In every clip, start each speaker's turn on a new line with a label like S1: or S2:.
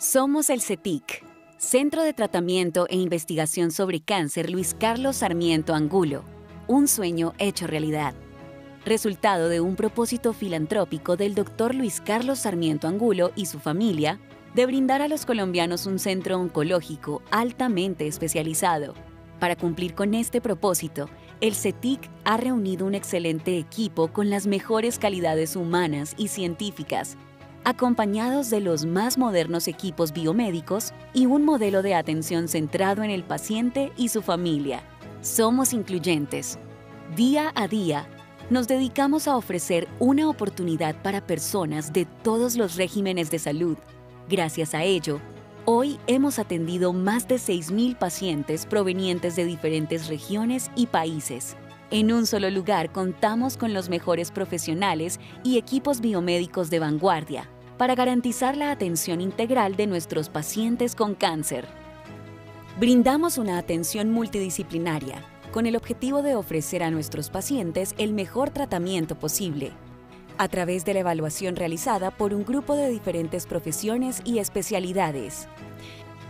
S1: Somos el CETIC, Centro de Tratamiento e Investigación sobre Cáncer Luis Carlos Sarmiento Angulo. Un sueño hecho realidad. Resultado de un propósito filantrópico del doctor Luis Carlos Sarmiento Angulo y su familia de brindar a los colombianos un centro oncológico altamente especializado. Para cumplir con este propósito, el CETIC ha reunido un excelente equipo con las mejores calidades humanas y científicas acompañados de los más modernos equipos biomédicos y un modelo de atención centrado en el paciente y su familia. Somos incluyentes. Día a día, nos dedicamos a ofrecer una oportunidad para personas de todos los regímenes de salud. Gracias a ello, hoy hemos atendido más de 6.000 pacientes provenientes de diferentes regiones y países. En un solo lugar contamos con los mejores profesionales y equipos biomédicos de vanguardia para garantizar la atención integral de nuestros pacientes con cáncer. Brindamos una atención multidisciplinaria con el objetivo de ofrecer a nuestros pacientes el mejor tratamiento posible a través de la evaluación realizada por un grupo de diferentes profesiones y especialidades.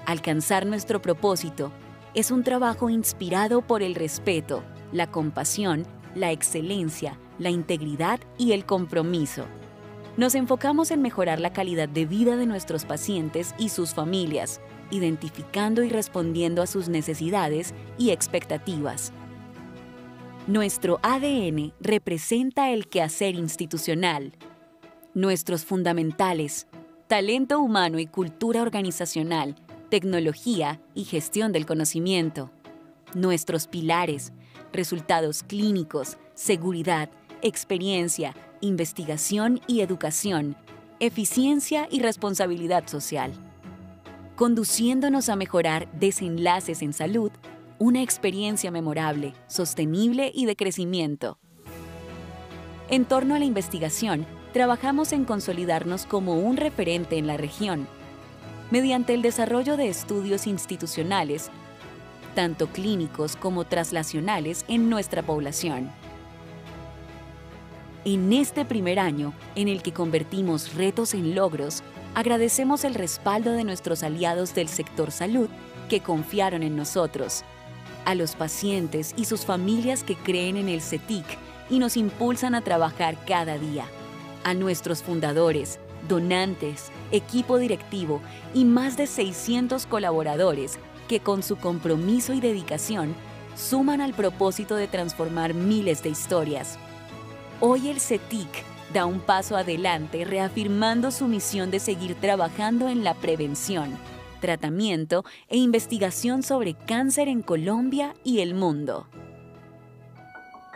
S1: Alcanzar nuestro propósito es un trabajo inspirado por el respeto, la compasión, la excelencia, la integridad y el compromiso. Nos enfocamos en mejorar la calidad de vida de nuestros pacientes y sus familias, identificando y respondiendo a sus necesidades y expectativas. Nuestro ADN representa el quehacer institucional. Nuestros fundamentales, talento humano y cultura organizacional, tecnología y gestión del conocimiento. Nuestros pilares, resultados clínicos, seguridad, experiencia, investigación y educación, eficiencia y responsabilidad social. Conduciéndonos a mejorar desenlaces en salud, una experiencia memorable, sostenible y de crecimiento. En torno a la investigación, trabajamos en consolidarnos como un referente en la región. Mediante el desarrollo de estudios institucionales, tanto clínicos como traslacionales, en nuestra población. En este primer año, en el que convertimos retos en logros, agradecemos el respaldo de nuestros aliados del sector salud que confiaron en nosotros, a los pacientes y sus familias que creen en el CETIC y nos impulsan a trabajar cada día, a nuestros fundadores, donantes, equipo directivo y más de 600 colaboradores que con su compromiso y dedicación suman al propósito de transformar miles de historias. Hoy el CETIC da un paso adelante reafirmando su misión de seguir trabajando en la prevención, tratamiento e investigación sobre cáncer en Colombia y el mundo.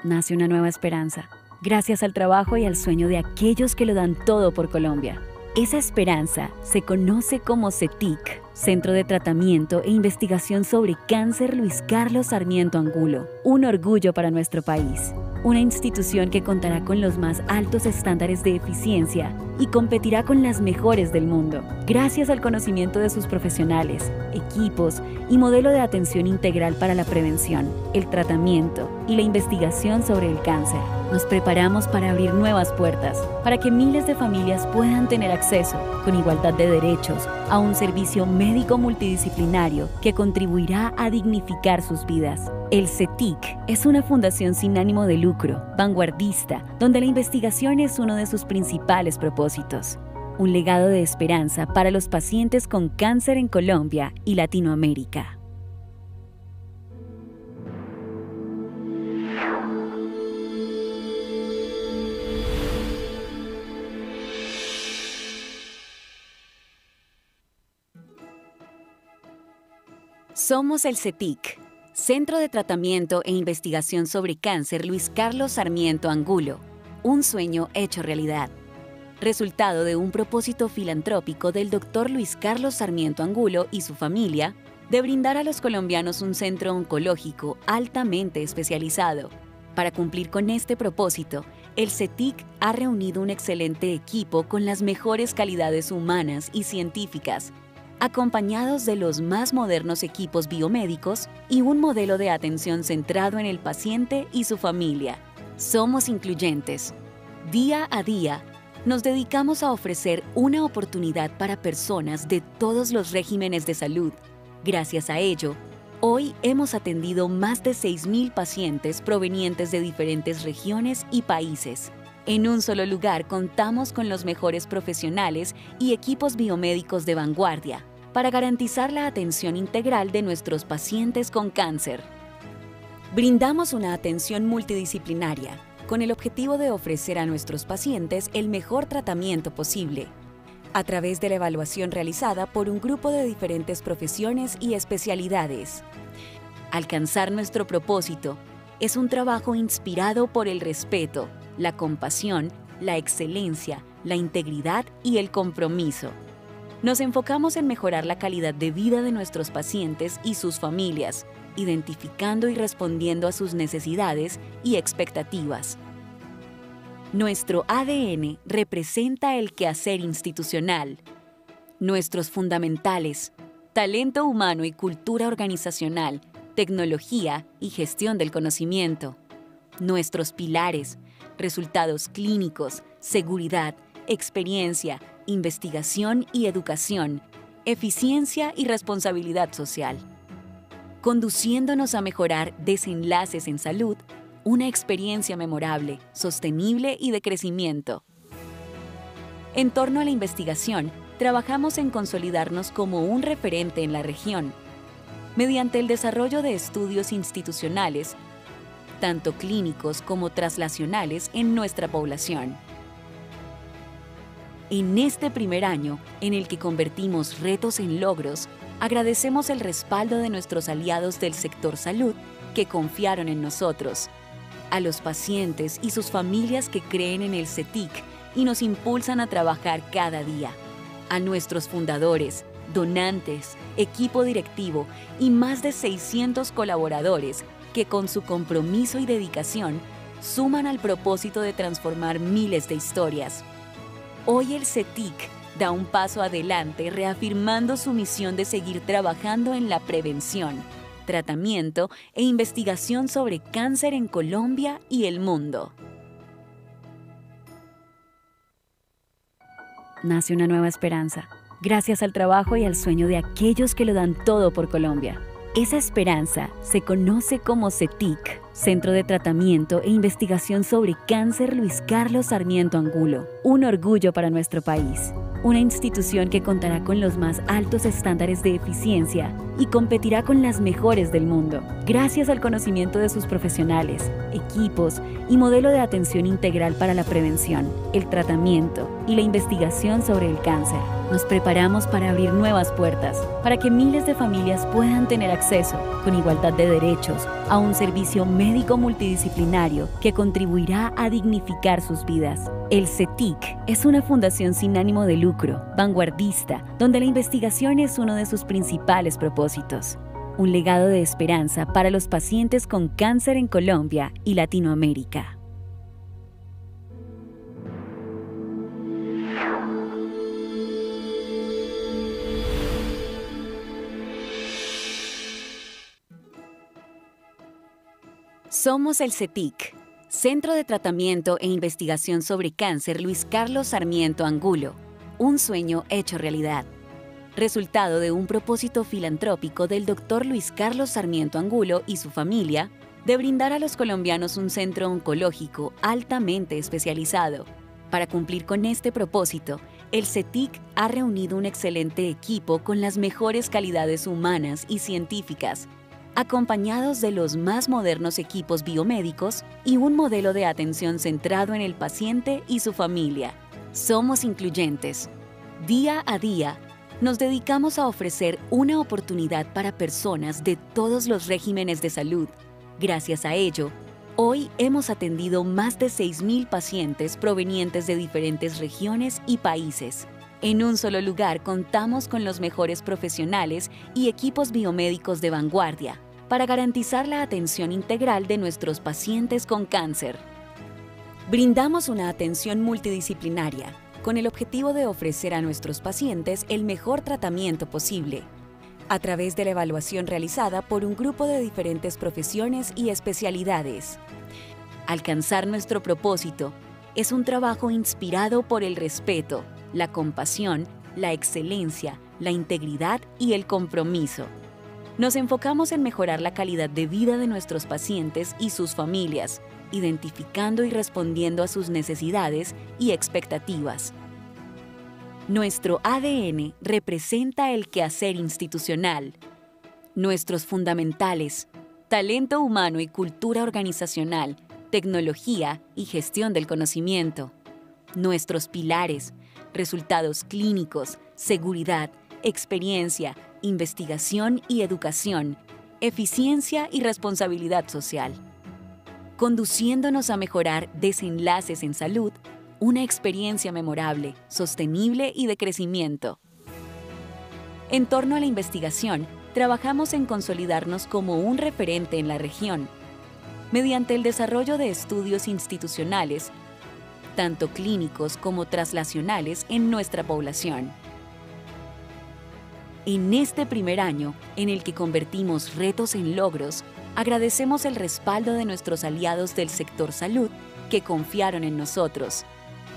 S1: Nace una nueva esperanza, gracias al trabajo y al sueño de aquellos que lo dan todo por Colombia. Esa esperanza se conoce como CETIC. Centro de Tratamiento e Investigación sobre Cáncer Luis Carlos Sarmiento Angulo. Un orgullo para nuestro país. Una institución que contará con los más altos estándares de eficiencia y competirá con las mejores del mundo. Gracias al conocimiento de sus profesionales, equipos y modelo de atención integral para la prevención, el tratamiento y la investigación sobre el cáncer, nos preparamos para abrir nuevas puertas, para que miles de familias puedan tener acceso, con igualdad de derechos, a un servicio médico médico multidisciplinario que contribuirá a dignificar sus vidas. El CETIC es una fundación sin ánimo de lucro, vanguardista, donde la investigación es uno de sus principales propósitos. Un legado de esperanza para los pacientes con cáncer en Colombia y Latinoamérica. Somos el CETIC, Centro de Tratamiento e Investigación sobre Cáncer Luis Carlos Sarmiento Angulo. Un sueño hecho realidad. Resultado de un propósito filantrópico del doctor Luis Carlos Sarmiento Angulo y su familia de brindar a los colombianos un centro oncológico altamente especializado. Para cumplir con este propósito, el CETIC ha reunido un excelente equipo con las mejores calidades humanas y científicas acompañados de los más modernos equipos biomédicos y un modelo de atención centrado en el paciente y su familia. Somos incluyentes. Día a día, nos dedicamos a ofrecer una oportunidad para personas de todos los regímenes de salud. Gracias a ello, hoy hemos atendido más de 6.000 pacientes provenientes de diferentes regiones y países. En un solo lugar contamos con los mejores profesionales y equipos biomédicos de vanguardia para garantizar la atención integral de nuestros pacientes con cáncer. Brindamos una atención multidisciplinaria con el objetivo de ofrecer a nuestros pacientes el mejor tratamiento posible a través de la evaluación realizada por un grupo de diferentes profesiones y especialidades. Alcanzar nuestro propósito es un trabajo inspirado por el respeto, la compasión, la excelencia, la integridad y el compromiso. Nos enfocamos en mejorar la calidad de vida de nuestros pacientes y sus familias, identificando y respondiendo a sus necesidades y expectativas. Nuestro ADN representa el quehacer institucional. Nuestros fundamentales, talento humano y cultura organizacional, tecnología y gestión del conocimiento. Nuestros pilares, resultados clínicos, seguridad, experiencia, investigación y educación, eficiencia y responsabilidad social. Conduciéndonos a mejorar desenlaces en salud, una experiencia memorable, sostenible y de crecimiento. En torno a la investigación, trabajamos en consolidarnos como un referente en la región. Mediante el desarrollo de estudios institucionales, tanto clínicos como traslacionales, en nuestra población. En este primer año, en el que convertimos retos en logros, agradecemos el respaldo de nuestros aliados del sector salud que confiaron en nosotros, a los pacientes y sus familias que creen en el CETIC y nos impulsan a trabajar cada día, a nuestros fundadores, donantes, equipo directivo y más de 600 colaboradores que con su compromiso y dedicación suman al propósito de transformar miles de historias. Hoy el CETIC da un paso adelante reafirmando su misión de seguir trabajando en la prevención, tratamiento e investigación sobre cáncer en Colombia y el mundo. Nace una nueva esperanza, gracias al trabajo y al sueño de aquellos que lo dan todo por Colombia. Esa esperanza se conoce como CETIC. Centro de Tratamiento e Investigación sobre Cáncer Luis Carlos Sarmiento Angulo. Un orgullo para nuestro país. Una institución que contará con los más altos estándares de eficiencia y competirá con las mejores del mundo. Gracias al conocimiento de sus profesionales, equipos y modelo de atención integral para la prevención, el tratamiento y la investigación sobre el cáncer, nos preparamos para abrir nuevas puertas, para que miles de familias puedan tener acceso, con igualdad de derechos, a un servicio médico médico multidisciplinario que contribuirá a dignificar sus vidas. El CETIC es una fundación sin ánimo de lucro, vanguardista, donde la investigación es uno de sus principales propósitos. Un legado de esperanza para los pacientes con cáncer en Colombia y Latinoamérica. Somos el CETIC, Centro de Tratamiento e Investigación sobre Cáncer Luis Carlos Sarmiento Angulo. Un sueño hecho realidad. Resultado de un propósito filantrópico del doctor Luis Carlos Sarmiento Angulo y su familia de brindar a los colombianos un centro oncológico altamente especializado. Para cumplir con este propósito, el CETIC ha reunido un excelente equipo con las mejores calidades humanas y científicas acompañados de los más modernos equipos biomédicos y un modelo de atención centrado en el paciente y su familia. Somos incluyentes. Día a día, nos dedicamos a ofrecer una oportunidad para personas de todos los regímenes de salud. Gracias a ello, hoy hemos atendido más de 6.000 pacientes provenientes de diferentes regiones y países. En un solo lugar contamos con los mejores profesionales y equipos biomédicos de vanguardia, para garantizar la atención integral de nuestros pacientes con cáncer. Brindamos una atención multidisciplinaria con el objetivo de ofrecer a nuestros pacientes el mejor tratamiento posible, a través de la evaluación realizada por un grupo de diferentes profesiones y especialidades. Alcanzar nuestro propósito es un trabajo inspirado por el respeto, la compasión, la excelencia, la integridad y el compromiso. Nos enfocamos en mejorar la calidad de vida de nuestros pacientes y sus familias, identificando y respondiendo a sus necesidades y expectativas. Nuestro ADN representa el quehacer institucional, nuestros fundamentales, talento humano y cultura organizacional, tecnología y gestión del conocimiento, nuestros pilares, resultados clínicos, seguridad, experiencia, investigación y educación, eficiencia y responsabilidad social, conduciéndonos a mejorar desenlaces en salud, una experiencia memorable, sostenible y de crecimiento. En torno a la investigación, trabajamos en consolidarnos como un referente en la región, mediante el desarrollo de estudios institucionales, tanto clínicos como traslacionales en nuestra población. En este primer año, en el que convertimos retos en logros, agradecemos el respaldo de nuestros aliados del sector salud que confiaron en nosotros,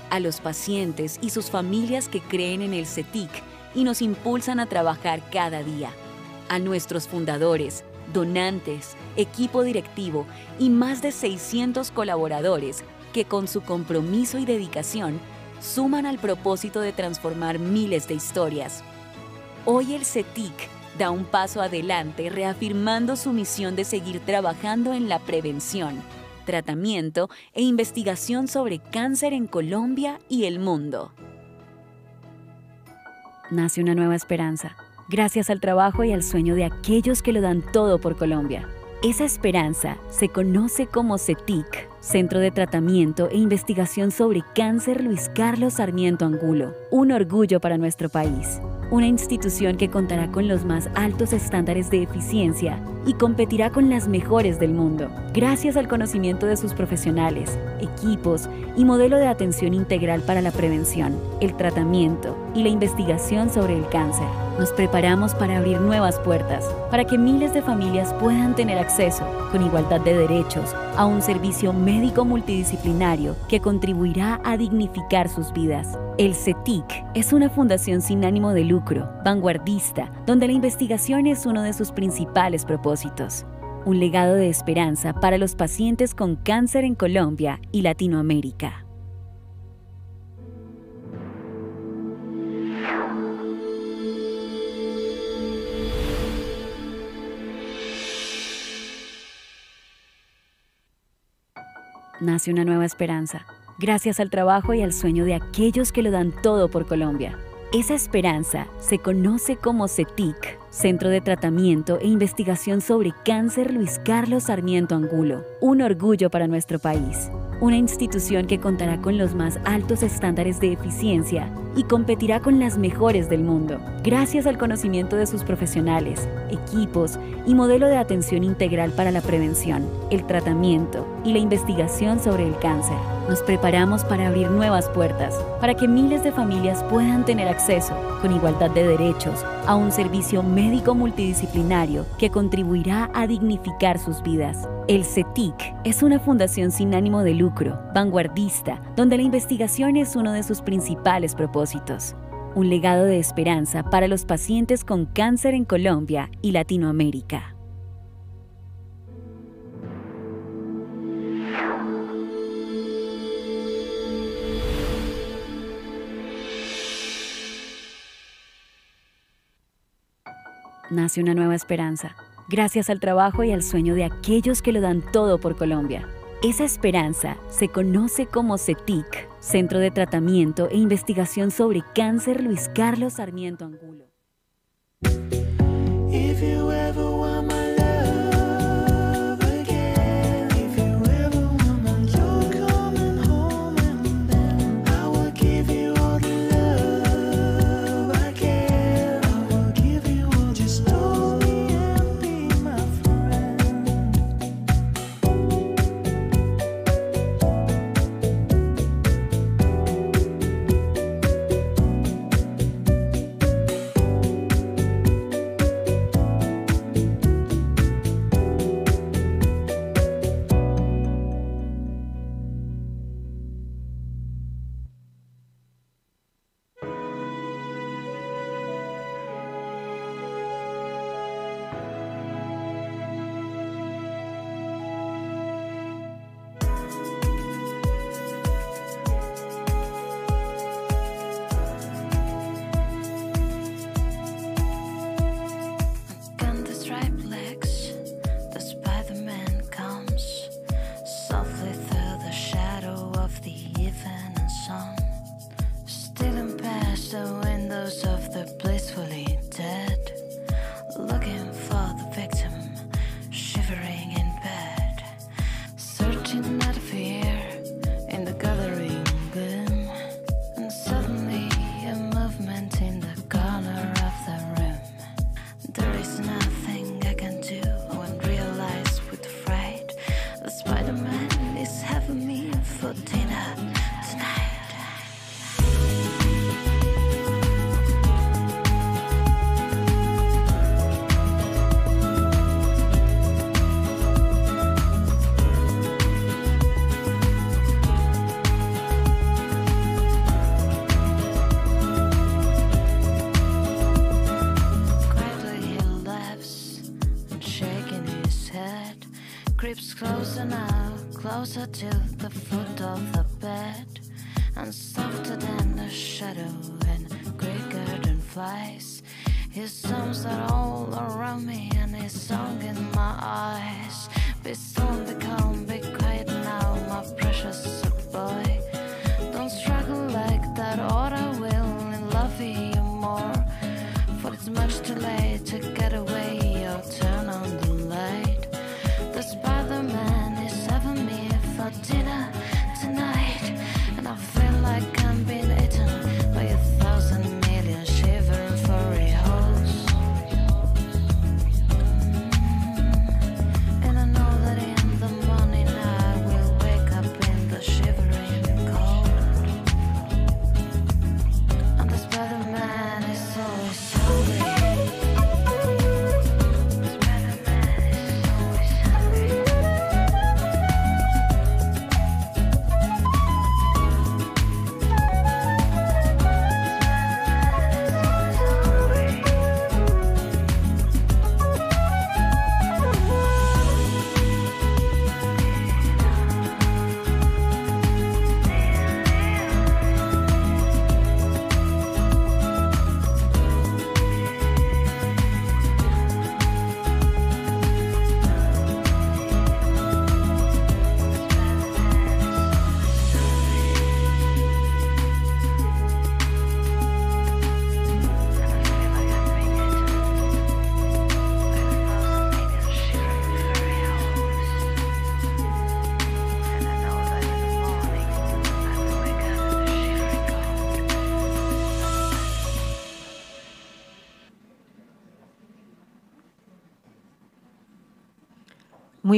S1: a los pacientes y sus familias que creen en el CETIC y nos impulsan a trabajar cada día, a nuestros fundadores, donantes, equipo directivo y más de 600 colaboradores que con su compromiso y dedicación suman al propósito de transformar miles de historias. Hoy el CETIC da un paso adelante reafirmando su misión de seguir trabajando en la prevención, tratamiento e investigación sobre cáncer en Colombia y el mundo. Nace una nueva esperanza, gracias al trabajo y al sueño de aquellos que lo dan todo por Colombia. Esa esperanza se conoce como CETIC, Centro de Tratamiento e Investigación sobre Cáncer Luis Carlos Sarmiento Angulo, un orgullo para nuestro país una institución que contará con los más altos estándares de eficiencia y competirá con las mejores del mundo. Gracias al conocimiento de sus profesionales, equipos y modelo de atención integral para la prevención, el tratamiento, y la investigación sobre el cáncer. Nos preparamos para abrir nuevas puertas, para que miles de familias puedan tener acceso, con igualdad de derechos, a un servicio médico multidisciplinario que contribuirá a dignificar sus vidas. El CETIC es una fundación sin ánimo de lucro, vanguardista, donde la investigación es uno de sus principales propósitos un legado de esperanza para los pacientes con cáncer en Colombia y Latinoamérica. nace una nueva esperanza, gracias al trabajo y al sueño de aquellos que lo dan todo por Colombia. Esa esperanza se conoce como CETIC, Centro de Tratamiento e Investigación sobre Cáncer Luis Carlos Sarmiento Angulo. Un orgullo para nuestro país. Una institución que contará con los más altos estándares de eficiencia y competirá con las mejores del mundo. Gracias al conocimiento de sus profesionales, equipos y modelo de atención integral para la prevención, el tratamiento y la investigación sobre el cáncer, nos preparamos para abrir nuevas puertas, para que miles de familias puedan tener acceso, con igualdad de derechos, a un servicio médico médico multidisciplinario que contribuirá a dignificar sus vidas. El CETIC es una fundación sin ánimo de lucro, vanguardista, donde la investigación es uno de sus principales propósitos. Un legado de esperanza para los pacientes con cáncer en Colombia y Latinoamérica. nace una nueva esperanza, gracias al trabajo y al sueño de aquellos que lo dan todo por Colombia. Esa esperanza se conoce como CETIC, Centro de Tratamiento e Investigación sobre Cáncer Luis Carlos Sarmiento Angulo.
S2: such a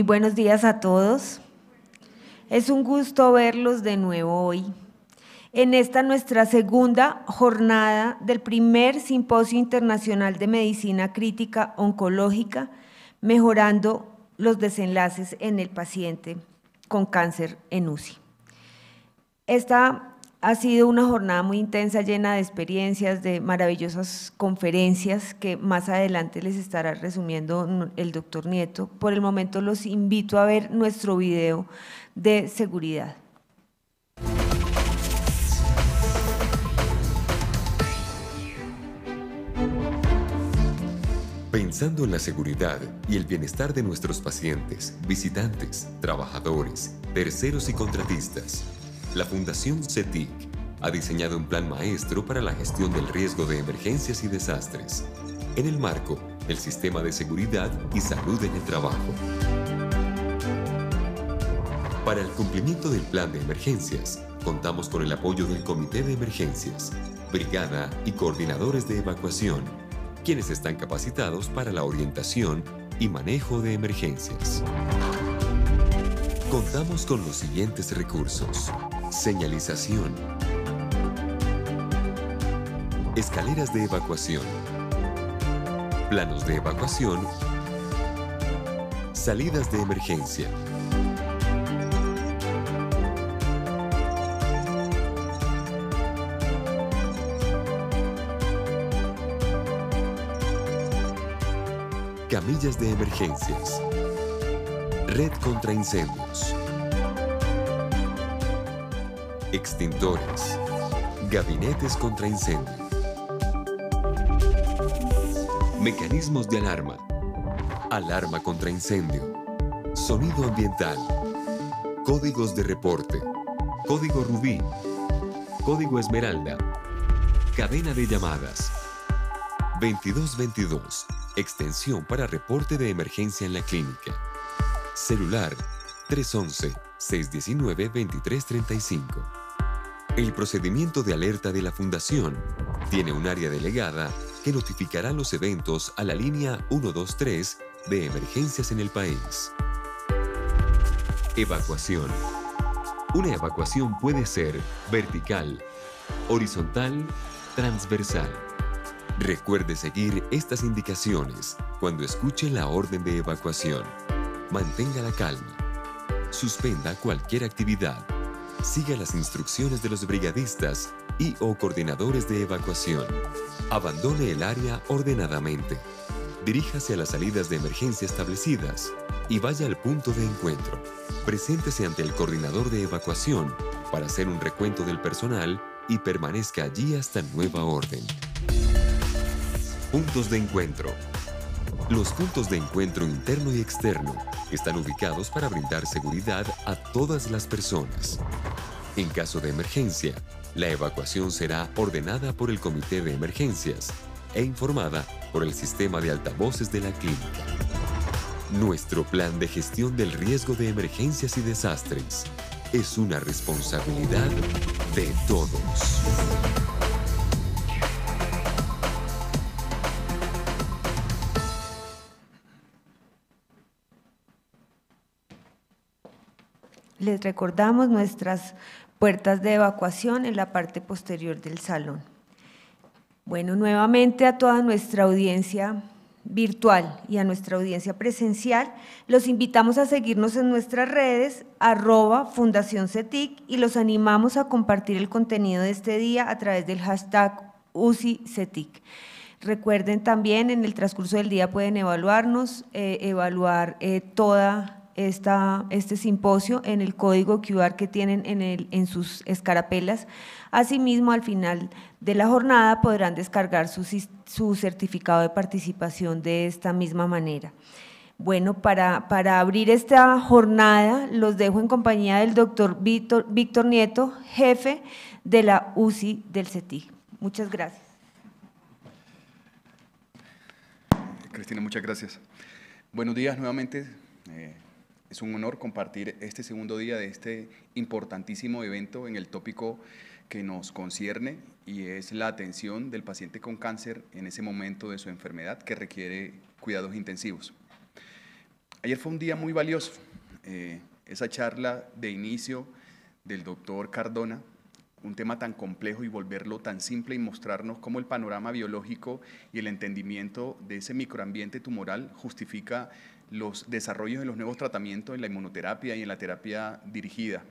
S3: buenos días a todos. Es un gusto verlos de nuevo hoy. En esta nuestra segunda jornada del primer Simposio Internacional de Medicina Crítica Oncológica, mejorando los desenlaces en el paciente con cáncer en UCI. Esta ha sido una jornada muy intensa, llena de experiencias, de maravillosas conferencias que más adelante les estará resumiendo el doctor Nieto. Por el momento los invito a ver nuestro video de seguridad.
S4: Pensando en la seguridad y el bienestar de nuestros pacientes, visitantes, trabajadores, terceros y contratistas, la Fundación CETIC ha diseñado un plan maestro para la gestión del riesgo de emergencias y desastres, en el marco del Sistema de Seguridad y Salud en el Trabajo. Para el cumplimiento del plan de emergencias, contamos con el apoyo del Comité de Emergencias, Brigada y coordinadores de evacuación, quienes están capacitados para la orientación y manejo de emergencias. Contamos con los siguientes recursos. Señalización. Escaleras de evacuación. Planos de evacuación. Salidas de emergencia. Camillas de emergencias. Red contra incendios. Extintores. Gabinetes contra incendio. Mecanismos de alarma. Alarma contra incendio. Sonido ambiental. Códigos de reporte. Código rubí. Código esmeralda. Cadena de llamadas. 2222. Extensión para reporte de emergencia en la clínica. Celular 311 619-2335. El procedimiento de alerta de la Fundación tiene un área delegada que notificará los eventos a la línea 123 de emergencias en el país. Evacuación. Una evacuación puede ser vertical, horizontal, transversal. Recuerde seguir estas indicaciones cuando escuche la orden de evacuación. Mantenga la calma suspenda cualquier actividad. Siga las instrucciones de los brigadistas y o coordinadores de evacuación. Abandone el área ordenadamente. Diríjase a las salidas de emergencia establecidas y vaya al punto de encuentro. Preséntese ante el coordinador de evacuación para hacer un recuento del personal y permanezca allí hasta nueva orden. Puntos de encuentro los puntos de encuentro interno y externo están ubicados para brindar seguridad a todas las personas. En caso de emergencia, la evacuación será ordenada por el Comité de Emergencias e informada por el sistema de altavoces de la clínica. Nuestro plan de gestión del riesgo de emergencias y desastres es una responsabilidad de todos.
S3: Les recordamos nuestras puertas de evacuación en la parte posterior del salón. Bueno, nuevamente a toda nuestra audiencia virtual y a nuestra audiencia presencial, los invitamos a seguirnos en nuestras redes, arroba Fundación CETIC, y los animamos a compartir el contenido de este día a través del hashtag UCICETIC. Recuerden también, en el transcurso del día pueden evaluarnos, eh, evaluar eh, toda esta, este simposio en el código QR que tienen en, el, en sus escarapelas. Asimismo, al final de la jornada podrán descargar su, certificado de participación de esta misma manera. Bueno, para, para, abrir esta jornada los dejo en compañía del doctor Víctor, Nieto, jefe de la UCI del CETI Muchas gracias.
S5: Cristina, muchas gracias. Buenos días nuevamente. Eh, es un honor compartir este segundo día de este importantísimo evento en el tópico que nos concierne y es la atención del paciente con cáncer en ese momento de su enfermedad que requiere cuidados intensivos. Ayer fue un día muy valioso. Eh, esa charla de inicio del doctor Cardona, un tema tan complejo y volverlo tan simple y mostrarnos cómo el panorama biológico y el entendimiento de ese microambiente tumoral justifica los desarrollos de los nuevos tratamientos en la inmunoterapia y en la terapia dirigida.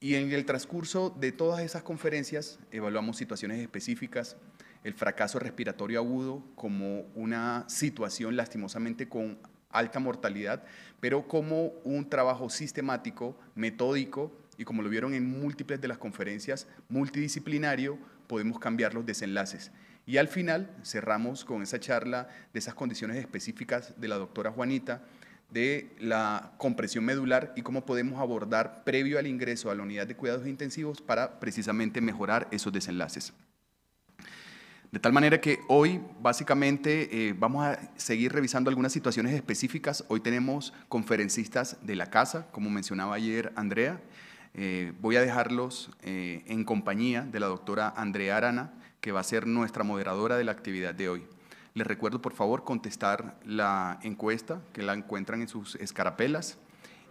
S5: Y en el transcurso de todas esas conferencias evaluamos situaciones específicas, el fracaso respiratorio agudo como una situación lastimosamente con alta mortalidad, pero como un trabajo sistemático, metódico y como lo vieron en múltiples de las conferencias, multidisciplinario, podemos cambiar los desenlaces. Y al final cerramos con esa charla de esas condiciones específicas de la doctora Juanita, de la compresión medular y cómo podemos abordar previo al ingreso a la unidad de cuidados intensivos para precisamente mejorar esos desenlaces. De tal manera que hoy básicamente eh, vamos a seguir revisando algunas situaciones específicas. Hoy tenemos conferencistas de la casa, como mencionaba ayer Andrea. Eh, voy a dejarlos eh, en compañía de la doctora Andrea Arana que va a ser nuestra moderadora de la actividad de hoy. Les recuerdo, por favor, contestar la encuesta, que la encuentran en sus escarapelas.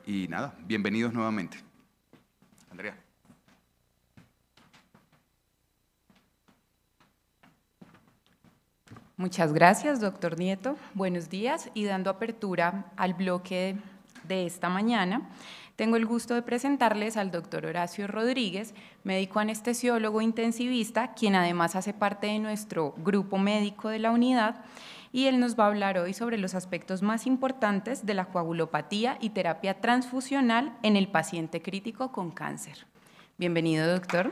S5: Y nada, bienvenidos nuevamente. Andrea.
S6: Muchas gracias, doctor Nieto. Buenos días y dando apertura al bloque de esta mañana. Tengo el gusto de presentarles al doctor Horacio Rodríguez, médico anestesiólogo intensivista, quien además hace parte de nuestro grupo médico de la unidad, y él nos va a hablar hoy sobre los aspectos más importantes de la coagulopatía y terapia transfusional en el paciente crítico con cáncer. Bienvenido, doctor.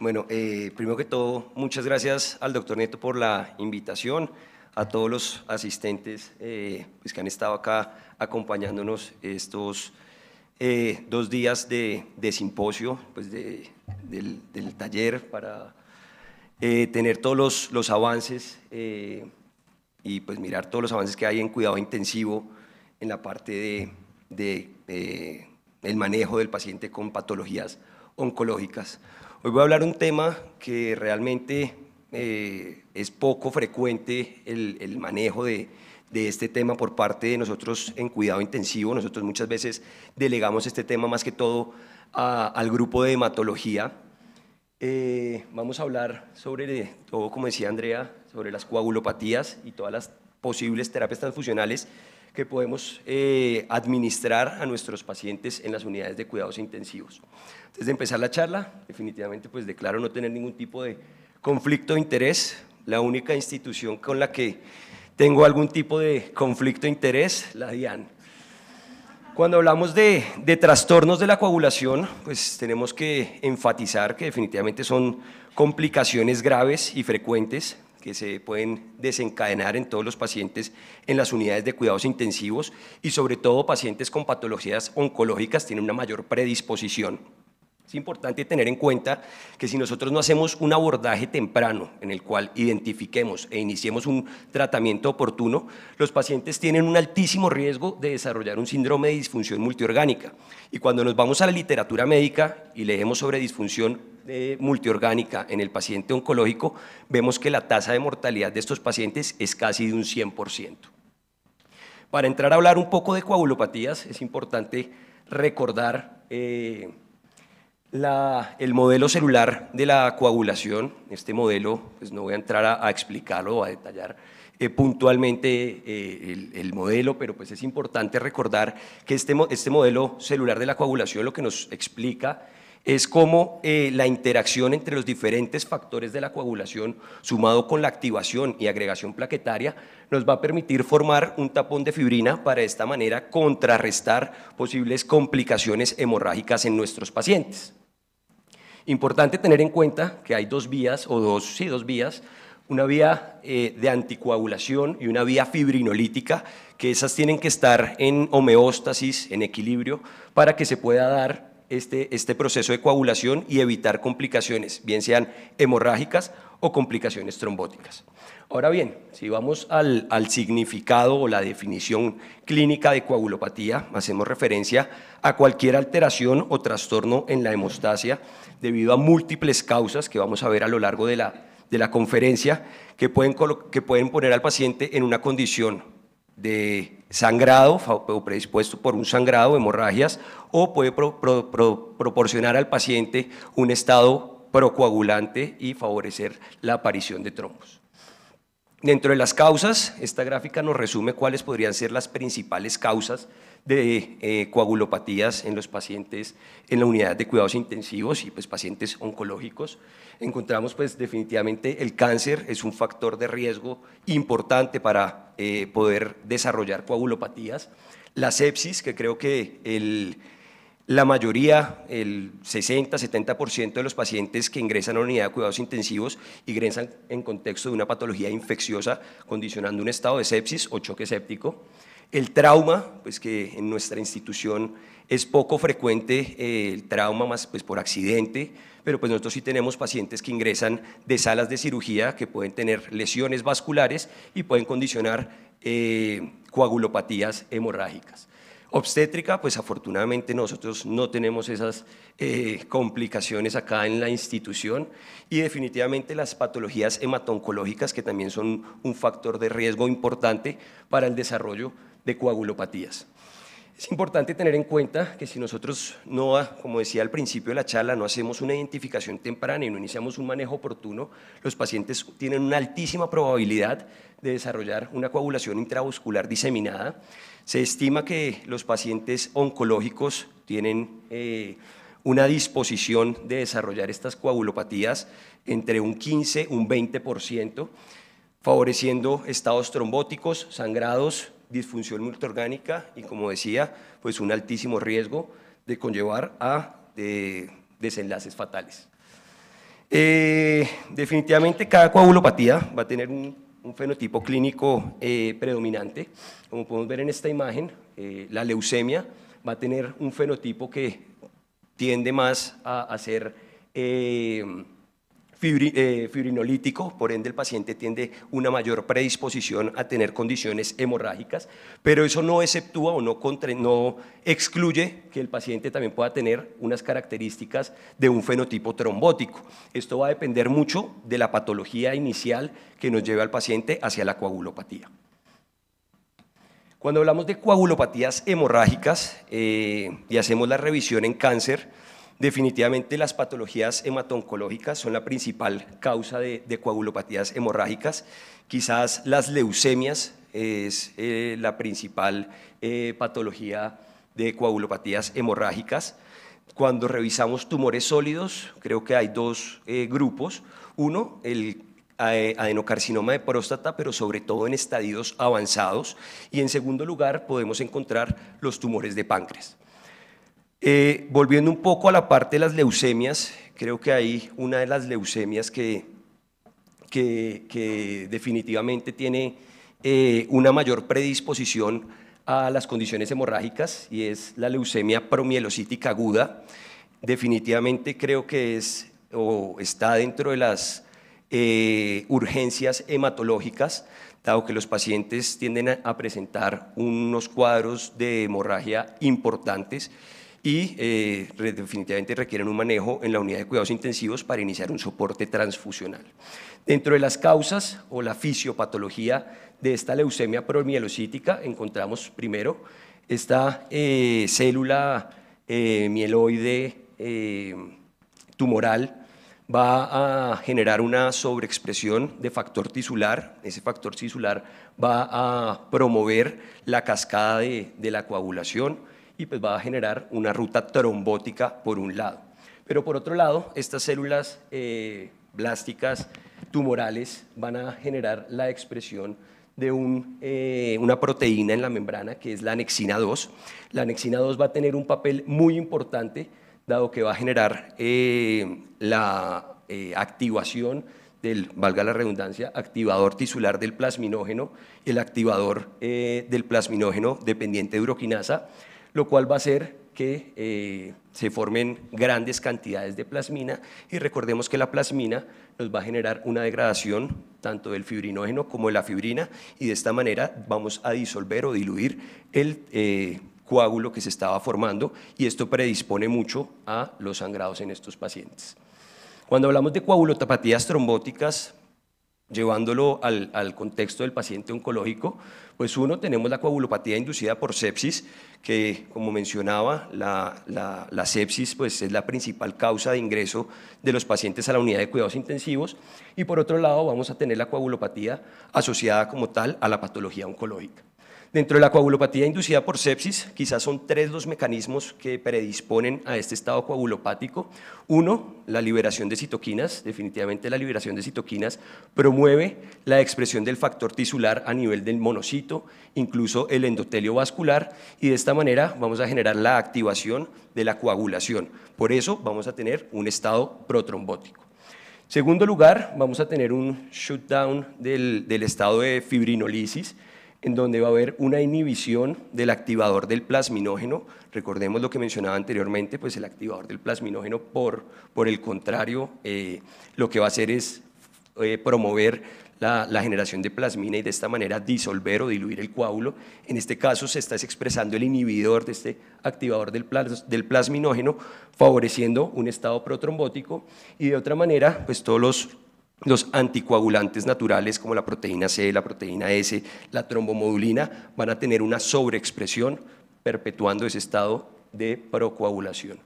S7: Bueno, eh, primero que todo, muchas gracias al doctor Nieto por la invitación a todos los asistentes eh, pues que han estado acá acompañándonos estos eh, dos días de, simposio, pues del, taller, para eh, tener todos los, avances y pues mirar todos los avances que hay en cuidado intensivo en la parte de, de el manejo del paciente con patologías oncológicas. Hoy voy a hablar un tema que realmente es poco frecuente el, manejo de, este tema por parte de nosotros en cuidado intensivo. Nosotros muchas veces delegamos este tema más que todo al grupo de hematología. Eh, vamos a hablar sobre todo, como decía Andrea, sobre las coagulopatías y todas las posibles terapias transfusionales que podemos eh, administrar a nuestros pacientes en las unidades de cuidados intensivos. Antes de empezar la charla, definitivamente pues declaro no tener ningún tipo de conflicto de interés, la única institución con la que tengo algún tipo de conflicto de interés, la DIAN. Cuando hablamos de, de, trastornos de la coagulación, pues tenemos que enfatizar que definitivamente son complicaciones graves y frecuentes que se pueden desencadenar en todos los pacientes en las unidades de cuidados intensivos y sobre todo pacientes con patologías oncológicas tienen una mayor predisposición. Es importante tener en cuenta que si nosotros no hacemos un abordaje temprano en el cual identifiquemos e iniciemos un tratamiento oportuno, los pacientes tienen un altísimo riesgo de desarrollar un síndrome de disfunción multiorgánica. Y cuando nos vamos a la literatura médica y leemos sobre disfunción eh, multiorgánica en el paciente oncológico, vemos que la tasa de mortalidad de estos pacientes es casi de un 100%. Para entrar a hablar un poco de coagulopatías, es importante recordar... Eh, el modelo celular de la coagulación, este modelo, pues no voy a entrar a, explicarlo o a detallar eh, puntualmente eh, el, modelo, pero pues es importante recordar que este, este, modelo celular de la coagulación lo que nos explica es cómo eh, la interacción entre los diferentes factores de la coagulación, sumado con la activación y agregación plaquetaria, nos va a permitir formar un tapón de fibrina para de esta manera contrarrestar posibles complicaciones hemorrágicas en nuestros pacientes. Importante tener en cuenta que hay dos vías, o dos, sí, dos vías, una vía eh, de anticoagulación y una vía fibrinolítica, que esas tienen que estar en homeostasis, en equilibrio, para que se pueda dar este, este proceso de coagulación y evitar complicaciones, bien sean hemorrágicas o complicaciones trombóticas. Ahora bien, si vamos al, significado o la definición clínica de coagulopatía, hacemos referencia a cualquier alteración o trastorno en la hemostasia debido a múltiples causas que vamos a ver a lo largo de la, conferencia que pueden, poner al paciente en una condición de sangrado o predispuesto por un sangrado, hemorragias, o puede proporcionar al paciente un estado procoagulante y favorecer la aparición de trombos. Dentro de las causas, esta gráfica nos resume cuáles podrían ser las principales causas de eh, coagulopatías en los pacientes en la unidad de cuidados intensivos y pues, pacientes oncológicos. Encontramos pues definitivamente el cáncer es un factor de riesgo importante para eh, poder desarrollar coagulopatías. La sepsis, que creo que el la mayoría, el 60-70% de los pacientes que ingresan a la unidad de cuidados intensivos ingresan en contexto de una patología infecciosa condicionando un estado de sepsis o choque séptico. El trauma, pues que en nuestra institución es poco frecuente, eh, el trauma más pues por accidente, pero pues nosotros sí tenemos pacientes que ingresan de salas de cirugía que pueden tener lesiones vasculares y pueden condicionar eh, coagulopatías hemorrágicas. Obstétrica, pues afortunadamente nosotros no tenemos esas eh, complicaciones acá en la institución y definitivamente las patologías hematoncológicas que también son un factor de riesgo importante para el desarrollo de coagulopatías. Es importante tener en cuenta que si nosotros no, como decía al principio de la charla, no hacemos una identificación temprana y no iniciamos un manejo oportuno, los pacientes tienen una altísima probabilidad de desarrollar una coagulación intravascular diseminada. Se estima que los pacientes oncológicos tienen eh, una disposición de desarrollar estas coagulopatías entre un 15 un 20%, favoreciendo estados trombóticos, sangrados, disfunción multiorgánica y, como decía, pues un altísimo riesgo de conllevar a desenlaces fatales. Eh, definitivamente cada coagulopatía va a tener un un fenotipo clínico eh, predominante. Como podemos ver en esta imagen, eh, la leucemia va a tener un fenotipo que tiende más a, ser eh, eh, fibrinolítico, por ende el paciente tiende una mayor predisposición a tener condiciones hemorrágicas, pero eso no exceptúa o no, excluye que el paciente también pueda tener unas características de un fenotipo trombótico. Esto va a depender mucho de la patología inicial que nos lleve al paciente hacia la coagulopatía. Cuando hablamos de coagulopatías hemorrágicas eh, y hacemos la revisión en cáncer, Definitivamente las patologías hematoncológicas son la principal causa de, coagulopatías hemorrágicas. Quizás las leucemias es eh, la principal eh, patología de coagulopatías hemorrágicas. Cuando revisamos tumores sólidos, creo que hay dos eh, grupos. Uno, el adenocarcinoma de próstata, pero sobre todo en estadios avanzados. Y en segundo lugar, podemos encontrar los tumores de páncreas. Eh, volviendo un poco a la parte de las leucemias, creo que hay una de las leucemias que, definitivamente tiene eh, una mayor predisposición a las condiciones hemorrágicas y es la leucemia promielocítica aguda. Definitivamente creo que o está dentro de las eh, urgencias hematológicas, dado que los pacientes tienden a presentar unos cuadros de hemorragia importantes y eh, definitivamente requieren un manejo en la unidad de cuidados intensivos para iniciar un soporte transfusional. Dentro de las causas o la fisiopatología de esta leucemia promielocítica encontramos primero esta eh, célula eh, mieloide tumoral va a generar una sobreexpresión de factor tisular. Ese factor tisular va a promover la cascada de, de la coagulación, y pues va a generar una ruta trombótica por un lado. Pero por otro lado, estas células eh, blásticas tumorales van a generar la expresión de eh, una proteína en la membrana que es la anexina 2. La anexina 2 va a tener un papel muy importante dado que va a generar eh, la activación del, valga la redundancia, activador tisular del plasminógeno, el activador del plasminógeno dependiente de uroquinasa, lo cual va a hacer que eh, se formen grandes cantidades de plasmina y recordemos que la plasmina nos va a generar una degradación tanto del fibrinógeno como de la fibrina y de esta manera vamos a disolver o diluir el eh, coágulo que se estaba formando y esto predispone mucho a los sangrados en estos pacientes. Cuando hablamos de coagulotapatías trombóticas, llevándolo al, contexto del paciente oncológico, pues uno, tenemos la coagulopatía inducida por sepsis, que como mencionaba, la, sepsis pues, es la principal causa de ingreso de los pacientes a la unidad de cuidados intensivos, y por otro lado vamos a tener la coagulopatía asociada como tal a la patología oncológica. Dentro de la coagulopatía inducida por sepsis, quizás son tres los mecanismos que predisponen a este estado coagulopático. Uno, la liberación de citoquinas. Definitivamente la liberación de citoquinas promueve la expresión del factor tisular a nivel del monocito, incluso el endotelio vascular, y de esta manera vamos a generar la activación de la coagulación. Por eso vamos a tener un estado protrombótico. Segundo lugar, vamos a tener un shutdown del, del estado de fibrinolisis, en donde va a haber una inhibición del activador del plasminógeno. Recordemos lo que mencionaba anteriormente, pues el activador del plasminógeno, por, por el contrario, eh, lo que va a hacer es eh, promover la, generación de plasmina y de esta manera disolver o diluir el coágulo. En este caso se está expresando el inhibidor de este activador del, del plasminógeno, favoreciendo un estado protrombótico y de otra manera, pues todos los los anticoagulantes naturales como la proteína C, la proteína S, la trombomodulina, van a tener una sobreexpresión perpetuando ese estado de procoagulación.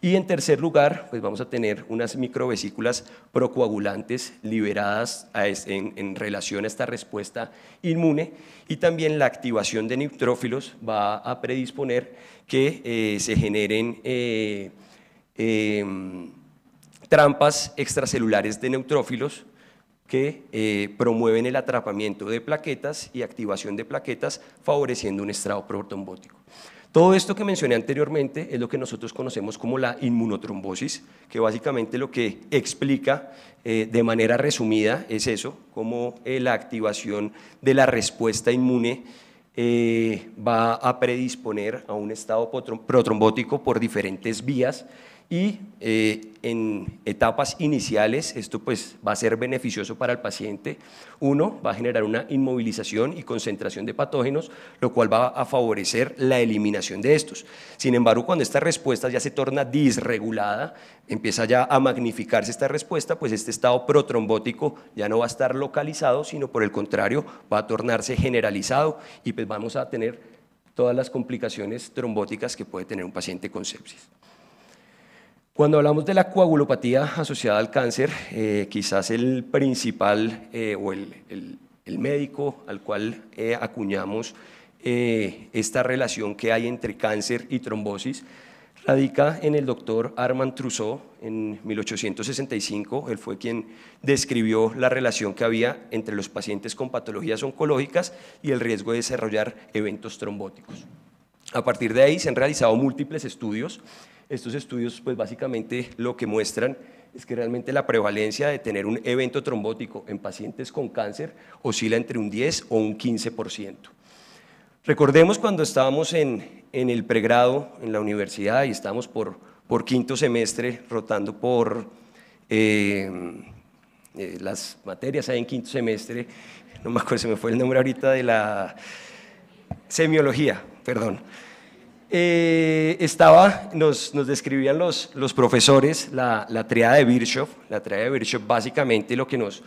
S7: Y en tercer lugar, pues vamos a tener unas microvesículas procoagulantes liberadas en, relación a esta respuesta inmune y también la activación de neutrófilos va a predisponer que eh, se generen... Eh, em, trampas extracelulares de neutrófilos que eh, promueven el atrapamiento de plaquetas y activación de plaquetas, favoreciendo un estrado trombótico Todo esto que mencioné anteriormente es lo que nosotros conocemos como la inmunotrombosis, que básicamente lo que explica eh, de manera resumida es eso, cómo eh, la activación de la respuesta inmune va a predisponer a un estado protrombótico por diferentes vías y eh, en etapas iniciales esto pues va a ser beneficioso para el paciente. Uno, va a generar una inmovilización y concentración de patógenos, lo cual va a favorecer la eliminación de estos. Sin embargo, cuando esta respuesta ya se torna disregulada, empieza ya a magnificarse esta respuesta, pues este estado protrombótico ya no va a estar localizado, sino por el contrario, va a tornarse generalizado y pues vamos a tener todas las complicaciones trombóticas que puede tener un paciente con sepsis. Cuando hablamos de la coagulopatía asociada al cáncer, eh, quizás el principal eh, o el, el, médico al cual eh, acuñamos esta relación que hay entre cáncer y trombosis radica en el doctor Armand Trousseau en 1865. Él fue quien describió la relación que había entre los pacientes con patologías oncológicas y el riesgo de desarrollar eventos trombóticos. A partir de ahí se han realizado múltiples estudios estos estudios pues básicamente lo que muestran es que realmente la prevalencia de tener un evento trombótico en pacientes con cáncer oscila entre un 10 o un 15%. Recordemos cuando estábamos en, el pregrado en la universidad y estábamos por, quinto semestre rotando por eh, eh, las materias ahí en quinto semestre, no me acuerdo, se me fue el nombre ahorita de la semiología, perdón. Eh, estaba, nos, describían los, profesores la, triada de Birchhoff, La triada de básicamente lo que nos,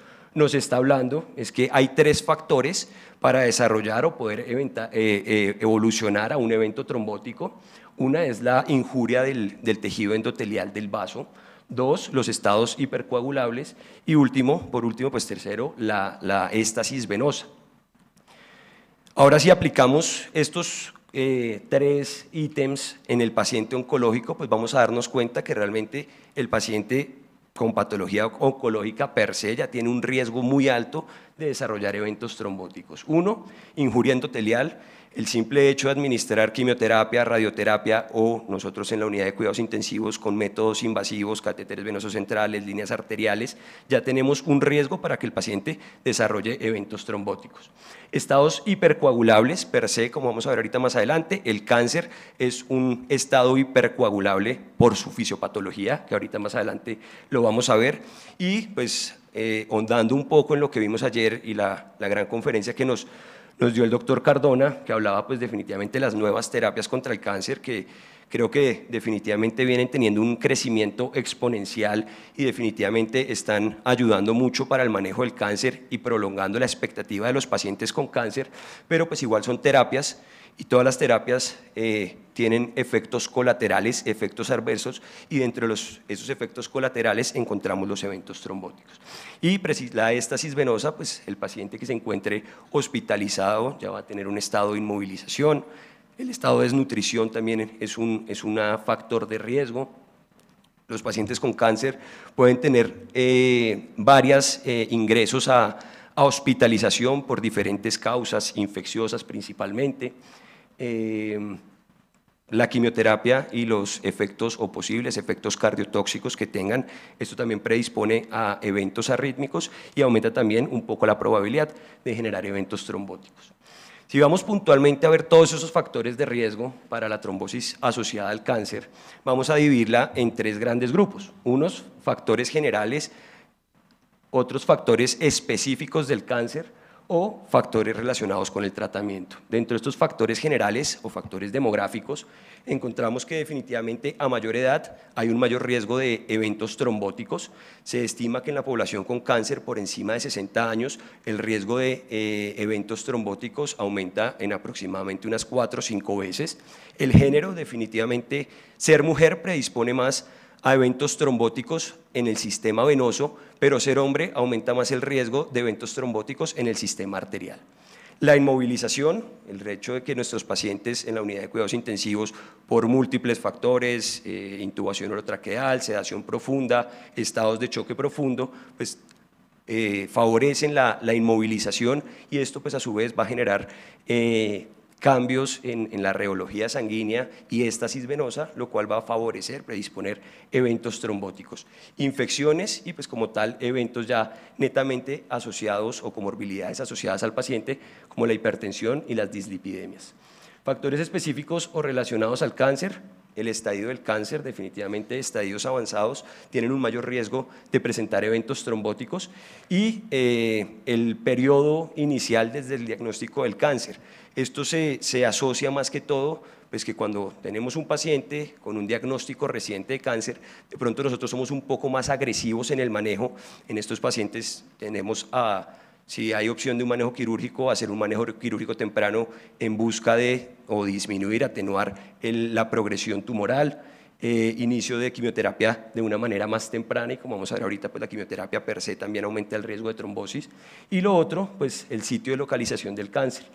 S7: está hablando es que hay tres factores para desarrollar o poder eh, eh, evolucionar a un evento trombótico. Una es la injuria del, tejido endotelial del vaso. Dos, los estados hipercoagulables. Y último, por último, pues tercero, la, la éstasis venosa. Ahora si aplicamos estos eh, tres ítems en el paciente oncológico, pues vamos a darnos cuenta que realmente el paciente con patología oncológica per se ya tiene un riesgo muy alto de desarrollar eventos trombóticos. Uno, injuria endotelial, el simple hecho de administrar quimioterapia, radioterapia o nosotros en la unidad de cuidados intensivos con métodos invasivos, catéteres venosos centrales, líneas arteriales, ya tenemos un riesgo para que el paciente desarrolle eventos trombóticos. Estados hipercoagulables per se, como vamos a ver ahorita más adelante, el cáncer es un estado hipercoagulable por su fisiopatología, que ahorita más adelante lo vamos a ver, y pues eh, hondando un poco en lo que vimos ayer y la, gran conferencia que nos, nos dio el doctor Cardona, que hablaba pues definitivamente de las nuevas terapias contra el cáncer, que creo que definitivamente vienen teniendo un crecimiento exponencial y definitivamente están ayudando mucho para el manejo del cáncer y prolongando la expectativa de los pacientes con cáncer, pero pues igual son terapias y todas las terapias eh, tienen efectos colaterales, efectos adversos, y dentro los, esos efectos colaterales encontramos los eventos trombóticos. Y la estasis venosa, pues el paciente que se encuentre hospitalizado ya va a tener un estado de inmovilización, el estado de desnutrición también es un factor de riesgo. Los pacientes con cáncer pueden tener eh, varios eh, ingresos a, hospitalización por diferentes causas, infecciosas principalmente. Eh, la quimioterapia y los efectos o posibles efectos cardiotóxicos que tengan. Esto también predispone a eventos arrítmicos y aumenta también un poco la probabilidad de generar eventos trombóticos. Si vamos puntualmente a ver todos esos factores de riesgo para la trombosis asociada al cáncer, vamos a dividirla en tres grandes grupos. Unos factores generales, otros factores específicos del cáncer, o factores relacionados con el tratamiento. Dentro de estos factores generales o factores demográficos, encontramos que definitivamente a mayor edad hay un mayor riesgo de eventos trombóticos. Se estima que en la población con cáncer por encima de 60 años, el riesgo de eh, eventos trombóticos aumenta en aproximadamente unas 4 o 5 veces. El género, definitivamente, ser mujer predispone más a eventos trombóticos en el sistema venoso pero ser hombre aumenta más el riesgo de eventos trombóticos en el sistema arterial. La inmovilización, el hecho de que nuestros pacientes en la unidad de cuidados intensivos, por múltiples factores, eh, intubación orotraqueal, sedación profunda, estados de choque profundo, pues eh, favorecen la, inmovilización y esto pues a su vez va a generar eh, cambios en, la reología sanguínea y estasis venosa, lo cual va a favorecer, predisponer eventos trombóticos, infecciones y pues como tal eventos ya netamente asociados o comorbilidades asociadas al paciente, como la hipertensión y las dislipidemias. Factores específicos o relacionados al cáncer, el estadio del cáncer, definitivamente estadios avanzados tienen un mayor riesgo de presentar eventos trombóticos y eh, el periodo inicial desde el diagnóstico del cáncer. Esto se, asocia más que todo, pues que cuando tenemos un paciente con un diagnóstico reciente de cáncer, de pronto nosotros somos un poco más agresivos en el manejo. En estos pacientes tenemos a, si hay opción de un manejo quirúrgico, hacer un manejo quirúrgico temprano en busca de o disminuir, atenuar la progresión tumoral. Eh, inicio de quimioterapia de una manera más temprana y como vamos a ver ahorita, pues la quimioterapia per se también aumenta el riesgo de trombosis. Y lo otro, pues el sitio de localización del cáncer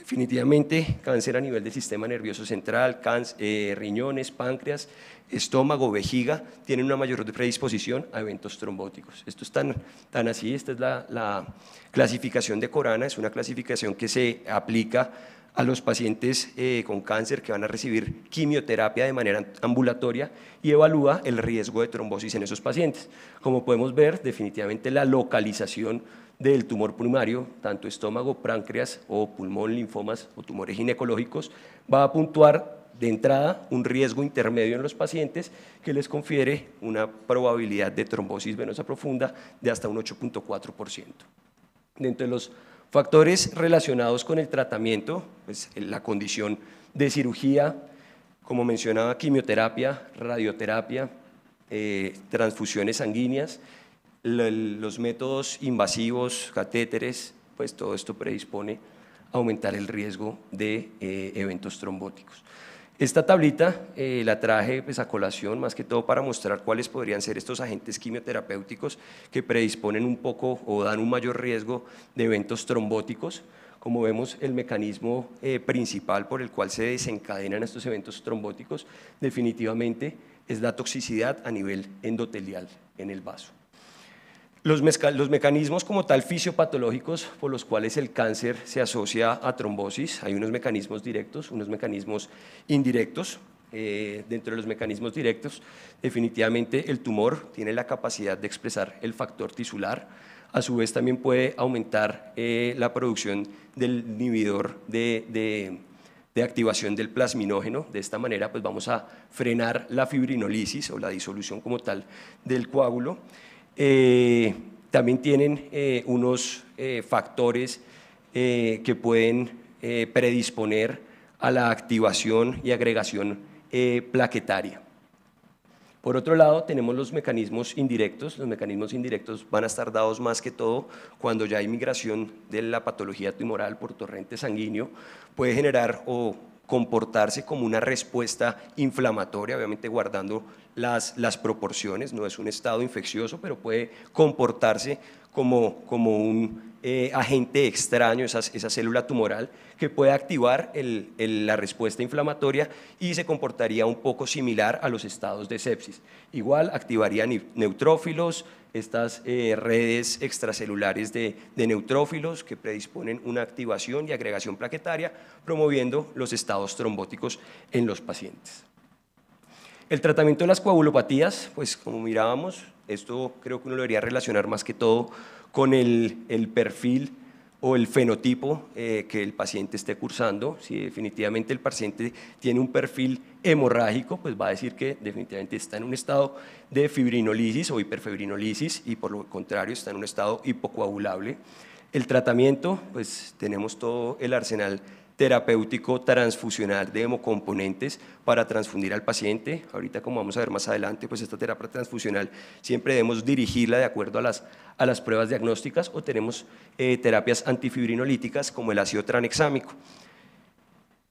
S7: definitivamente cáncer a nivel del sistema nervioso central, eh, riñones, páncreas, estómago, vejiga, tienen una mayor predisposición a eventos trombóticos. Esto es tan, tan así, esta es la, clasificación de Corana, es una clasificación que se aplica a los pacientes eh, con cáncer que van a recibir quimioterapia de manera ambulatoria y evalúa el riesgo de trombosis en esos pacientes. Como podemos ver, definitivamente la localización del tumor primario, tanto estómago, páncreas o pulmón, linfomas o tumores ginecológicos, va a puntuar de entrada un riesgo intermedio en los pacientes que les confiere una probabilidad de trombosis venosa profunda de hasta un 8.4%. Dentro de los factores relacionados con el tratamiento, pues la condición de cirugía, como mencionaba, quimioterapia, radioterapia, eh, transfusiones sanguíneas, los métodos invasivos, catéteres, pues todo esto predispone a aumentar el riesgo de eh, eventos trombóticos. Esta tablita eh, la traje pues, a colación más que todo para mostrar cuáles podrían ser estos agentes quimioterapéuticos que predisponen un poco o dan un mayor riesgo de eventos trombóticos. Como vemos, el mecanismo eh, principal por el cual se desencadenan estos eventos trombóticos definitivamente es la toxicidad a nivel endotelial en el vaso. Los, mecanismos como tal fisiopatológicos por los cuales el cáncer se asocia a trombosis, hay unos mecanismos directos, unos mecanismos indirectos. Eh, dentro de los mecanismos directos, definitivamente el tumor tiene la capacidad de expresar el factor tisular, a su vez también puede aumentar eh, la producción del inhibidor de, activación del plasminógeno. De esta manera pues vamos a frenar la fibrinolisis o la disolución como tal del coágulo. Eh, también tienen eh, unos eh, factores que pueden predisponer a la activación y agregación plaquetaria. Por otro lado, tenemos los mecanismos indirectos. Los mecanismos indirectos van a estar dados más que todo cuando ya hay migración de la patología tumoral por torrente sanguíneo. Puede generar o comportarse como una respuesta inflamatoria, obviamente guardando las, proporciones, no es un estado infeccioso, pero puede comportarse como, como un eh, agente extraño, esa célula tumoral, que puede activar la respuesta inflamatoria y se comportaría un poco similar a los estados de sepsis. Igual activaría neutrófilos, estas eh, redes extracelulares de, neutrófilos que predisponen una activación y agregación plaquetaria, promoviendo los estados trombóticos en los pacientes. El tratamiento de las coagulopatías, pues como mirábamos, esto creo que uno lo debería relacionar más que todo con el, el perfil o el fenotipo eh, que el paciente esté cursando. Si definitivamente el paciente tiene un perfil hemorrágico, pues va a decir que definitivamente está en un estado de fibrinolisis o hiperfibrinolisis y por lo contrario está en un estado hipocoagulable. El tratamiento, pues tenemos todo el arsenal terapéutico transfusional de hemocomponentes para transfundir al paciente. Ahorita, como vamos a ver más adelante, pues esta terapia transfusional siempre debemos dirigirla de acuerdo a las, a las pruebas diagnósticas o tenemos eh, terapias antifibrinolíticas como el ácido tranexámico.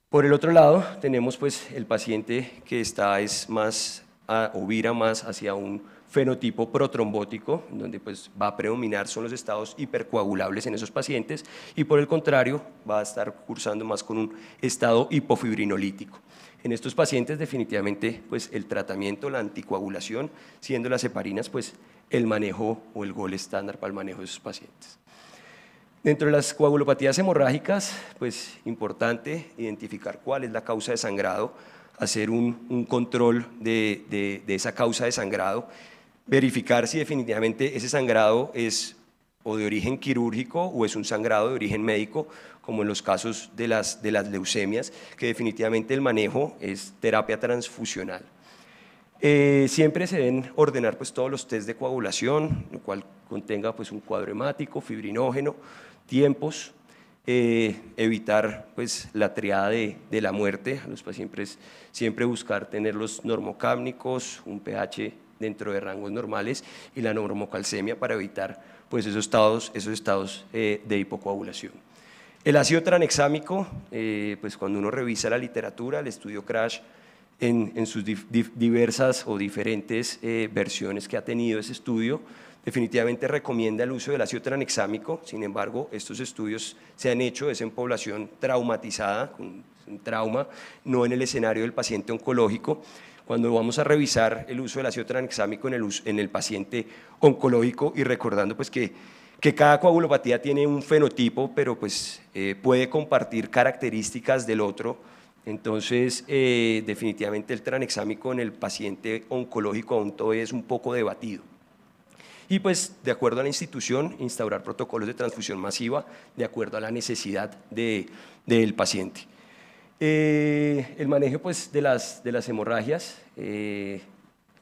S7: Por el otro lado, tenemos pues el paciente que está es más, a, o vira más hacia un fenotipo protrombótico, donde pues va a predominar son los estados hipercoagulables en esos pacientes y por el contrario va a estar cursando más con un estado hipofibrinolítico. En estos pacientes definitivamente pues el tratamiento, la anticoagulación, siendo las heparinas pues el manejo o el gol estándar para el manejo de esos pacientes. Dentro de las coagulopatías hemorrágicas, pues importante identificar cuál es la causa de sangrado, hacer un, control de esa causa de sangrado verificar si definitivamente ese sangrado es o de origen quirúrgico o es un sangrado de origen médico, como en los casos de las, de las leucemias, que definitivamente el manejo es terapia transfusional. Eh, siempre se deben ordenar pues, todos los test de coagulación, lo cual contenga pues, un cuadro hemático, fibrinógeno, tiempos, eh, evitar pues, la triada de, de la muerte, los pacientes siempre buscar tener los normocámnicos, un pH dentro de rangos normales y la normocalcemia para evitar pues, esos estados, esos estados eh, de hipocoagulación. El ácido tranexámico, eh, pues cuando uno revisa la literatura, el estudio Crash, en, sus diversas o diferentes eh, versiones que ha tenido ese estudio, definitivamente recomienda el uso del ácido tranexámico, sin embargo, estos estudios se han hecho es en población traumatizada, con trauma, no en el escenario del paciente oncológico, cuando vamos a revisar el uso del ácido tranexámico en el, paciente oncológico y recordando pues, que, cada coagulopatía tiene un fenotipo, pero pues eh, puede compartir características del otro. Entonces, eh, definitivamente el tranexámico en el paciente oncológico aún todavía es un poco debatido. Y pues, de acuerdo a la institución, instaurar protocolos de transfusión masiva de acuerdo a la necesidad del paciente. Eh, el manejo pues, de, las, de las hemorragias, eh,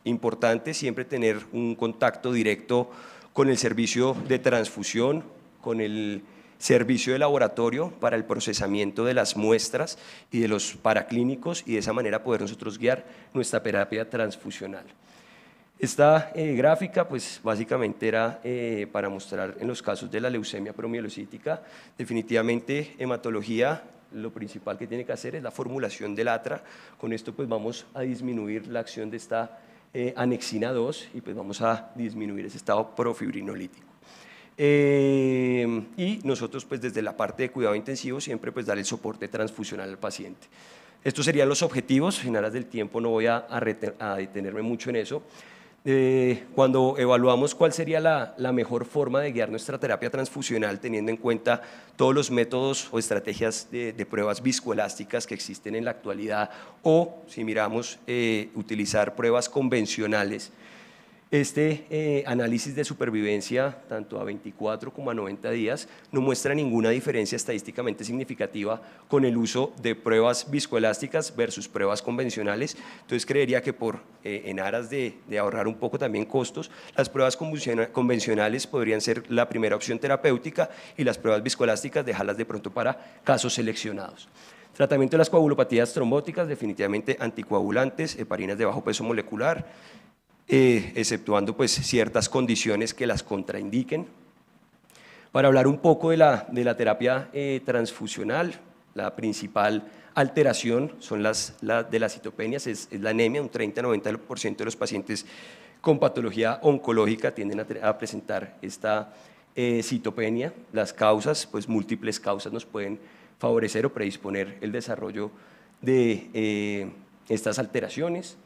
S7: importante siempre tener un contacto directo con el servicio de transfusión, con el servicio de laboratorio para el procesamiento de las muestras y de los paraclínicos y de esa manera poder nosotros guiar nuestra terapia transfusional. Esta eh, gráfica, pues básicamente era para mostrar en los casos de la leucemia promielocítica, definitivamente hematología lo principal que tiene que hacer es la formulación del ATRA. Con esto pues vamos a disminuir la acción de esta eh, anexina 2 y pues vamos a disminuir ese estado profibrinolítico. Eh, y nosotros pues desde la parte de cuidado intensivo siempre pues dar el soporte transfusional al paciente. Estos serían los objetivos, en del tiempo no voy a detenerme mucho en eso. Eh, cuando evaluamos cuál sería la, mejor forma de guiar nuestra terapia transfusional, teniendo en cuenta todos los métodos o estrategias de, pruebas viscoelásticas que existen en la actualidad, o si miramos eh, utilizar pruebas convencionales, este eh, análisis de supervivencia, tanto a 24 como a 90 días, no muestra ninguna diferencia estadísticamente significativa con el uso de pruebas viscoelásticas versus pruebas convencionales. Entonces, creería que por, eh, en aras de, de, ahorrar un poco también costos, las pruebas convencionales podrían ser la primera opción terapéutica y las pruebas viscoelásticas dejarlas de pronto para casos seleccionados. Tratamiento de las coagulopatías trombóticas, definitivamente anticoagulantes, heparinas de bajo peso molecular, eh, exceptuando pues ciertas condiciones que las contraindiquen. Para hablar un poco de la, terapia eh, transfusional, la principal alteración son las, de las citopenias, es, la anemia, un 30-90% de los pacientes con patología oncológica tienden a, presentar esta eh, citopenia. Las causas, pues múltiples causas nos pueden favorecer o predisponer el desarrollo de estas alteraciones.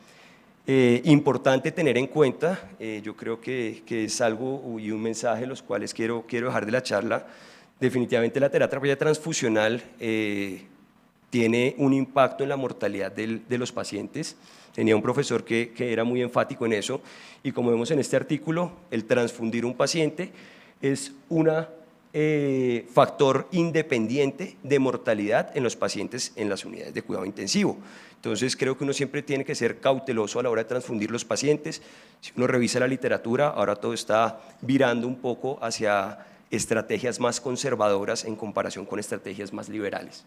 S7: Eh, importante tener en cuenta, eh, yo creo que, es algo y un mensaje los cuales quiero, quiero dejar de la charla, definitivamente la terapia transfusional eh, tiene un impacto en la mortalidad de los pacientes. Tenía un profesor que era muy enfático en eso y como vemos en este artículo, el transfundir un paciente es una eh, factor independiente de mortalidad en los pacientes en las unidades de cuidado intensivo. Entonces creo que uno siempre tiene que ser cauteloso a la hora de transfundir los pacientes. Si uno revisa la literatura, ahora todo está virando un poco hacia estrategias más conservadoras en comparación con estrategias más liberales.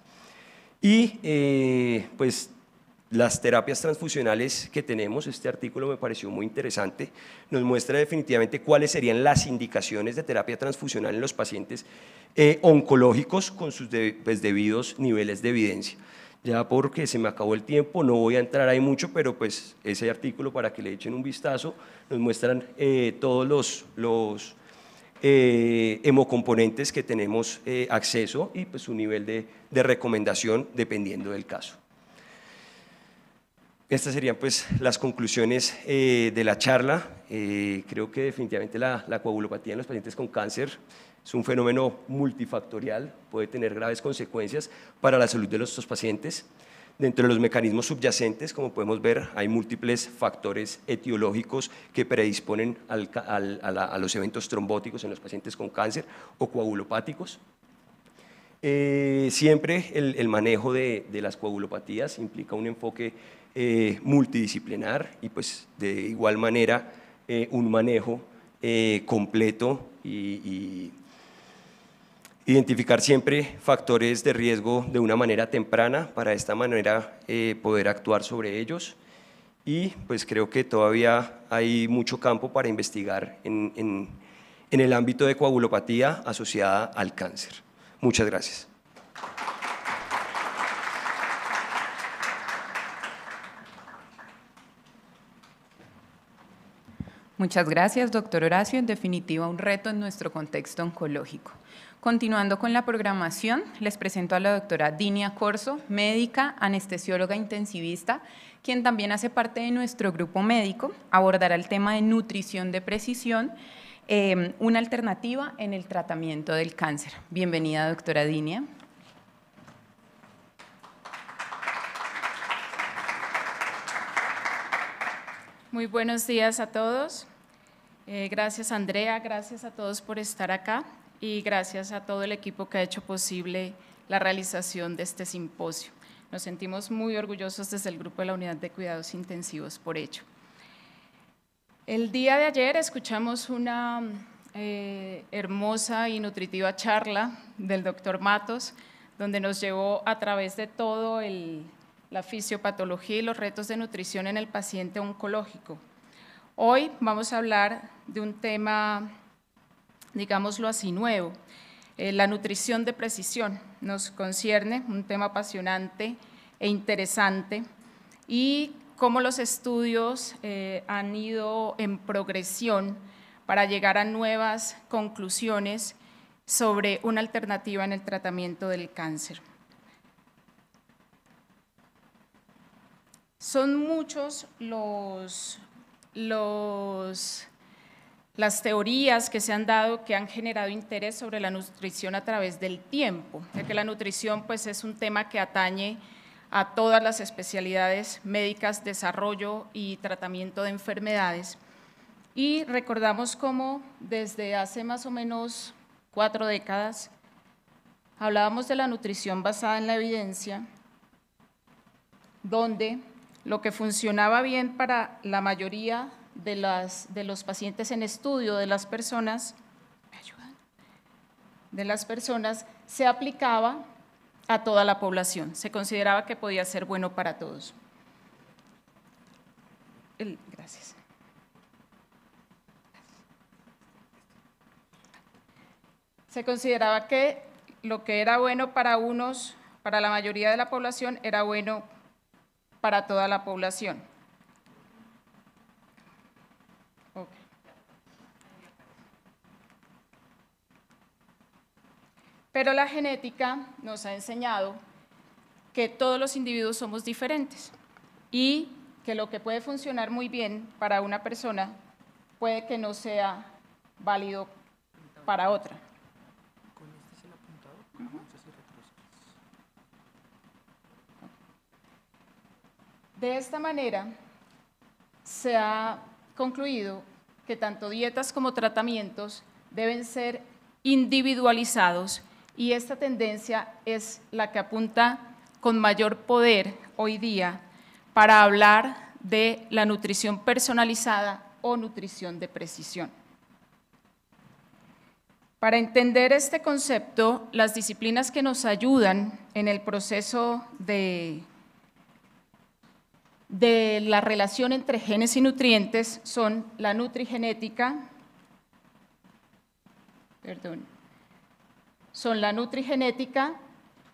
S7: Y eh, pues las terapias transfusionales que tenemos, este artículo me pareció muy interesante, nos muestra definitivamente cuáles serían las indicaciones de terapia transfusional en los pacientes eh, oncológicos con sus pues, debidos niveles de evidencia. Ya porque se me acabó el tiempo, no voy a entrar ahí mucho, pero pues ese artículo para que le echen un vistazo, nos muestran eh, todos los, eh, hemocomponentes que tenemos acceso y pues su nivel de recomendación dependiendo del caso. Estas serían pues las conclusiones eh, de la charla. Eh, creo que definitivamente la, coagulopatía en los pacientes con cáncer es un fenómeno multifactorial, puede tener graves consecuencias para la salud de los pacientes. Dentro de los mecanismos subyacentes, como podemos ver, hay múltiples factores etiológicos que predisponen a, los eventos trombóticos en los pacientes con cáncer o coagulopáticos. Eh, siempre el, manejo de, las coagulopatías implica un enfoque eh, multidisciplinar y pues de igual manera eh, un manejo eh, completo y, identificar siempre factores de riesgo de una manera temprana para esta manera poder actuar sobre ellos y pues creo que todavía hay mucho campo para investigar en, en el ámbito de coagulopatía asociada al cáncer. Muchas gracias.
S6: Muchas gracias, doctor Horacio. En definitiva, un reto en nuestro contexto oncológico. Continuando con la programación, les presento a la doctora Dinia Corso, médica, anestesióloga intensivista, quien también hace parte de nuestro grupo médico, abordará el tema de nutrición de precisión, eh, una alternativa en el tratamiento del cáncer. Bienvenida, doctora Dinia.
S8: Muy buenos días a todos. Eh, gracias Andrea, gracias a todos por estar acá y gracias a todo el equipo que ha hecho posible la realización de este simposio. Nos sentimos muy orgullosos desde el Grupo de la Unidad de Cuidados Intensivos por ello. El día de ayer escuchamos una eh, hermosa y nutritiva charla del doctor Matos, donde nos llevó a través de todo el la fisiopatología y los retos de nutrición en el paciente oncológico. Hoy vamos a hablar de un tema, digámoslo así, nuevo, eh, la nutrición de precisión. Nos concierne un tema apasionante e interesante y cómo los estudios eh, han ido en progresión para llegar a nuevas conclusiones sobre una alternativa en el tratamiento del cáncer. Son muchos las teorías que se han dado que han generado interés sobre la nutrición a través del tiempo, ya que la nutrición pues, es un tema que atañe a todas las especialidades médicas, desarrollo y tratamiento de enfermedades. Y recordamos cómo desde hace más o menos cuatro décadas hablábamos de la nutrición basada en la evidencia, donde lo que funcionaba bien para la mayoría de, las, de los pacientes en estudio, de las personas, De las personas, se aplicaba a toda la población. Se consideraba que podía ser bueno para todos. gracias. Se consideraba que lo que era bueno para unos, para la mayoría de la población, era bueno para toda la población. Pero la genética nos ha enseñado que todos los individuos somos diferentes y que lo que puede funcionar muy bien para una persona puede que no sea válido para otra. De esta manera, se ha concluido que tanto dietas como tratamientos deben ser individualizados y esta tendencia es la que apunta con mayor poder hoy día para hablar de la nutrición personalizada o nutrición de precisión. Para entender este concepto, las disciplinas que nos ayudan en el proceso de de la relación entre genes y nutrientes son la nutrigenética, perdón, son la nutrigenética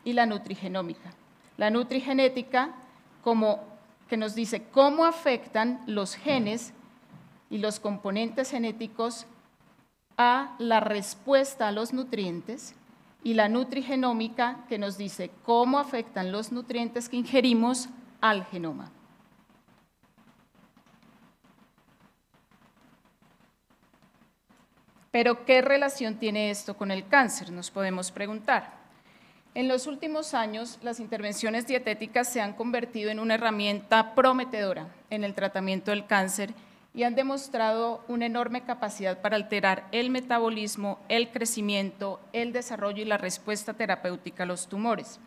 S8: y la nutrigenómica. La nutrigenética que nos dice cómo afectan los genes y los componentes genéticos a la respuesta a los nutrientes y la nutrigenómica que nos dice cómo afectan los nutrientes que ingerimos al genoma. Pero ¿qué relación tiene esto con el cáncer? Nos podemos preguntar. En los últimos años, las intervenciones dietéticas se han convertido en una herramienta prometedora en el tratamiento del cáncer y han demostrado una enorme capacidad para alterar el metabolismo, el crecimiento, el desarrollo y la respuesta terapéutica a los tumores.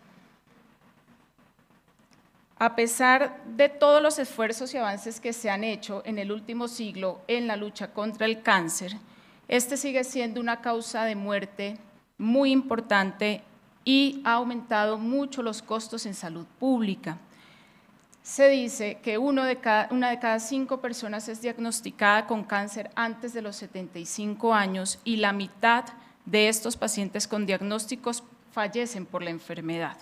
S8: A pesar de todos los esfuerzos y avances que se han hecho en el último siglo en la lucha contra el cáncer, este sigue siendo una causa de muerte muy importante y ha aumentado mucho los costos en salud pública. Se dice que una de cada cinco personas es diagnosticada con cáncer antes de los 75 años y la mitad de estos pacientes con diagnósticos fallecen por la enfermedad.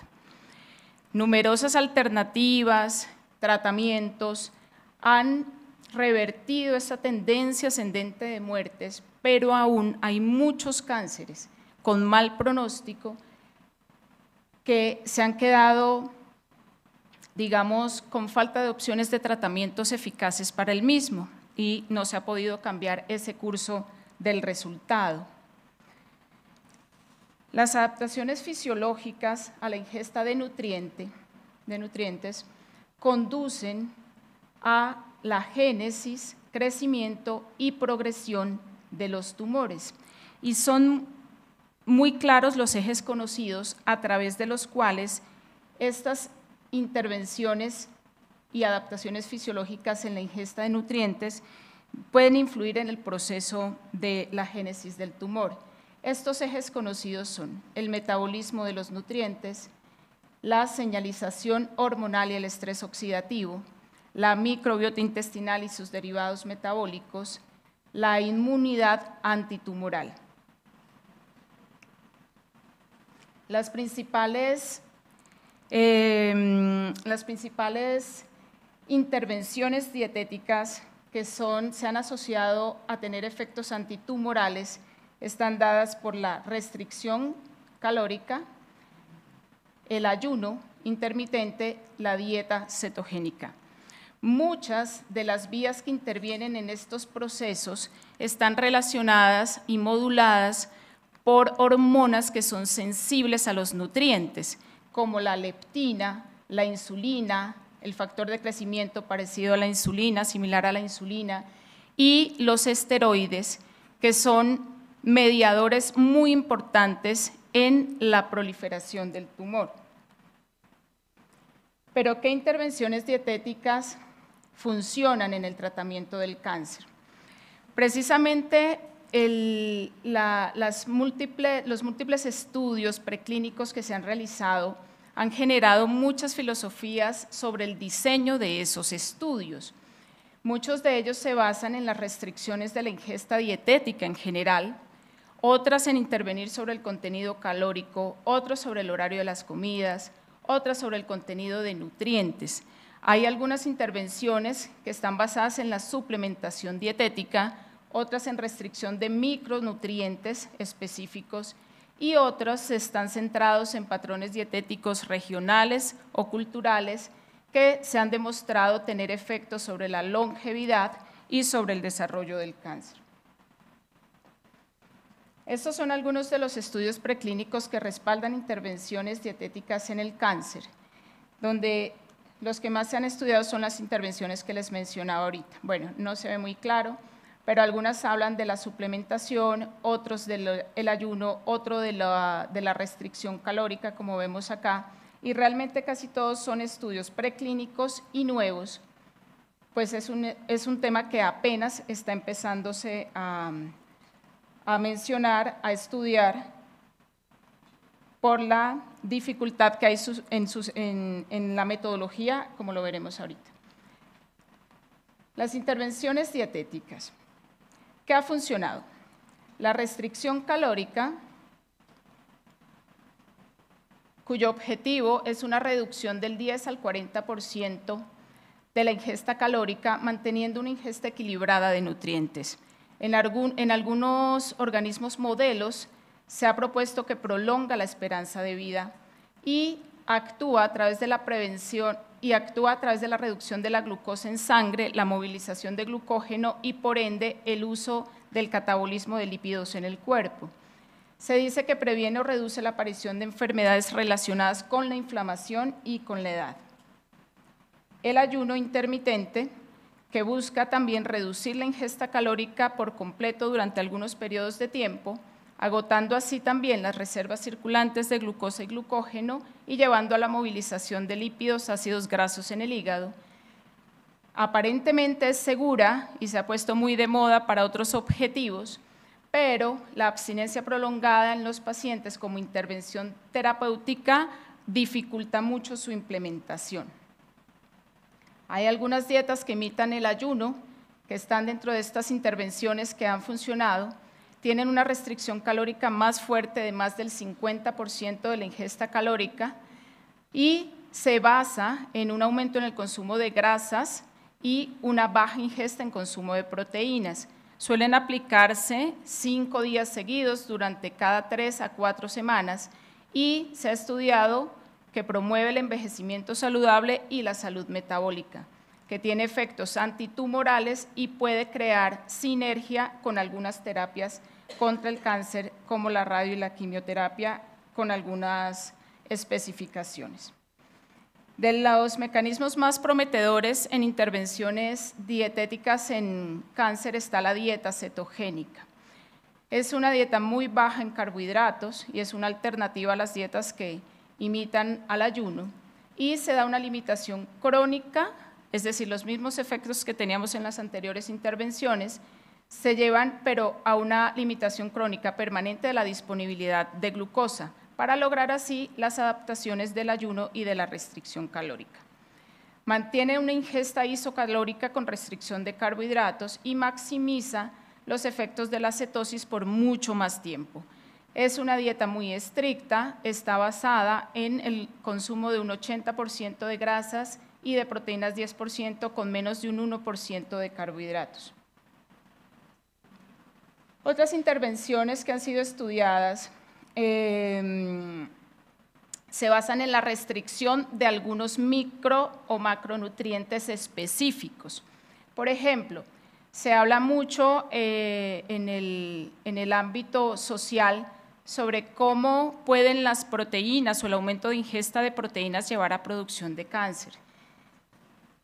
S8: Numerosas alternativas, tratamientos han revertido esta tendencia ascendente de muertes, pero aún hay muchos cánceres con mal pronóstico que se han quedado, digamos, con falta de opciones de tratamientos eficaces para el mismo y no se ha podido cambiar ese curso del resultado. Las adaptaciones fisiológicas a la ingesta de, nutriente, de nutrientes conducen a la génesis, crecimiento y progresión de los tumores. Y son muy claros los ejes conocidos a través de los cuales estas intervenciones y adaptaciones fisiológicas en la ingesta de nutrientes pueden influir en el proceso de la génesis del tumor. Estos ejes conocidos son el metabolismo de los nutrientes, la señalización hormonal y el estrés oxidativo, la microbiota intestinal y sus derivados metabólicos, la inmunidad antitumoral. Las principales, em, las principales intervenciones dietéticas que se han asociado a tener efectos antitumorales están dadas por la restricción calórica, el ayuno intermitente, la dieta cetogénica. Muchas de las vías que intervienen en estos procesos están relacionadas y moduladas por hormonas que son sensibles a los nutrientes, como la leptina, la insulina, el factor de crecimiento parecido a la insulina, similar a la insulina, y los esteroides, que son mediadores muy importantes en la proliferación del tumor. Pero ¿qué intervenciones dietéticas funcionan en el tratamiento del cáncer. Precisamente los múltiples estudios preclínicos que se han realizado han generado muchas filosofías sobre el diseño de esos estudios. Muchos de ellos se basan en las restricciones de la ingesta dietética en general, otras en intervenir sobre el contenido calórico, otros sobre el horario de las comidas, otras sobre el contenido de nutrientes. Hay algunas intervenciones que están basadas en la suplementación dietética, otras en restricción de micronutrientes específicos y otros están centrados en patrones dietéticos regionales o culturales que se han demostrado tener efectos sobre la longevidad y sobre el desarrollo del cáncer. Estos son algunos de los estudios preclínicos que respaldan intervenciones dietéticas en el cáncer, donde los que más se han estudiado son las intervenciones que les mencionaba ahorita. Bueno, no se ve muy claro, pero algunas hablan de la suplementación, otros del ayuno, otro de la, restricción calórica, como vemos acá, y realmente casi todos son estudios preclínicos y nuevos, pues es un, es un tema que apenas está empezándose a mencionar, a estudiar, por la dificultad que hay en, la metodología, como lo veremos ahorita. Las intervenciones dietéticas. ¿Qué ha funcionado? La restricción calórica, cuyo objetivo es una reducción del 10 al 40% de la ingesta calórica, manteniendo una ingesta equilibrada de nutrientes. en algunos organismos modelos, se ha propuesto que prolonga la esperanza de vida y actúa a través de la prevención y actúa a través de la reducción de la glucosa en sangre, la movilización de glucógeno y por ende el uso del catabolismo de lípidos en el cuerpo. Se dice que previene o reduce la aparición de enfermedades relacionadas con la inflamación y con la edad. El ayuno intermitente, que busca también reducir la ingesta calórica por completo durante algunos periodos de tiempo, agotando así también las reservas circulantes de glucosa y glucógeno y llevando a la movilización de lípidos, ácidos grasos en el hígado. Aparentemente es segura y se ha puesto muy de moda para otros objetivos, pero la abstinencia prolongada en los pacientes como intervención terapéutica dificulta mucho su implementación. Hay algunas dietas que imitan el ayuno, que están dentro de estas intervenciones que han funcionado, tienen una restricción calórica más fuerte de más del 50% de la ingesta calórica y se basa en un aumento en el consumo de grasas y una baja ingesta en consumo de proteínas. Suelen aplicarse cinco días seguidos durante cada tres a cuatro semanas y se ha estudiado que promueve el envejecimiento saludable y la salud metabólica que tiene efectos antitumorales y puede crear sinergia con algunas terapias contra el cáncer, como la radio y la quimioterapia, con algunas especificaciones. De
S9: los mecanismos
S8: más prometedores en intervenciones dietéticas en cáncer está la dieta cetogénica. Es una dieta muy baja en carbohidratos y es una alternativa a las dietas que imitan al ayuno y se da una limitación crónica es decir, los mismos efectos que teníamos en las anteriores intervenciones, se llevan pero a una limitación crónica permanente de la disponibilidad de glucosa para lograr así las adaptaciones del ayuno y de la restricción calórica. Mantiene una ingesta isocalórica con restricción de carbohidratos y maximiza los efectos de la cetosis por mucho más tiempo. Es una dieta muy estricta, está basada en el consumo de un 80% de grasas y de proteínas 10% con menos de un 1% de carbohidratos. Otras intervenciones que han sido estudiadas em, se basan en la restricción de algunos micro o macronutrientes específicos. Por ejemplo, se habla mucho eh, en, el, en el ámbito social sobre cómo pueden las proteínas o el aumento de ingesta de proteínas llevar a producción de cáncer.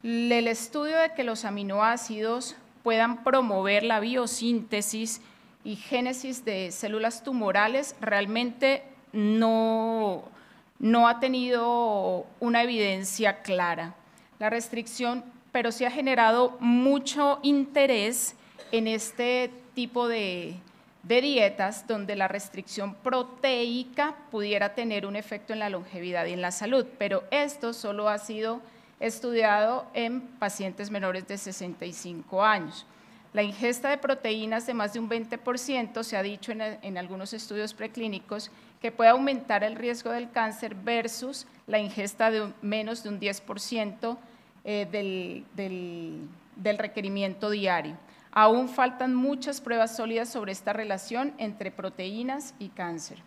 S8: El estudio de que los aminoácidos puedan promover la biosíntesis y génesis de células tumorales realmente no, ha tenido una evidencia clara. La restricción, pero sí ha generado mucho interés en este tipo de, de dietas donde la restricción proteica pudiera tener un efecto en la longevidad y en la salud, pero esto solo ha sido estudiado en pacientes menores de 65 años. La ingesta de proteínas de más de un 20% se ha dicho en, algunos estudios preclínicos que puede aumentar el riesgo del cáncer versus la ingesta de menos de un 10% eh, del requerimiento diario. Aún faltan muchas pruebas sólidas sobre esta relación entre proteínas y cáncer.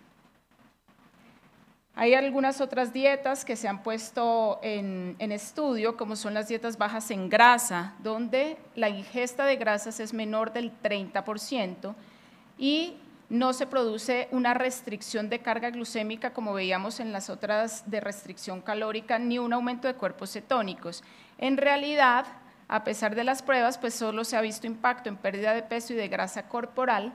S8: Hay algunas otras dietas que se han puesto en, estudio, como son las dietas bajas en grasa, donde la ingesta de grasas es menor del 30% y no se produce una restricción de carga glucémica como veíamos en las otras de restricción calórica, ni un aumento de cuerpos cetónicos. En realidad, a pesar de las pruebas, pues solo se ha visto impacto en pérdida de peso y de grasa corporal,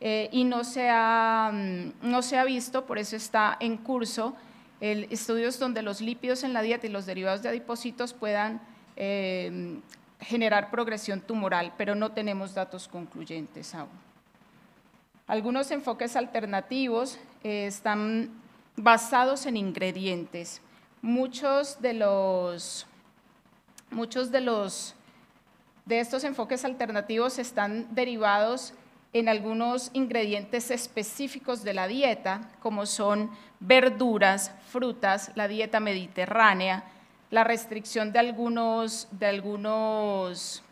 S8: eh, y no se, ha, mm, no se ha visto, por eso está en curso, el, estudios donde los lípidos en la dieta y los derivados de adipocitos puedan eh, generar progresión tumoral, pero no tenemos datos concluyentes aún. Algunos enfoques alternativos eh, están basados en ingredientes. Muchos de los, muchos de los de estos enfoques alternativos están derivados en algunos ingredientes específicos de la dieta, como son verduras, frutas, la dieta mediterránea, la restricción de algunos, de algunos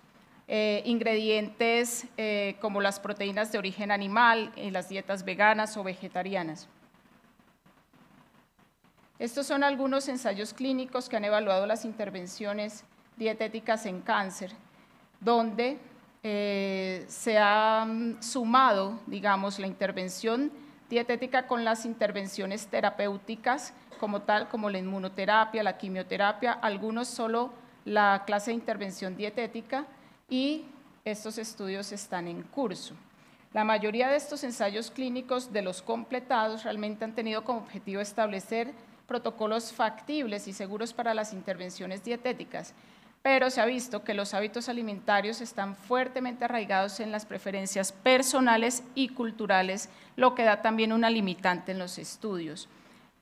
S8: eh, ingredientes eh, como las proteínas de origen animal en las dietas veganas o vegetarianas. Estos son algunos ensayos clínicos que han evaluado las intervenciones dietéticas en cáncer, donde eh, se ha mm, sumado, digamos, la intervención dietética con las intervenciones terapéuticas como tal, como la inmunoterapia, la quimioterapia, algunos solo la clase de intervención dietética y estos estudios están en curso. La mayoría de estos ensayos clínicos de los completados realmente han tenido como objetivo establecer protocolos factibles y seguros para las intervenciones dietéticas pero se ha visto que los hábitos alimentarios están fuertemente arraigados en las preferencias personales y culturales, lo que da también una limitante en los estudios.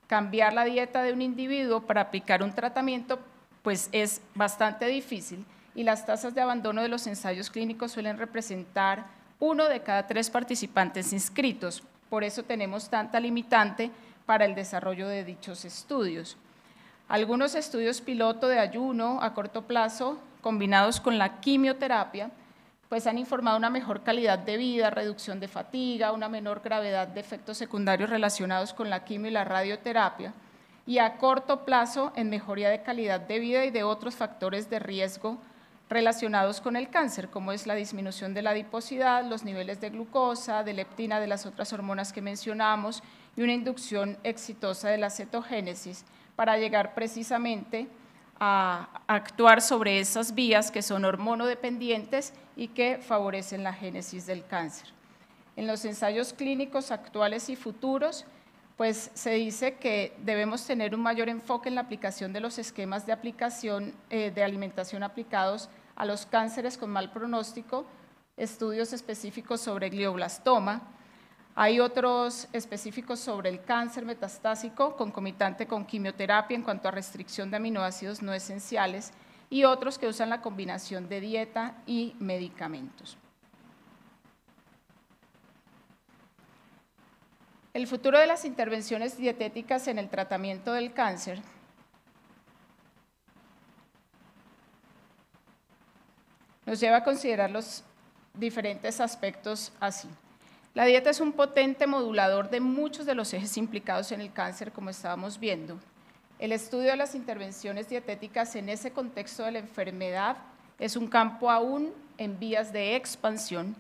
S8: Cambiar la dieta de un individuo para aplicar un tratamiento pues es bastante difícil y las tasas de abandono de los ensayos clínicos suelen representar uno de cada tres participantes inscritos. Por eso tenemos tanta limitante para el desarrollo de dichos estudios. Algunos estudios piloto de ayuno a corto plazo combinados con la quimioterapia pues han informado una mejor calidad de vida, reducción de fatiga, una menor gravedad de efectos secundarios relacionados con la quimio y la radioterapia y a corto plazo en mejoría de calidad de vida y de otros factores de riesgo relacionados con el cáncer, como es la disminución de la adiposidad, los niveles de glucosa, de leptina, de las otras hormonas que mencionamos y una inducción exitosa de la cetogénesis, para llegar precisamente a actuar sobre esas vías que son hormonodependientes y que favorecen la génesis del cáncer. En los ensayos clínicos actuales y futuros, pues se dice que debemos tener un mayor enfoque en la aplicación de los esquemas de eh, de alimentación aplicados a los cánceres con mal pronóstico, estudios específicos sobre glioblastoma, hay otros específicos sobre el cáncer metastásico concomitante con quimioterapia en cuanto a restricción de aminoácidos no esenciales y otros que usan la combinación de dieta y medicamentos. El futuro de las intervenciones dietéticas en el tratamiento del cáncer nos lleva a considerar los diferentes aspectos así. La dieta es un potente modulador de muchos de los ejes implicados en el cáncer, como estábamos viendo. El estudio de las intervenciones dietéticas en ese contexto de la enfermedad es un campo aún en vías de expansión.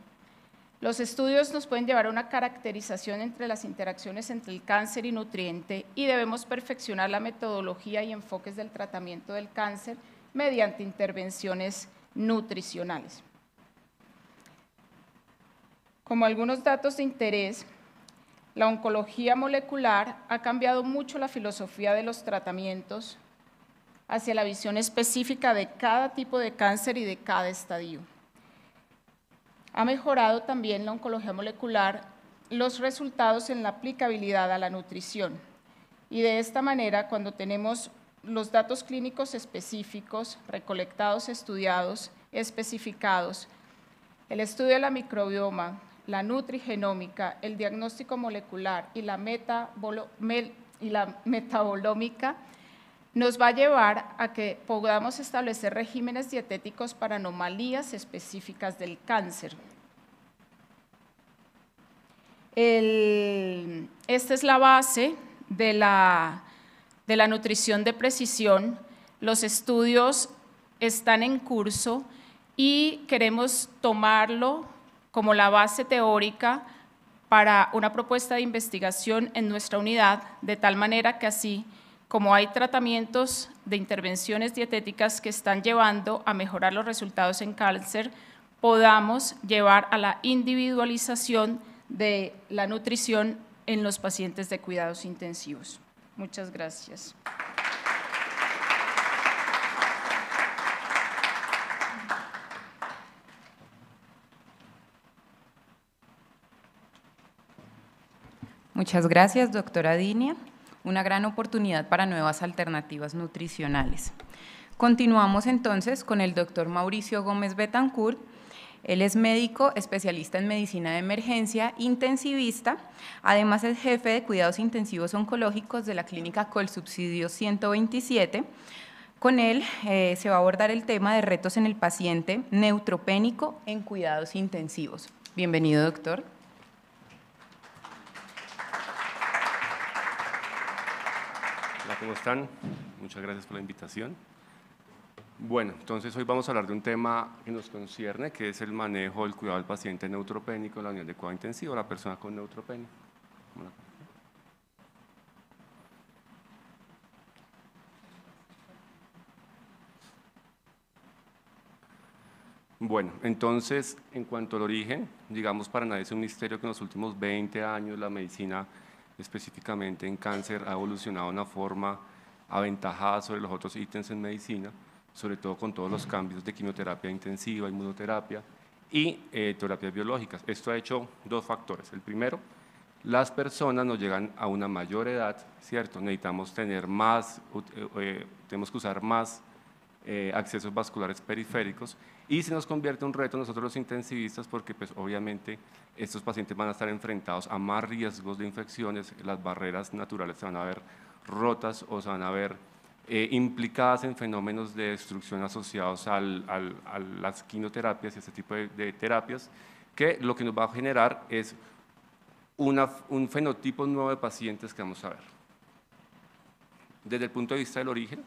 S8: Los estudios nos pueden llevar a una caracterización entre las interacciones entre el cáncer y nutriente y debemos perfeccionar la metodología y enfoques del tratamiento del cáncer mediante intervenciones nutricionales. Como algunos datos de interés, la oncología molecular ha cambiado mucho la filosofía de los tratamientos hacia la visión específica de cada tipo de cáncer y de cada estadio. Ha mejorado también la oncología molecular los resultados en la aplicabilidad a la nutrición. Y de esta manera, cuando tenemos los datos clínicos específicos, recolectados, estudiados, especificados, el estudio de la microbioma, la nutrigenómica, el diagnóstico molecular y la, metabolómica, nos va a llevar a que podamos establecer regímenes dietéticos para anomalías específicas del cáncer. esta es la base de la, de la nutrición de precisión. Los estudios están en curso y queremos tomarlo como la base teórica para una propuesta de investigación en nuestra unidad, de tal manera que así como hay tratamientos de intervenciones dietéticas que están llevando a mejorar los resultados en cáncer, podamos llevar a la individualización de la nutrición en los pacientes de cuidados intensivos. Muchas gracias.
S6: Muchas gracias, doctora Dinia. Una gran oportunidad para nuevas alternativas nutricionales. Continuamos entonces con el doctor Mauricio Gómez Betancourt. Él es médico, especialista en medicina de emergencia, intensivista. Además es jefe de cuidados intensivos oncológicos de la clínica Colsubsidio 127. Con él eh, se va a abordar el tema de retos en el paciente neutropénico en cuidados intensivos. Bienvenido, doctor.
S10: ¿cómo están? Muchas gracias por la invitación. Bueno, entonces hoy vamos a hablar de un tema que nos concierne, que es el manejo del cuidado del paciente neutropénico en la unidad de cuidado intensivo, la persona con neutropenia. Bueno, entonces, en cuanto al origen, digamos, para nadie es un misterio que en los últimos 20 años la medicina específicamente en cáncer ha evolucionado de una forma aventajada sobre los otros ítems en medicina, sobre todo con todos los cambios de quimioterapia intensiva, inmunoterapia y eh, terapias biológicas. Esto ha hecho dos factores. El primero, las personas nos llegan a una mayor edad, ¿cierto? Necesitamos tener más, eh, eh, tenemos que usar más eh, accesos vasculares periféricos y se nos convierte un reto nosotros los intensivistas porque pues obviamente estos pacientes van a estar enfrentados a más riesgos de infecciones, las barreras naturales se van a ver rotas o se van a ver eh, implicadas en fenómenos de destrucción asociados a las quimioterapias y este tipo de, terapias que lo que nos va a generar es un fenotipo nuevo de pacientes que vamos a ver. Desde el punto de vista del origen,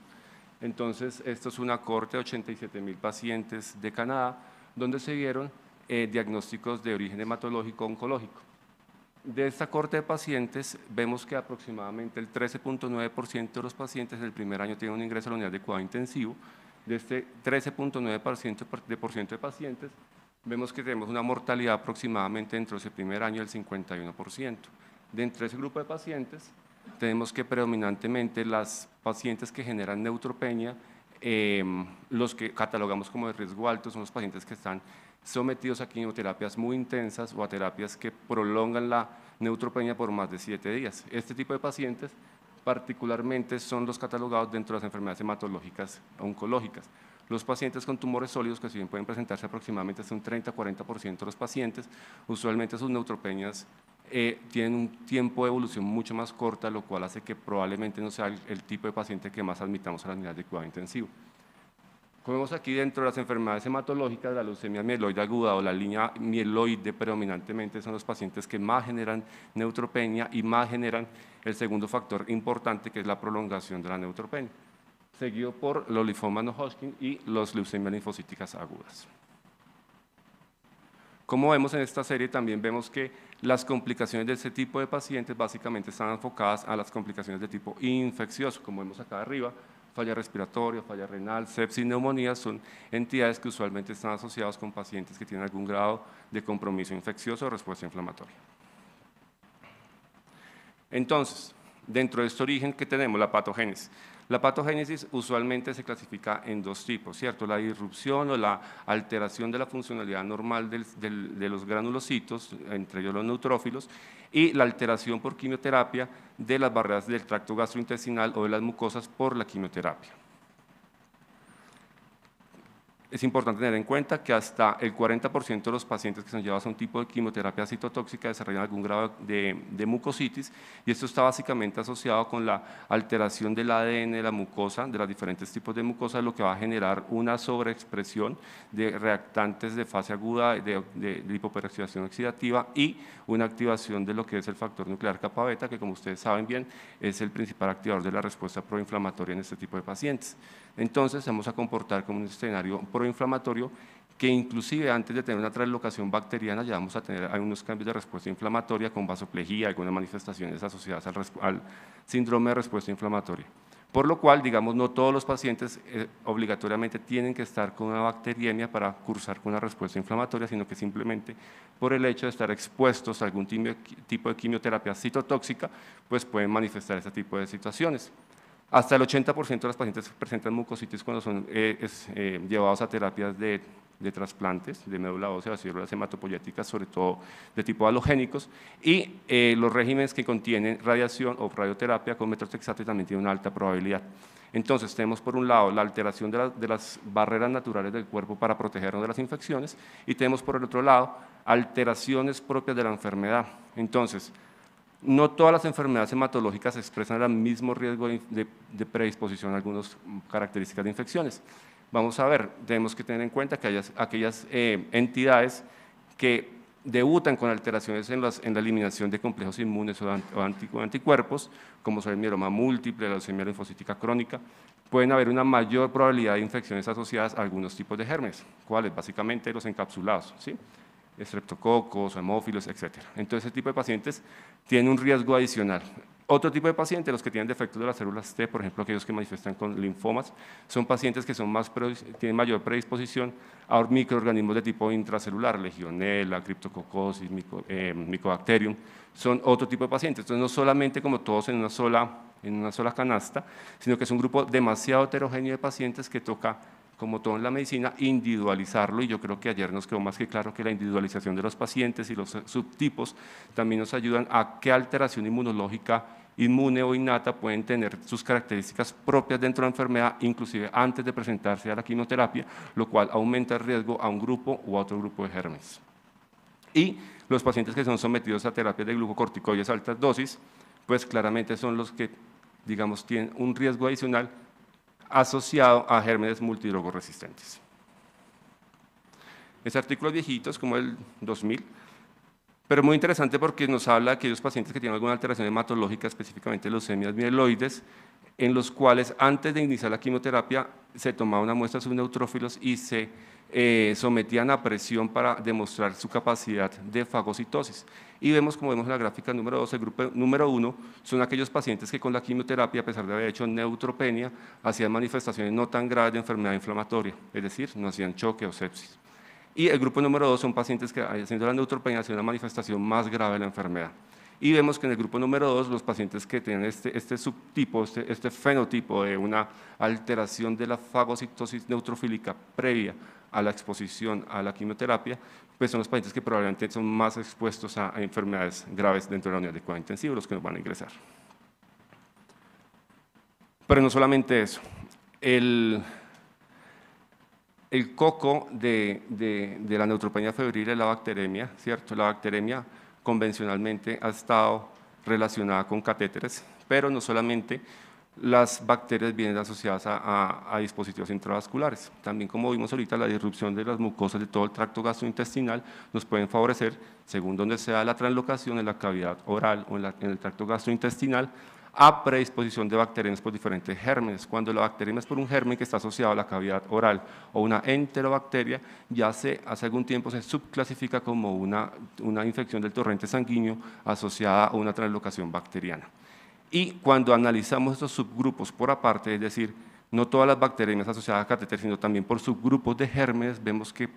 S10: entonces, esto es una corte de 87 mil pacientes de Canadá, donde se dieron eh, diagnósticos de origen hematológico oncológico. De esta corte de pacientes, vemos que aproximadamente el 13.9% de los pacientes del primer año tienen un ingreso a la unidad de cuidado intensivo. De este 13.9% de pacientes, vemos que tenemos una mortalidad aproximadamente dentro de ese primer año del 51%. De entre ese grupo de pacientes, tenemos que predominantemente las pacientes que generan neutropenia, em, los que catalogamos como de riesgo alto son los pacientes que están sometidos a quimioterapias muy intensas o a terapias que prolongan la neutropenia por más de siete días. Este tipo de pacientes particularmente son los catalogados dentro de las enfermedades hematológicas oncológicas. Los pacientes con tumores sólidos, que si bien pueden presentarse aproximadamente hasta un 30-40% de los pacientes, usualmente sus neutropenias eh, tienen un tiempo de evolución mucho más corta, lo cual hace que probablemente no sea el, tipo de paciente que más admitamos a las unidades de cuidado intensivo. Como vemos aquí dentro de las enfermedades hematológicas, la leucemia mieloide aguda o la línea mieloide predominantemente son los pacientes que más generan neutropenia y más generan el segundo factor importante que es la prolongación de la neutropenia, seguido por los linfomas no Hodgkin y las leucemias linfocíticas agudas. Como vemos en esta serie, también vemos que las complicaciones de este tipo de pacientes básicamente están enfocadas a las complicaciones de tipo infeccioso, como vemos acá arriba, falla respiratoria, falla renal, sepsis, neumonía, son entidades que usualmente están asociadas con pacientes que tienen algún grado de compromiso infeccioso o respuesta inflamatoria. Entonces, dentro de este origen que tenemos, la patogénesis, la patogénesis usualmente se clasifica en dos tipos, ¿cierto? La irrupción o la alteración de la funcionalidad normal de los granulocitos, entre ellos los neutrófilos, y la alteración por quimioterapia de las barreras del tracto gastrointestinal o de las mucosas por la quimioterapia es importante tener en cuenta que hasta el 40% de los pacientes que son llevados a un tipo de quimioterapia citotóxica desarrollan algún grado de, mucositis y esto está básicamente asociado con la alteración del ADN de la mucosa, de los diferentes tipos de mucosa, lo que va a generar una sobreexpresión de reactantes de fase aguda de, de, oxidativa y una activación de lo que es el factor nuclear capa beta, que como ustedes saben bien, es el principal activador de la respuesta proinflamatoria en este tipo de pacientes. Entonces, vamos a comportar como un escenario proinflamatorio que inclusive antes de tener una traslocación bacteriana ya vamos a tener algunos cambios de respuesta inflamatoria con vasoplejía, algunas manifestaciones asociadas al síndrome de respuesta inflamatoria. Por lo cual, digamos, no todos los pacientes eh, obligatoriamente tienen que estar con una bacteriemia para cursar con una respuesta inflamatoria, sino que simplemente por el hecho de estar expuestos a algún tipo de quimioterapia citotóxica, pues pueden manifestar este tipo de situaciones. Hasta el 80% de los pacientes presentan mucositis cuando son eh, eh, llevados a terapias de de trasplantes de médula ósea de células hematopoyéticas, sobre todo de tipo halogénicos, y eh, los regímenes que contienen radiación o radioterapia con metotrexato también tienen una alta probabilidad. Entonces tenemos por un lado la alteración de, las barreras naturales del cuerpo para protegernos de las infecciones y tenemos por el otro lado alteraciones propias de la enfermedad. Entonces, no todas las enfermedades hematológicas expresan el mismo riesgo de, de predisposición a algunas características de infecciones. Vamos a ver, tenemos que tener en cuenta que aquellas eh, entidades que debutan con alteraciones en, la eliminación de complejos inmunes o, anticuerpos, como son el mieloma múltiple, la leucemia linfocítica crónica, pueden haber una mayor probabilidad de infecciones asociadas a algunos tipos de gérmenes, cuáles básicamente los encapsulados, ¿sí? estreptococos, hemófilos, etc. Entonces, ese tipo de pacientes tiene un riesgo adicional. Otro tipo de pacientes, los que tienen defectos de las células T, por ejemplo, aquellos que manifiestan con linfomas, son pacientes que son más, tienen mayor predisposición a microorganismos de tipo intracelular, legionela, criptococosis, eh, mycobacterium, micobacterium, son otro tipo de pacientes. Entonces, no solamente como todos en una sola, en una sola canasta, sino que es un grupo demasiado heterogéneo de pacientes que toca como todo en la medicina, individualizarlo y yo creo que ayer nos quedó más que claro que la individualización de los pacientes y los subtipos también nos ayudan a qué alteración inmunológica inmune o innata pueden tener sus características propias dentro de la enfermedad, inclusive antes de presentarse a la quimioterapia, lo cual aumenta el riesgo a un grupo u otro grupo de gérmenes. Y los pacientes que son sometidos a terapias de glucocorticoides a altas dosis, pues claramente son los que, digamos, tienen un riesgo adicional asociado a gérmenes multidrogoresistentes. Este artículo viejitos, como el 2000, pero muy interesante porque nos habla de aquellos pacientes que tienen alguna alteración hematológica, específicamente leucemias mieloides, en los cuales antes de iniciar la quimioterapia se tomaba una muestra de sus neutrófilos y se eh, sometían a presión para demostrar su capacidad de fagocitosis. Y vemos, como vemos en la gráfica número 2, el grupo número 1 son aquellos pacientes que con la quimioterapia, a pesar de haber hecho neutropenia, hacían manifestaciones no tan graves de enfermedad inflamatoria, es decir, no hacían choque o sepsis. Y el grupo número dos son pacientes que, eh, haciendo la neutropenia, es una manifestación más grave de la enfermedad. Y vemos que en el grupo número dos, los pacientes que tienen este, este subtipo, este, este, fenotipo de una alteración de la fagocitosis neutrofílica previa a la exposición a la quimioterapia, pues son los pacientes que probablemente son más expuestos a, enfermedades graves dentro de la unidad de cuidado intensivo, los que nos van a ingresar. Pero no solamente eso. El, el coco de, la neutropenia febril es la bacteremia, ¿cierto? La bacteremia convencionalmente ha estado relacionada con catéteres, pero no solamente las bacterias vienen asociadas a, dispositivos intravasculares. También, como vimos ahorita, la disrupción de las mucosas de todo el tracto gastrointestinal nos pueden favorecer, según donde sea la translocación, en la cavidad oral o en el tracto gastrointestinal, a predisposición de bacterias por diferentes gérmenes. Cuando la bacteria es por un germen que está asociado a la cavidad oral o una enterobacteria, ya se, hace algún tiempo se subclasifica como una, una infección del torrente sanguíneo asociada a una translocación bacteriana. Y cuando analizamos estos subgrupos por aparte, es decir, no todas las bacterias asociadas a catéter, sino también por subgrupos de gérmenes, vemos que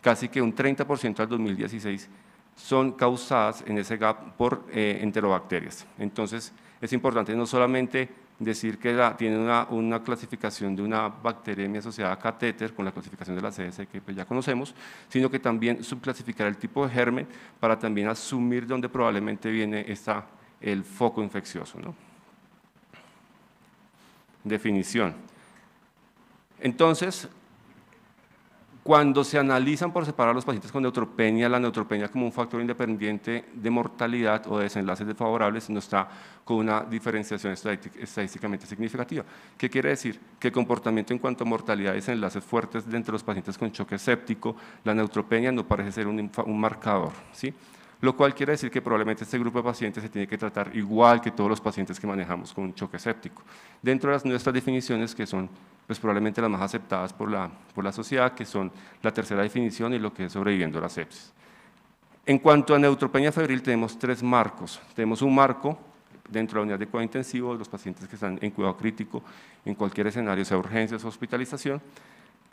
S10: casi que un 30% al 2016 son causadas en ese gap por eh, enterobacterias. Entonces, es importante no solamente decir que tiene una, clasificación de una bacteremia asociada a catéter con la clasificación de la CS que pues, ya conocemos, sino que también subclasificar el tipo de germen para también asumir dónde probablemente viene esta, el foco infeccioso. Definición. Entonces, cuando se analizan por separar los pacientes con neutropenia, la neutropenia como un factor independiente de mortalidad o de desenlaces desfavorables no está con una diferenciación estadísticamente significativa. ¿Qué quiere decir? Que el comportamiento en cuanto a mortalidad y desenlaces fuertes de entre los pacientes con choque séptico, la neutropenia no parece ser un, un marcador. ¿sí? lo cual quiere decir que probablemente este grupo de pacientes se tiene que tratar igual que todos los pacientes que manejamos con un choque séptico. Dentro de las, nuestras definiciones, que son pues, probablemente las más aceptadas por la, sociedad, que son la tercera definición y lo que es sobreviviendo a la sepsis. En cuanto a neutropenia febril, tenemos tres marcos. Tenemos un marco dentro de la unidad de cuidado intensivo, de los pacientes que están en cuidado crítico, en cualquier escenario, sea urgencias o hospitalización.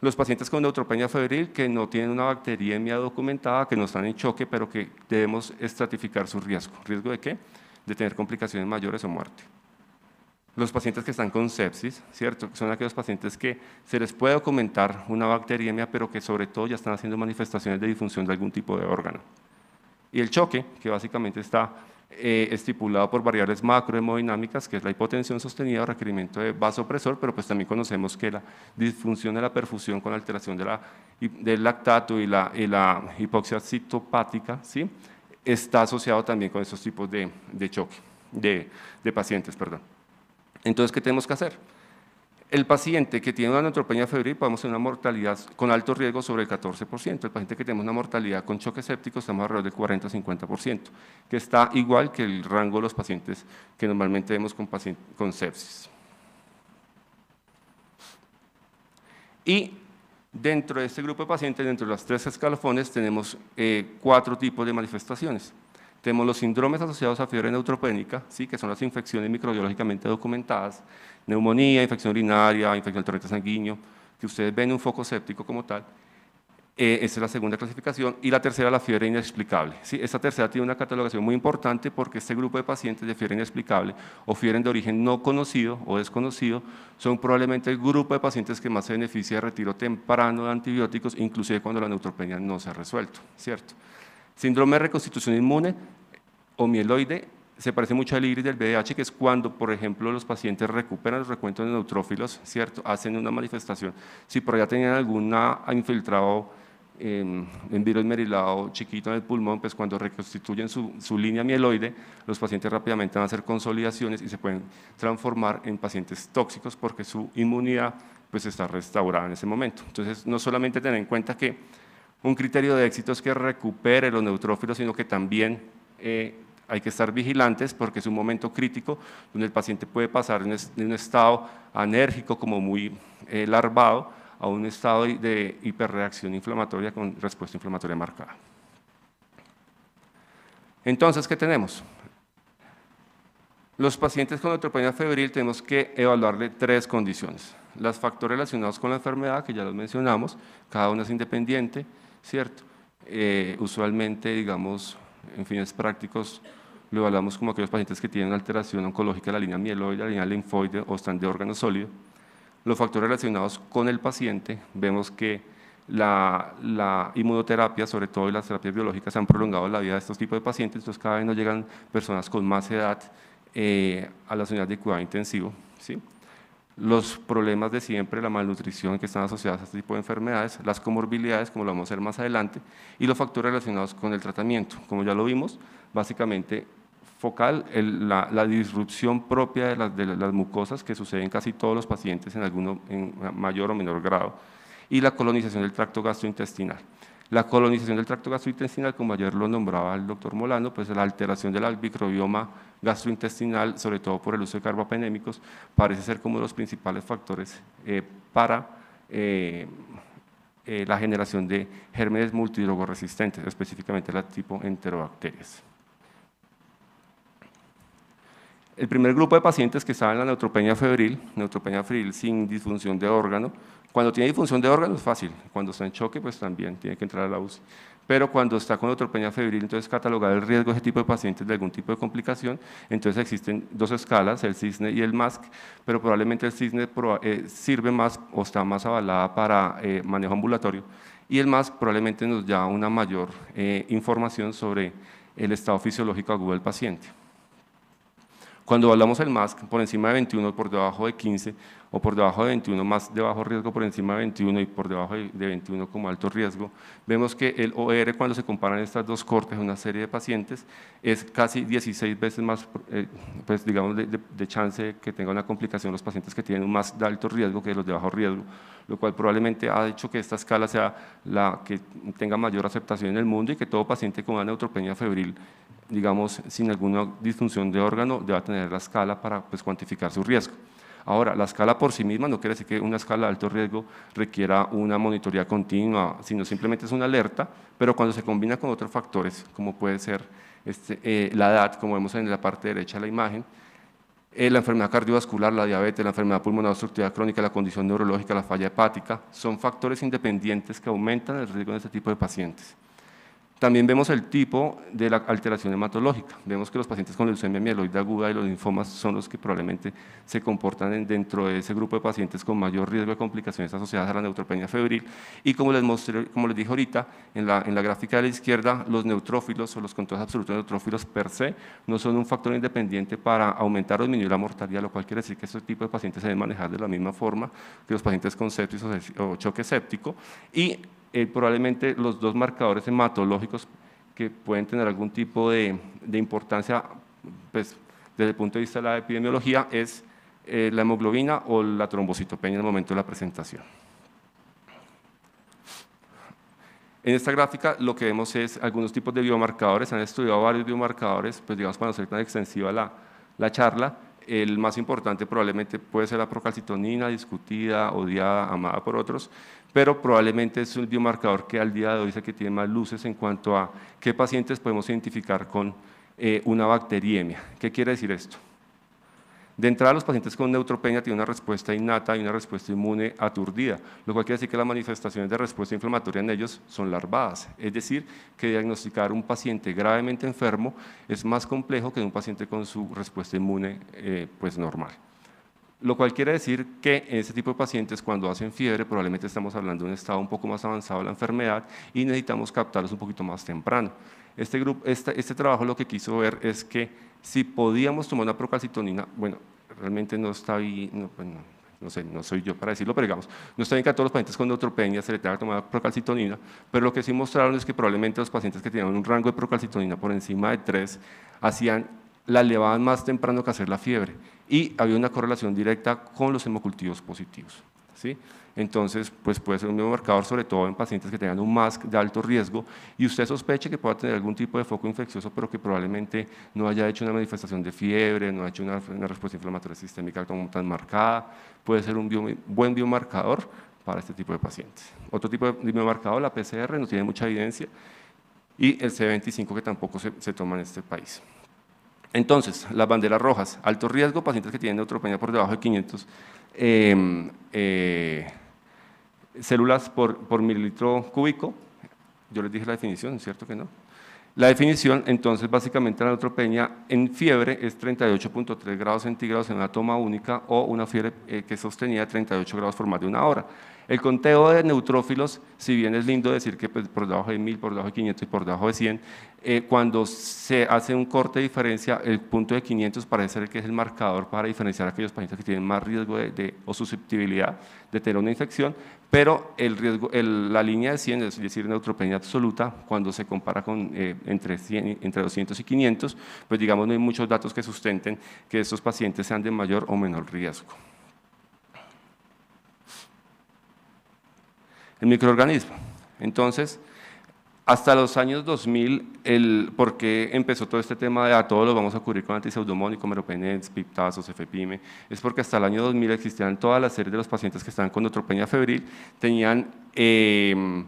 S10: Los pacientes con neutropenia febril que no tienen una bacteriemia documentada, que no están en choque, pero que debemos estratificar su riesgo. ¿Riesgo de qué? De tener complicaciones mayores o muerte. Los pacientes que están con sepsis, ¿cierto? Son aquellos pacientes que se les puede documentar una bacteriemia, pero que sobre todo ya están haciendo manifestaciones de disfunción de algún tipo de órgano. Y el choque, que básicamente está eh, estipulado por variables macrohemodinámicas, que es la hipotensión sostenida o requerimiento de vasopresor, pero pues también conocemos que la disfunción de la perfusión con alteración del lactato y la, hipoxia citopática, ¿sí? está asociado también con esos tipos de, de choque, de, pacientes. Entonces, ¿qué tenemos que hacer? El paciente que tiene una neutropenia febril podemos tener una mortalidad con alto riesgo sobre el 14%. El paciente que tenemos una mortalidad con choque séptico estamos alrededor del 40-50%, que está igual que el rango de los pacientes que normalmente vemos con, sepsis. Y dentro de este grupo de pacientes, dentro de los tres escalafones, tenemos eh, cuatro tipos de manifestaciones. Tenemos los síndromes asociados a fiebre neutropénica, ¿sí? que son las infecciones microbiológicamente documentadas neumonía, infección urinaria, infección del torrente sanguíneo, que ustedes ven un foco séptico como tal. Eh, esa es la segunda clasificación. Y la tercera, la fiebre inexplicable. ¿sí? Esta tercera tiene una catalogación muy importante porque este grupo de pacientes de fiebre inexplicable o fiebre de origen no conocido o desconocido son probablemente el grupo de pacientes que más se beneficia de retiro temprano de antibióticos, inclusive cuando la neutropenia no se ha resuelto. ¿cierto? Síndrome de reconstitución inmune o mieloide se parece mucho al iris del BDH, que es cuando, por ejemplo, los pacientes recuperan los recuentos de neutrófilos, ¿cierto? Hacen una manifestación. Si por allá tenían algún infiltrado em, en, virus merilado chiquito en el pulmón, pues cuando reconstituyen su, línea mieloide, los pacientes rápidamente van a hacer consolidaciones y se pueden transformar en pacientes tóxicos porque su inmunidad pues está restaurada en ese momento. Entonces, no solamente tener en cuenta que un criterio de éxito es que recupere los neutrófilos, sino que también eh, hay que estar vigilantes porque es un momento crítico donde el paciente puede pasar de un estado anérgico como muy eh, larvado a un estado de hiperreacción inflamatoria con respuesta inflamatoria marcada. Entonces, ¿qué tenemos? Los pacientes con neutropenia febril tenemos que evaluarle tres condiciones. Los factores relacionados con la enfermedad, que ya los mencionamos, cada una es independiente, ¿cierto? Eh, usualmente, digamos, en fines prácticos, lo evaluamos como aquellos pacientes que tienen alteración oncológica de la línea mieloide, la línea linfoide o están de órgano sólido. Los factores relacionados con el paciente, vemos que la, la, inmunoterapia, sobre todo y las terapias biológicas, han prolongado la vida de estos tipos de pacientes, entonces cada vez nos llegan personas con más edad eh, a las unidades de cuidado intensivo. ¿sí? Los problemas de siempre, la malnutrición que están asociadas a este tipo de enfermedades, las comorbilidades, como lo vamos a ver más adelante, y los factores relacionados con el tratamiento. Como ya lo vimos, básicamente focal, la, disrupción propia de las, mucosas que sucede en casi todos los pacientes en, alguno, mayor o menor grado, y la colonización del tracto gastrointestinal. La colonización del tracto gastrointestinal, como ayer lo nombraba el doctor Molano, pues la alteración del microbioma gastrointestinal, sobre todo por el uso de carbapenémicos, parece ser como uno de los principales factores eh, para eh, eh, la generación de gérmenes multidrogoresistentes, específicamente la tipo enterobacterias. El primer grupo de pacientes que está en la neutropenia febril, neutropenia febril sin disfunción de órgano, cuando tiene disfunción de órgano es fácil, cuando está en choque pues también tiene que entrar a la UCI, pero cuando está con neutropenia febril, entonces catalogar el riesgo de ese tipo de pacientes de algún tipo de complicación, entonces existen dos escalas, el CISNE y el MASC, pero probablemente el CISNE eh, sirve más o está más avalada para eh, manejo ambulatorio y el MASC probablemente nos da una mayor eh, información sobre el estado fisiológico agudo del paciente. Cuando hablamos el MASC, por encima de 21, por debajo de 15, o por debajo de 21, más de bajo riesgo por encima de 21 y por debajo de 21 como alto riesgo, vemos que el OR cuando se comparan estas dos cortes a una serie de pacientes es casi 16 veces más, eh, pues digamos, de, chance que tenga una complicación los pacientes que tienen un más de alto riesgo que los de bajo riesgo, lo cual probablemente ha hecho que esta escala sea la que tenga mayor aceptación en el mundo y que todo paciente con una neutropenia febril digamos, sin alguna disfunción de órgano, deba tener la escala para pues, cuantificar su riesgo. Ahora, la escala por sí misma no quiere decir que una escala de alto riesgo requiera una monitoría continua, sino simplemente es una alerta, pero cuando se combina con otros factores, como puede ser este, eh, la edad, como vemos en la parte derecha de la imagen, eh, la enfermedad cardiovascular, la diabetes, la enfermedad pulmonar obstructiva crónica, la condición neurológica, la falla hepática, son factores independientes que aumentan el riesgo de este tipo de pacientes. También vemos el tipo de la alteración hematológica. Vemos que los pacientes con leucemia mieloide aguda y los linfomas son los que probablemente se comportan dentro de ese grupo de pacientes con mayor riesgo de complicaciones asociadas a la neutropenia febril. Y como les, mostré, como les dije ahorita, en la, en la gráfica de la izquierda, los neutrófilos o los controles absolutos de neutrófilos per se no son un factor independiente para aumentar o disminuir la mortalidad, lo cual quiere decir que este tipo de pacientes se deben manejar de la misma forma que los pacientes con sepsis o choque séptico. Y eh, probablemente los dos marcadores hematológicos que pueden tener algún tipo de, importancia pues, desde el punto de vista de la epidemiología es eh, la hemoglobina o la trombocitopenia en el momento de la presentación. En esta gráfica lo que vemos es algunos tipos de biomarcadores, han estudiado varios biomarcadores, pues digamos para no ser tan extensiva la, la charla, el más importante probablemente puede ser la procalcitonina, discutida, odiada, amada por otros, pero probablemente es un biomarcador que al día de hoy dice que tiene más luces en cuanto a qué pacientes podemos identificar con eh, una bacteriemia. ¿Qué quiere decir esto? De entrada, los pacientes con neutropenia tienen una respuesta innata y una respuesta inmune aturdida, lo cual quiere decir que las manifestaciones de respuesta inflamatoria en ellos son larvadas. Es decir, que diagnosticar un paciente gravemente enfermo es más complejo que un paciente con su respuesta inmune eh, pues normal. Lo cual quiere decir que en este tipo de pacientes, cuando hacen fiebre, probablemente estamos hablando de un estado un poco más avanzado de la enfermedad y necesitamos captarlos un poquito más temprano. Este, este trabajo lo que quiso ver es que si podíamos tomar una procalcitonina, bueno, realmente no está ahí, pues no, sé, no soy yo para decirlo, pero digamos, no está bien que a todos los pacientes con neutropenia se le tenga que tomar procalcitonina, pero lo que sí mostraron es que probablemente los pacientes que tenían un rango de procalcitonina por encima de 3 hacían, la elevaban más temprano que hacer la fiebre y había una correlación directa con los hemocultivos positivos. ¿sí? Entonces, pues puede ser un biomarcador, sobre todo en pacientes que tengan un MASC de alto riesgo y usted sospeche que pueda tener algún tipo de foco infeccioso, pero que probablemente no haya hecho una manifestación de fiebre, no haya hecho una, respuesta inflamatoria sistémica tan marcada, puede ser un buen biomarcador para este tipo de pacientes. Otro tipo de biomarcador, la PCR, no tiene mucha evidencia, y el C25 que tampoco se toma en este país. Entonces, las banderas rojas, alto riesgo, pacientes que tienen neutropenia por debajo de 500 eh, eh, células por, mililitro cúbico. Yo les dije la definición, ¿cierto que no? La definición, entonces, básicamente la neutropenia en fiebre es 38.3 grados centígrados en una toma única o una fiebre eh, que sostenía 38 grados por más de una hora. El conteo de neutrófilos, si bien es lindo decir que pues, por debajo de 1000, por debajo de 500 y por debajo de 100, eh, cuando se hace un corte de diferencia, el punto de 500 parece ser el que es el marcador para diferenciar a aquellos pacientes que tienen más riesgo de, o susceptibilidad de tener una infección, pero la línea de 100, es decir, neutropenia absoluta, cuando se compara con eh, entre, entre 200 y 500, pues digamos no hay muchos datos que sustenten que estos pacientes sean de mayor o menor riesgo. el microorganismo. Entonces, hasta los años 2000, el, porque empezó todo este tema de a ah, todos los vamos a cubrir con antiseudomónico, meropenes, piptazos, efepime, es porque hasta el año 2000 existían todas las series de los pacientes que estaban con neutropenia febril, tenían em,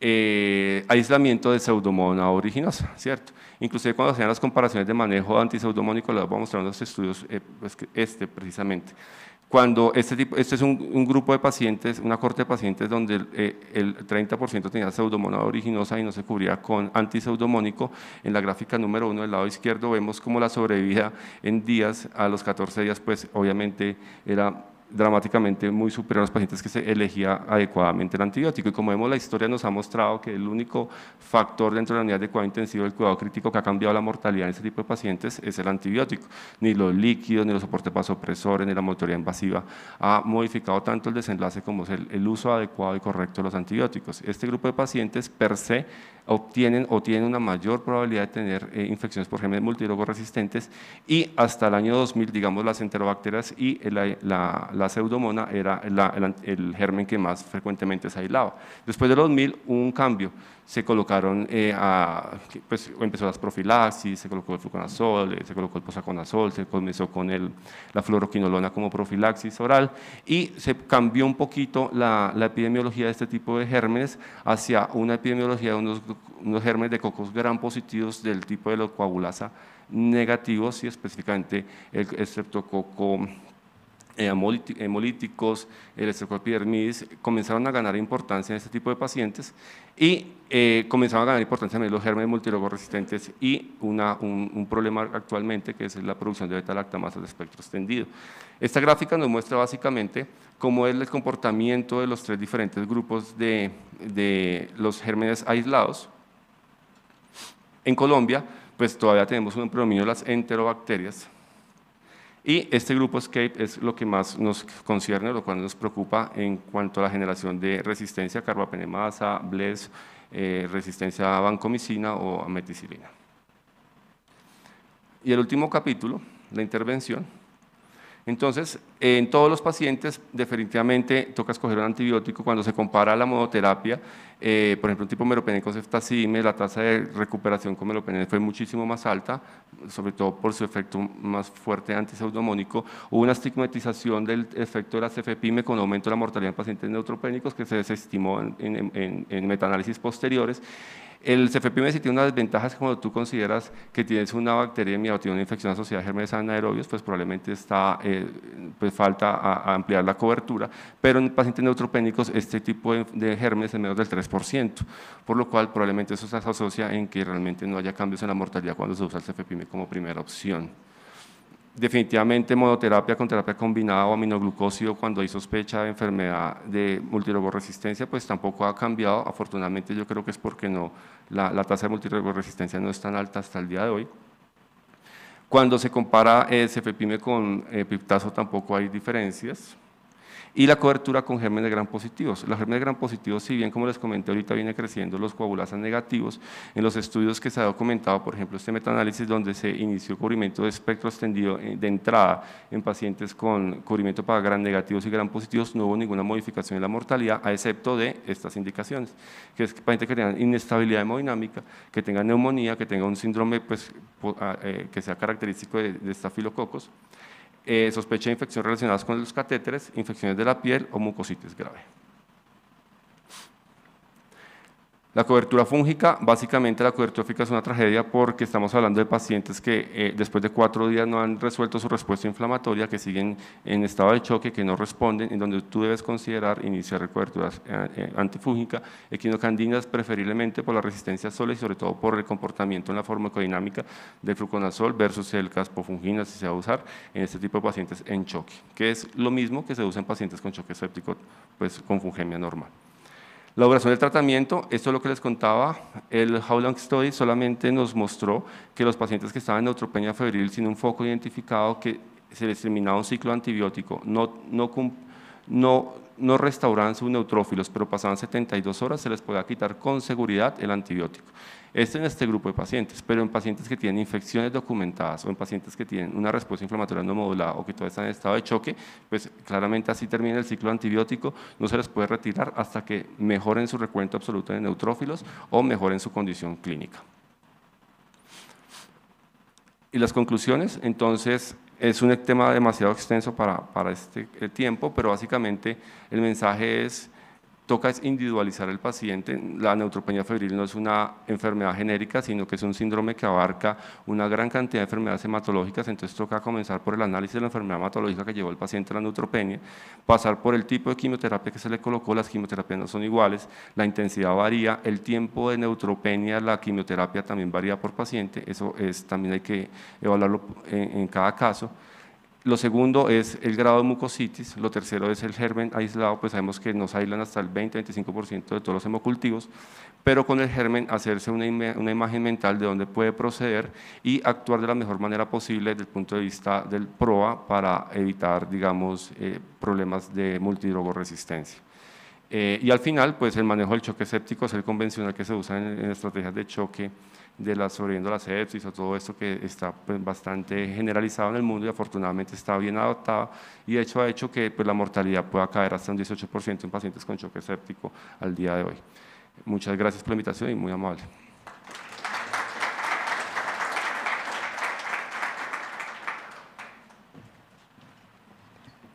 S10: eh, aislamiento de pseudomona originosa, ¿cierto? Inclusive cuando hacían las comparaciones de manejo antiseudomónico, les voy a mostrar unos estudios, eh, pues, este precisamente cuando este, tipo, este es un, grupo de pacientes, una corte de pacientes donde el, 30% eh, tenía pseudomonada originosa y no se cubría con antiseudomónico. En la gráfica número uno del lado izquierdo vemos cómo la sobrevida en días, a los 14 días, pues obviamente era dramáticamente muy superior a los pacientes que se elegía adecuadamente el antibiótico. Y como vemos, la historia nos ha mostrado que el único factor dentro de la unidad de cuidado intensivo del cuidado crítico que ha cambiado la mortalidad en este tipo de pacientes es el antibiótico. Ni los líquidos, ni los soportes vasopresores, ni la motoría invasiva ha modificado tanto el desenlace como es el uso adecuado y correcto de los antibióticos. Este grupo de pacientes per se obtienen o tienen una mayor probabilidad de tener eh, infecciones por gérmenes multilogoresistentes, y hasta el año 2000, digamos, las enterobacterias y la, pseudomona era el, germen que más frecuentemente se aislaba. Después de los 2000 hubo un cambio, se colocaron, eh, pues empezó las profilaxis, se colocó el fluconazol, eh, se colocó el posaconazol, se comenzó con el, la fluoroquinolona como profilaxis oral y se cambió un poquito la epidemiología de este tipo de gérmenes hacia una epidemiología de unos unos gérmenes de cocos gran positivos del tipo de la coagulasa negativos y específicamente el estreptococo hemolíticos, eh, eh, el estreptopirmidis, comenzaron a ganar importancia en este tipo de pacientes y eh, comenzaron a ganar importancia también los gérmenes multilogos resistentes y un, problema actualmente que es la producción de beta lactamasa de espectro extendido. Esta gráfica nos muestra básicamente cómo es el comportamiento de los tres diferentes grupos de, de los gérmenes aislados. En Colombia, pues todavía tenemos un predominio de las enterobacterias, y este grupo escape es lo que más nos concierne, lo cual nos preocupa en cuanto a la generación de resistencia a carbapenemasa, BLES, eh, resistencia a vancomicina o a meticilina. Y el último capítulo, la intervención, entonces, en todos los pacientes definitivamente toca escoger un antibiótico cuando se compara a la monoterapia. Eh, por ejemplo, un tipo de meropenem la tasa de recuperación con meropenem fue muchísimo más alta, sobre todo por su efecto más fuerte antiseudomónico. Hubo una estigmatización del efecto de la cefepime con aumento de la mortalidad en pacientes neutropénicos que se desestimó en, en metaanálisis posteriores. El cefepime si tiene unas ventajas, como tú consideras que tienes una bacteria o tiene una infección asociada a gérmenes anaerobios, pues probablemente está, eh, pues falta ampliar la cobertura, pero en pacientes neutropénicos este tipo de, de gérmenes es menos del 3%, por lo cual probablemente eso se asocia en que realmente no haya cambios en la mortalidad cuando se usa el cefepime como primera opción definitivamente monoterapia con terapia combinada o aminoglucósido cuando hay sospecha de enfermedad de multiroborresistencia, pues tampoco ha cambiado. Afortunadamente yo creo que es porque no, la, tasa de multiroborresistencia no es tan alta hasta el día de hoy. Cuando se compara el cefepime con eh, piptazo tampoco hay diferencias y la cobertura con gérmenes gran positivos. Los gérmenes gran positivos, si bien como les comenté ahorita, viene creciendo los coagulasas negativos, en los estudios que se ha documentado, por ejemplo, este metaanálisis donde se inició cubrimiento de espectro extendido eh, de entrada en pacientes con cubrimiento para gran negativos y gran positivos, no hubo ninguna modificación en la mortalidad, a excepto de estas indicaciones, que es pacientes que tengan inestabilidad hemodinámica, que tengan neumonía, que tengan un síndrome pues, ah, eh, que sea característico de estafilococos eh, sospecha de infección relacionadas con los catéteres, infecciones de la piel o mucositis grave. La cobertura fúngica, básicamente la cobertura fúngica es una tragedia porque estamos hablando de pacientes que eh, después de cuatro días no han resuelto su respuesta inflamatoria, que siguen en estado de choque, que no responden, en donde tú debes considerar iniciar cobertura eh, eh, antifúngica, equinocandinas preferiblemente por la resistencia a sol y sobre todo por el comportamiento en la forma ecodinámica del fluconazol versus el caspofungina si se va a usar en este tipo de pacientes en choque, que es lo mismo que se usa en pacientes con choque séptico, pues con fungemia normal. La duración del tratamiento, esto es lo que les contaba, el How Long Study solamente nos mostró que los pacientes que estaban en neutropenia febril sin un foco identificado que se les terminaba un ciclo antibiótico, no, no restauraban sus neutrófilos, pero pasaban 72 horas, se les podía quitar con seguridad el antibiótico. Esto en este grupo de pacientes, pero en pacientes que tienen infecciones documentadas o en pacientes que tienen una respuesta inflamatoria no modulada o que todavía están en estado de choque, pues claramente así termina el ciclo antibiótico, no se les puede retirar hasta que mejoren su recuento absoluto de neutrófilos o mejoren su condición clínica. Y las conclusiones, entonces, es un tema demasiado extenso para, para este eh, tiempo, pero básicamente el mensaje es toca es individualizar el paciente. La neutropenia febril no es una enfermedad genérica, sino que es un síndrome que abarca una gran cantidad de enfermedades hematológicas, entonces toca comenzar por el análisis de la enfermedad hematológica que llevó el paciente a la neutropenia, pasar por el tipo de quimioterapia que se le colocó, las quimioterapias no son iguales, la intensidad varía, el tiempo de neutropenia, la quimioterapia también varía por paciente, eso es, también hay que evaluarlo en cada caso. Lo segundo es el grado de mucositis, lo tercero es el germen aislado, pues sabemos que nos aislan hasta el 20-25% de todos los hemocultivos, pero con el germen hacerse una, imagen mental de dónde puede proceder y actuar de la mejor manera posible desde el punto de vista del PROA para evitar, digamos, eh, problemas de multidrogoresistencia. Eh, y al final, pues el manejo del choque séptico es el convencional que se usa en estrategias de choque de la sobreviviendo la sepsis o todo esto que está pues, bastante generalizado en el mundo y afortunadamente está bien adaptado y de hecho ha hecho que pues, la mortalidad pueda caer hasta un 18% en pacientes con choque séptico al día de hoy. Muchas gracias por la invitación y muy amable.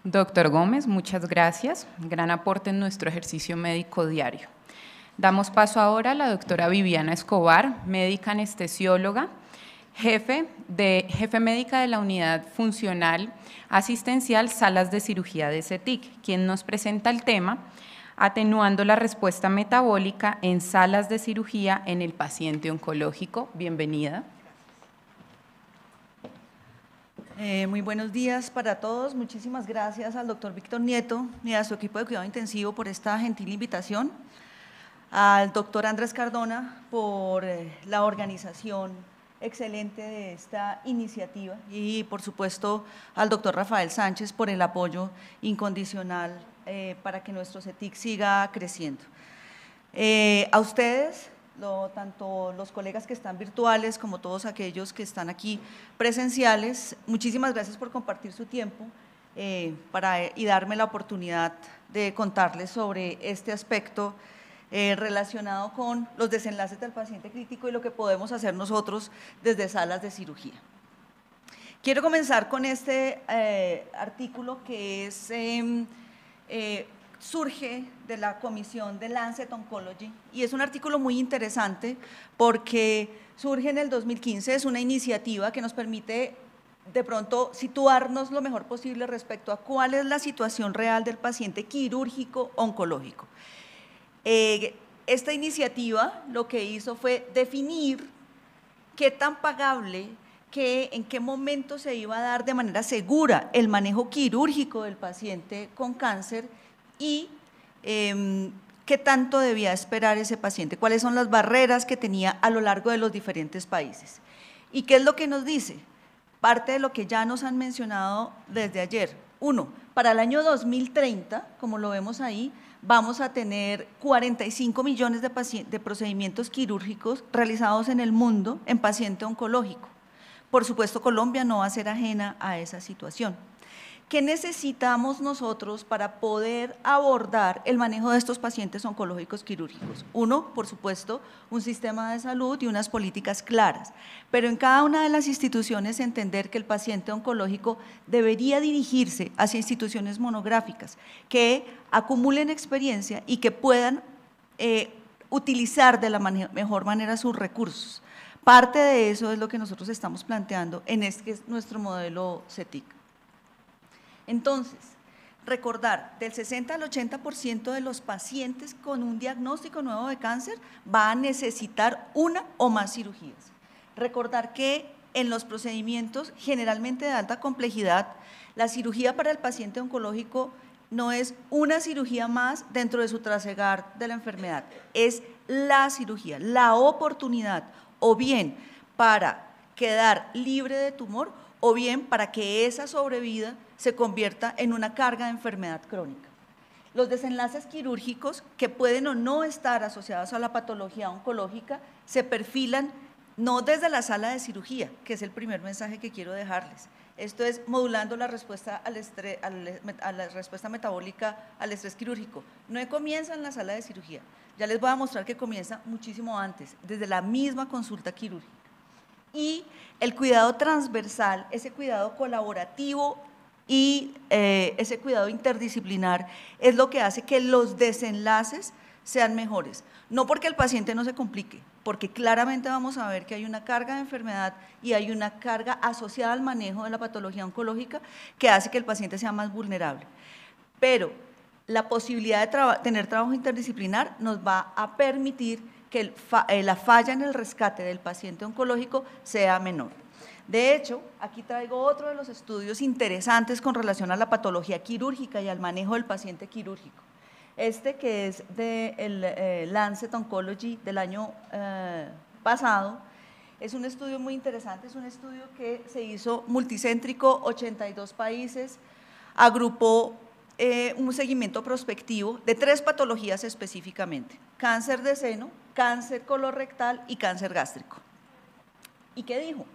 S6: Doctor Gómez, muchas gracias. Gran aporte en nuestro ejercicio médico diario. Damos paso ahora a la doctora Viviana Escobar, médica anestesióloga, jefe, de, médica de la unidad funcional asistencial Salas de Cirugía de CETIC, quien nos presenta el tema atenuando la respuesta metabólica en salas de cirugía en el paciente oncológico. Bienvenida.
S11: Eh, muy buenos días para todos. Muchísimas gracias al doctor Víctor Nieto y a su equipo de cuidado intensivo por esta gentil invitación al doctor Andrés Cardona por eh, la organización excelente de esta iniciativa y por supuesto al doctor Rafael Sánchez por el apoyo incondicional eh, para que nuestro CETIC siga creciendo. Eh, a ustedes, tanto los colegas que están virtuales como todos aquellos que están aquí presenciales, muchísimas gracias por compartir su tiempo para, y darme la oportunidad de contarles sobre este aspecto eh, relacionado con los desenlaces del paciente crítico y lo que podemos hacer nosotros desde salas de cirugía. Quiero comenzar con este eh, artículo que em, eh, surge de la comisión de Lancet Oncology y es un artículo muy interesante porque surge en el 2015, es una iniciativa que nos permite de pronto situarnos lo mejor posible respecto a cuál es la situación real del paciente quirúrgico oncológico. Eh, esta iniciativa lo que hizo fue definir qué tan pagable, en qué momento se iba a dar de manera segura el manejo quirúrgico del paciente con cáncer y em, qué tanto debía esperar ese paciente, cuáles son las barreras que tenía a lo largo de los diferentes países. ¿Y qué es lo que nos dice? Parte de lo que ya nos han mencionado desde ayer. Uno, para el año 2030, como lo vemos ahí, vamos a tener 45 millones de, procedimientos quirúrgicos realizados en el mundo en paciente oncológico. Por supuesto, Colombia no va a ser ajena a esa situación. ¿Qué necesitamos nosotros para poder abordar el manejo de estos pacientes oncológicos quirúrgicos? Uno, por supuesto, un sistema de salud y unas políticas claras, pero en cada una de las instituciones entender que el paciente oncológico debería dirigirse hacia instituciones monográficas que acumulen experiencia y que puedan eh, utilizar de la mejor manera sus recursos. Parte de eso es lo que nosotros estamos planteando en este, nuestro modelo CETIC. Entonces, recordar, del 60 al 80% de los pacientes con un diagnóstico nuevo de cáncer va a necesitar una o más cirugías. Recordar que en los procedimientos generalmente de alta complejidad, la cirugía para el paciente oncológico no es una cirugía más dentro de su trasegar de la enfermedad, es la cirugía, la oportunidad, o bien para quedar libre de tumor, o bien para que esa sobrevida se convierta en una carga de enfermedad crónica. Los desenlaces quirúrgicos que pueden o no estar asociados a la patología oncológica se perfilan no desde la sala de cirugía, que es el primer mensaje que quiero dejarles. Esto es modulando la respuesta, al estrés, a la respuesta metabólica al estrés quirúrgico. No comienza en la sala de cirugía. Ya les voy a mostrar que comienza muchísimo antes, desde la misma consulta quirúrgica. Y el cuidado transversal, ese cuidado colaborativo y eh, ese cuidado interdisciplinar es lo que hace que los desenlaces sean mejores. No porque el paciente no se complique, porque claramente vamos a ver que hay una carga de enfermedad y hay una carga asociada al manejo de la patología oncológica que hace que el paciente sea más vulnerable. Pero la posibilidad de tener trabajo interdisciplinar nos va a permitir que eh, la falla en el rescate del paciente oncológico sea menor. De hecho, aquí traigo otro de los estudios interesantes con relación a la patología quirúrgica y al manejo del paciente quirúrgico. Este que es de el, eh, Lancet Oncology del año eh, pasado, es un estudio muy interesante, es un estudio que se hizo multicéntrico, 82 países, agrupó eh, un seguimiento prospectivo de tres patologías específicamente, cáncer de seno, cáncer colorectal y cáncer gástrico. ¿Y qué dijo?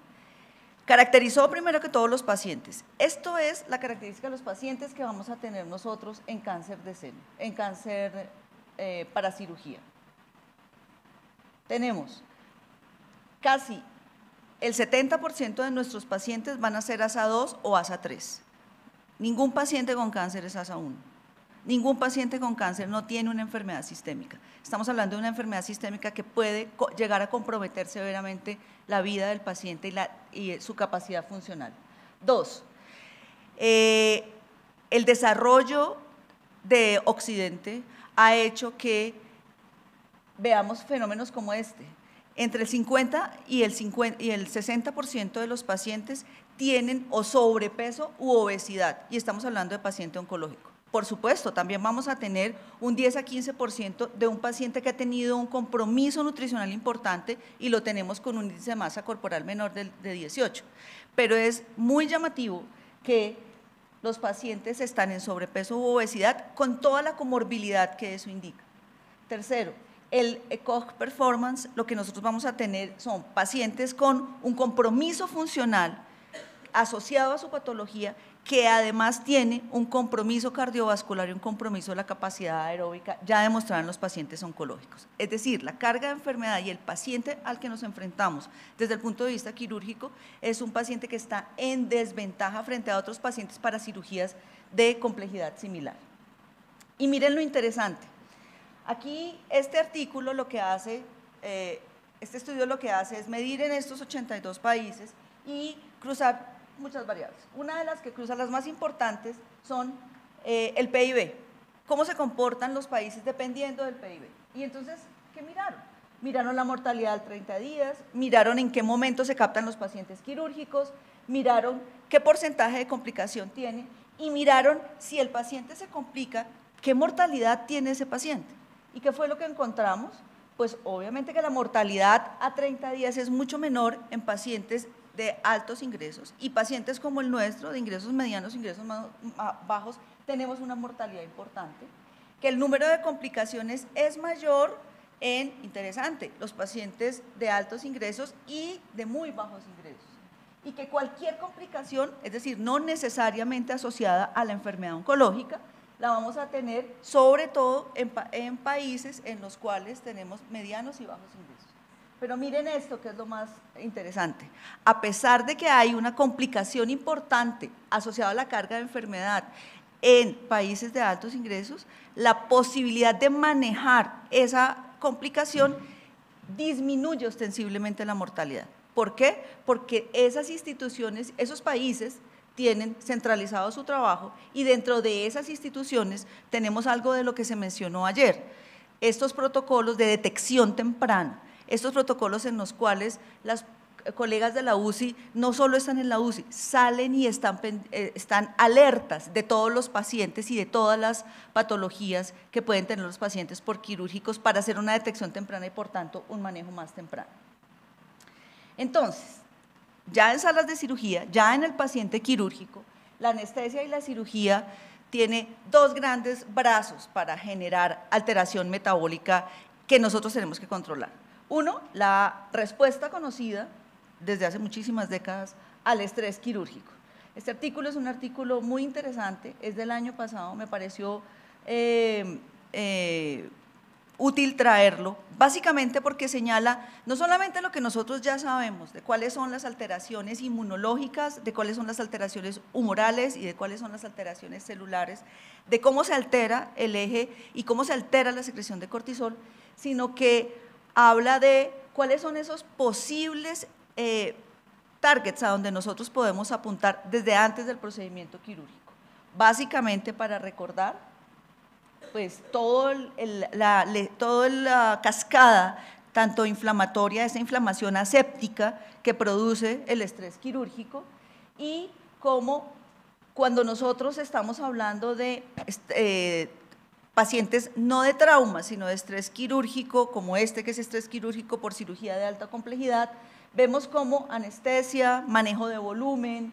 S11: Caracterizó primero que todos los pacientes. Esto es la característica de los pacientes que vamos a tener nosotros en cáncer de seno, en cáncer eh, para cirugía. Tenemos casi el 70% de nuestros pacientes van a ser ASA2 o ASA3. Ningún paciente con cáncer es ASA1. Ningún paciente con cáncer no tiene una enfermedad sistémica. Estamos hablando de una enfermedad sistémica que puede llegar a comprometer severamente la vida del paciente y, eh, su capacidad funcional. Dos, eh, el desarrollo de Occidente ha hecho que veamos fenómenos como este. Entre el 50 y el, 50 y el 60% de los pacientes tienen o sobrepeso u obesidad, y estamos hablando de paciente oncológico por supuesto, también vamos a tener un 10 a 15% de un paciente que ha tenido un compromiso nutricional importante y lo tenemos con un índice de masa corporal menor de, 18. Pero es muy llamativo que los pacientes están en sobrepeso u obesidad con toda la comorbilidad que eso indica. Tercero, el ECOG Performance, lo que nosotros vamos a tener son pacientes con un compromiso funcional asociado a su patología que además tiene un compromiso cardiovascular y un compromiso de la capacidad aeróbica ya demostrado en los pacientes oncológicos. Es decir, la carga de enfermedad y el paciente al que nos enfrentamos desde el punto de vista quirúrgico es un paciente que está en desventaja frente a otros pacientes para cirugías de complejidad similar. Y miren lo interesante. Aquí este artículo lo que hace, eh, este estudio lo que hace es medir en estos 82 países y cruzar muchas variables. Una de las que cruza las más importantes son eh, el PIB. ¿Cómo se comportan los países dependiendo del PIB? Y entonces, ¿qué miraron? Miraron la mortalidad al 30 días, miraron en qué momento se captan los pacientes quirúrgicos, miraron qué porcentaje de complicación tiene y miraron si el paciente se complica, qué mortalidad tiene ese paciente. ¿Y qué fue lo que encontramos? Pues obviamente que la mortalidad a 30 días es mucho menor en pacientes de altos ingresos y pacientes como el nuestro, de ingresos medianos, ingresos más, bajos, tenemos una mortalidad importante, que el número de complicaciones es mayor en, interesante, los pacientes de altos ingresos y de muy bajos ingresos. Y que cualquier complicación, es decir, no necesariamente asociada a la enfermedad oncológica, la vamos a tener sobre todo en países en los cuales tenemos medianos y bajos ingresos. Pero miren esto, que es lo más interesante. A pesar de que hay una complicación importante asociada a la carga de enfermedad en países de altos ingresos, la posibilidad de manejar esa complicación disminuye ostensiblemente la mortalidad. ¿Por qué? Porque esas instituciones, esos países tienen centralizado su trabajo y dentro de esas instituciones tenemos algo de lo que se mencionó ayer, estos protocolos de detección temprana estos protocolos en los cuales las eh, colegas de la UCI no solo están en la UCI, salen y están, eh, están alertas de todos los pacientes y de todas las patologías que pueden tener los pacientes por quirúrgicos para hacer una detección temprana y por tanto un manejo más temprano. Entonces, ya en salas de cirugía, ya en el paciente quirúrgico, la anestesia y la cirugía tiene dos grandes brazos para generar alteración metabólica que nosotros tenemos que controlar. Uno, la respuesta conocida desde hace muchísimas décadas al estrés quirúrgico. Este artículo es un artículo muy interesante, es del año pasado, me pareció eh, eh, útil traerlo, básicamente porque señala no solamente lo que nosotros ya sabemos, de cuáles son las alteraciones inmunológicas, de cuáles son las alteraciones humorales y de cuáles son las alteraciones celulares, de cómo se altera el eje y cómo se altera la secreción de cortisol, sino que habla de cuáles son esos posibles eh, targets a donde nosotros podemos apuntar desde antes del procedimiento quirúrgico. Básicamente para recordar pues toda la, la cascada tanto inflamatoria, esa inflamación aséptica que produce el estrés quirúrgico y cómo cuando nosotros estamos hablando de este, eh, pacientes no de trauma, sino de estrés quirúrgico, como este que es estrés quirúrgico por cirugía de alta complejidad, vemos como anestesia, manejo de volumen,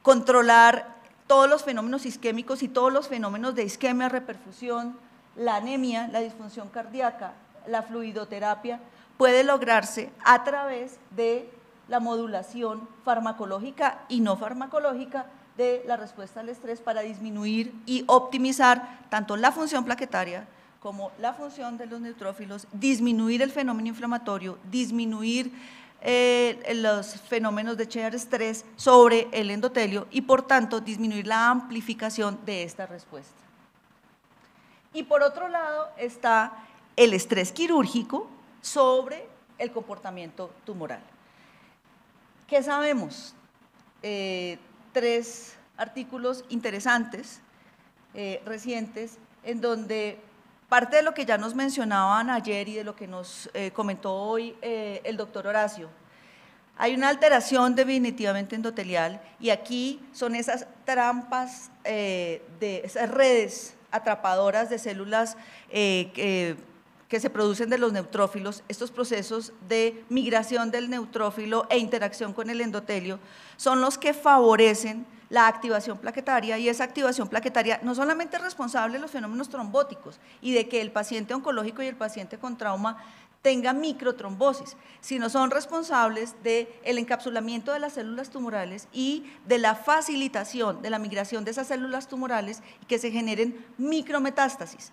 S11: controlar todos los fenómenos isquémicos y todos los fenómenos de isquemia, reperfusión, la anemia, la disfunción cardíaca, la fluidoterapia, puede lograrse a través de la modulación farmacológica y no farmacológica de la respuesta al estrés para disminuir y optimizar tanto la función plaquetaria como la función de los neutrófilos, disminuir el fenómeno inflamatorio, disminuir eh, los fenómenos de chair estrés sobre el endotelio y por tanto disminuir la amplificación de esta respuesta. Y por otro lado está el estrés quirúrgico sobre el comportamiento tumoral. ¿Qué sabemos? Eh, tres artículos interesantes, eh, recientes, en donde parte de lo que ya nos mencionaban ayer y de lo que nos eh, comentó hoy eh, el doctor Horacio, hay una alteración definitivamente endotelial y aquí son esas trampas de esas redes atrapadoras de células que que se producen de los neutrófilos, estos procesos de migración del neutrófilo e interacción con el endotelio, son los que favorecen la activación plaquetaria y esa activación plaquetaria no solamente es responsable de los fenómenos trombóticos y de que el paciente oncológico y el paciente con trauma tenga microtrombosis, sino son responsables del encapsulamiento de las células tumorales y de la facilitación de la migración de esas células tumorales y que se generen micrometástasis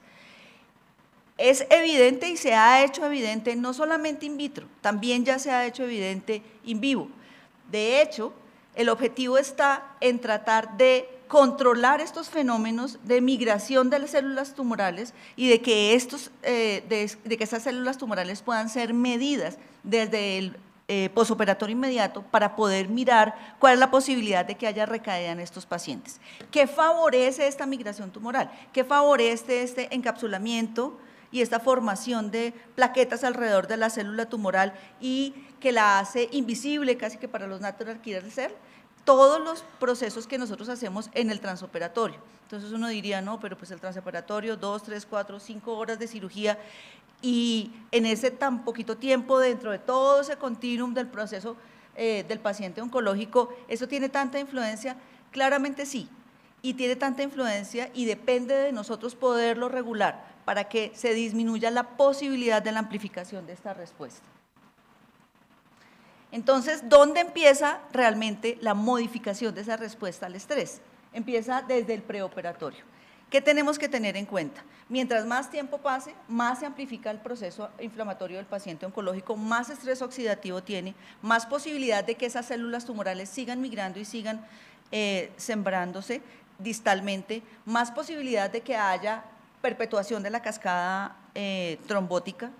S11: es evidente y se ha hecho evidente no solamente in vitro, también ya se ha hecho evidente in vivo. De hecho, el objetivo está en tratar de controlar estos fenómenos de migración de las células tumorales y de que, estas eh, células tumorales puedan ser medidas desde el eh, posoperatorio inmediato para poder mirar cuál es la posibilidad de que haya recaída en estos pacientes. ¿Qué favorece esta migración tumoral? ¿Qué favorece este encapsulamiento? y esta formación de plaquetas alrededor de la célula tumoral y que la hace invisible casi que para los natural killer ser todos los procesos que nosotros hacemos en el transoperatorio. Entonces uno diría, no, pero pues el transoperatorio, dos, tres, cuatro, cinco horas de cirugía y en ese tan poquito tiempo dentro de todo ese continuum del proceso eh, del paciente oncológico, ¿eso tiene tanta influencia? Claramente sí, y tiene tanta influencia y depende de nosotros poderlo regular, para que se disminuya la posibilidad de la amplificación de esta respuesta. Entonces, ¿dónde empieza realmente la modificación de esa respuesta al estrés? Empieza desde el preoperatorio. ¿Qué tenemos que tener en cuenta? Mientras más tiempo pase, más se amplifica el proceso inflamatorio del paciente oncológico, más estrés oxidativo tiene, más posibilidad de que esas células tumorales sigan migrando y sigan eh, sembrándose distalmente, más posibilidad de que haya perpetuación de la cascada eh, trombótica.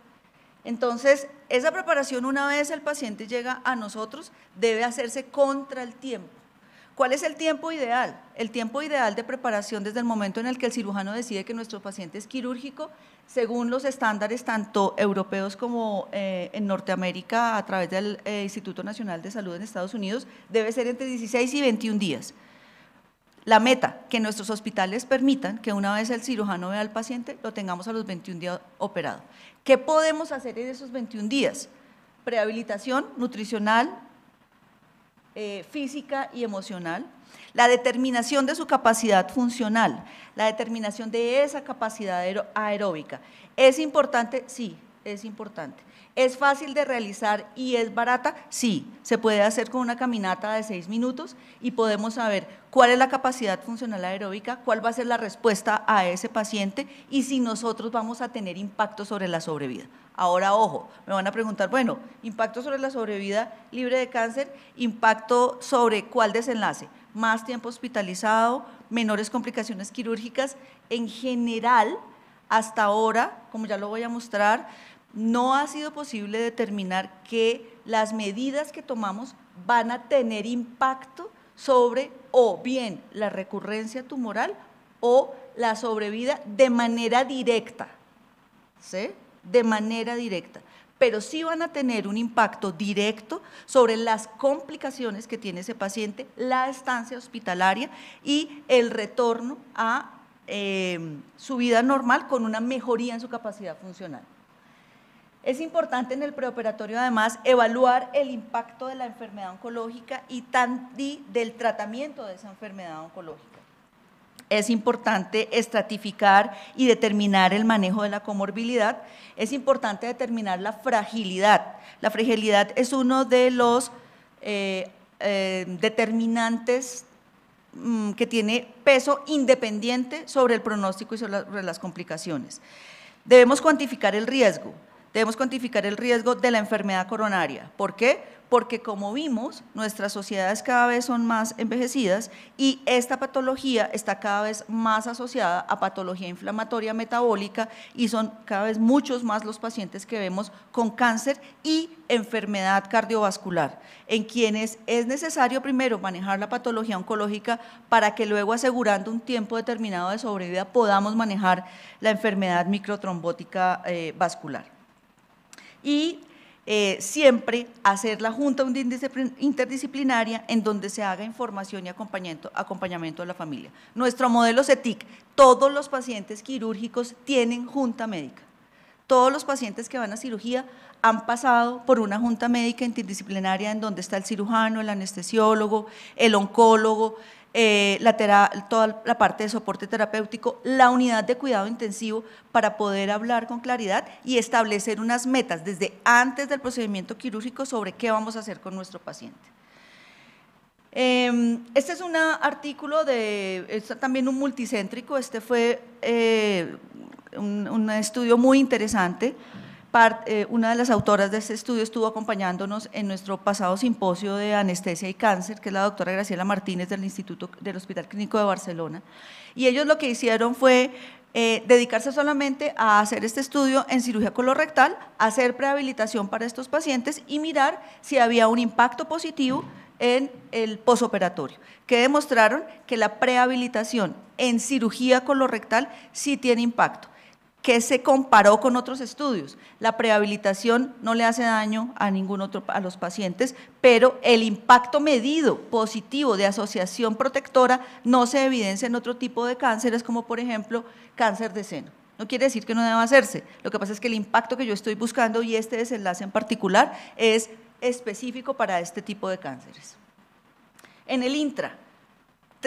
S11: Entonces, esa preparación una vez el paciente llega a nosotros debe hacerse contra el tiempo. ¿Cuál es el tiempo ideal? El tiempo ideal de preparación desde el momento en el que el cirujano decide que nuestro paciente es quirúrgico, según los estándares tanto europeos como eh, en Norteamérica a través del eh, Instituto Nacional de Salud en Estados Unidos, debe ser entre 16 y 21 días. La meta, que nuestros hospitales permitan que una vez el cirujano vea al paciente, lo tengamos a los 21 días operado. ¿Qué podemos hacer en esos 21 días? Prehabilitación nutricional, eh, física y emocional, la determinación de su capacidad funcional, la determinación de esa capacidad aeróbica. ¿Es importante? Sí, es importante. ¿Es fácil de realizar y es barata? Sí, se puede hacer con una caminata de seis minutos y podemos saber cuál es la capacidad funcional aeróbica, cuál va a ser la respuesta a ese paciente y si nosotros vamos a tener impacto sobre la sobrevida. Ahora, ojo, me van a preguntar, bueno, impacto sobre la sobrevida libre de cáncer, impacto sobre cuál desenlace, más tiempo hospitalizado, menores complicaciones quirúrgicas. En general, hasta ahora, como ya lo voy a mostrar, no ha sido posible determinar que las medidas que tomamos van a tener impacto sobre o bien la recurrencia tumoral o la sobrevida de manera directa. ¿Sí? De manera directa. Pero sí van a tener un impacto directo sobre las complicaciones que tiene ese paciente, la estancia hospitalaria y el retorno a eh, su vida normal con una mejoría en su capacidad funcional. Es importante en el preoperatorio además evaluar el impacto de la enfermedad oncológica y, del tratamiento de esa enfermedad oncológica. Es importante estratificar y determinar el manejo de la comorbilidad. Es importante determinar la fragilidad. La fragilidad es uno de los eh, eh, determinantes mm, que tiene peso independiente sobre el pronóstico y sobre las complicaciones. Debemos cuantificar el riesgo. Debemos cuantificar el riesgo de la enfermedad coronaria. ¿Por qué? Porque como vimos, nuestras sociedades cada vez son más envejecidas y esta patología está cada vez más asociada a patología inflamatoria metabólica y son cada vez muchos más los pacientes que vemos con cáncer y enfermedad cardiovascular, en quienes es necesario primero manejar la patología oncológica para que luego asegurando un tiempo determinado de sobrevida podamos manejar la enfermedad microtrombótica eh, vascular y eh, siempre hacer la junta interdisciplinaria en donde se haga información y acompañamiento, acompañamiento de la familia. Nuestro modelo CETIC, todos los pacientes quirúrgicos tienen junta médica. Todos los pacientes que van a cirugía han pasado por una junta médica interdisciplinaria en donde está el cirujano, el anestesiólogo, el oncólogo, eh, la toda la parte de soporte terapéutico, la unidad de cuidado intensivo para poder hablar con claridad y establecer unas metas desde antes del procedimiento quirúrgico sobre qué vamos a hacer con nuestro paciente. Em, este es un artículo de, también un multicéntrico, este fue eh, un, estudio muy interesante eh, una de las autoras de este estudio estuvo acompañándonos en nuestro pasado simposio de anestesia y cáncer, que es la doctora Graciela Martínez del Instituto del Hospital Clínico de Barcelona. Y ellos lo que hicieron fue eh, dedicarse solamente a hacer este estudio en cirugía colorectal, hacer prehabilitación para estos pacientes y mirar si había un impacto positivo en el posoperatorio, que demostraron que la prehabilitación en cirugía colorectal sí tiene impacto que se comparó con otros estudios. La prehabilitación no le hace daño a ningún otro a los pacientes, pero el impacto medido positivo de asociación protectora no se evidencia en otro tipo de cánceres, como por ejemplo cáncer de seno. No quiere decir que no deba hacerse. Lo que pasa es que el impacto que yo estoy buscando y este desenlace en particular es específico para este tipo de cánceres. En el intra,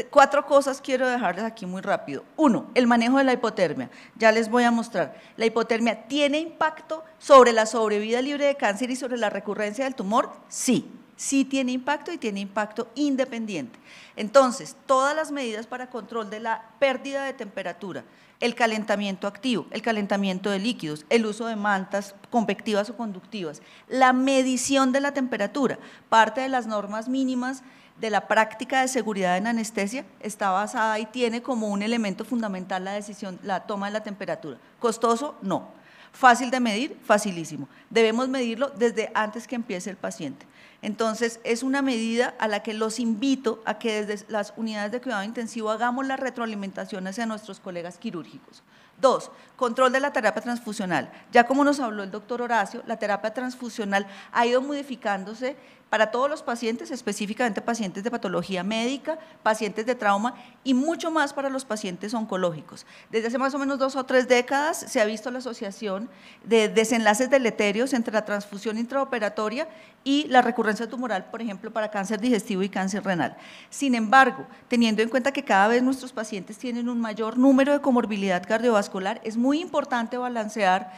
S11: cuatro cosas quiero dejarles aquí muy rápido. Uno, el manejo de la hipotermia. Ya les voy a mostrar. La hipotermia tiene impacto sobre la sobrevida libre de cáncer y sobre la recurrencia del tumor. Sí, sí tiene impacto y tiene impacto independiente. Entonces, todas las medidas para control de la pérdida de temperatura, el calentamiento activo, el calentamiento de líquidos, el uso de mantas convectivas o conductivas, la medición de la temperatura, parte de las normas mínimas de la práctica de seguridad en anestesia está basada y tiene como un elemento fundamental la decisión, la toma de la temperatura. ¿Costoso? No. Fácil de medir, facilísimo. Debemos medirlo desde antes que empiece el paciente. Entonces, es una medida a la que los invito a que desde las unidades de cuidado intensivo hagamos las retroalimentaciones a nuestros colegas quirúrgicos. Dos, control de la terapia transfusional. Ya como nos habló el doctor Horacio, la terapia transfusional ha ido modificándose para todos los pacientes, específicamente pacientes de patología médica, pacientes de trauma y mucho más para los pacientes oncológicos. Desde hace más o menos dos o tres décadas se ha visto la asociación de desenlaces deleterios entre la transfusión intraoperatoria y la recurrencia tumoral, por ejemplo, para cáncer digestivo y cáncer renal. Sin embargo, teniendo en cuenta que cada vez nuestros pacientes tienen un mayor número de comorbilidad cardiovascular, es muy importante balancear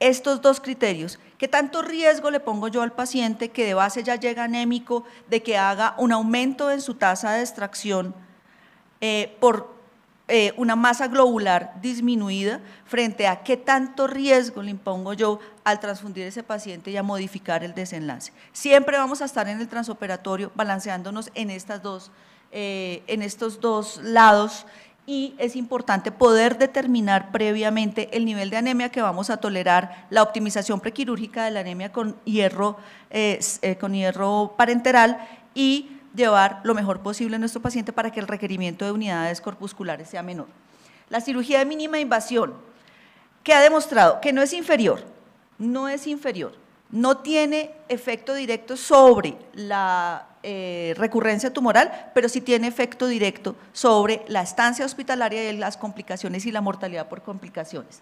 S11: estos dos criterios. ¿Qué tanto riesgo le pongo yo al paciente que de base ya llega anémico de que haga un aumento en su tasa de extracción eh, por eh, una masa globular disminuida frente a qué tanto riesgo le impongo yo al transfundir ese paciente y a modificar el desenlace? Siempre vamos a estar en el transoperatorio balanceándonos en, estas dos, eh, en estos dos lados y es importante poder determinar previamente el nivel de anemia que vamos a tolerar, la optimización prequirúrgica de la anemia con hierro, eh, eh, con hierro parenteral y llevar lo mejor posible a nuestro paciente para que el requerimiento de unidades corpusculares sea menor. La cirugía de mínima invasión, que ha demostrado que no es inferior, no es inferior no tiene efecto directo sobre la eh, recurrencia tumoral, pero sí tiene efecto directo sobre la estancia hospitalaria y las complicaciones y la mortalidad por complicaciones.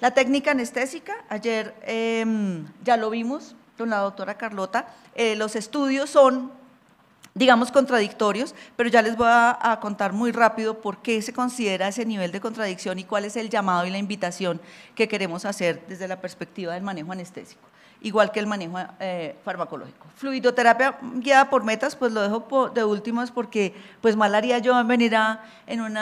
S11: La técnica anestésica, ayer em, ya lo vimos con la doctora Carlota, eh, los estudios son digamos contradictorios, pero ya les voy a, contar muy rápido por qué se considera ese nivel de contradicción y cuál es el llamado y la invitación que queremos hacer desde la perspectiva del manejo anestésico igual que el manejo eh, farmacológico. Fluidoterapia guiada por metas, pues lo dejo de último, porque pues mal haría yo venir a, en un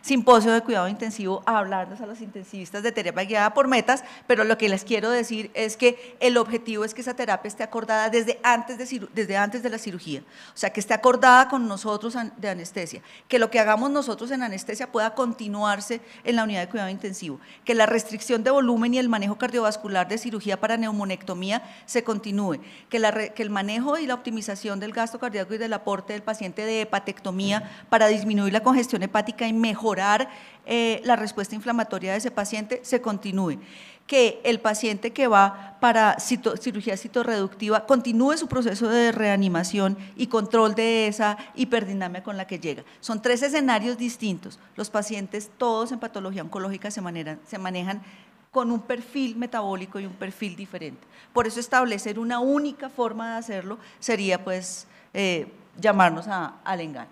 S11: simposio de cuidado intensivo a hablarles a los intensivistas de terapia guiada por metas, pero lo que les quiero decir es que el objetivo es que esa terapia esté acordada desde antes de, desde antes de la cirugía, o sea, que esté acordada con nosotros de anestesia, que lo que hagamos nosotros en anestesia pueda continuarse en la unidad de cuidado intensivo, que la restricción de volumen y el manejo cardiovascular de cirugía para neumonectomía se continúe, que, el manejo y la optimización del gasto cardíaco y del aporte del paciente de hepatectomía para disminuir la congestión hepática y mejorar eh, la respuesta inflamatoria de ese paciente se continúe que el paciente que va para cirugía citorreductiva continúe su proceso de reanimación y control de esa hiperdinamia con la que llega. Son tres escenarios distintos. Los pacientes, todos en patología oncológica, se, manejan, se manejan con un perfil metabólico y un perfil diferente. Por eso establecer una única forma de hacerlo sería pues eh, llamarnos a, al engaño.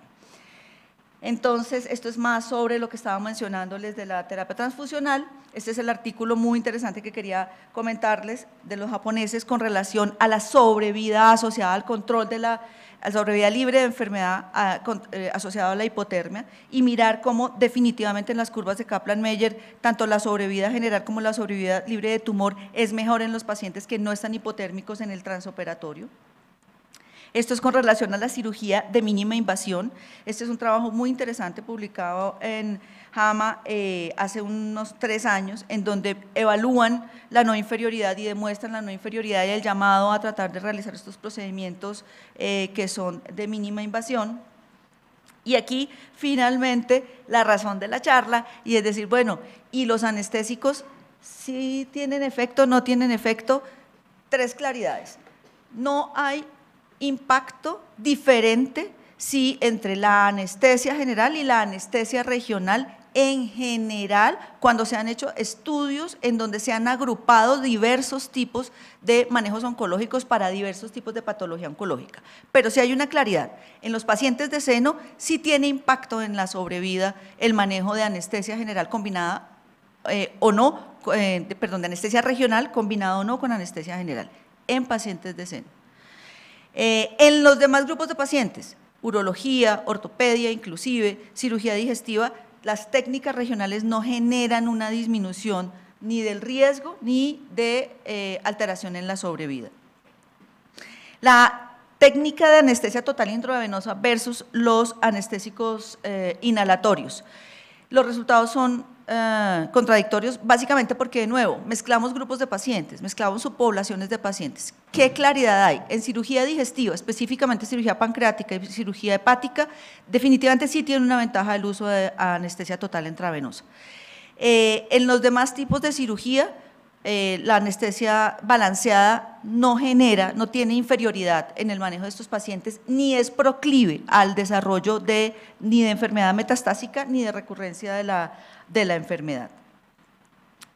S11: Entonces, esto es más sobre lo que estaba mencionándoles de la terapia transfusional. Este es el artículo muy interesante que quería comentarles de los japoneses con relación a la sobrevida asociada al control de la sobrevida libre de enfermedad eh, asociada a la hipotermia y mirar cómo definitivamente en las curvas de kaplan meyer tanto la sobrevida general como la sobrevida libre de tumor es mejor en los pacientes que no están hipotérmicos en el transoperatorio. Esto es con relación a la cirugía de mínima invasión. Este es un trabajo muy interesante publicado en JAMA eh, hace unos tres años, en donde evalúan la no inferioridad y demuestran la no inferioridad y el llamado a tratar de realizar estos procedimientos eh, que son de mínima invasión. Y aquí, finalmente, la razón de la charla, y es decir, bueno, ¿y los anestésicos si tienen efecto, no tienen efecto? Tres claridades. No hay impacto diferente si entre la anestesia general y la anestesia regional en general cuando se han hecho estudios en donde se han agrupado diversos tipos de manejos oncológicos para diversos tipos de patología oncológica. Pero sí hay una claridad, en los pacientes de seno sí tiene impacto en la sobrevida el manejo de anestesia general combinada eh, o no, eh, perdón, de anestesia regional combinada o no con anestesia general en pacientes de seno. Eh, en los demás grupos de pacientes, urología, ortopedia inclusive, cirugía digestiva, las técnicas regionales no generan una disminución ni del riesgo ni de eh, alteración en la sobrevida. La técnica de anestesia total intravenosa versus los anestésicos eh, inhalatorios. Los resultados son eh, contradictorios, básicamente porque, de nuevo, mezclamos grupos de pacientes, mezclamos subpoblaciones de pacientes. ¿Qué claridad hay? En cirugía digestiva, específicamente cirugía pancreática y cirugía hepática, definitivamente sí tiene una ventaja el uso de anestesia total intravenosa. Eh, en los demás tipos de cirugía, eh, la anestesia balanceada no genera, no tiene inferioridad en el manejo de estos pacientes, ni es proclive al desarrollo de, ni de enfermedad metastásica ni de recurrencia de la, de la enfermedad.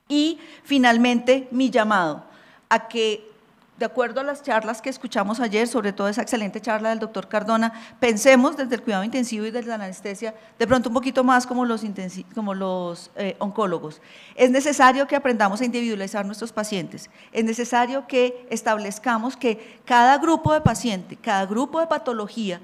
S11: Y finalmente, mi llamado a que de acuerdo a las charlas que escuchamos ayer, sobre todo esa excelente charla del doctor Cardona, pensemos desde el cuidado intensivo y desde la anestesia, de pronto un poquito más como los, eh, oncólogos. Es necesario que aprendamos a individualizar nuestros pacientes, es necesario que establezcamos que cada grupo de paciente, cada grupo de patología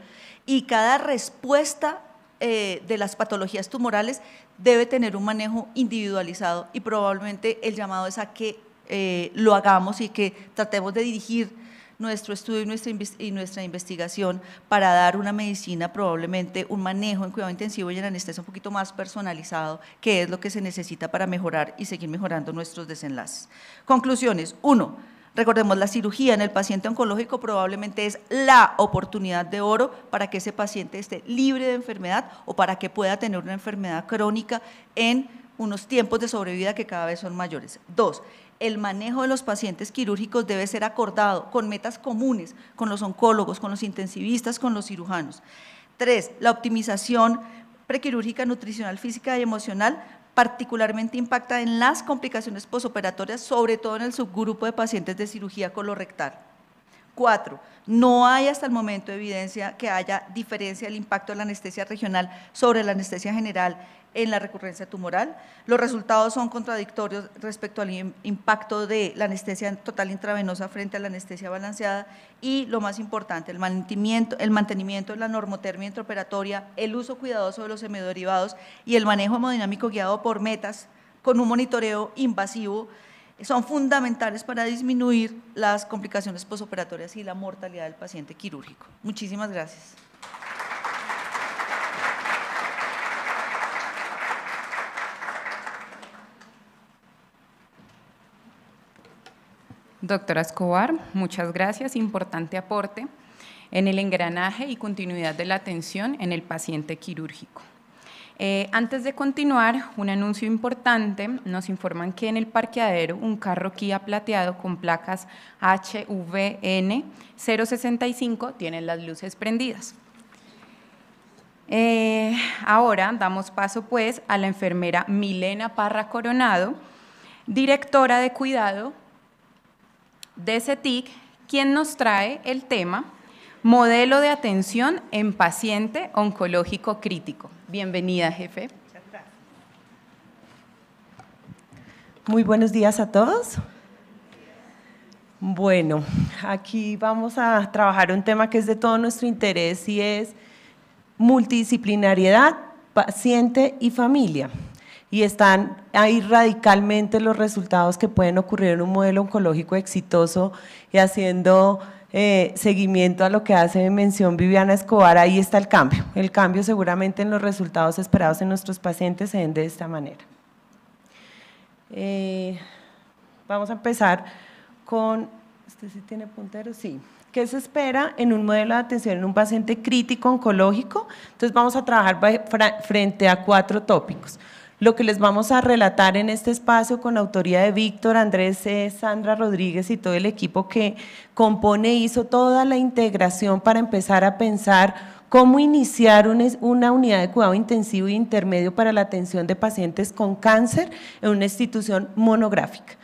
S11: y cada respuesta eh, de las patologías tumorales debe tener un manejo individualizado y probablemente el llamado es a que eh, lo hagamos y que tratemos de dirigir nuestro estudio y nuestra, y nuestra investigación para dar una medicina, probablemente un manejo en cuidado intensivo y en anestesia un poquito más personalizado, que es lo que se necesita para mejorar y seguir mejorando nuestros desenlaces. Conclusiones. Uno, Recordemos, la cirugía en el paciente oncológico probablemente es la oportunidad de oro para que ese paciente esté libre de enfermedad o para que pueda tener una enfermedad crónica en unos tiempos de sobrevida que cada vez son mayores. Dos, el manejo de los pacientes quirúrgicos debe ser acordado con metas comunes, con los oncólogos, con los intensivistas, con los cirujanos. Tres, la optimización prequirúrgica, nutricional, física y emocional particularmente impacta en las complicaciones posoperatorias, sobre todo en el subgrupo de pacientes de cirugía colorectal. Cuatro, no hay hasta el momento evidencia que haya diferencia del impacto de la anestesia regional sobre la anestesia general en la recurrencia tumoral. Los resultados son contradictorios respecto al impacto de la anestesia total intravenosa frente a la anestesia balanceada y, lo más importante, el mantenimiento, el de la normotermia intraoperatoria, el uso cuidadoso de los semiderivados y el manejo hemodinámico guiado por metas con un monitoreo invasivo son fundamentales para disminuir las complicaciones posoperatorias y la mortalidad del paciente quirúrgico. Muchísimas gracias.
S6: Doctora Escobar, muchas gracias. Importante aporte en el engranaje y continuidad de la atención en el paciente quirúrgico. Eh, antes de continuar, un anuncio importante. Nos informan que en el parqueadero un carro Kia plateado con placas HVN 065 tiene las luces prendidas. Eh, ahora damos paso pues a la enfermera Milena Parra Coronado, directora de cuidado de quien nos trae el tema Modelo de atención en paciente oncológico crítico. Bienvenida, jefe.
S12: Muy buenos días a todos. Bueno, aquí vamos a trabajar un tema que es de todo nuestro interés y es multidisciplinariedad, paciente y familia y están ahí radicalmente los resultados que pueden ocurrir en un modelo oncológico exitoso y haciendo eh, seguimiento a lo que hace mención Viviana Escobar, ahí está el cambio. El cambio seguramente en los resultados esperados en nuestros pacientes se ven de esta manera. Eh, vamos a empezar con, ¿este sí tiene puntero? Sí. ¿Qué se espera en un modelo de atención en un paciente crítico oncológico? Entonces vamos a trabajar frente a cuatro tópicos. Lo que les vamos a relatar en este espacio con la autoría de Víctor, Andrés, Sandra Rodríguez y todo el equipo que compone hizo toda la integración para empezar a pensar cómo iniciar una unidad de cuidado intensivo e intermedio para la atención de pacientes con cáncer en una institución monográfica.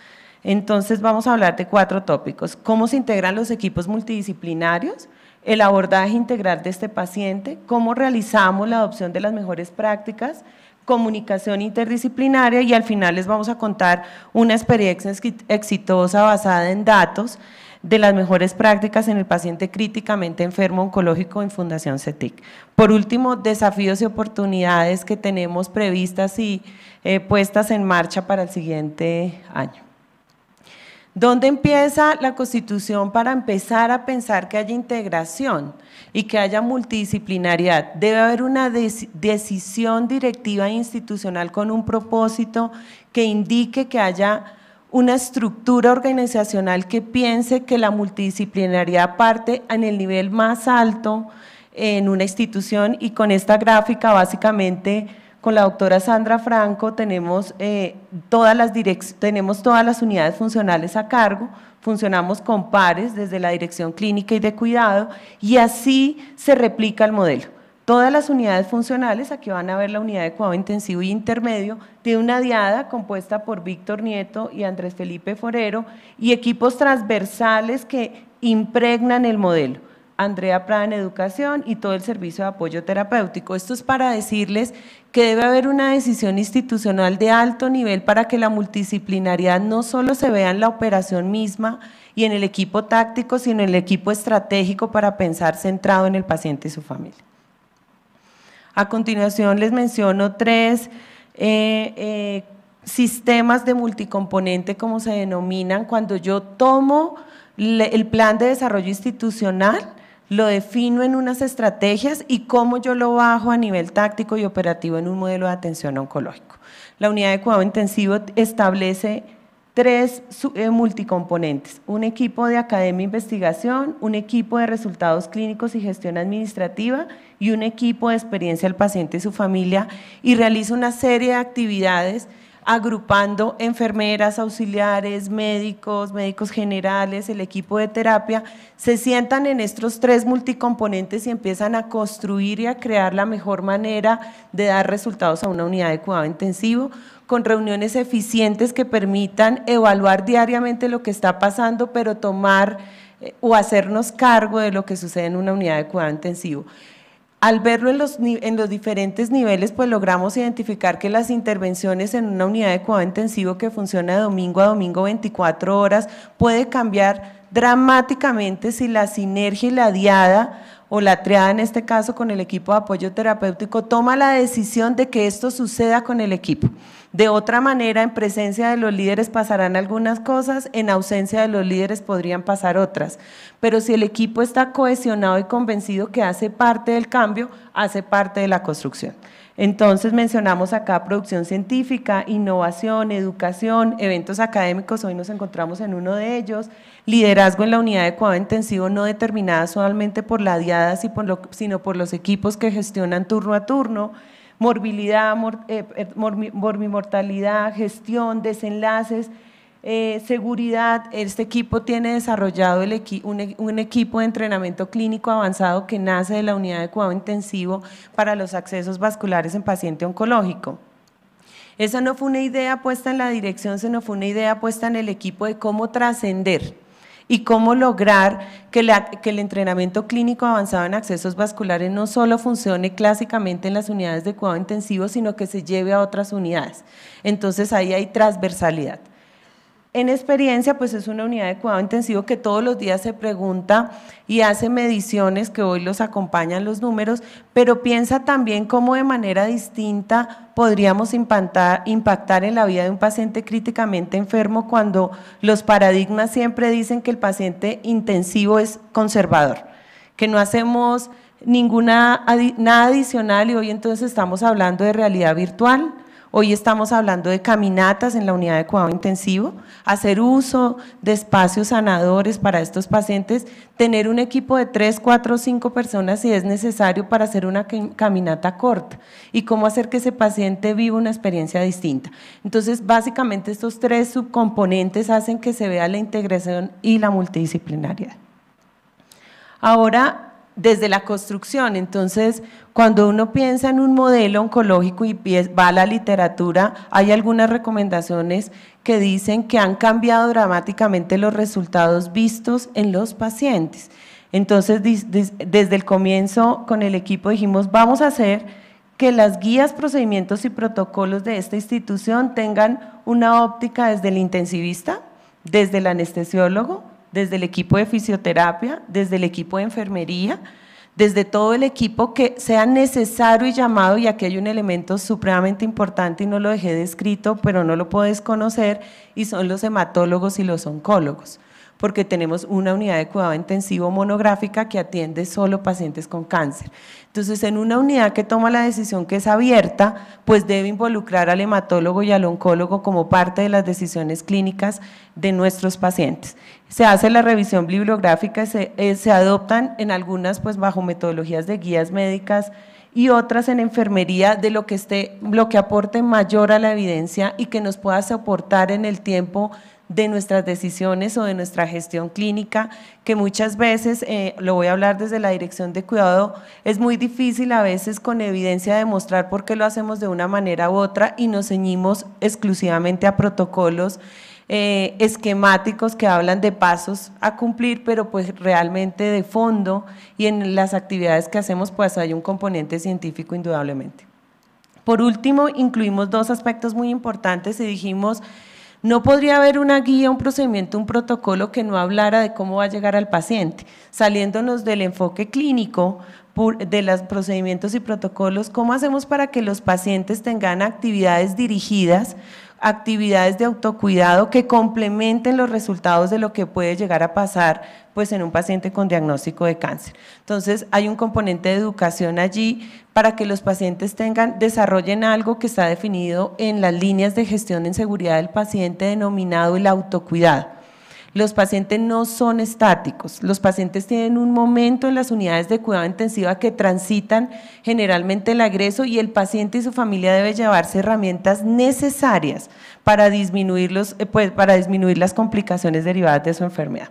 S12: Entonces vamos a hablar de cuatro tópicos. Cómo se integran los equipos multidisciplinarios, el abordaje integral de este paciente, cómo realizamos la adopción de las mejores prácticas, comunicación interdisciplinaria y al final les vamos a contar una experiencia exitosa basada en datos de las mejores prácticas en el paciente críticamente enfermo oncológico en Fundación CETIC. Por último, desafíos y oportunidades que tenemos previstas y eh, puestas en marcha para el siguiente año. ¿Dónde empieza la Constitución para empezar a pensar que haya integración? y que haya multidisciplinariedad. Debe haber una decisión directiva e institucional con un propósito que indique que haya una estructura organizacional que piense que la multidisciplinariedad parte en el nivel más alto en una institución y con esta gráfica básicamente con la doctora Sandra Franco tenemos, eh, todas las tenemos todas las unidades funcionales a cargo, funcionamos con pares desde la dirección clínica y de cuidado y así se replica el modelo. Todas las unidades funcionales, aquí van a ver la unidad de cuidado intensivo y e intermedio, tiene una diada compuesta por Víctor Nieto y Andrés Felipe Forero y equipos transversales que impregnan el modelo. Andrea Prada en Educación y todo el servicio de apoyo terapéutico. Esto es para decirles que debe haber una decisión institucional de alto nivel para que la multidisciplinaridad no solo se vea en la operación misma y en el equipo táctico, sino en el equipo estratégico para pensar centrado en el paciente y su familia. A continuación les menciono tres eh, eh, sistemas de multicomponente, como se denominan, cuando yo tomo el plan de desarrollo institucional, lo defino en unas estrategias y cómo yo lo bajo a nivel táctico y operativo en un modelo de atención oncológico. La unidad de cuidado intensivo establece tres eh, multicomponentes, un equipo de academia e investigación, un equipo de resultados clínicos y gestión administrativa y un equipo de experiencia al paciente y su familia y realiza una serie de actividades agrupando enfermeras, auxiliares, médicos, médicos generales, el equipo de terapia, se sientan en estos tres multicomponentes y empiezan a construir y a crear la mejor manera de dar resultados a una unidad de cuidado intensivo con reuniones eficientes que permitan evaluar diariamente lo que está pasando, pero tomar eh, o hacernos cargo de lo que sucede en una unidad de cuidado intensivo. Al verlo en los, diferentes niveles, pues logramos identificar que las intervenciones en una unidad de cuidado intensivo que funciona de domingo a domingo 24 horas puede cambiar dramáticamente si la sinergia y la diada o la triada en este caso con el equipo de apoyo terapéutico toma la decisión de que esto suceda con el equipo. De otra manera, en presencia de los líderes pasarán algunas cosas, en ausencia de los líderes podrían pasar otras. Pero si el equipo está cohesionado y convencido que hace parte del cambio, hace parte de la construcción. Entonces mencionamos acá producción científica, innovación, educación, eventos académicos, hoy nos encontramos en uno de ellos, liderazgo en la unidad de cuidado intensivo no determinada solamente por la diada, sino por los equipos que gestionan turno a turno, morbilidad, eh, eh, mormimortalidad, gestión, desenlaces, eh, seguridad. Este equipo tiene desarrollado un, equipo de entrenamiento clínico avanzado que nace de la unidad de cuidado intensivo para los accesos vasculares en paciente oncológico. Esa no fue una idea puesta en la dirección, sino fue una idea puesta en el equipo de cómo trascender y cómo lograr que, el entrenamiento clínico avanzado en accesos vasculares no solo funcione clásicamente en las unidades de cuidado intensivo, sino que se lleve a otras unidades. Entonces ahí hay transversalidad. En experiencia, pues es una unidad de cuidado intensivo que todos los días se pregunta y hace mediciones que hoy los acompañan los números, pero piensa también cómo de manera distinta podríamos impactar, impactar en la vida de un paciente críticamente enfermo cuando los paradigmas siempre dicen que el paciente intensivo es conservador, que no hacemos ninguna nada adicional y hoy entonces estamos hablando de realidad virtual, Hoy estamos hablando de caminatas en la unidad de cuidado intensivo, hacer uso de espacios sanadores para estos pacientes, tener un equipo de cuatro o cinco personas si es necesario para hacer una caminata corta y cómo hacer que ese paciente viva una experiencia distinta. Entonces, básicamente estos tres subcomponentes hacen que se vea la integración y la multidisciplinariedad. Ahora desde la construcción. Entonces, cuando uno piensa en un modelo oncológico y va a la literatura, hay algunas recomendaciones que dicen que han cambiado dramáticamente los resultados vistos en los pacientes. Entonces, desde el comienzo con el equipo dijimos, vamos a hacer que las guías, procedimientos y protocolos de esta institución tengan una óptica desde el intensivista, desde el anestesiólogo, desde el equipo de fisioterapia, desde el equipo de enfermería, desde todo el equipo que sea necesario y llamado, y aquí hay un elemento supremamente importante y no lo dejé descrito, pero no lo puedo conocer y son los hematólogos y los oncólogos porque tenemos una unidad de cuidado intensivo monográfica que atiende solo pacientes con cáncer. Entonces, en una unidad que toma la decisión que es abierta, pues debe involucrar al hematólogo y al oncólogo como parte de las decisiones clínicas de nuestros pacientes. Se hace la revisión bibliográfica, se, eh, adoptan en algunas pues bajo metodologías de guías médicas y otras en enfermería de lo que lo que aporte mayor a la evidencia y que nos pueda soportar en el tiempo de nuestras decisiones o de nuestra gestión clínica, que muchas veces, eh, lo voy a hablar desde la dirección de cuidado, es muy difícil a veces con evidencia demostrar por qué lo hacemos de una manera u otra y nos ceñimos exclusivamente a protocolos eh, esquemáticos que hablan de pasos a cumplir, pero pues realmente de fondo y en las actividades que hacemos pues hay un componente científico indudablemente. Por último, incluimos dos aspectos muy importantes y dijimos no podría haber una guía, un procedimiento, un protocolo que no hablara de cómo va a llegar al paciente, saliéndonos del enfoque clínico de los procedimientos y protocolos, ¿cómo hacemos para que los pacientes tengan actividades dirigidas actividades de autocuidado que complementen los resultados de lo que puede llegar a pasar pues en un paciente con diagnóstico de cáncer. Entonces, hay un componente de educación allí para que los pacientes tengan desarrollen algo que está definido en las líneas de gestión en seguridad del paciente denominado el autocuidado. Los pacientes no son estáticos. Los pacientes tienen un momento en las unidades de cuidado intensiva que transitan generalmente el agreso y el paciente y su familia debe llevarse herramientas necesarias para disminuir, eh, pues, para disminuir las complicaciones derivadas de su enfermedad.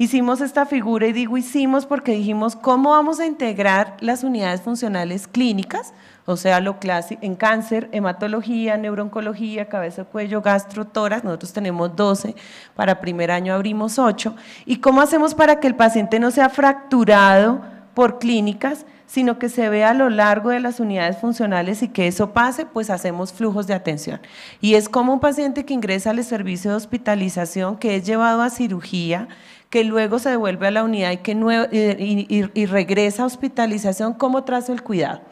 S12: Hicimos esta figura y digo hicimos porque dijimos cómo vamos a integrar las unidades funcionales clínicas o sea, lo clásico, en cáncer, hematología, neurooncología, cabeza, cuello, gastro, tórax, nosotros tenemos 12, para primer año abrimos 8. ¿Y cómo hacemos para que el paciente no sea fracturado por clínicas? sino que se vea a lo largo de las unidades funcionales y que eso pase, pues hacemos flujos de atención. Y es como un paciente que ingresa al servicio de hospitalización, que es llevado a cirugía, que luego se devuelve a la unidad y, que regresa a hospitalización, ¿cómo trazo el cuidado?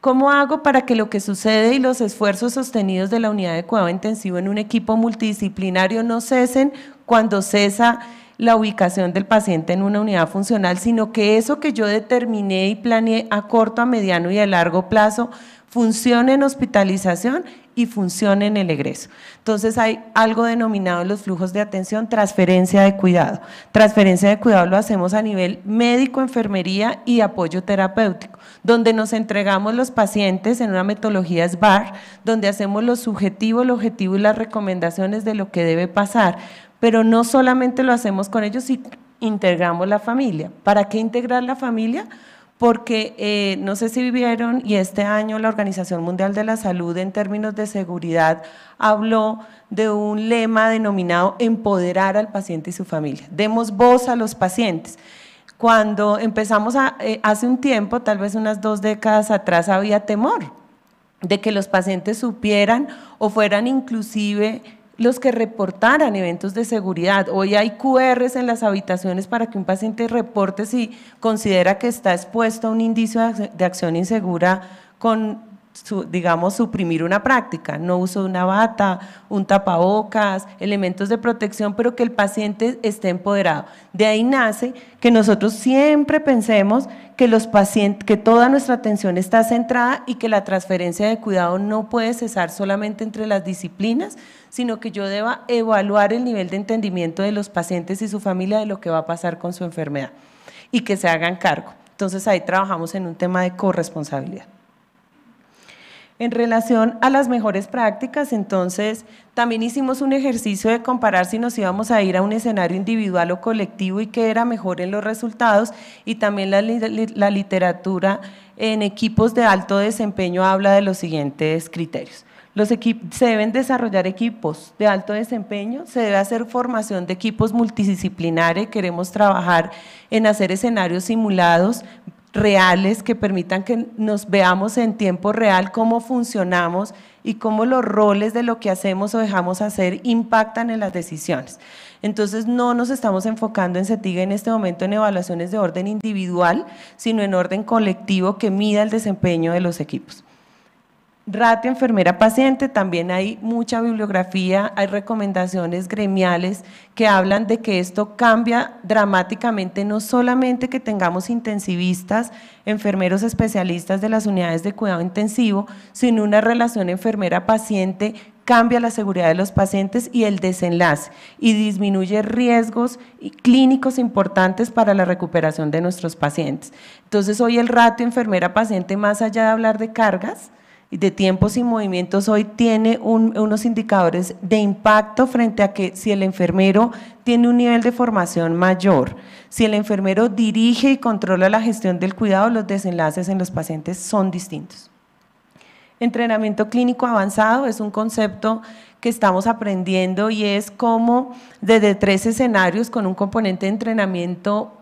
S12: ¿Cómo hago para que lo que sucede y los esfuerzos sostenidos de la unidad de cuidado intensivo en un equipo multidisciplinario no cesen cuando cesa la ubicación del paciente en una unidad funcional, sino que eso que yo determiné y planeé a corto, a mediano y a largo plazo funcione en hospitalización y funcione en el egreso. Entonces hay algo denominado los flujos de atención, transferencia de cuidado. Transferencia de cuidado lo hacemos a nivel médico, enfermería y apoyo terapéutico donde nos entregamos los pacientes en una metodología SBAR, donde hacemos lo subjetivo, el objetivo y las recomendaciones de lo que debe pasar. Pero no solamente lo hacemos con ellos, sino integramos la familia. ¿Para qué integrar la familia? porque eh, no sé si vivieron y este año la Organización Mundial de la Salud en términos de seguridad habló de un lema denominado empoderar al paciente y su familia. Demos voz a los pacientes. Cuando empezamos a, eh, hace un tiempo, tal vez unas dos décadas atrás, había temor de que los pacientes supieran o fueran inclusive los que reportaran eventos de seguridad. Hoy hay QRs en las habitaciones para que un paciente reporte si considera que está expuesto a un indicio de acción insegura con digamos, suprimir una práctica, no uso una bata, un tapabocas, elementos de protección, pero que el paciente esté empoderado. De ahí nace que nosotros siempre pensemos que, los pacientes, que toda nuestra atención está centrada y que la transferencia de cuidado no puede cesar solamente entre las disciplinas, sino que yo deba evaluar el nivel de entendimiento de los pacientes y su familia de lo que va a pasar con su enfermedad y que se hagan cargo. Entonces ahí trabajamos en un tema de corresponsabilidad. En relación a las mejores prácticas, entonces, también hicimos un ejercicio de comparar si nos íbamos a ir a un escenario individual o colectivo y qué era mejor en los resultados. Y también la, literatura en equipos de alto desempeño habla de los siguientes criterios. Los se deben desarrollar equipos de alto desempeño, se debe hacer formación de equipos multidisciplinares, queremos trabajar en hacer escenarios simulados, reales que permitan que nos veamos en tiempo real cómo funcionamos y cómo los roles de lo que hacemos o dejamos hacer impactan en las decisiones. Entonces no nos estamos enfocando en CETIGA en este momento en evaluaciones de orden individual, sino en orden colectivo que mida el desempeño de los equipos ratio enfermera-paciente, también hay mucha bibliografía, hay recomendaciones gremiales que hablan de que esto cambia dramáticamente, no solamente que tengamos intensivistas, enfermeros especialistas de las unidades de cuidado intensivo, sino una relación enfermera-paciente cambia la seguridad de los pacientes y el desenlace y disminuye riesgos clínicos importantes para la recuperación de nuestros pacientes. Entonces hoy el ratio enfermera-paciente, más allá de hablar de cargas, de tiempos y movimientos hoy tiene unos indicadores de impacto frente a que si el enfermero tiene un nivel de formación mayor, si el enfermero dirige y controla la gestión del cuidado, los desenlaces en los pacientes son distintos. Entrenamiento clínico avanzado es un concepto que estamos aprendiendo y es como desde tres escenarios con un componente de entrenamiento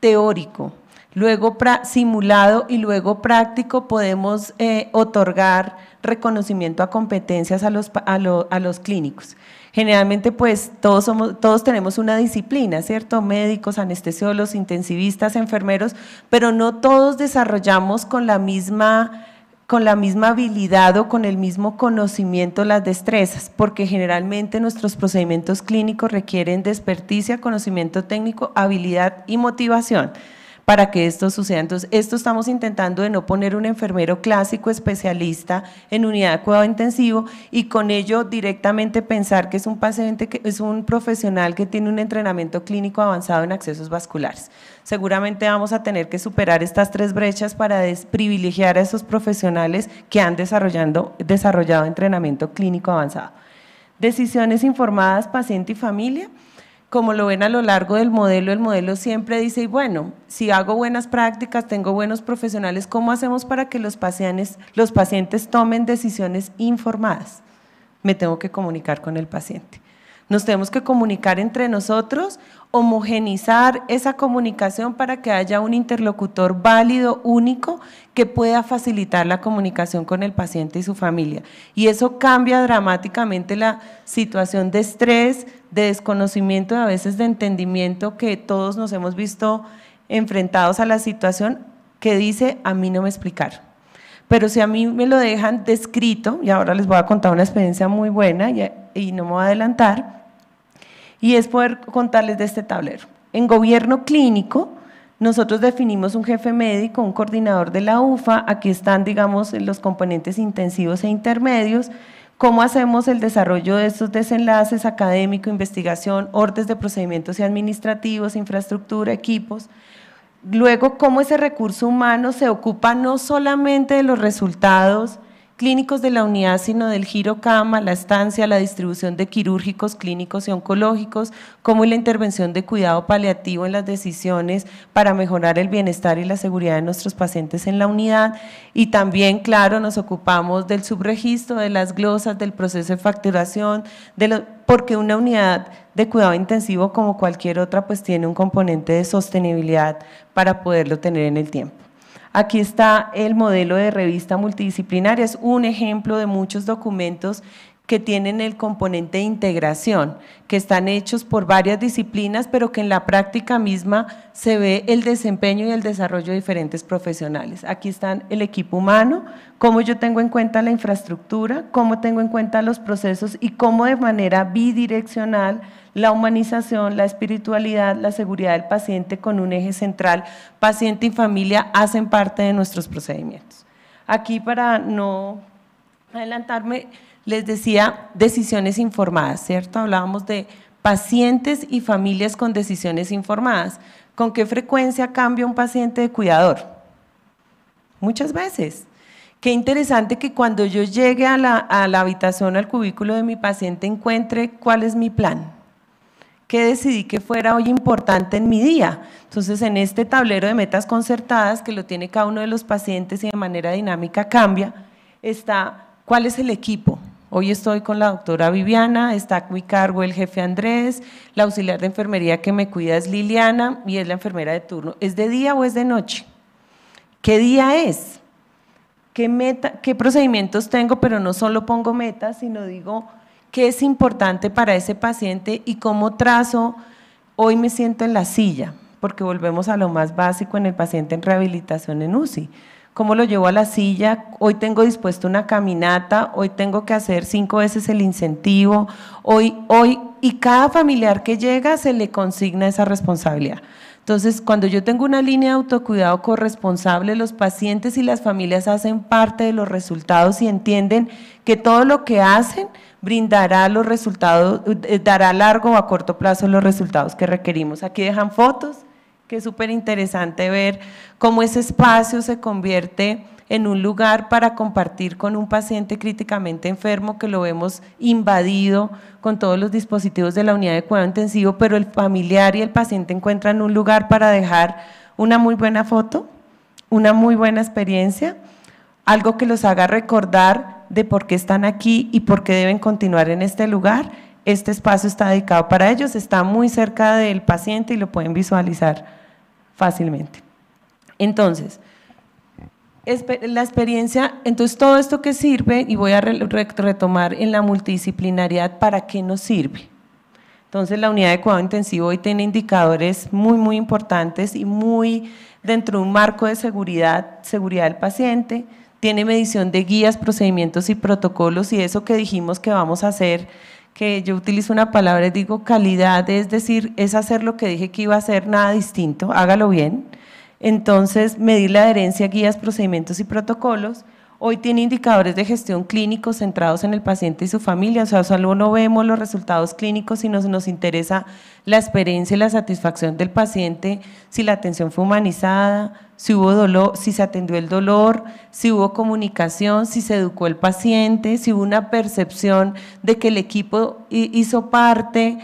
S12: teórico, Luego simulado y luego práctico podemos eh, otorgar reconocimiento a competencias a los, clínicos. Generalmente pues todos, somos, todos tenemos una disciplina, ¿cierto? Médicos, anestesiólogos, intensivistas, enfermeros, pero no todos desarrollamos con la misma con la misma habilidad o con el mismo conocimiento las destrezas, porque generalmente nuestros procedimientos clínicos requieren desperticia conocimiento técnico, habilidad y motivación para que esto suceda. Entonces, esto estamos intentando de no poner un enfermero clásico especialista en unidad de cuidado intensivo y con ello directamente pensar que es un paciente, que es un profesional que tiene un entrenamiento clínico avanzado en accesos vasculares. Seguramente vamos a tener que superar estas tres brechas para desprivilegiar a esos profesionales que han desarrollado entrenamiento clínico avanzado. Decisiones informadas paciente y familia como lo ven a lo largo del modelo, el modelo siempre dice, bueno, si hago buenas prácticas, tengo buenos profesionales, ¿cómo hacemos para que los pacientes, los pacientes tomen decisiones informadas? Me tengo que comunicar con el paciente. Nos tenemos que comunicar entre nosotros, homogenizar esa comunicación para que haya un interlocutor válido, único, que pueda facilitar la comunicación con el paciente y su familia. Y eso cambia dramáticamente la situación de estrés, de desconocimiento, a veces de entendimiento, que todos nos hemos visto enfrentados a la situación que dice, a mí no me explicar, Pero si a mí me lo dejan descrito, y ahora les voy a contar una experiencia muy buena y, y no me voy a adelantar, y es poder contarles de este tablero. En gobierno clínico, nosotros definimos un jefe médico, un coordinador de la UFA, aquí están, digamos, los componentes intensivos e intermedios, cómo hacemos el desarrollo de estos desenlaces académico, investigación, órdenes de procedimientos y administrativos, infraestructura, equipos. Luego, cómo ese recurso humano se ocupa no solamente de los resultados, clínicos de la unidad, sino del giro cama, la estancia, la distribución de quirúrgicos, clínicos y oncológicos, como la intervención de cuidado paliativo en las decisiones para mejorar el bienestar y la seguridad de nuestros pacientes en la unidad. Y también, claro, nos ocupamos del subregistro, de las glosas, del proceso de facturación, porque una unidad de cuidado intensivo como cualquier otra pues tiene un componente de sostenibilidad para poderlo tener en el tiempo. Aquí está el modelo de revista multidisciplinaria, es un ejemplo de muchos documentos que tienen el componente de integración, que están hechos por varias disciplinas, pero que en la práctica misma se ve el desempeño y el desarrollo de diferentes profesionales. Aquí están el equipo humano, cómo yo tengo en cuenta la infraestructura, cómo tengo en cuenta los procesos y cómo de manera bidireccional la humanización, la espiritualidad, la seguridad del paciente con un eje central, paciente y familia hacen parte de nuestros procedimientos. Aquí para no adelantarme, les decía decisiones informadas, ¿cierto? Hablábamos de pacientes y familias con decisiones informadas. ¿Con qué frecuencia cambia un paciente de cuidador? Muchas veces. Qué interesante que cuando yo llegue a la, a la habitación, al cubículo de mi paciente, encuentre cuál es mi plan. ¿Qué decidí que fuera hoy importante en mi día? Entonces, en este tablero de metas concertadas que lo tiene cada uno de los pacientes y de manera dinámica cambia, está cuál es el equipo, Hoy estoy con la doctora Viviana, está a mi cargo el jefe Andrés, la auxiliar de enfermería que me cuida es Liliana y es la enfermera de turno. ¿Es de día o es de noche? ¿Qué día es? ¿Qué, meta, qué procedimientos tengo? Pero no solo pongo metas, sino digo qué es importante para ese paciente y cómo trazo. Hoy me siento en la silla, porque volvemos a lo más básico en el paciente en rehabilitación en UCI cómo lo llevo a la silla, hoy tengo dispuesto una caminata, hoy tengo que hacer cinco veces el incentivo, hoy, hoy, y cada familiar que llega se le consigna esa responsabilidad. Entonces, cuando yo tengo una línea de autocuidado corresponsable, los pacientes y las familias hacen parte de los resultados y entienden que todo lo que hacen brindará los resultados, eh, dará largo o a corto plazo los resultados que requerimos. Aquí dejan fotos que es súper interesante ver cómo ese espacio se convierte en un lugar para compartir con un paciente críticamente enfermo que lo vemos invadido con todos los dispositivos de la unidad de cuidado intensivo, pero el familiar y el paciente encuentran un lugar para dejar una muy buena foto, una muy buena experiencia, algo que los haga recordar de por qué están aquí y por qué deben continuar en este lugar. Este espacio está dedicado para ellos, está muy cerca del paciente y lo pueden visualizar fácilmente. Entonces, la experiencia, entonces todo esto que sirve, y voy a retomar en la multidisciplinaridad ¿para qué nos sirve? Entonces la unidad de cuidado intensivo hoy tiene indicadores muy, muy importantes y muy dentro de un marco de seguridad, seguridad del paciente, tiene medición de guías, procedimientos y protocolos y eso que dijimos que vamos a hacer que yo utilizo una palabra digo calidad, es decir, es hacer lo que dije que iba a hacer, nada distinto, hágalo bien. Entonces, medir la adherencia guías, procedimientos y protocolos. Hoy tiene indicadores de gestión clínicos centrados en el paciente y su familia, o sea, solo no vemos los resultados clínicos, sino nos interesa la experiencia y la satisfacción del paciente, si la atención fue humanizada, si hubo dolor, si se atendió el dolor, si hubo comunicación, si se educó el paciente, si hubo una percepción de que el equipo hizo parte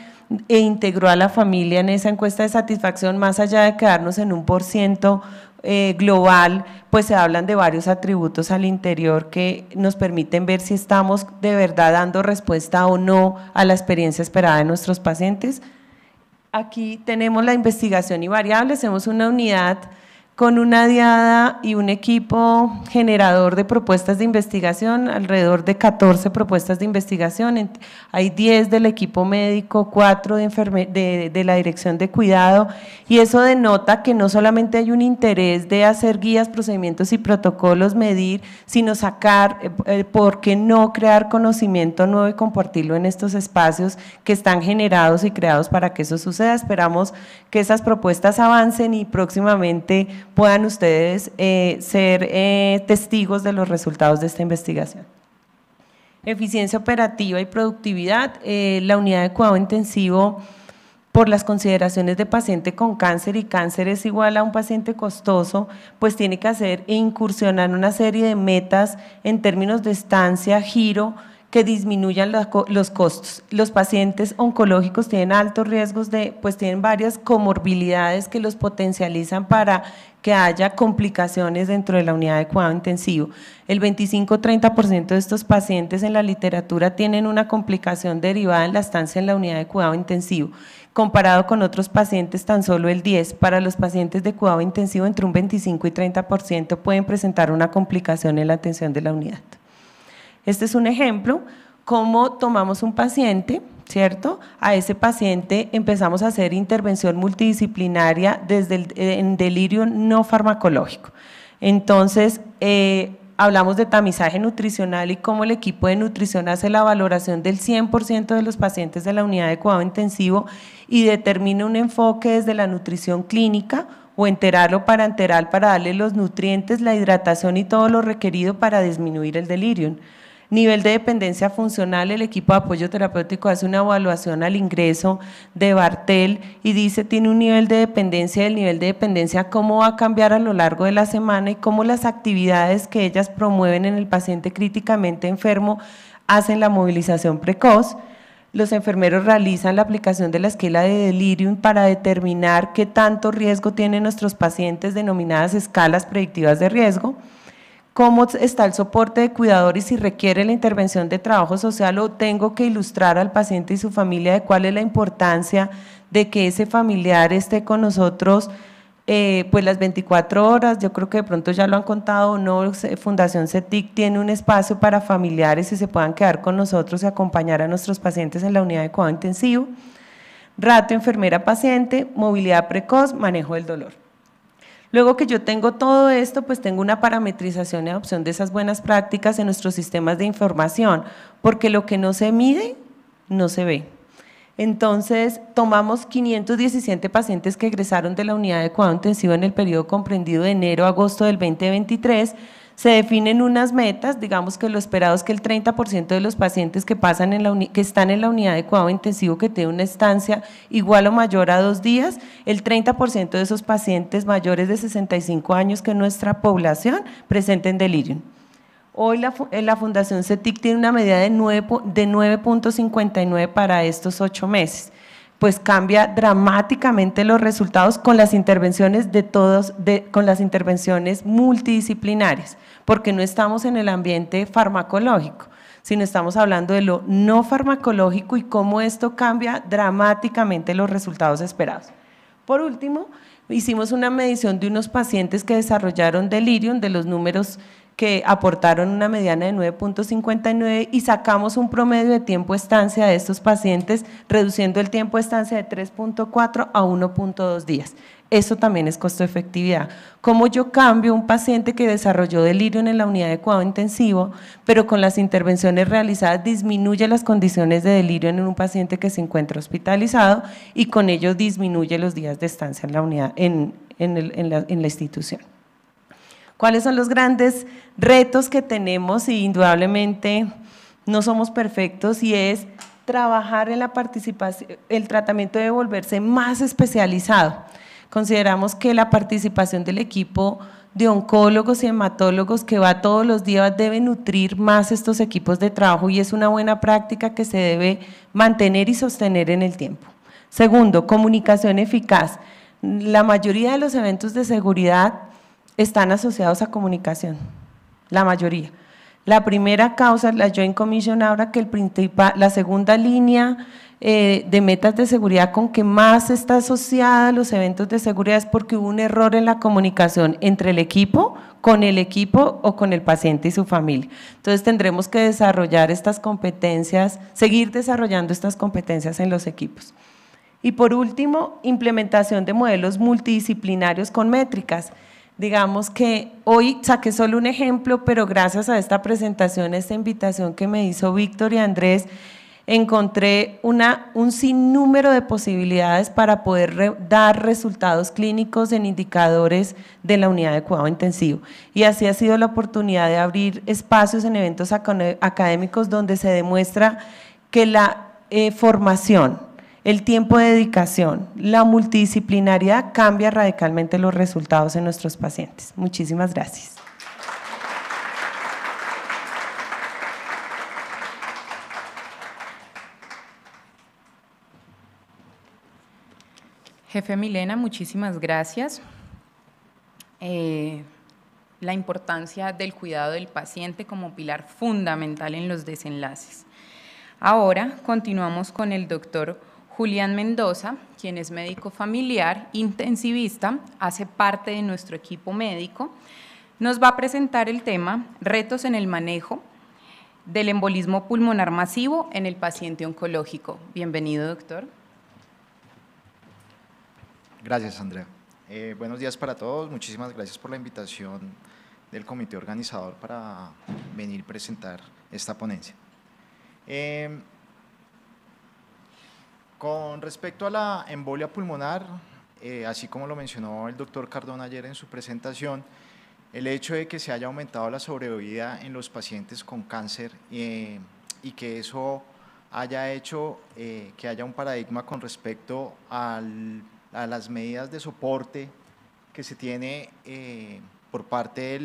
S12: e integró a la familia en esa encuesta de satisfacción, más allá de quedarnos en un por ciento eh, global, pues se hablan de varios atributos al interior que nos permiten ver si estamos de verdad dando respuesta o no a la experiencia esperada de nuestros pacientes. Aquí tenemos la investigación y variables, tenemos una unidad con una diada y un equipo generador de propuestas de investigación, alrededor de 14 propuestas de investigación. Hay 10 del equipo médico, 4 de, la dirección de cuidado, y eso denota que no solamente hay un interés de hacer guías, procedimientos y protocolos, medir, sino sacar, eh, eh, ¿por qué no crear conocimiento nuevo y compartirlo en estos espacios que están generados y creados para que eso suceda? Esperamos que esas propuestas avancen y próximamente puedan ustedes eh, ser eh, testigos de los resultados de esta investigación. Eficiencia operativa y productividad. Eh, la unidad de cuidado intensivo, por las consideraciones de paciente con cáncer y cáncer es igual a un paciente costoso, pues tiene que hacer e incursionar una serie de metas en términos de estancia, giro, que disminuyan los costos. Los pacientes oncológicos tienen altos riesgos de, pues tienen varias comorbilidades que los potencializan para que haya complicaciones dentro de la unidad de cuidado intensivo. El 25-30% de estos pacientes en la literatura tienen una complicación derivada en la estancia en la unidad de cuidado intensivo, comparado con otros pacientes tan solo el 10. Para los pacientes de cuidado intensivo entre un 25 y 30% pueden presentar una complicación en la atención de la unidad. Este es un ejemplo, cómo tomamos un paciente, ¿cierto? A ese paciente empezamos a hacer intervención multidisciplinaria desde el en delirio no farmacológico. Entonces, eh, hablamos de tamizaje nutricional y cómo el equipo de nutrición hace la valoración del 100% de los pacientes de la unidad de cuidado intensivo y determina un enfoque desde la nutrición clínica o enterarlo o parenteral para darle los nutrientes, la hidratación y todo lo requerido para disminuir el delirio. Nivel de dependencia funcional, el equipo de apoyo terapéutico hace una evaluación al ingreso de Bartel y dice tiene un nivel de dependencia, el nivel de dependencia cómo va a cambiar a lo largo de la semana y cómo las actividades que ellas promueven en el paciente críticamente enfermo hacen la movilización precoz. Los enfermeros realizan la aplicación de la esquela de delirium para determinar qué tanto riesgo tienen nuestros pacientes denominadas escalas predictivas de riesgo cómo está el soporte de cuidadores y si requiere la intervención de trabajo social o tengo que ilustrar al paciente y su familia de cuál es la importancia de que ese familiar esté con nosotros eh, pues las 24 horas, yo creo que de pronto ya lo han contado o no, Fundación CETIC tiene un espacio para familiares y se puedan quedar con nosotros y acompañar a nuestros pacientes en la unidad de cuidado intensivo, rato enfermera-paciente, movilidad precoz, manejo del dolor. Luego que yo tengo todo esto, pues tengo una parametrización y adopción de esas buenas prácticas en nuestros sistemas de información, porque lo que no se mide, no se ve. Entonces, tomamos 517 pacientes que egresaron de la unidad de cuidado intensivo en el periodo comprendido de enero a agosto del 2023, se definen unas metas, digamos que lo esperado es que el 30% de los pacientes que, pasan en la que están en la unidad de cuidado intensivo que tiene una estancia igual o mayor a dos días, el 30% de esos pacientes mayores de 65 años que nuestra población presenten delirium. Hoy la, eh, la, Fundación CETIC tiene una medida de 9.59 de para estos ocho meses pues cambia dramáticamente los resultados con las intervenciones de todos, con las intervenciones multidisciplinarias porque no estamos en el ambiente farmacológico, sino estamos hablando de lo no farmacológico y cómo esto cambia dramáticamente los resultados esperados. Por último, hicimos una medición de unos pacientes que desarrollaron delirium, de los números que aportaron una mediana de 9.59 y sacamos un promedio de tiempo estancia de estos pacientes, reduciendo el tiempo estancia de 3.4 a 1.2 días. Eso también es costo efectividad. ¿Cómo yo cambio un paciente que desarrolló delirio en la unidad de cuidado intensivo, pero con las intervenciones realizadas disminuye las condiciones de delirio en un paciente que se encuentra hospitalizado y con ello disminuye los días de estancia en la unidad, en la institución? ¿Cuáles son los grandes retos que tenemos? Y indudablemente no somos perfectos y es trabajar en la participación, el tratamiento de volverse más especializado. Consideramos que la participación del equipo de oncólogos y hematólogos que va todos los días debe nutrir más estos equipos de trabajo y es una buena práctica que se debe mantener y sostener en el tiempo. Segundo, comunicación eficaz. La mayoría de los eventos de seguridad están asociados a comunicación, la mayoría. La primera causa, la Joint Commission, ahora que el la segunda línea eh, de metas de seguridad con que más está asociada a los eventos de seguridad es porque hubo un error en la comunicación entre el equipo, con el equipo o con el paciente y su familia. Entonces tendremos que desarrollar estas competencias, seguir desarrollando estas competencias en los equipos. Y por último, implementación de modelos multidisciplinarios con métricas. Digamos que hoy saqué solo un ejemplo, pero gracias a esta presentación, esta invitación que me hizo Víctor y Andrés, encontré una, un sinnúmero de posibilidades para poder dar resultados clínicos en indicadores de la unidad de cuidado intensivo. Y así ha sido la oportunidad de abrir espacios en eventos académicos donde se demuestra que la eh, formación, el tiempo de dedicación, la multidisciplinariedad cambia radicalmente los resultados en nuestros pacientes. Muchísimas gracias.
S6: Jefe Milena, muchísimas gracias. Eh, la importancia del cuidado del paciente como pilar fundamental en los desenlaces. Ahora continuamos con el doctor Julián Mendoza, quien es médico familiar, intensivista, hace parte de nuestro equipo médico, nos va a presentar el tema Retos en el manejo del embolismo pulmonar masivo en el paciente oncológico. Bienvenido, doctor.
S13: Gracias, Andrea. Eh, buenos días para todos. Muchísimas gracias por la invitación del comité organizador para venir a presentar esta ponencia. Eh, con respecto a la embolia pulmonar, eh, así como lo mencionó el doctor Cardón ayer en su presentación, el hecho de que se haya aumentado la sobrevida en los pacientes con cáncer eh, y que eso haya hecho eh, que haya un paradigma con respecto a las medidas de soporte que se tiene por parte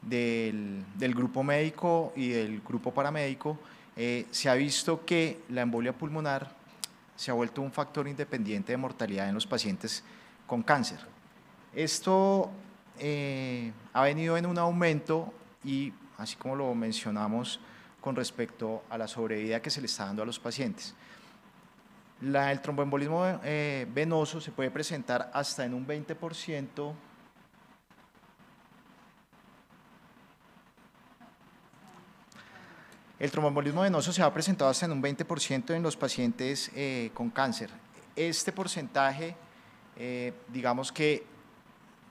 S13: del, grupo médico y del grupo paramédico, se ha visto que la embolia pulmonar se ha vuelto un factor independiente de mortalidad en los pacientes con cáncer. Esto eh, ha venido en un aumento y, así como lo mencionamos, con respecto a la sobrevida que se le está dando a los pacientes. el tromboembolismo eh, venoso se puede presentar hasta en un 20% El tromboembolismo venoso se ha presentado hasta en un 20% en los pacientes eh, con cáncer. Este porcentaje, eh, digamos que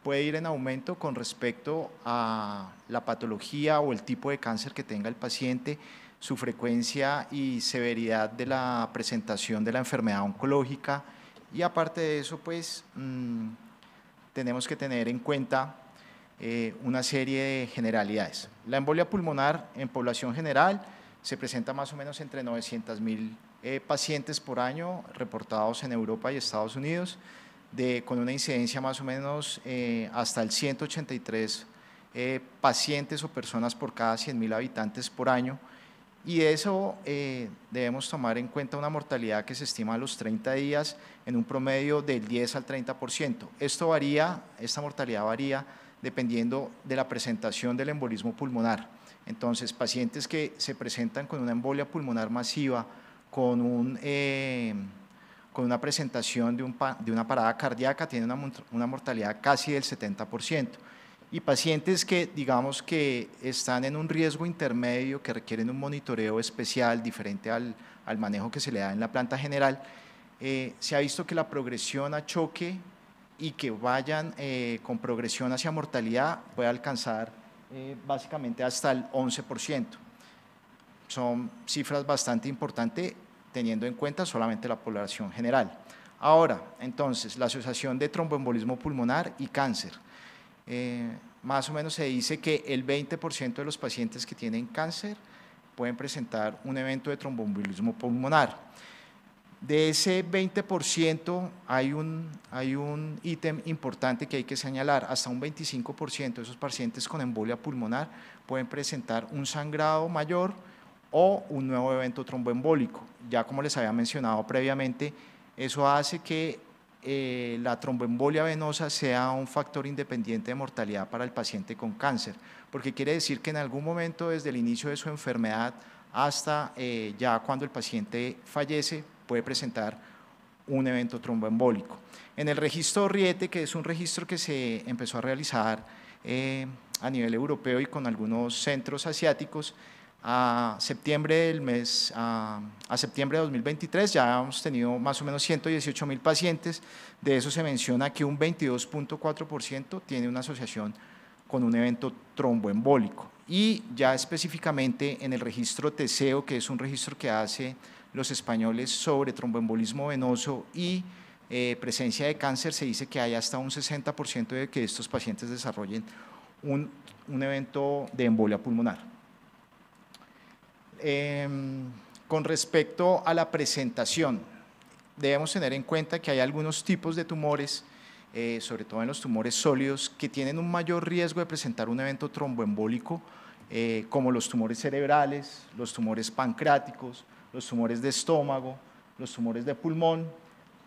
S13: puede ir en aumento con respecto a la patología o el tipo de cáncer que tenga el paciente, su frecuencia y severidad de la presentación de la enfermedad oncológica. Y aparte de eso, pues mm, tenemos que tener en cuenta eh, una serie de generalidades. La embolia pulmonar en población general se presenta más o menos entre 900 mil eh, pacientes por año reportados en Europa y Estados Unidos, con una incidencia más o menos eh, hasta el 183 eh, pacientes o personas por cada 100 mil habitantes por año. Y eso debemos tomar en cuenta una mortalidad que se estima a los 30 días en un promedio del 10 al 30%. Esto varía, esta mortalidad varía dependiendo de la presentación del embolismo pulmonar. Entonces, pacientes que se presentan con una embolia pulmonar masiva, con, eh, una presentación de, una parada cardíaca, tienen una, mortalidad casi del 70%. Y pacientes que, digamos, que están en un riesgo intermedio, que requieren un monitoreo especial diferente al, manejo que se le da en la planta general, eh, se ha visto que la progresión a choque y que vayan eh, con progresión hacia mortalidad puede alcanzar eh, básicamente hasta el 11%. Son cifras bastante importantes teniendo en cuenta solamente la población general. Ahora, entonces, la asociación de tromboembolismo pulmonar y cáncer. Eh, más o menos se dice que el 20% de los pacientes que tienen cáncer pueden presentar un evento de tromboembolismo pulmonar. De ese 20% hay un, hay un ítem importante que hay que señalar, hasta un 25% de esos pacientes con embolia pulmonar pueden presentar un sangrado mayor o un nuevo evento tromboembólico. Ya como les había mencionado previamente, eso hace que eh, la tromboembolia venosa sea un factor independiente de mortalidad para el paciente con cáncer, porque quiere decir que en algún momento desde el inicio de su enfermedad hasta eh, ya cuando el paciente fallece puede presentar un evento tromboembólico. En el registro RIETE, que es un registro que se empezó a realizar eh, a nivel europeo y con algunos centros asiáticos, a septiembre, del mes, a, septiembre de 2023 ya hemos tenido más o menos 118 mil pacientes, de eso se menciona que un 22.4% tiene una asociación con un evento tromboembólico. Y ya específicamente en el registro TESEO, que es un registro que hace los españoles sobre tromboembolismo venoso y eh, presencia de cáncer, se dice que hay hasta un 60% de que estos pacientes desarrollen un, evento de embolia pulmonar. Em, con respecto a la presentación, debemos tener en cuenta que hay algunos tipos de tumores, eh, sobre todo en los tumores sólidos, que tienen un mayor riesgo de presentar un evento tromboembólico, eh, como los tumores cerebrales, los tumores pancráticos, los tumores de estómago, los tumores de pulmón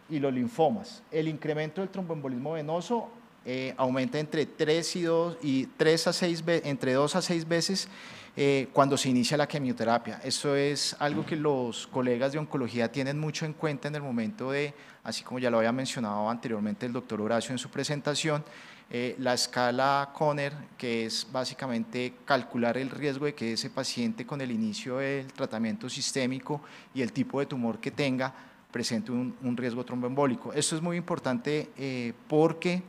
S13: y los linfomas. El incremento del tromboembolismo venoso eh, aumenta entre 3, y 2, y 3 a 6, entre 2 a 6 veces eh, cuando se inicia la quimioterapia. Eso es algo que los colegas de oncología tienen mucho en cuenta en el momento de, así como ya lo había mencionado anteriormente el doctor Horacio en su presentación, eh, la escala Conner, que es básicamente calcular el riesgo de que ese paciente con el inicio del tratamiento sistémico y el tipo de tumor que tenga presente un, riesgo tromboembólico. Esto es muy importante eh, porque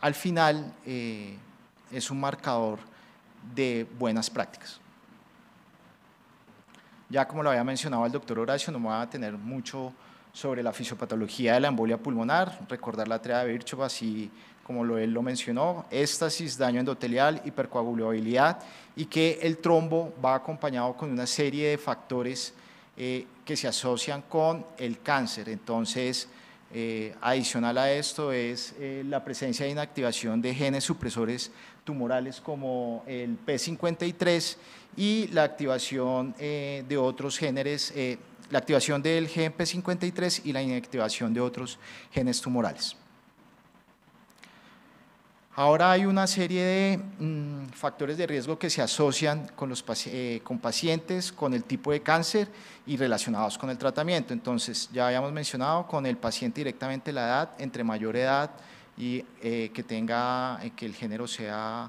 S13: al final eh, es un marcador de buenas prácticas. Ya como lo había mencionado el doctor Horacio, no me va a tener mucho sobre la fisiopatología de la embolia pulmonar, recordar la tarea de Virchow, así como lo, él lo mencionó, éstasis, daño endotelial, hipercoagulabilidad y que el trombo va acompañado con una serie de factores eh, que se asocian con el cáncer. Entonces, eh, adicional a esto es eh, la presencia de inactivación de genes supresores tumorales como el P53 y la activación de otros genes la activación del gen P53 y la inactivación de otros genes tumorales. Ahora hay una serie de mm, factores de riesgo que se asocian con, los, eh, con pacientes, con el tipo de cáncer y relacionados con el tratamiento. Entonces, ya habíamos mencionado con el paciente directamente la edad, entre mayor edad y eh, que tenga, eh, que el género sea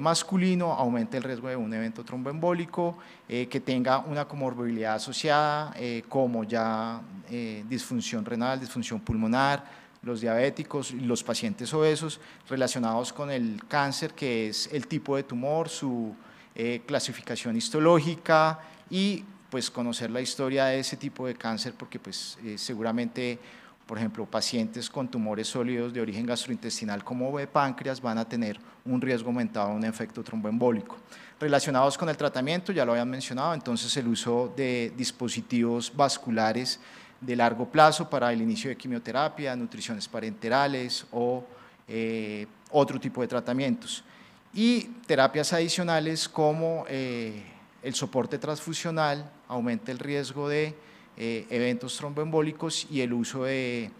S13: masculino, aumenta el riesgo de un evento tromboembólico, que tenga una comorbilidad asociada, como ya disfunción renal, disfunción pulmonar, los diabéticos y los pacientes obesos relacionados con el cáncer, que es el tipo de tumor, su eh, clasificación histológica y pues conocer la historia de ese tipo de cáncer porque pues eh, seguramente por ejemplo, pacientes con tumores sólidos de origen gastrointestinal como de páncreas van a tener un riesgo aumentado de un efecto tromboembólico. Relacionados con el tratamiento, ya lo habían mencionado, entonces el uso de dispositivos vasculares de largo plazo para el inicio de quimioterapia, nutriciones parenterales o eh, otro tipo de tratamientos. Y terapias adicionales como eh, el soporte transfusional aumenta el riesgo de eh, eventos tromboembólicos y el uso de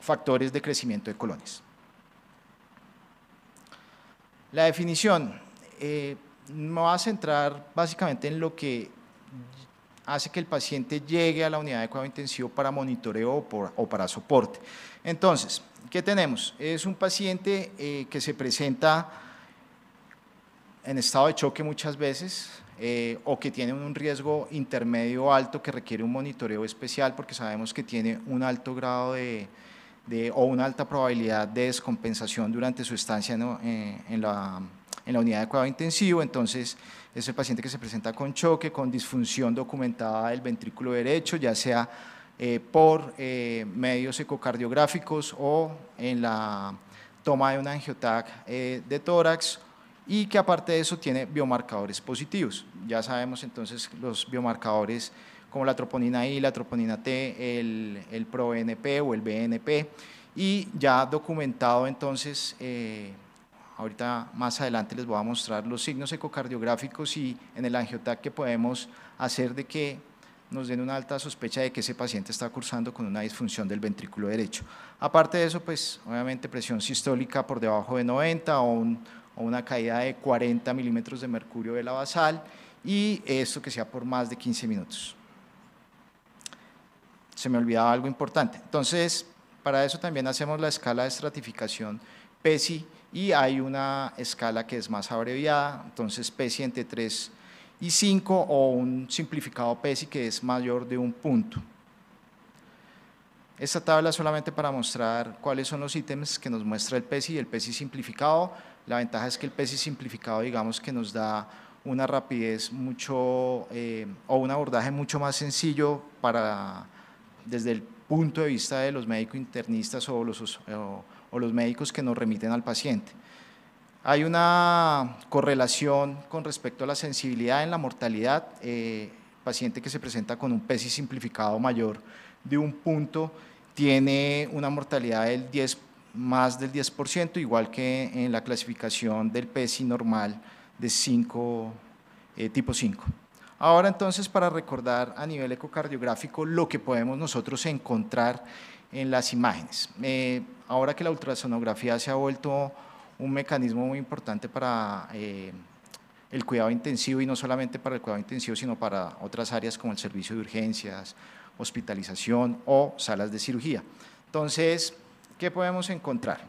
S13: factores de crecimiento de colones. La definición. me va a centrar básicamente en lo que hace que el paciente llegue a la unidad de cuidado intensivo para monitoreo o, para soporte. Entonces, ¿qué tenemos? Es un paciente eh, que se presenta en estado de choque muchas veces eh, o que tiene un riesgo intermedio alto que requiere un monitoreo especial porque sabemos que tiene un alto grado de, o una alta probabilidad de descompensación durante su estancia eh, en, la, en la unidad de cuidado intensivo. Entonces, es el paciente que se presenta con choque, con disfunción documentada del ventrículo derecho, ya sea eh, por eh, medios ecocardiográficos o en la toma de un angiotac eh, de tórax y que aparte de eso tiene biomarcadores positivos. Ya sabemos entonces los biomarcadores como la troponina I, la troponina T, el, el o el BNP y ya documentado entonces Ahorita más adelante les voy a mostrar los signos ecocardiográficos y en el angiotac que podemos hacer de que nos den una alta sospecha de que ese paciente está cursando con una disfunción del ventrículo derecho. Aparte de eso, pues obviamente presión sistólica por debajo de 90 o, o una caída de 40 milímetros de mercurio de la basal y esto que sea por más de 15 minutos. Se me olvidaba algo importante. Entonces, para eso también hacemos la escala de estratificación PESI y hay una escala que es más abreviada, entonces PESI entre 3 y 5 o un simplificado PESI que es mayor de un punto. Esta tabla solamente para mostrar cuáles son los ítems que nos muestra el PESI y el PESI simplificado. La ventaja es que el PESI simplificado digamos que nos da una rapidez mucho eh, o un abordaje mucho más sencillo para desde el punto de vista de los médicos internistas o los o, o los médicos que nos remiten al paciente. Hay una correlación con respecto a la sensibilidad en la mortalidad, eh, paciente que se presenta con un PESI simplificado mayor de un punto tiene una mortalidad del 10, más del 10%, igual que en la clasificación del PESI normal de 5, eh, tipo 5. Ahora entonces para recordar a nivel ecocardiográfico lo que podemos nosotros encontrar en las imágenes. Eh, ahora que la ultrasonografía se ha vuelto un mecanismo muy importante para eh, el cuidado intensivo y no solamente para el cuidado intensivo, sino para otras áreas como el servicio de urgencias, hospitalización o salas de cirugía. Entonces, ¿qué podemos encontrar?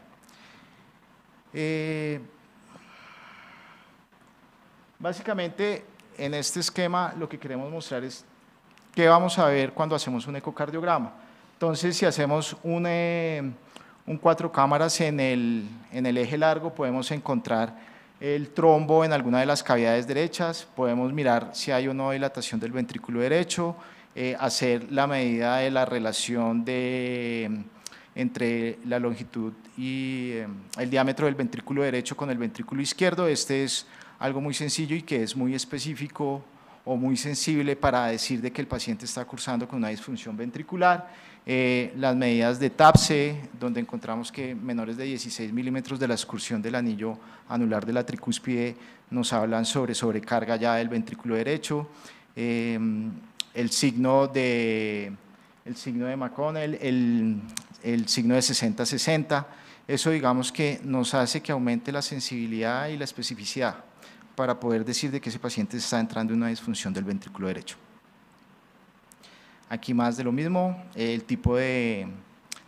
S13: Eh, básicamente, en este esquema lo que queremos mostrar es qué vamos a ver cuando hacemos un ecocardiograma. Entonces, si hacemos un... Eh, un cuatro cámaras en el, eje largo podemos encontrar el trombo en alguna de las cavidades derechas, podemos mirar si hay o no dilatación del ventrículo derecho, eh, hacer la medida de la relación entre la longitud y eh, el diámetro del ventrículo derecho con el ventrículo izquierdo. Este es algo muy sencillo y que es muy específico o muy sensible para decir de que el paciente está cursando con una disfunción ventricular eh, las medidas de TAPSE, donde encontramos que menores de 16 milímetros de la excursión del anillo anular de la tricúspide nos hablan sobre sobrecarga ya del ventrículo derecho, em, el signo de el signo de el, el signo de 60-60, eso digamos que nos hace que aumente la sensibilidad y la especificidad para poder decir de que ese paciente está entrando en una disfunción del ventrículo derecho. Aquí más de lo mismo, el tipo de,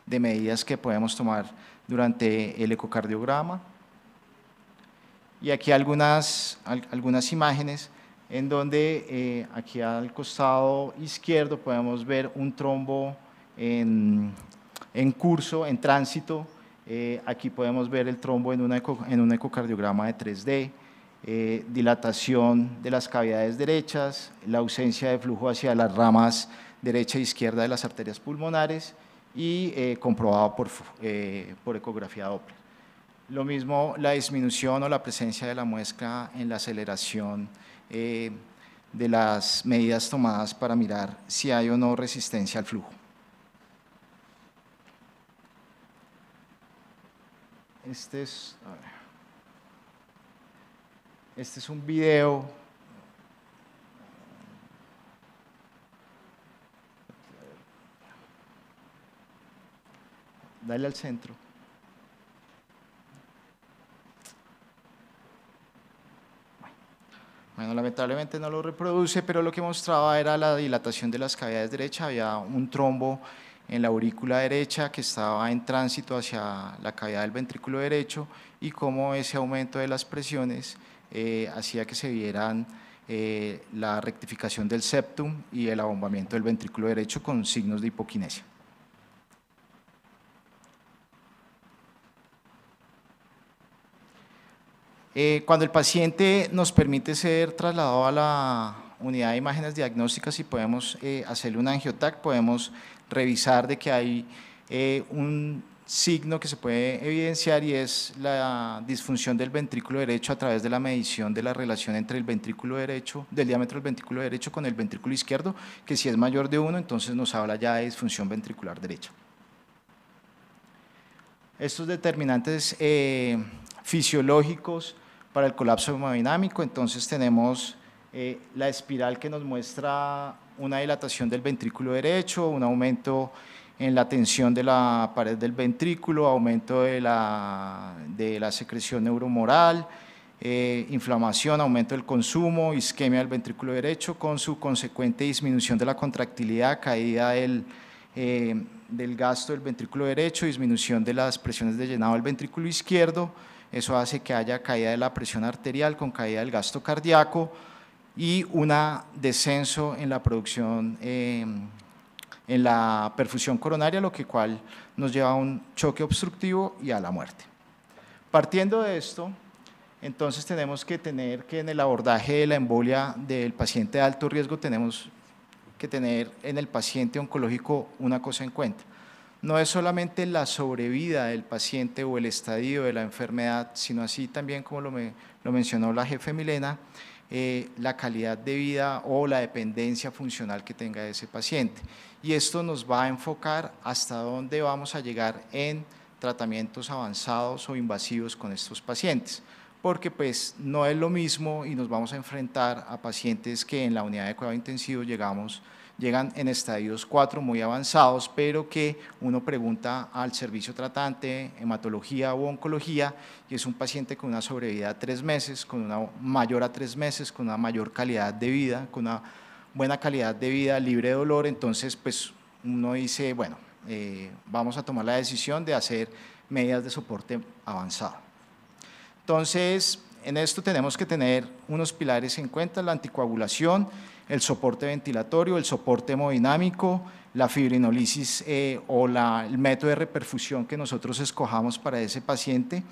S13: medidas que podemos tomar durante el ecocardiograma. Y aquí algunas, algunas imágenes en donde eh, aquí al costado izquierdo podemos ver un trombo en, curso, en tránsito. Eh, aquí podemos ver el trombo en, en un ecocardiograma de 3D, eh, dilatación de las cavidades derechas, la ausencia de flujo hacia las ramas derecha e izquierda de las arterias pulmonares y eh, comprobado por, eh, por ecografía Doppler. Lo mismo la disminución o la presencia de la muesca en la aceleración eh, de las medidas tomadas para mirar si hay o no resistencia al flujo. Este es, este es un video dale al centro. Bueno, lamentablemente no lo reproduce, pero lo que mostraba era la dilatación de las cavidades derechas. Había un trombo en la aurícula derecha que estaba en tránsito hacia la cavidad del ventrículo derecho y cómo ese aumento de las presiones eh, hacía que se vieran eh, la rectificación del septum y el abombamiento del ventrículo derecho con signos de hipoquinesia. Eh, cuando el paciente nos permite ser trasladado a la unidad de imágenes diagnósticas y podemos eh, hacerle un angiotac, podemos revisar de que hay eh, un signo que se puede evidenciar y es la disfunción del ventrículo derecho a través de la medición de la relación entre el ventrículo derecho, del diámetro del ventrículo derecho con el ventrículo izquierdo, que si es mayor de uno, entonces nos habla ya de disfunción ventricular derecha. Estos determinantes fisiológicos para el colapso hemodinámico. Entonces tenemos eh, la espiral que nos muestra una dilatación del ventrículo derecho, un aumento en la tensión de la pared del ventrículo, aumento de la, de la secreción neuromoral, eh, inflamación, aumento del consumo, isquemia del ventrículo derecho con su consecuente disminución de la contractilidad, caída del, eh, del gasto del ventrículo derecho, disminución de las presiones de llenado del ventrículo izquierdo, eso hace que haya caída de la presión arterial con caída del gasto cardíaco y un descenso en la producción, em, en la perfusión coronaria, lo que cual nos lleva a un choque obstructivo y a la muerte. Partiendo de esto, entonces tenemos que tener que en el abordaje de la embolia del paciente de alto riesgo tenemos que tener en el paciente oncológico una cosa en cuenta no es solamente la sobrevida del paciente o el estadio de la enfermedad, sino así también, como lo, mencionó la jefe Milena, eh, la calidad de vida o la dependencia funcional que tenga ese paciente. Y esto nos va a enfocar hasta dónde vamos a llegar en tratamientos avanzados o invasivos con estos pacientes, porque pues no es lo mismo y nos vamos a enfrentar a pacientes que en la unidad de cuidado intensivo llegamos llegan en estadios 4 muy avanzados, pero que uno pregunta al servicio tratante, hematología u oncología, y es un paciente con una sobrevida a 3 meses, con una mayor a 3 meses, con una mayor calidad de vida, con una buena calidad de vida, libre de dolor, entonces pues uno dice, bueno, eh, vamos a tomar la decisión de hacer medidas de soporte avanzado. Entonces, en esto tenemos que tener unos pilares en cuenta, la anticoagulación, el soporte ventilatorio, el soporte hemodinámico, la fibrinolisis eh, o el método de reperfusión que nosotros escojamos para ese paciente,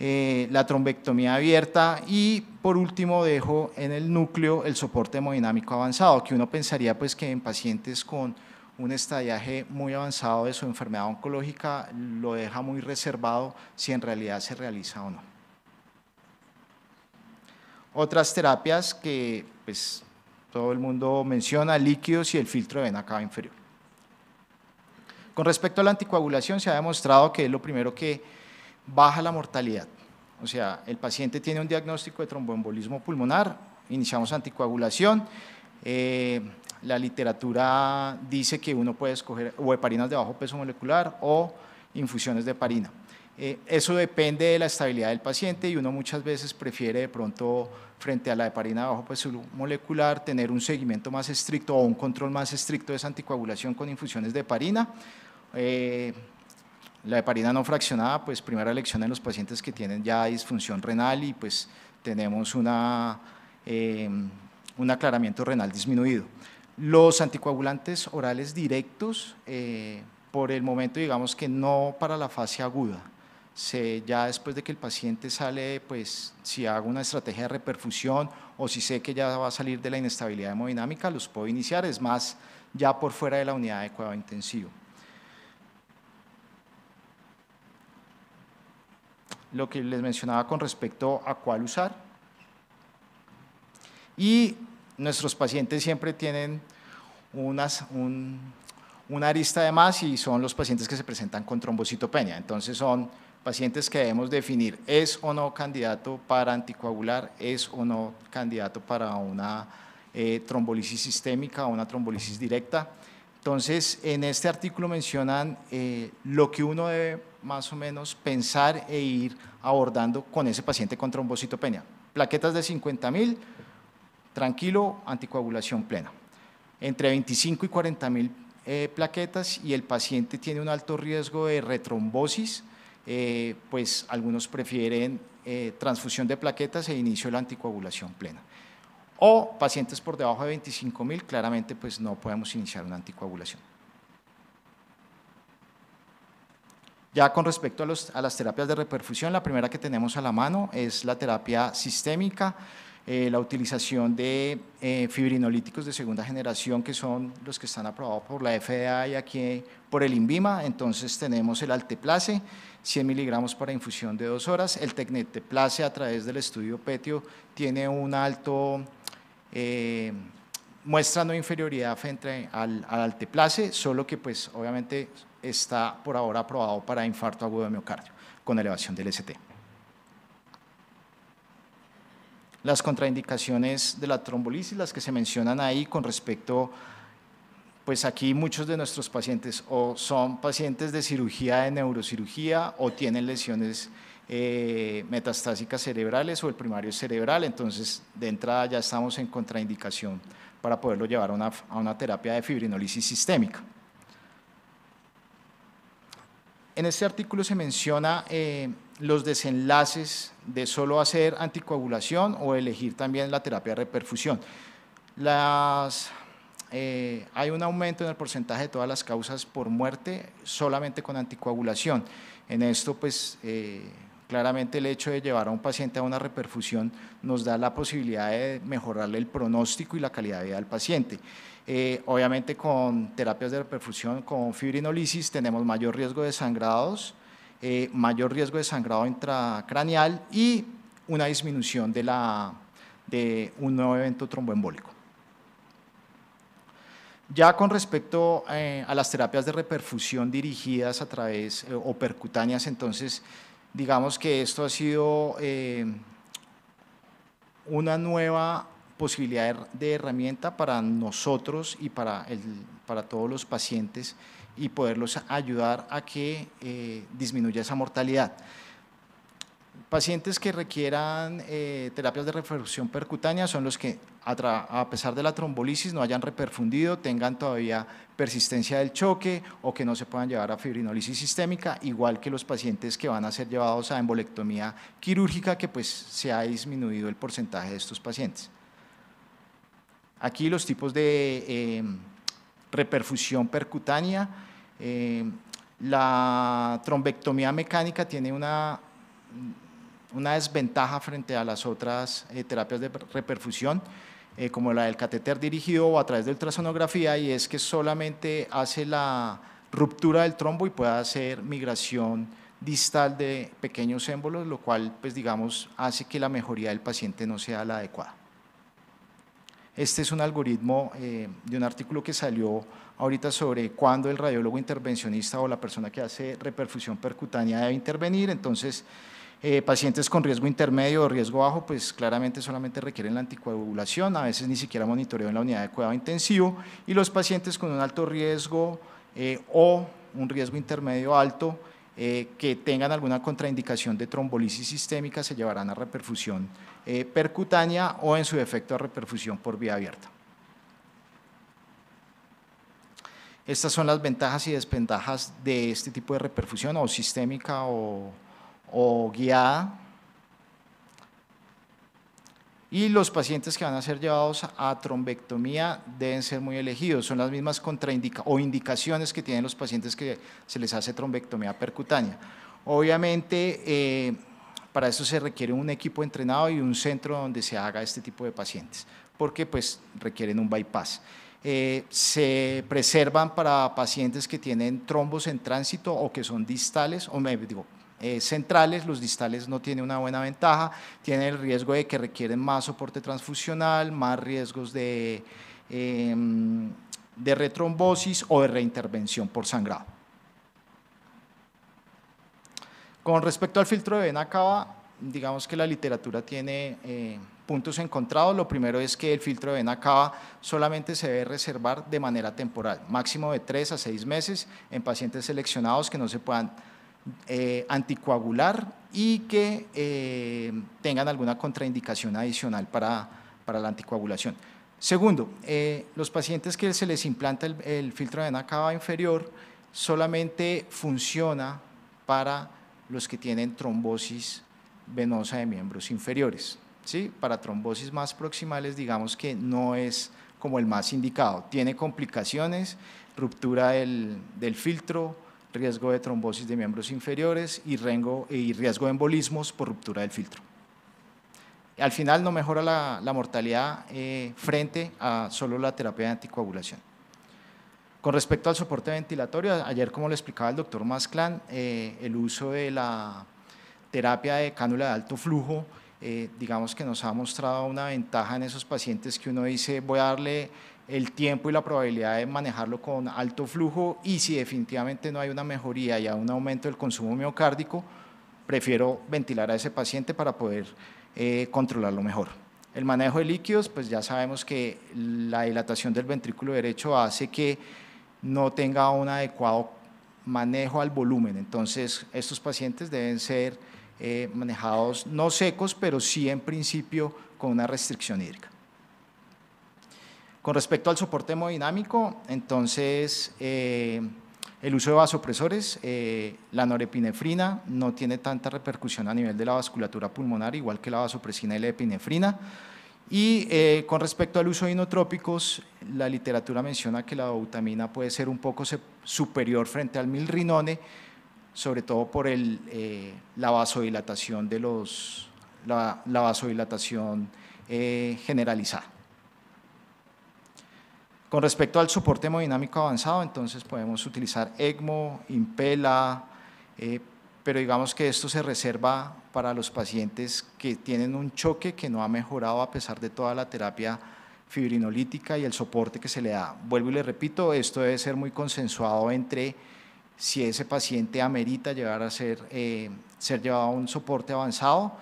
S13: eh, la trombectomía abierta y por último dejo en el núcleo el soporte hemodinámico avanzado, que uno pensaría pues que en pacientes con un estadiaje muy avanzado de su enfermedad oncológica lo deja muy reservado si en realidad se realiza o no. Otras terapias que pues, todo el mundo menciona líquidos y el filtro de vena cava inferior. Con respecto a la anticoagulación, se ha demostrado que es lo primero que baja la mortalidad. O sea, el paciente tiene un diagnóstico de tromboembolismo pulmonar, iniciamos anticoagulación. Eh, la literatura dice que uno puede escoger o heparinas de bajo peso molecular o infusiones de heparina. Eh, eso depende de la estabilidad del paciente y uno muchas veces prefiere de pronto frente a la heparina de bajo peso molecular, tener un seguimiento más estricto o un control más estricto de esa anticoagulación con infusiones de heparina. Eh, la heparina no fraccionada, pues primera elección en los pacientes que tienen ya disfunción renal y pues tenemos una, eh, un aclaramiento renal disminuido. Los anticoagulantes orales directos, eh, por el momento digamos que no para la fase aguda, se, ya después de que el paciente sale, pues si hago una estrategia de reperfusión o si sé que ya va a salir de la inestabilidad hemodinámica, los puedo iniciar, es más, ya por fuera de la unidad de cuidado intensivo. Lo que les mencionaba con respecto a cuál usar. Y nuestros pacientes siempre tienen unas, una arista de más y son los pacientes que se presentan con trombocitopenia. Entonces son pacientes que debemos definir, ¿es o no candidato para anticoagular? ¿Es o no candidato para una eh, trombolisis sistémica o una trombolisis directa? Entonces, en este artículo mencionan eh, lo que uno debe más o menos pensar e ir abordando con ese paciente con trombocitopenia. Plaquetas de 50.000, tranquilo, anticoagulación plena. Entre 25 y 40 mil eh, plaquetas y el paciente tiene un alto riesgo de retrombosis, eh, pues algunos prefieren eh, transfusión de plaquetas e inicio de la anticoagulación plena. O pacientes por debajo de 25.000, claramente pues no podemos iniciar una anticoagulación. Ya con respecto a, las terapias de reperfusión, la primera que tenemos a la mano es la terapia sistémica, eh, la utilización de fibrinolíticos de segunda generación, que son los que están aprobados por la FDA y aquí por el INVIMA. Entonces tenemos el alteplase, 100 miligramos para infusión de dos horas. El tecneteplase a través del estudio Petio tiene un alto eh, muestra no inferioridad frente al, al alteplase, solo que pues obviamente está por ahora aprobado para infarto agudo de miocardio con elevación del ST. Las contraindicaciones de la trombolisis, las que se mencionan ahí con respecto a pues aquí muchos de nuestros pacientes o son pacientes de cirugía de neurocirugía o tienen lesiones eh, metastásicas cerebrales o el primario cerebral, entonces de entrada ya estamos en contraindicación para poderlo llevar a una, terapia de fibrinolisis sistémica. En este artículo se menciona eh, los desenlaces de solo hacer anticoagulación o elegir también la terapia de reperfusión. Las eh, hay un aumento en el porcentaje de todas las causas por muerte solamente con anticoagulación. En esto, pues, eh, claramente el hecho de llevar a un paciente a una reperfusión nos da la posibilidad de mejorarle el pronóstico y la calidad de vida del paciente. Eh, obviamente con terapias de reperfusión, con fibrinolisis, tenemos mayor riesgo de sangrados, mayor riesgo de sangrado intracraneal y una disminución de un nuevo evento tromboembólico. Ya con respecto eh, a las terapias de reperfusión dirigidas a través eh, o percutáneas, entonces digamos que esto ha sido eh, una nueva posibilidad de herramienta para nosotros y para, para todos los pacientes y poderlos ayudar a que disminuya esa mortalidad. Pacientes que requieran eh, terapias de reperfusión percutánea son los que, a, pesar de la trombolisis, no hayan reperfundido, tengan todavía persistencia del choque o que no se puedan llevar a fibrinolisis sistémica, igual que los pacientes que van a ser llevados a embolectomía quirúrgica, que pues se ha disminuido el porcentaje de estos pacientes. Aquí los tipos de em, reperfusión percutánea. Em, la trombectomía mecánica tiene una una desventaja frente a las otras eh, terapias de reperfusión, eh, como la del catéter dirigido o a través de ultrasonografía, y es que solamente hace la ruptura del trombo y puede hacer migración distal de pequeños émbolos, lo cual, pues digamos, hace que la mejoría del paciente no sea la adecuada. Este es un algoritmo eh, de un artículo que salió ahorita sobre cuándo el radiólogo intervencionista o la persona que hace reperfusión percutánea debe intervenir. Entonces, eh, pacientes con riesgo intermedio o riesgo bajo, pues claramente solamente requieren la anticoagulación, a veces ni siquiera monitoreo en la unidad de cuidado intensivo, y los pacientes con un alto riesgo eh, o un riesgo intermedio alto, eh, que tengan alguna contraindicación de trombolisis sistémica se llevarán a reperfusión percutánea o en su defecto a reperfusión por vía abierta. Estas son las ventajas y desventajas de este tipo de reperfusión o sistémica o o guiada. Y los pacientes que van a ser llevados a trombectomía deben ser muy elegidos. Son las mismas contraindicaciones o indicaciones que tienen los pacientes que se les hace trombectomía percutánea. Obviamente, eh, para eso se requiere un equipo entrenado y un centro donde se haga este tipo de pacientes, porque pues requieren un bypass. Eh, se preservan para pacientes que tienen trombos en tránsito o que son distales, o me digo, eh, centrales, los distales no tienen una buena ventaja, tienen el riesgo de que requieren más soporte transfusional, más riesgos de, em, de retrombosis o de reintervención por sangrado. Con respecto al filtro de vena cava, digamos que la literatura tiene eh, puntos encontrados. Lo primero es que el filtro de vena cava solamente se debe reservar de manera temporal, máximo de 3 a 6 meses en pacientes seleccionados que no se puedan eh, anticoagular y que eh, tengan alguna contraindicación adicional para, la anticoagulación. Segundo, eh, los pacientes que se les implanta el, filtro de vena cava inferior solamente funciona para los que tienen trombosis venosa de miembros inferiores. Para trombosis más proximales, digamos que no es como el más indicado. Tiene complicaciones, ruptura del filtro, riesgo de trombosis de miembros inferiores y, riesgo de embolismos por ruptura del filtro. Al final no mejora la, mortalidad eh, frente a solo la terapia de anticoagulación. Con respecto al soporte ventilatorio, ayer como lo explicaba el doctor Masclan, eh, el uso de la terapia de cánula de alto flujo, eh, digamos que nos ha mostrado una ventaja en esos pacientes que uno dice voy a darle el tiempo y la probabilidad de manejarlo con alto flujo y si definitivamente no hay una mejoría y hay un aumento del consumo miocárdico, prefiero ventilar a ese paciente para poder eh, controlarlo mejor. El manejo de líquidos, pues ya sabemos que la dilatación del ventrículo derecho hace que no tenga un adecuado manejo al volumen, entonces estos pacientes deben ser eh, manejados no secos, pero sí en principio con una restricción hídrica. Con respecto al soporte hemodinámico, entonces eh, el uso de vasopresores, eh, la norepinefrina no tiene tanta repercusión a nivel de la vasculatura pulmonar, igual que la vasopresina y la epinefrina. Y eh, con respecto al uso de inotrópicos, la literatura menciona que la dobutamina puede ser un poco superior frente al milrinone, sobre todo por la vasodilatación generalizada. Con respecto al soporte hemodinámico avanzado, entonces podemos utilizar ECMO, Impela, eh, pero digamos que esto se reserva para los pacientes que tienen un choque que no ha mejorado a pesar de toda la terapia fibrinolítica y el soporte que se le da. Vuelvo y le repito, esto debe ser muy consensuado entre si ese paciente amerita llegar a ser, eh, ser llevado a un soporte avanzado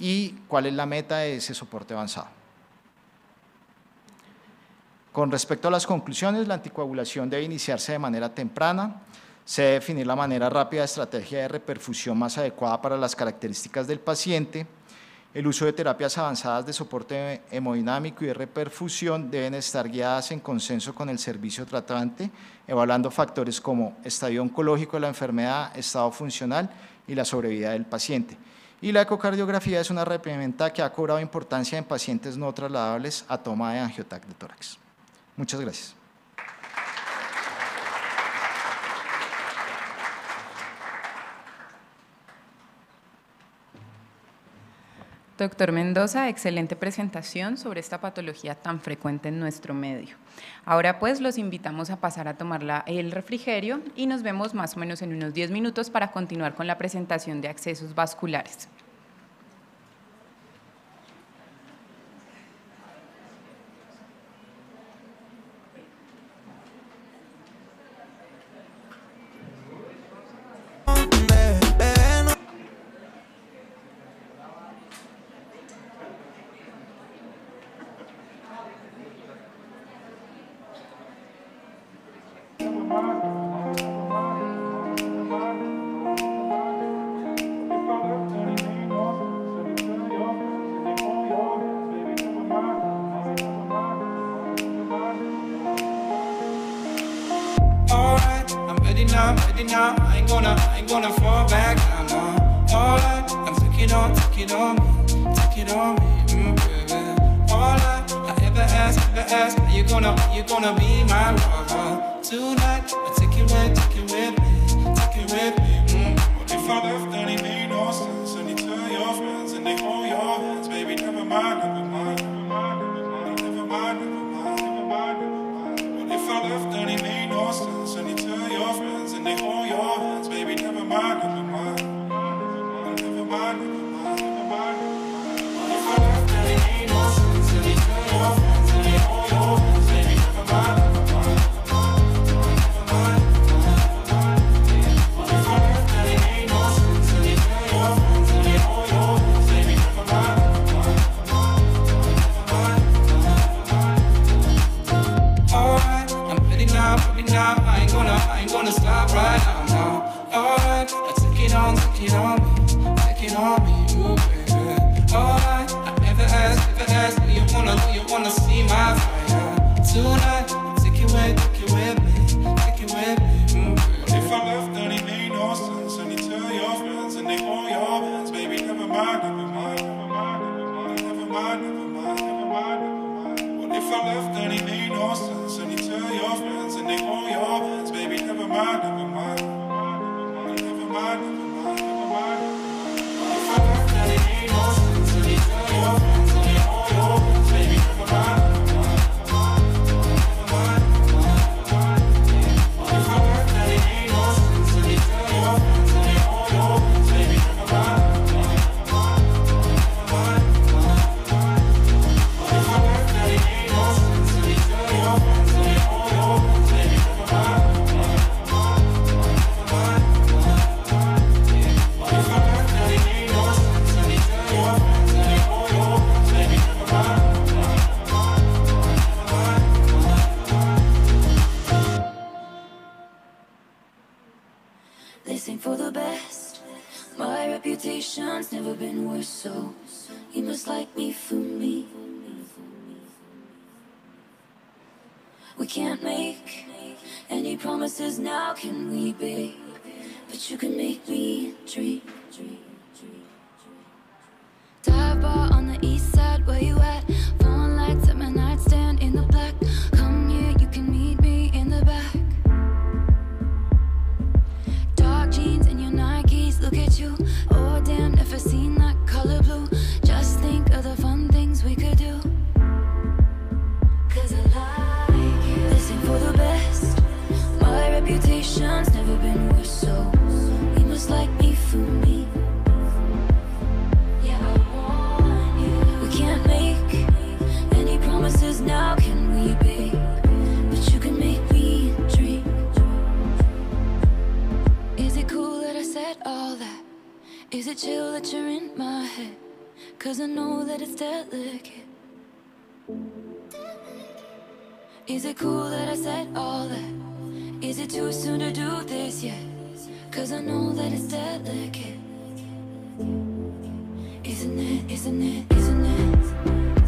S13: y cuál es la meta de ese soporte avanzado. Con respecto a las conclusiones, la anticoagulación debe iniciarse de manera temprana, se debe definir la manera rápida de estrategia de reperfusión más adecuada para las características del paciente, el uso de terapias avanzadas de soporte hemodinámico y de reperfusión deben estar guiadas en consenso con el servicio tratante, evaluando factores como estadio oncológico de la enfermedad, estado funcional y la sobrevida del paciente. Y la ecocardiografía es una herramienta que ha cobrado importancia en pacientes no trasladables a toma de angiotac de tórax. Muchas gracias.
S6: Doctor Mendoza, excelente presentación sobre esta patología tan frecuente en nuestro medio. Ahora pues los invitamos a pasar a tomar el refrigerio y nos vemos más o menos en unos 10 minutos para continuar con la presentación de accesos vasculares.
S14: Is it cool that I said all that? Is it too soon to do this yet? Cause I know that it's delicate Isn't it, isn't it, isn't it?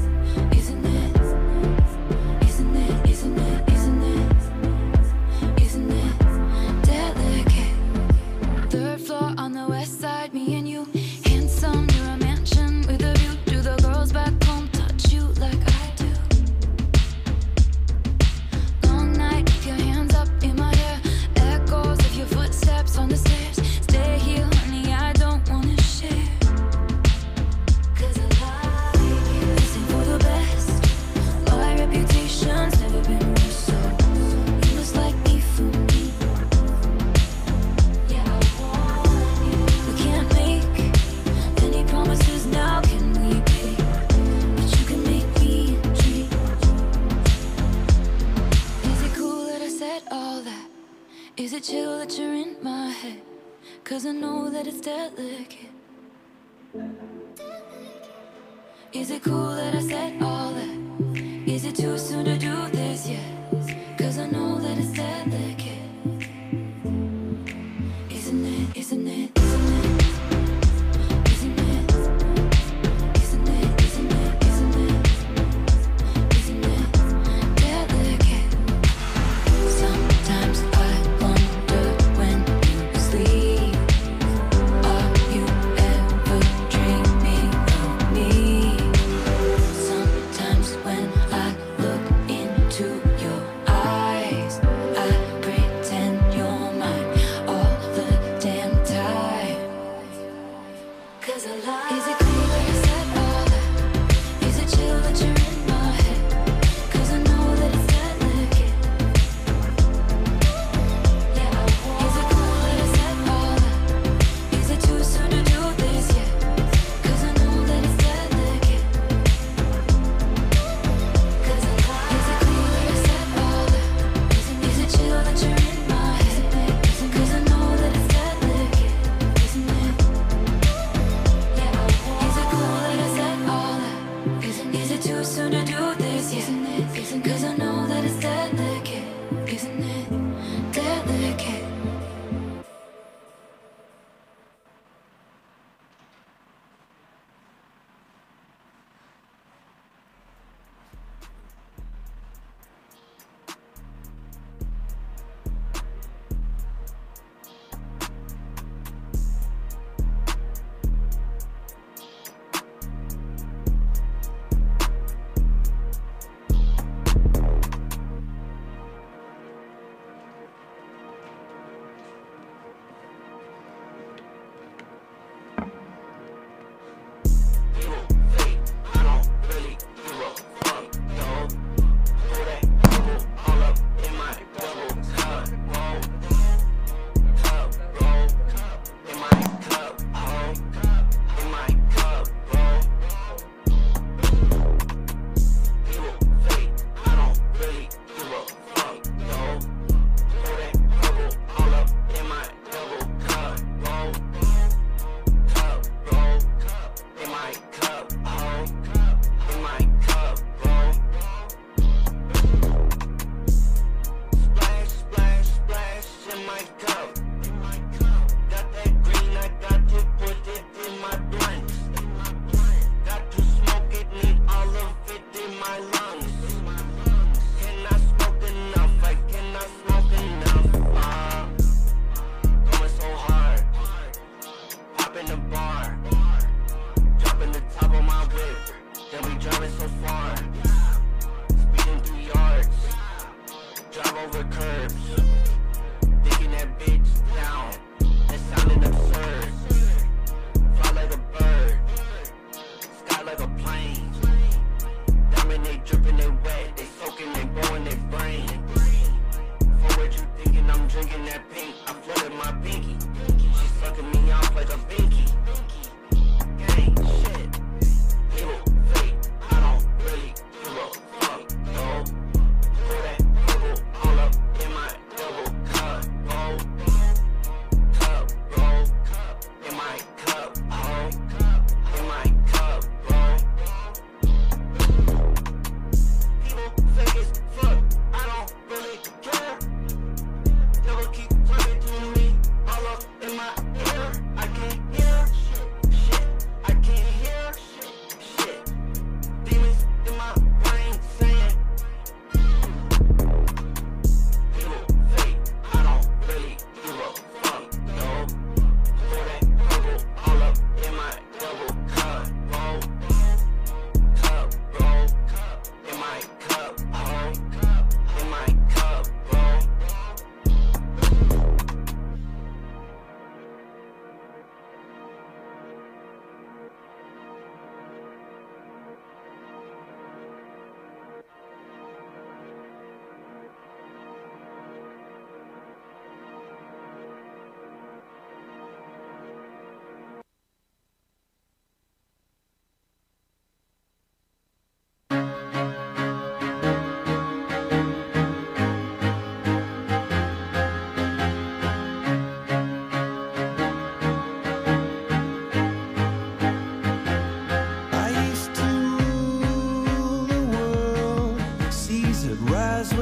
S14: it chill that you're in my head? Cause I know that it's delicate. Is it cool that I said all that? Is it too soon to do this yet? Cause I know that it's delicate. Isn't it? Isn't it?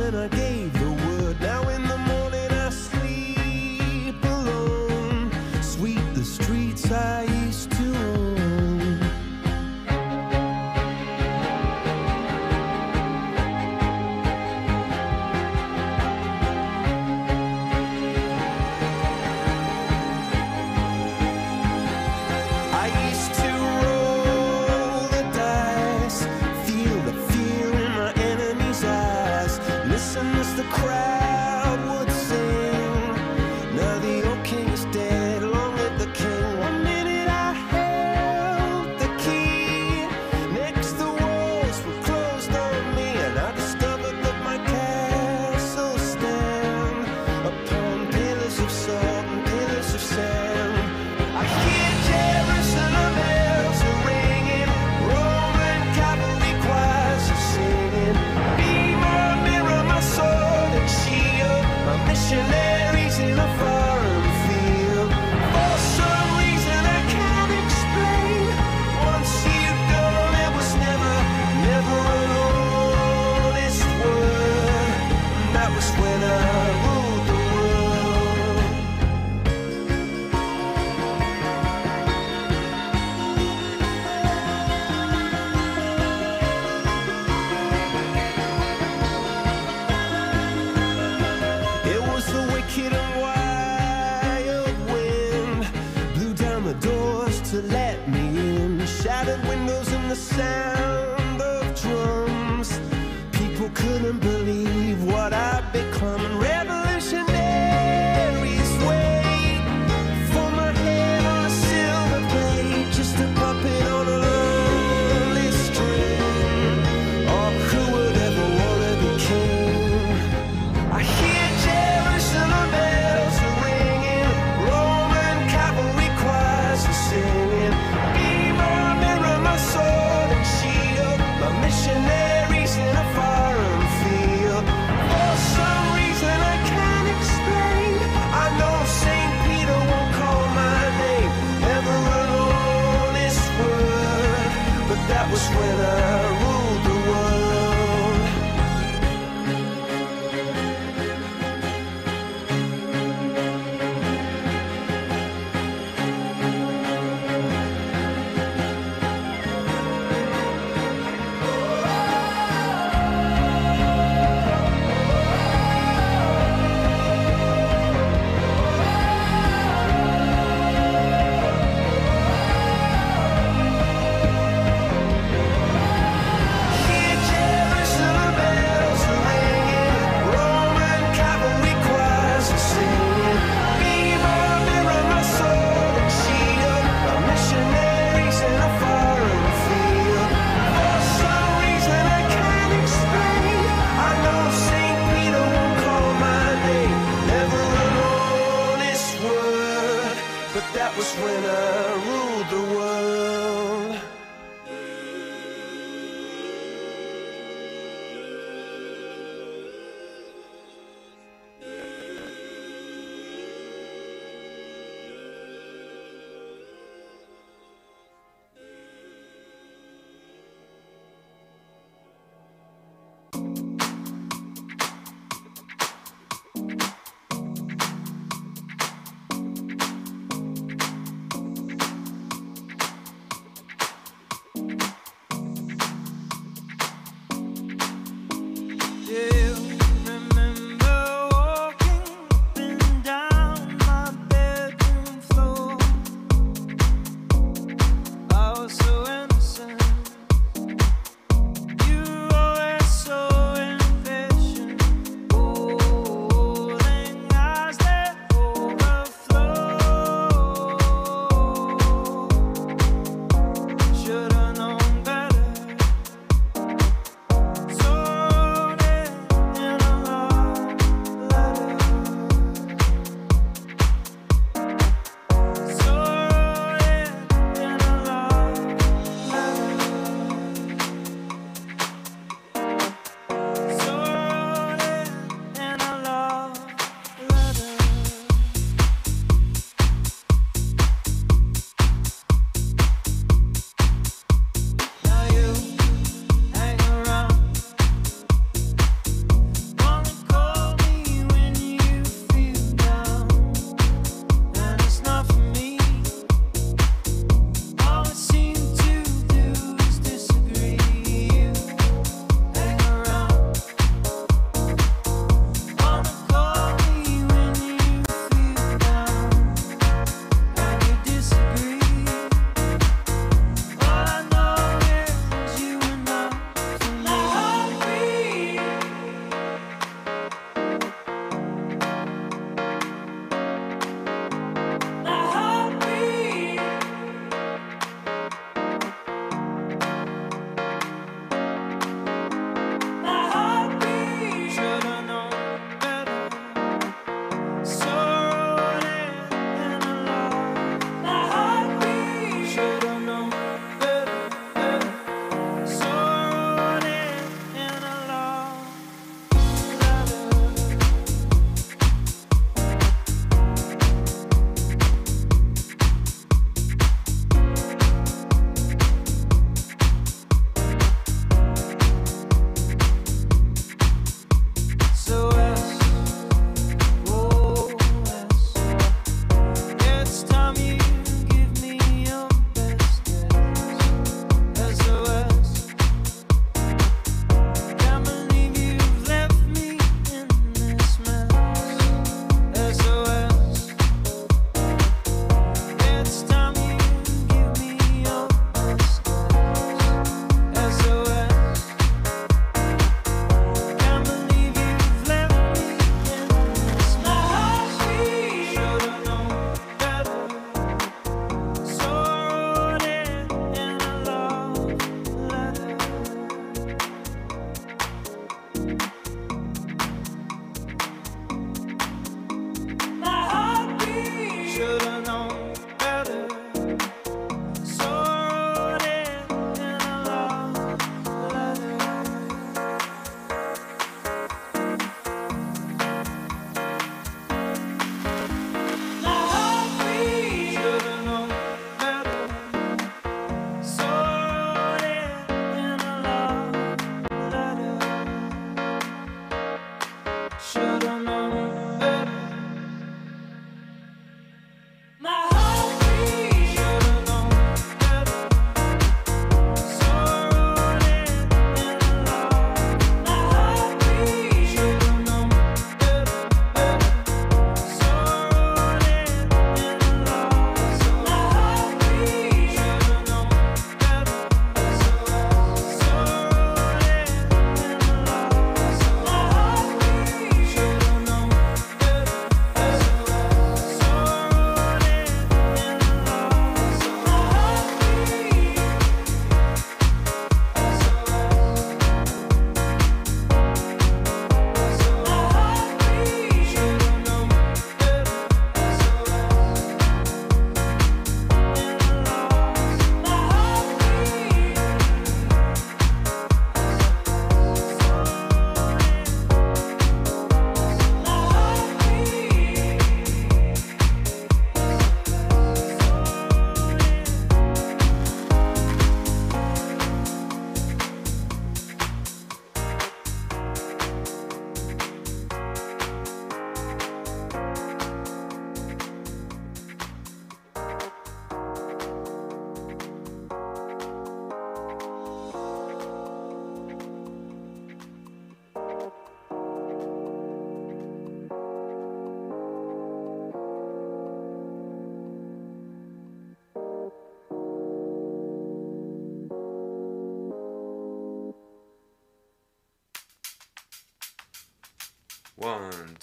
S15: And I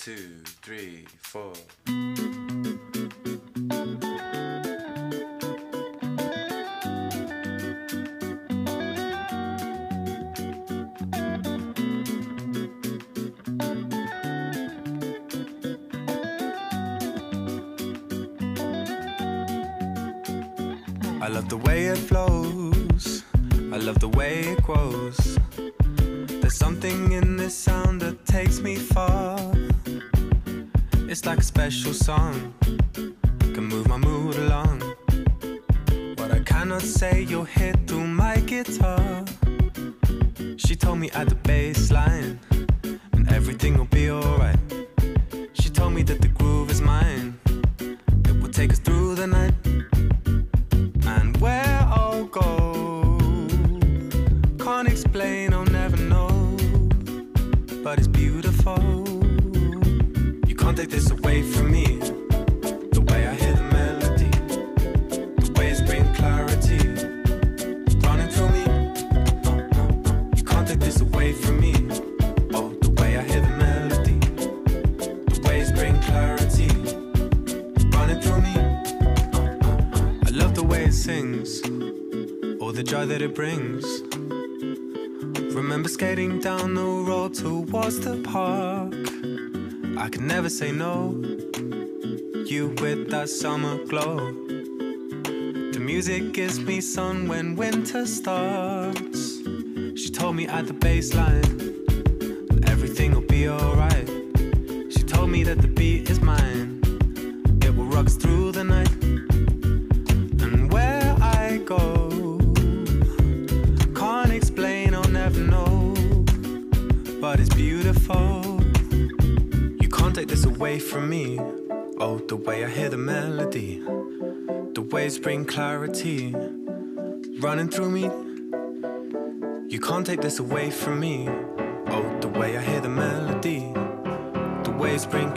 S16: two, three, four. I love the way it flows. I love the way it grows. There's something in this sound that takes me far like a special song say no. You with that summer glow. The music gives me sun when winter starts. She told me at the baseline. anxiety running through me. You can't take this away from me. Oh, the way I hear the melody, the waves bring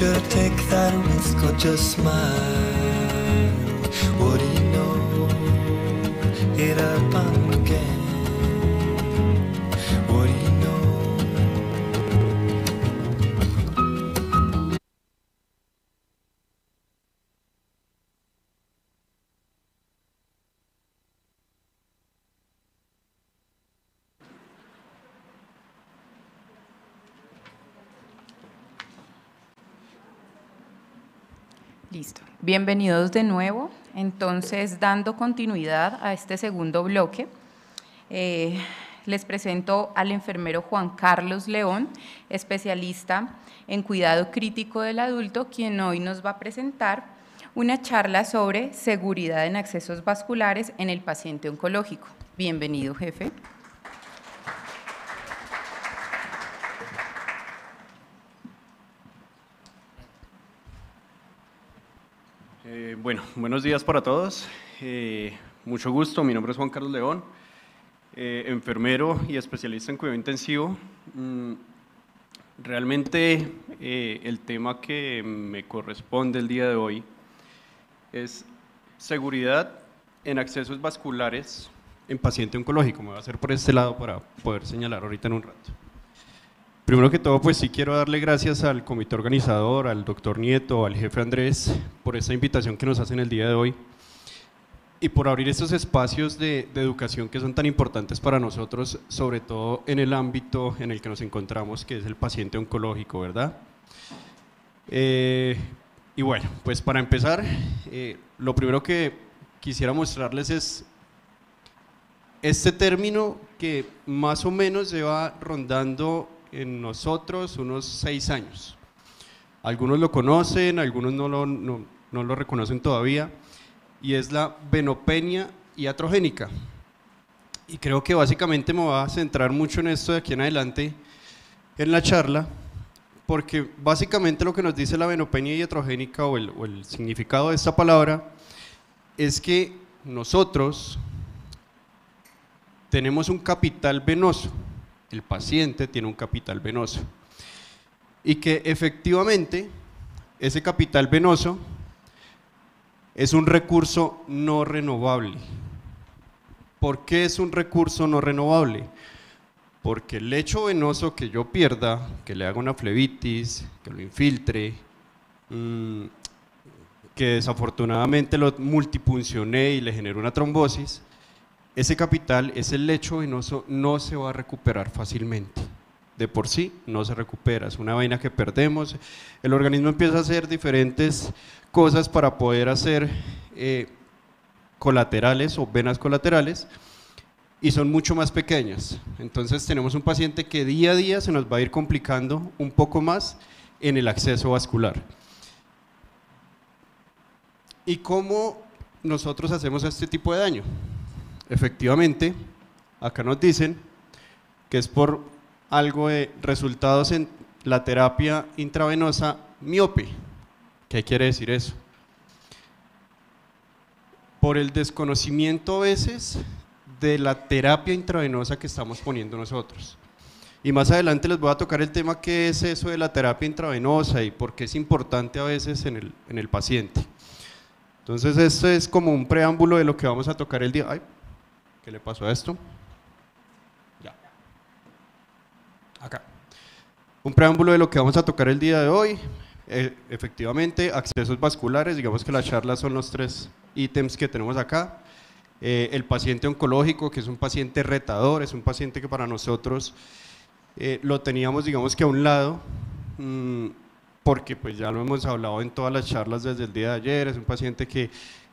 S17: should I take that risk or just smile?
S6: de nuevo. Entonces, dando continuidad a este segundo bloque, eh, les presento al enfermero Juan Carlos León, especialista en cuidado crítico del adulto, quien hoy nos va a presentar una charla sobre seguridad en accesos vasculares en el paciente oncológico. Bienvenido, jefe.
S18: Eh, bueno, buenos días para todos. Eh, mucho gusto, mi nombre es Juan Carlos León, eh, enfermero y especialista en cuidado intensivo. Mm, realmente el tema que me corresponde el día de hoy es seguridad en accesos vasculares en paciente oncológico. Me voy a hacer por este lado para poder señalar ahorita en un rato. Primero que todo, pues sí quiero darle gracias al comité organizador, al doctor Nieto, al jefe Andrés, por esta invitación que nos hacen el día de hoy y por abrir estos espacios de, educación que son tan importantes para nosotros, sobre todo en el ámbito en el que nos encontramos, que es el paciente oncológico, ¿verdad? Eh, y bueno, pues para empezar, eh, lo primero que quisiera mostrarles es este término que más o menos lleva rondando en nosotros unos seis años. Algunos lo conocen, algunos no lo, no, no lo reconocen todavía, y es la venopenia iatrogénica. Y creo que básicamente me voy a centrar mucho en esto de aquí en adelante, en la charla, porque básicamente lo que nos dice la venopenia iatrogénica o el, o el significado de esta palabra es que nosotros tenemos un capital venoso el paciente tiene un capital venoso. Y que efectivamente ese capital venoso es un recurso no renovable. ¿Por qué es un recurso no renovable? Porque el lecho venoso que yo pierda, que le haga una flebitis, que lo infiltre, mm, que desafortunadamente lo multipuncioné y le generó una trombosis, ese capital, ese lecho venoso no se va a recuperar fácilmente. De por sí no se recupera, es una vaina que perdemos. El organismo empieza a hacer diferentes cosas para poder hacer eh, colaterales o venas colaterales y son mucho más pequeñas. Entonces tenemos un paciente que día a día se nos va a ir complicando un poco más en el acceso vascular. ¿Y cómo nosotros hacemos este tipo de daño? Efectivamente, acá nos dicen que es por algo de resultados en la terapia intravenosa miope. ¿Qué quiere decir eso? Por el desconocimiento a veces de la terapia intravenosa que estamos poniendo nosotros. Y más adelante les voy a tocar el tema qué es eso de la terapia intravenosa y por qué es importante a veces en el, en el paciente. Entonces, esto es como un preámbulo de lo que vamos a tocar el día. ¿Qué le pasó a esto? Ya. Acá. Un preámbulo de lo que vamos a tocar el día de hoy. Eh, efectivamente, accesos vasculares, digamos que las charlas son los tres ítems que tenemos acá. Eh, el paciente oncológico, que es un paciente retador, es un paciente que para nosotros eh, lo teníamos, digamos que a un lado, mm, porque pues ya lo hemos hablado en todas las charlas desde el día de ayer, es un paciente que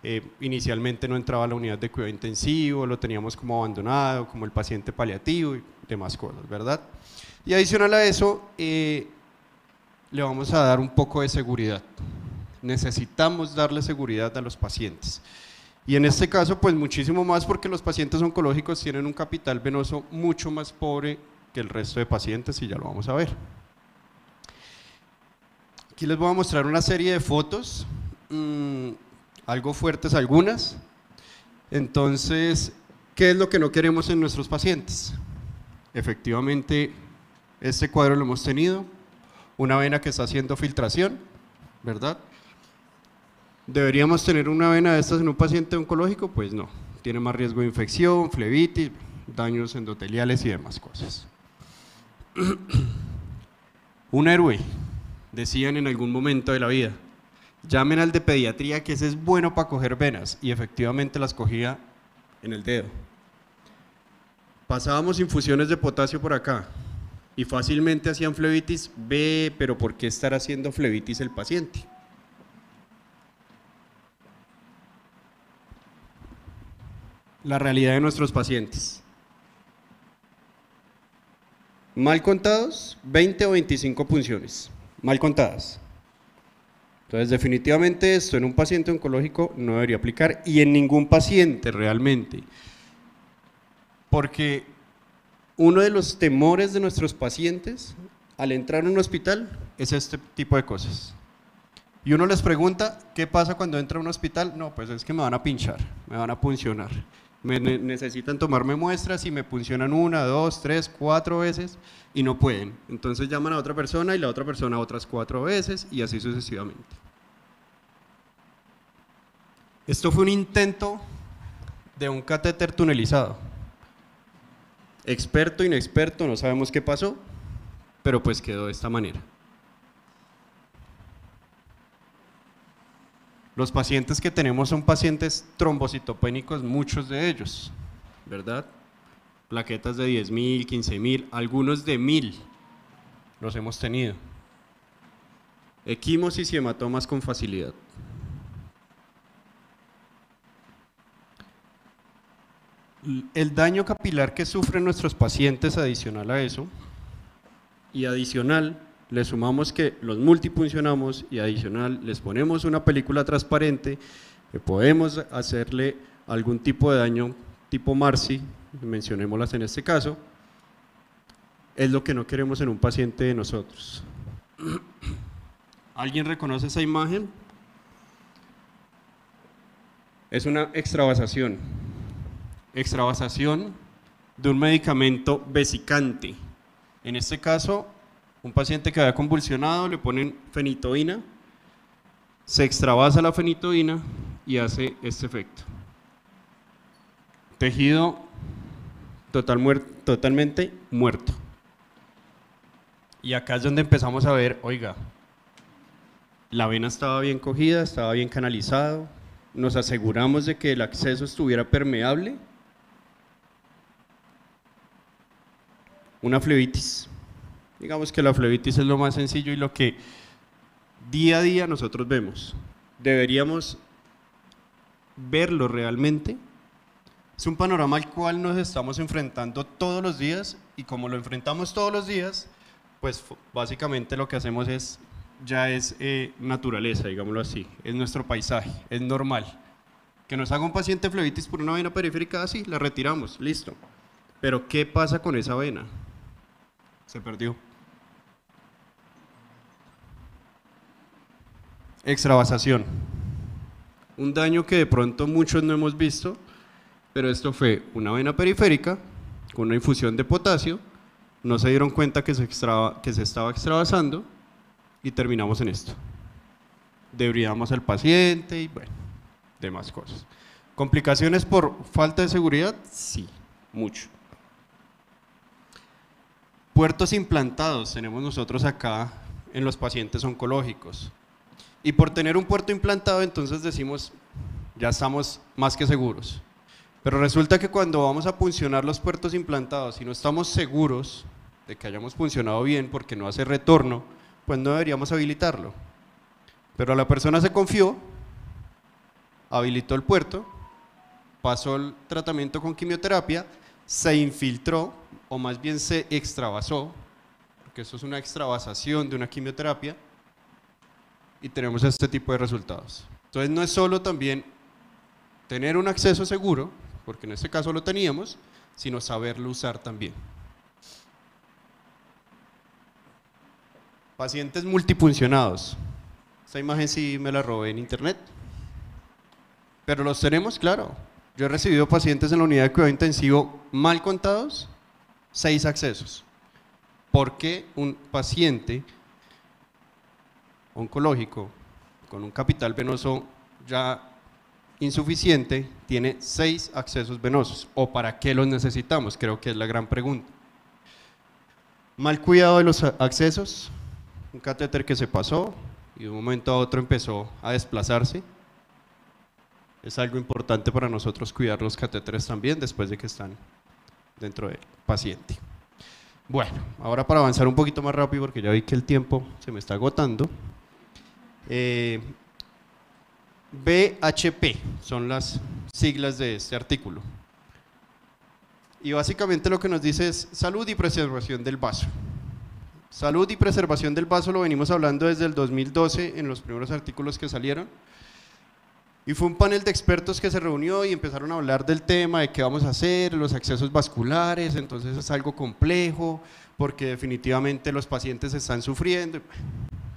S18: eh, inicialmente no entraba a la unidad de cuidado intensivo, lo teníamos como abandonado, como el paciente paliativo y demás cosas, ¿verdad? Y adicional a eso, eh, le vamos a dar un poco de seguridad. Necesitamos darle seguridad a los pacientes. Y en este caso, pues muchísimo más porque los pacientes oncológicos tienen un capital venoso mucho más pobre que el resto de pacientes y ya lo vamos a ver. Aquí les voy a mostrar una serie de fotos. Mm, algo fuertes algunas. Entonces, ¿qué es lo que no queremos en nuestros pacientes? Efectivamente, este cuadro lo hemos tenido, una vena que está haciendo filtración, ¿verdad? ¿Deberíamos tener una vena de estas en un paciente oncológico? Pues no, tiene más riesgo de infección, flebitis, daños endoteliales y demás cosas. un héroe, decían en algún momento de la vida llamen al de pediatría que ese es bueno para coger venas y efectivamente las cogía en el dedo. Pasábamos infusiones de potasio por acá y fácilmente hacían flebitis, ve, pero ¿por qué estar haciendo flebitis el paciente? La realidad de nuestros pacientes. Mal contados, 20 o 25 punciones. Mal contadas. Entonces, definitivamente esto en un paciente oncológico no debería aplicar y en ningún paciente realmente. Porque uno de los temores de nuestros pacientes al entrar en un hospital es este tipo de cosas. Y uno les pregunta, ¿qué pasa cuando entra a un hospital? No, pues es que me van a pinchar, me van a puncionar. Me necesitan tomarme muestras y me puncionan una, dos, tres, cuatro veces y no pueden. Entonces llaman a otra persona y la otra persona otras cuatro veces y así sucesivamente. Esto fue un intento de un catéter tunelizado. Experto, inexperto, no sabemos qué pasó, pero pues quedó de esta manera. Los pacientes que tenemos son pacientes trombocitopénicos, muchos de ellos, ¿verdad? Plaquetas de 10.000, 15.000, algunos de 1.000 los hemos tenido. Equimosis y hematomas con facilidad. el daño capilar que sufren nuestros pacientes adicional a eso, y adicional le sumamos que los multipuncionamos y adicional les ponemos una película transparente que podemos hacerle algún tipo de daño tipo Marcy, mencionémoslas en este caso, es lo que no queremos en un paciente de nosotros. ¿Alguien reconoce esa imagen? Es una extravasación extravasación de un medicamento vesicante. En este caso, un paciente que había convulsionado le ponen fenitoína, se extravasa la fenitoína y hace este efecto. Tejido total totalmente muerto. Y acá es donde empezamos a ver, oiga, la vena estaba bien cogida, estaba bien canalizado, nos aseguramos de que el acceso estuviera permeable una flebitis. Digamos que la flebitis es lo más sencillo y lo que día a día nosotros vemos. Deberíamos verlo realmente. Es un panorama al cual nos estamos enfrentando todos los días y como lo enfrentamos todos los días, pues básicamente lo que hacemos es, ya es eh, naturaleza, digámoslo así, es nuestro paisaje, es normal. Que nos haga un paciente flebitis por una vena periférica así, ah, la retiramos, listo. Pero ¿qué pasa con esa vena? Se perdió. Extravasación. Un daño que de pronto muchos no hemos visto, pero esto fue una vena periférica con una infusión de potasio, no se dieron cuenta que se, estaba extravasando y terminamos en esto. Debridamos al paciente y bueno, demás cosas. ¿Complicaciones por falta de seguridad? Sí, mucho puertos implantados tenemos nosotros acá en los pacientes oncológicos. Y por tener un puerto implantado, entonces decimos, ya estamos más que seguros. Pero resulta que cuando vamos a puncionar los puertos implantados y no estamos seguros de que hayamos funcionado bien porque no hace retorno, pues no deberíamos habilitarlo. Pero la persona se confió, habilitó el puerto, pasó el tratamiento con quimioterapia, se infiltró o más bien se extravasó, porque eso es una extravasación de una quimioterapia, y tenemos este tipo de resultados. Entonces no es solo también tener un acceso seguro, porque en este caso lo teníamos, sino saberlo usar también. Pacientes multipuncionados. Esta imagen sí me la robé en internet. Pero los tenemos, claro. Yo he recibido pacientes en la unidad de cuidado intensivo mal contados seis accesos. ¿Por qué un paciente oncológico con un capital venoso ya insuficiente tiene seis accesos venosos? ¿O para qué los necesitamos? Creo que es la gran pregunta. Mal cuidado de los accesos, un catéter que se pasó y de un momento a otro empezó a desplazarse. Es algo importante para nosotros cuidar los catéteres también después de que están dentro del paciente. Bueno, ahora para avanzar un poquito más rápido, porque ya vi que el tiempo se me está agotando. Eh, BHP son las siglas de este artículo. Y básicamente lo que nos dice es salud y preservación del vaso. Salud y preservación del vaso lo venimos hablando desde el 2012 en los primeros artículos que salieron. Y fue un panel de expertos que se reunió y empezaron a hablar del tema, de qué vamos a hacer, los accesos vasculares, entonces es algo complejo, porque definitivamente los pacientes están sufriendo,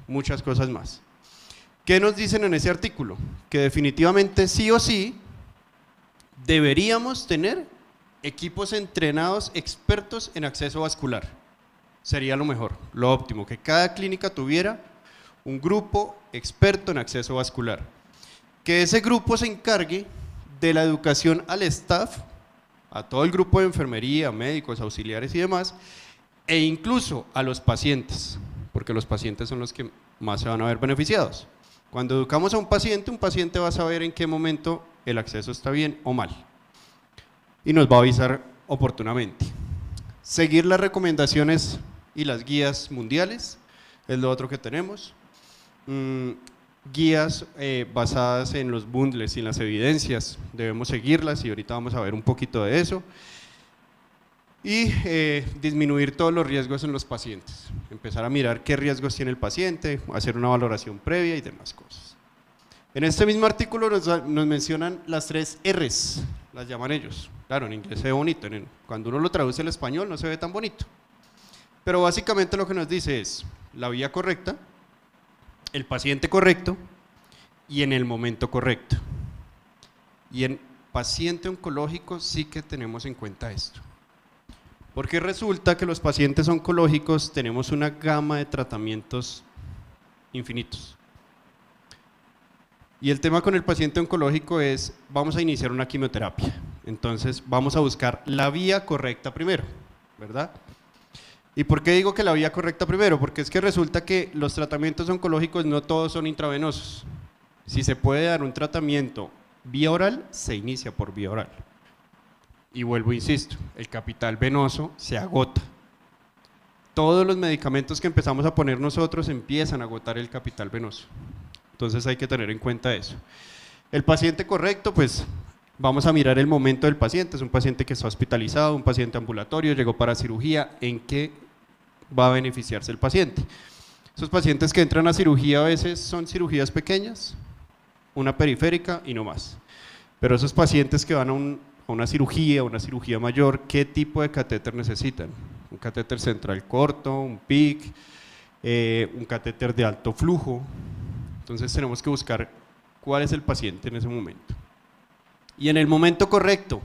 S18: muchas cosas más. ¿Qué nos dicen en ese artículo? Que definitivamente sí o sí deberíamos tener equipos entrenados expertos en acceso vascular. Sería lo mejor, lo óptimo, que cada clínica tuviera un grupo experto en acceso vascular que ese grupo se encargue de la educación al staff, a todo el grupo de enfermería, médicos, auxiliares y demás, e incluso a los pacientes, porque los pacientes son los que más se van a ver beneficiados. Cuando educamos a un paciente, un paciente va a saber en qué momento el acceso está bien o mal y nos va a avisar oportunamente. Seguir las recomendaciones y las guías mundiales es lo otro que tenemos. Mm, guías eh, basadas en los bundles y en las evidencias. Debemos seguirlas y ahorita vamos a ver un poquito de eso. Y eh, disminuir todos los riesgos en los pacientes. Empezar a mirar qué riesgos tiene el paciente, hacer una valoración previa y demás cosas. En este mismo artículo nos, mencionan las tres R's, las llaman ellos. Claro, en inglés se ve bonito, cuando uno lo traduce al español no se ve tan bonito. Pero básicamente lo que nos dice es la vía correcta, el paciente correcto y en el momento correcto. Y en paciente oncológico sí que tenemos en cuenta esto. Porque resulta que los pacientes oncológicos tenemos una gama de tratamientos infinitos. Y el tema con el paciente oncológico es, vamos a iniciar una quimioterapia. Entonces, vamos a buscar la vía correcta primero, ¿verdad? ¿Y por qué digo que la vía correcta primero? Porque es que resulta que los tratamientos oncológicos no todos son intravenosos. Si se puede dar un tratamiento vía oral, se inicia por vía oral. Y vuelvo, insisto, el capital venoso se agota. Todos los medicamentos que empezamos a poner nosotros empiezan a agotar el capital venoso. Entonces hay que tener en cuenta eso. El paciente correcto, pues Vamos a mirar el momento del paciente. Es un paciente que está hospitalizado, un paciente ambulatorio, llegó para cirugía. ¿En qué va a beneficiarse el paciente? Esos pacientes que entran a cirugía a veces son cirugías pequeñas, una periférica y no más. Pero esos pacientes que van a, una cirugía, una cirugía mayor, ¿qué tipo de catéter necesitan? Un catéter central corto, un PIC, eh, un catéter de alto flujo. Entonces tenemos que buscar cuál es el paciente en ese momento y en el momento correcto.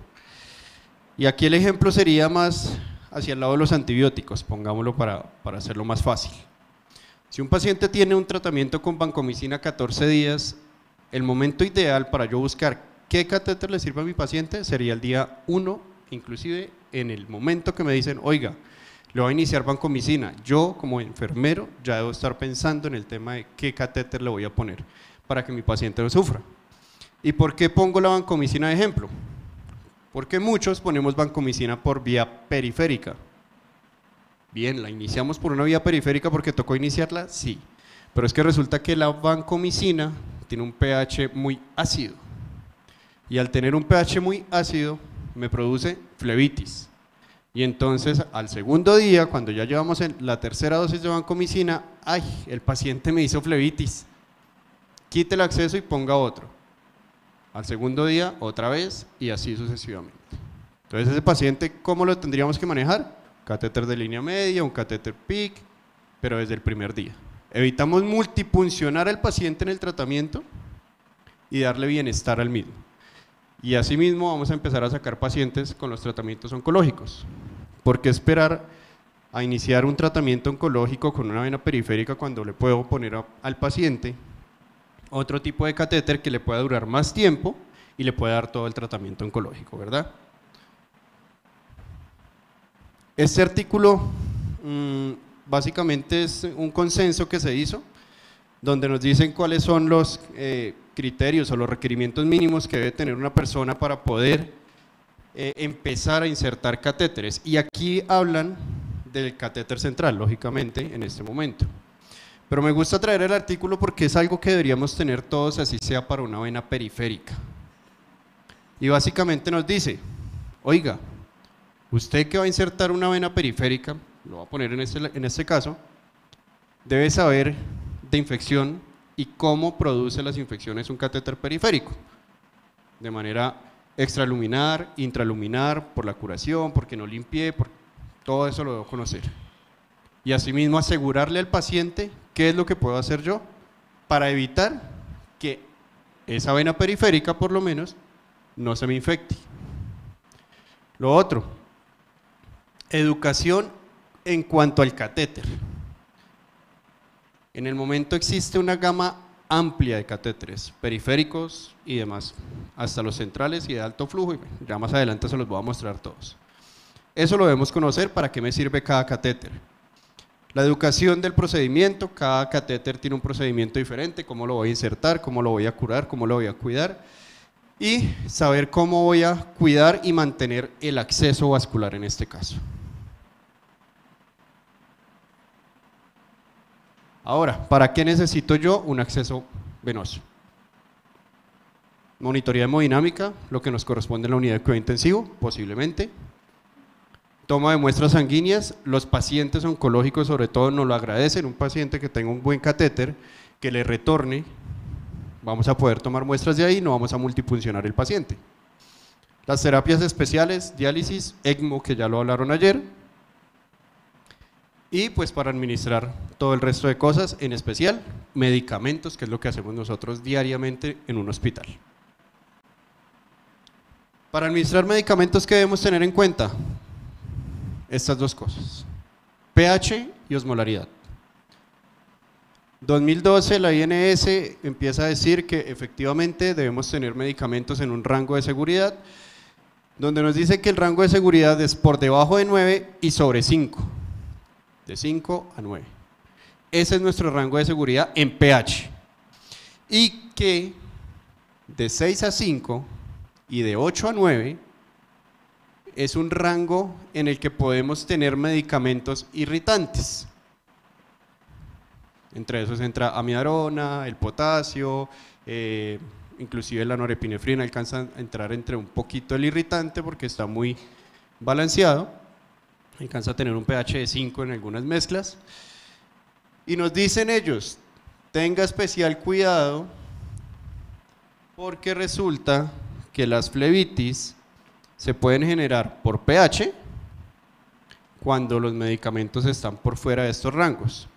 S18: Y aquí el ejemplo sería más hacia el lado de los antibióticos, pongámoslo para, hacerlo más fácil. Si un paciente tiene un tratamiento con vancomicina 14 días, el momento ideal para yo buscar qué catéter le sirve a mi paciente sería el día 1, inclusive en el momento que me dicen, oiga, le voy a iniciar vancomicina. Yo, como enfermero, ya debo estar pensando en el tema de qué catéter le voy a poner para que mi paciente no sufra. ¿Y por qué pongo la bancomicina de ejemplo? Porque muchos ponemos bancomicina por vía periférica. Bien, la iniciamos por una vía periférica porque tocó iniciarla, sí. Pero es que resulta que la vancomicina tiene un pH muy ácido. Y al tener un pH muy ácido, me produce flebitis. Y entonces, al segundo día, cuando ya llevamos la tercera dosis de vancomicina, ¡ay! El paciente me hizo flebitis. Quite el acceso y ponga otro. Al segundo día, otra vez y así sucesivamente. Entonces, ese paciente, ¿cómo lo tendríamos que manejar? Catéter de línea media, un catéter PIC, pero desde el primer día. Evitamos multipuncionar al paciente en el tratamiento y darle bienestar al mismo. Y asimismo vamos a empezar a sacar pacientes con los tratamientos oncológicos. ¿Por qué esperar a iniciar un tratamiento oncológico con una vena periférica cuando le puedo poner al paciente otro tipo de catéter que le pueda durar más tiempo y le pueda dar todo el tratamiento oncológico, ¿verdad? Este artículo mm, básicamente es un consenso que se hizo, donde nos dicen cuáles son los eh, criterios o los requerimientos mínimos que debe tener una persona para poder eh, empezar a insertar catéteres. Y aquí hablan del catéter central, lógicamente, en este momento. Pero me gusta traer el artículo porque es algo que deberíamos tener todos, así sea para una vena periférica. Y básicamente nos dice, oiga, usted que va a insertar una vena periférica, lo va a poner en este, este caso, debe saber de infección y cómo produce las infecciones un catéter periférico. De manera extraluminar, intraluminar, por la curación, porque no limpié, por... todo eso lo debo conocer. Y asimismo asegurarle al paciente ¿qué es lo que puedo hacer yo para evitar que esa vena periférica, por lo menos, no se me infecte? Lo otro, educación en cuanto al catéter. En el momento existe una gama amplia de catéteres, periféricos y demás, hasta los centrales y de alto flujo, ya más adelante se los voy a mostrar todos. Eso lo debemos conocer para qué me sirve cada catéter. La educación del procedimiento, cada catéter tiene un procedimiento diferente, cómo lo voy a insertar, cómo lo voy a curar, cómo lo voy a cuidar y saber cómo voy a cuidar y mantener el acceso vascular en este caso. Ahora, ¿para qué necesito yo un acceso venoso? Monitoría hemodinámica, lo que nos corresponde en la unidad de cuidado intensivo, posiblemente toma de muestras sanguíneas, los pacientes oncológicos sobre todo nos lo agradecen, un paciente que tenga un buen catéter, que le retorne, vamos a poder tomar muestras de ahí, no vamos a multipuncionar el paciente. Las terapias especiales, diálisis, ECMO, que ya lo hablaron ayer, y pues para administrar todo el resto de cosas, en especial medicamentos, que es lo que hacemos nosotros diariamente en un hospital. Para administrar medicamentos, ¿qué debemos tener en cuenta? estas dos cosas, pH y osmolaridad. 2012 la INS empieza a decir que efectivamente debemos tener medicamentos en un rango de seguridad, donde nos dice que el rango de seguridad es por debajo de 9 y sobre 5, de 5 a 9. Ese es nuestro rango de seguridad en pH. Y que de 6 a 5 y de 8 a 9 es un rango en el que podemos tener medicamentos irritantes. Entre esos entra amiarona, el potasio, eh, inclusive la norepinefrina alcanza a entrar entre un poquito el irritante porque está muy balanceado, alcanza a tener un pH de 5 en algunas mezclas. Y nos dicen ellos, tenga especial cuidado porque resulta que las flebitis se pueden generar por pH cuando los medicamentos están por fuera de estos rangos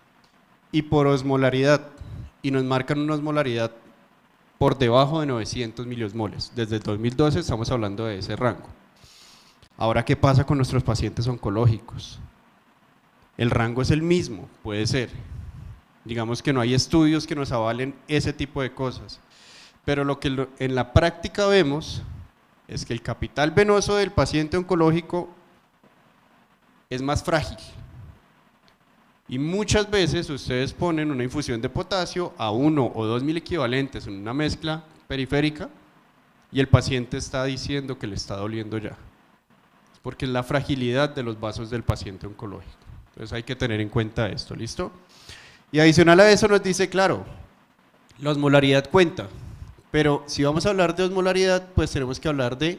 S18: y por osmolaridad y nos marcan una osmolaridad por debajo de 900 miliosmoles. Desde el 2012 estamos hablando de ese rango. Ahora, ¿qué pasa con nuestros pacientes oncológicos? El rango es el mismo, puede ser. Digamos que no hay estudios que nos avalen ese tipo de cosas. Pero lo que en la práctica vemos es que el capital venoso del paciente oncológico es más frágil. Y muchas veces ustedes ponen una infusión de potasio a uno o 2 mil equivalentes en una mezcla periférica y el paciente está diciendo que le está doliendo ya. Porque es la fragilidad de los vasos del paciente oncológico. Entonces hay que tener en cuenta esto, ¿listo? Y adicional a eso nos dice, claro, la osmolaridad cuenta. Pero si vamos a hablar de osmolaridad, pues tenemos que hablar de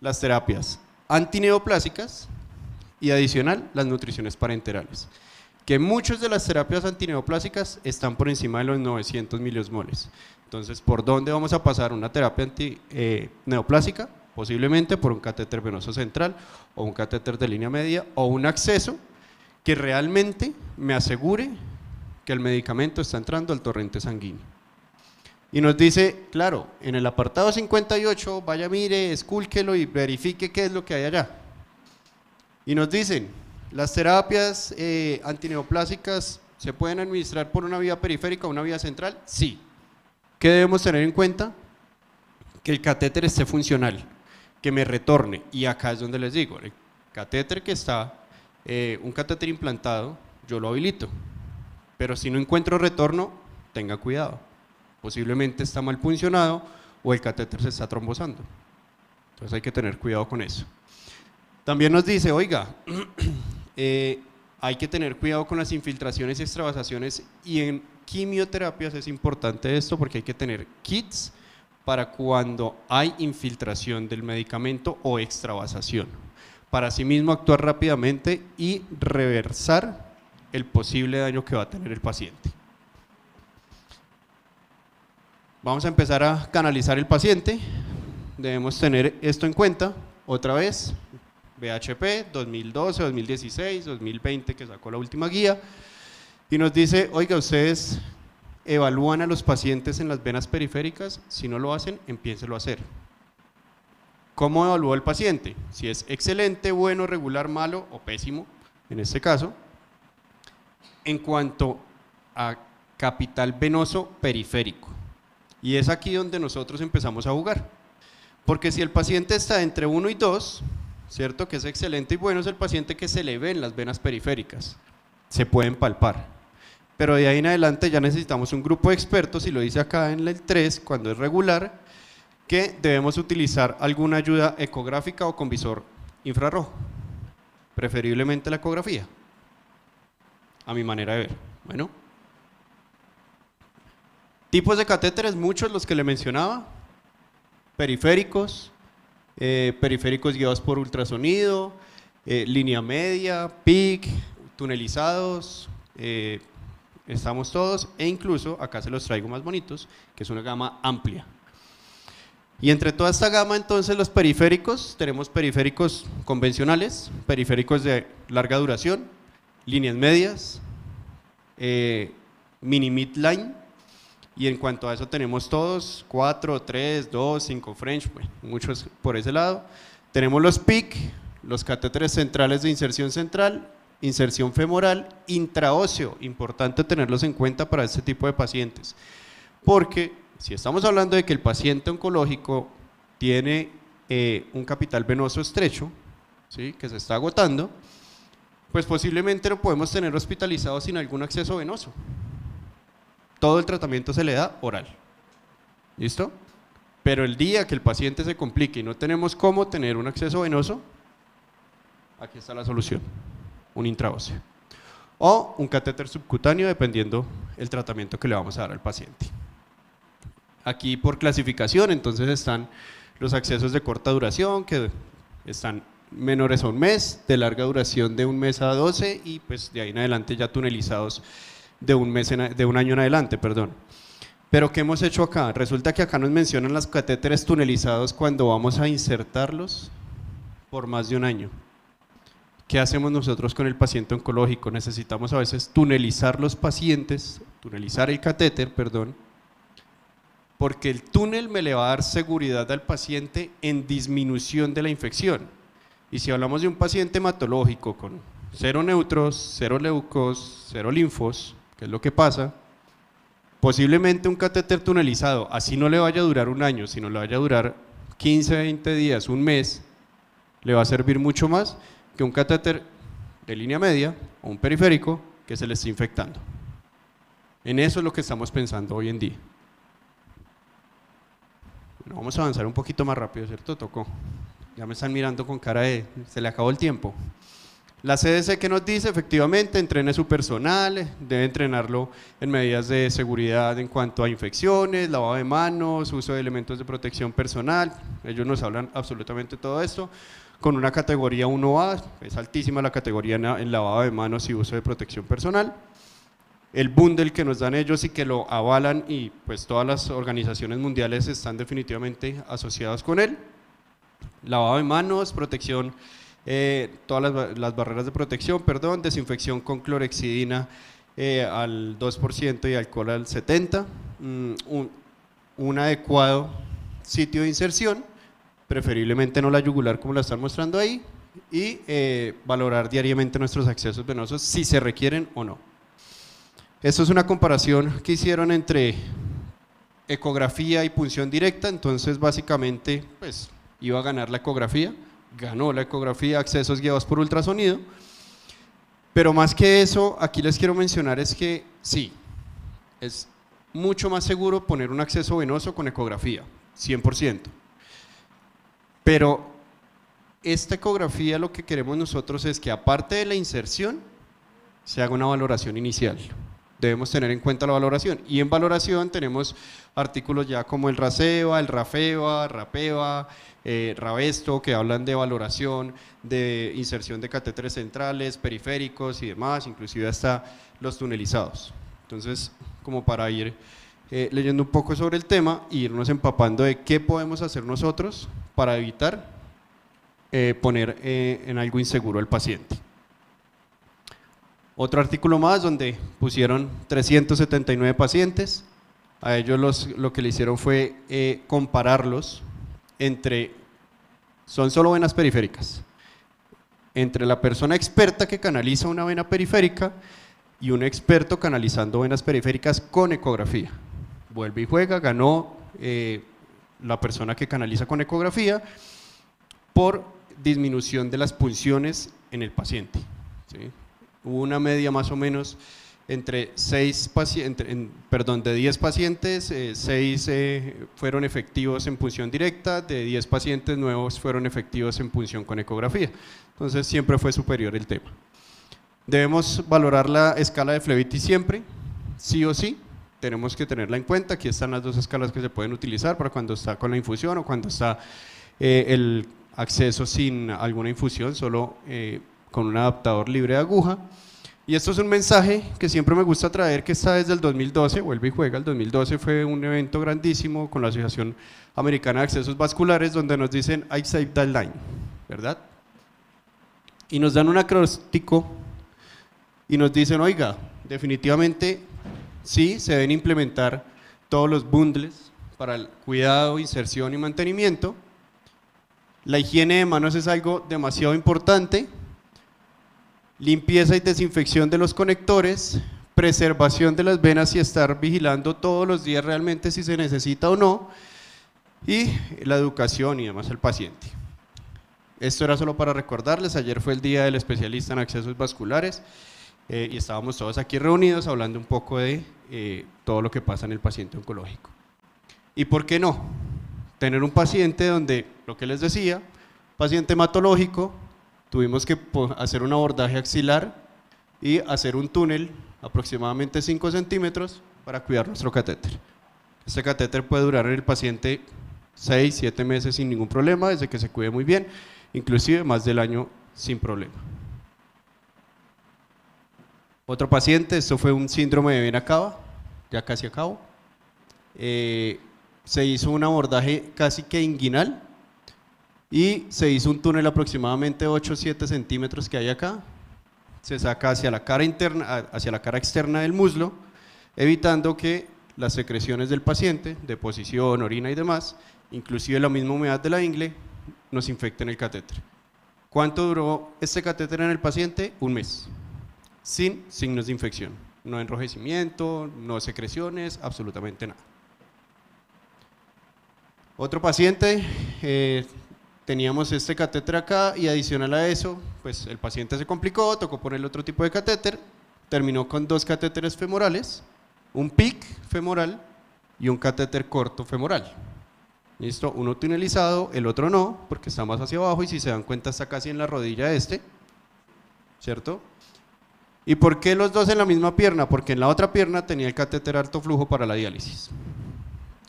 S18: las terapias antineoplásicas y adicional las nutriciones parenterales, que muchas de las terapias antineoplásicas están por encima de los 900 miliosmoles. Entonces, ¿por dónde vamos a pasar una terapia antineoplásica eh, Posiblemente por un catéter venoso central o un catéter de línea media o un acceso que realmente me asegure que el medicamento está entrando al torrente sanguíneo. Y nos dice, claro, en el apartado 58, vaya, mire, escúlquelo y verifique qué es lo que hay allá. Y nos dicen, las terapias eh, antineoplásicas se pueden administrar por una vía periférica o una vía central, sí. ¿Qué debemos tener en cuenta? Que el catéter esté funcional, que me retorne. Y acá es donde les digo, el catéter que está, eh, un catéter implantado, yo lo habilito. Pero si no encuentro retorno, tenga cuidado. Posiblemente está mal funcionado o el catéter se está trombosando. Entonces hay que tener cuidado con eso. También nos dice, oiga, eh, hay que tener cuidado con las infiltraciones y extravasaciones y en quimioterapias es importante esto porque hay que tener kits para cuando hay infiltración del medicamento o extravasación, para mismo actuar rápidamente y reversar el posible daño que va a tener el paciente. Vamos a empezar a canalizar el paciente. Debemos tener esto en cuenta otra vez. BHP 2012, 2016, 2020 que sacó la última guía y nos dice, oiga, ustedes evalúan a los pacientes en las venas periféricas, si no lo hacen, empiénselo a hacer. ¿Cómo evalúa el paciente? Si es excelente, bueno, regular, malo o pésimo, en este caso. En cuanto a capital venoso periférico. Y es aquí donde nosotros empezamos a jugar. Porque si el paciente está entre 1 y 2, ¿cierto? Que es excelente y bueno, es el paciente que se le ven las venas periféricas. Se pueden palpar. Pero de ahí en adelante ya necesitamos un grupo de expertos, y lo dice acá en el 3, cuando es regular, que debemos utilizar alguna ayuda ecográfica o con visor infrarrojo. Preferiblemente la ecografía, a mi manera de ver. Bueno. Tipos de catéteres, muchos los que le mencionaba, periféricos, eh, periféricos guiados por ultrasonido, eh, línea media, PIC, tunelizados, eh, estamos todos, e incluso, acá se los traigo más bonitos, que es una gama amplia. Y entre toda esta gama entonces los periféricos, tenemos periféricos convencionales, periféricos de larga duración, líneas medias, mini midline, y en cuanto a eso tenemos todos, 4, 3, 2, 5 French, muchos por ese lado. Tenemos los PIC, los catéteres centrales de inserción central, inserción femoral, intraóseo, importante tenerlos en cuenta para este tipo de pacientes. Porque si estamos hablando de que el paciente oncológico tiene eh, un capital venoso estrecho, ¿sí? que se está agotando, pues posiblemente lo podemos tener hospitalizado sin algún acceso venoso todo el tratamiento se le da oral. ¿Listo? Pero el día que el paciente se complique y no tenemos cómo tener un acceso venoso, aquí está la solución, un intraóseo. O un catéter subcutáneo dependiendo el tratamiento que le vamos a dar al paciente. Aquí por clasificación, entonces están los accesos de corta duración, que están menores a un mes, de larga duración de un mes a 12 y pues de ahí en adelante ya tunelizados de un, mes de un año en adelante. Perdón. Pero ¿qué hemos hecho acá? Resulta que acá nos mencionan las catéteres tunelizados cuando vamos a insertarlos por más de un año. ¿Qué hacemos nosotros con el paciente oncológico? Necesitamos a veces tunelizar los pacientes, tunelizar el catéter, perdón, porque el túnel me le va a dar seguridad al paciente en disminución de la infección. Y si hablamos de un paciente hematológico con cero neutros, cero leucos, cero linfos, ¿Qué es lo que pasa? Posiblemente un catéter tunelizado, así no le vaya a durar un año, sino le vaya a durar 15, 20 días, un mes, le va a servir mucho más que un catéter de línea media o un periférico que se le esté infectando. En eso es lo que estamos pensando hoy en día. vamos a avanzar un poquito más rápido, ¿cierto? Tocó. Ya me están mirando con cara de, se le acabó el tiempo. La CDC que nos dice, efectivamente, entrene su personal, eh, debe entrenarlo en medidas de seguridad en cuanto a infecciones, lavado de manos, uso de elementos de protección personal. Ellos nos hablan absolutamente todo esto con una categoría 1A, es altísima la categoría en lavado de manos y uso de protección personal. El bundle que nos dan ellos y que lo avalan y pues todas las organizaciones mundiales están definitivamente asociadas con él. Lavado de manos, protección eh, todas las, barreras de protección, perdón, desinfección con clorexidina eh, al 2% y alcohol al 70%, mm, un, adecuado sitio de inserción, preferiblemente no la yugular como la están mostrando ahí, y eh, valorar diariamente nuestros accesos venosos si se requieren o no. Esto es una comparación que hicieron entre ecografía y punción directa, entonces básicamente pues iba a ganar la ecografía ganó la ecografía, accesos guiados por ultrasonido. Pero más que eso, aquí les quiero mencionar es que sí, es mucho más seguro poner un acceso venoso con ecografía, 100%. Pero esta ecografía lo que queremos nosotros es que aparte de la inserción, se haga una valoración inicial debemos tener en cuenta la valoración. Y en valoración tenemos artículos ya como el RACEVA, el RAFEBA, RAPEVA, eh, RABESTO, que hablan de valoración, de inserción de catéteres centrales, periféricos y demás, inclusive hasta los tunelizados. Entonces, como para ir eh, leyendo un poco sobre el tema e irnos empapando de qué podemos hacer nosotros para evitar eh, poner eh, en algo inseguro al paciente. Otro artículo más donde pusieron 379 pacientes. A ellos los, lo que le hicieron fue eh, compararlos entre, son solo venas periféricas, entre la persona experta que canaliza una vena periférica y un experto canalizando venas periféricas con ecografía. Vuelve y juega, ganó eh, la persona que canaliza con ecografía por disminución de las punciones en el paciente. ¿sí? Hubo una media más o menos entre seis pacientes, de 10 pacientes, 6 fueron efectivos en punción directa, de 10 pacientes nuevos fueron efectivos en punción con ecografía. Entonces siempre fue superior el tema. Debemos valorar la escala de flebitis siempre, sí o sí, tenemos que tenerla en cuenta. Aquí están las dos escalas que se pueden utilizar para cuando está con la infusión o cuando está eh, el acceso sin alguna infusión, solo eh, con un adaptador libre de aguja. Y esto es un mensaje que siempre me gusta traer, que está desde el 2012, vuelve y juega, el 2012 fue un evento grandísimo con la Asociación Americana de Accesos Vasculares, donde nos dicen, I that line, ¿verdad? Y nos dan un acróstico y nos dicen, oiga, definitivamente sí, se deben implementar todos los bundles para el cuidado, inserción y mantenimiento. La higiene de manos es algo demasiado importante, limpieza y desinfección de los conectores, preservación de las venas y estar vigilando todos los días realmente si se necesita o no, y la educación y además el paciente. Esto era solo para recordarles, ayer fue el día del especialista en accesos vasculares eh, y estábamos todos aquí reunidos hablando un poco de eh, todo lo que pasa en el paciente oncológico. ¿Y por qué no? Tener un paciente donde, lo que les decía, paciente hematológico, Tuvimos que hacer un abordaje axilar y hacer un túnel aproximadamente 5 centímetros para cuidar nuestro catéter. Este catéter puede durar en el paciente 6, 7 meses sin ningún problema, desde que se cuide muy bien, inclusive más del año sin problema. Otro paciente, esto fue un síndrome de Benacaba, ya casi acabo. Eh, se hizo un abordaje casi que inguinal, y se hizo un túnel aproximadamente 8 o 7 centímetros que hay acá, se saca hacia la cara, interna, hacia la cara externa del muslo, evitando que las secreciones del paciente, deposición, orina y demás, inclusive la misma humedad de la ingle, nos infecten el catéter. ¿Cuánto duró este catéter en el paciente? Un mes, sin signos de infección, no enrojecimiento, no secreciones, absolutamente nada. Otro paciente, eh, teníamos este catéter acá y adicional a eso, pues el paciente se complicó, tocó poner otro tipo de catéter, terminó con dos catéteres femorales, un PIC femoral y un catéter corto femoral. ¿Listo? Uno tunelizado, el otro no, porque está más hacia abajo y si se dan cuenta está casi en la rodilla este, ¿cierto? ¿Y por qué los dos en la misma pierna? Porque en la otra pierna tenía el catéter alto flujo para la diálisis.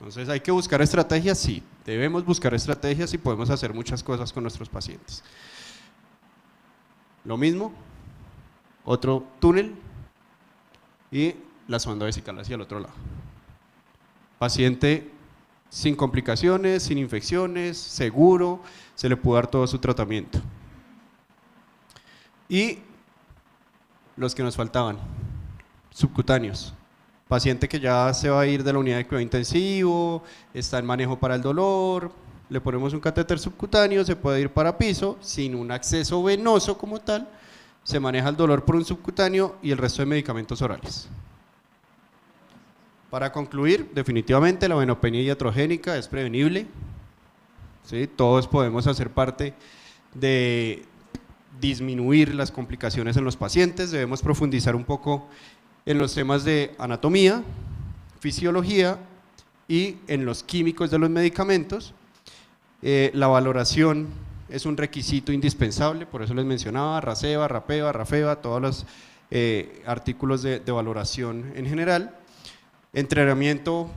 S18: Entonces hay que buscar estrategias, sí, debemos buscar estrategias y podemos hacer muchas cosas con nuestros pacientes. Lo mismo, otro túnel y la sonda vesical hacia el otro lado. Paciente sin complicaciones, sin infecciones, seguro, se le puede dar todo su tratamiento. Y los que nos faltaban, subcutáneos paciente que ya se va a ir de la unidad de cuidado intensivo, está en manejo para el dolor, le ponemos un catéter subcutáneo, se puede ir para piso, sin un acceso venoso como tal, se maneja el dolor por un subcutáneo y el resto de medicamentos orales. Para concluir, definitivamente la venopenia iatrogénica es prevenible, todos podemos hacer parte de disminuir las complicaciones en los pacientes, debemos profundizar un poco en los temas de anatomía, fisiología y en los químicos de los medicamentos. Eh, la valoración es un requisito indispensable, por eso les mencionaba RACEVA, RAPEVA, RAFEVA, todos los eh, artículos de, de valoración en general. Entrenamiento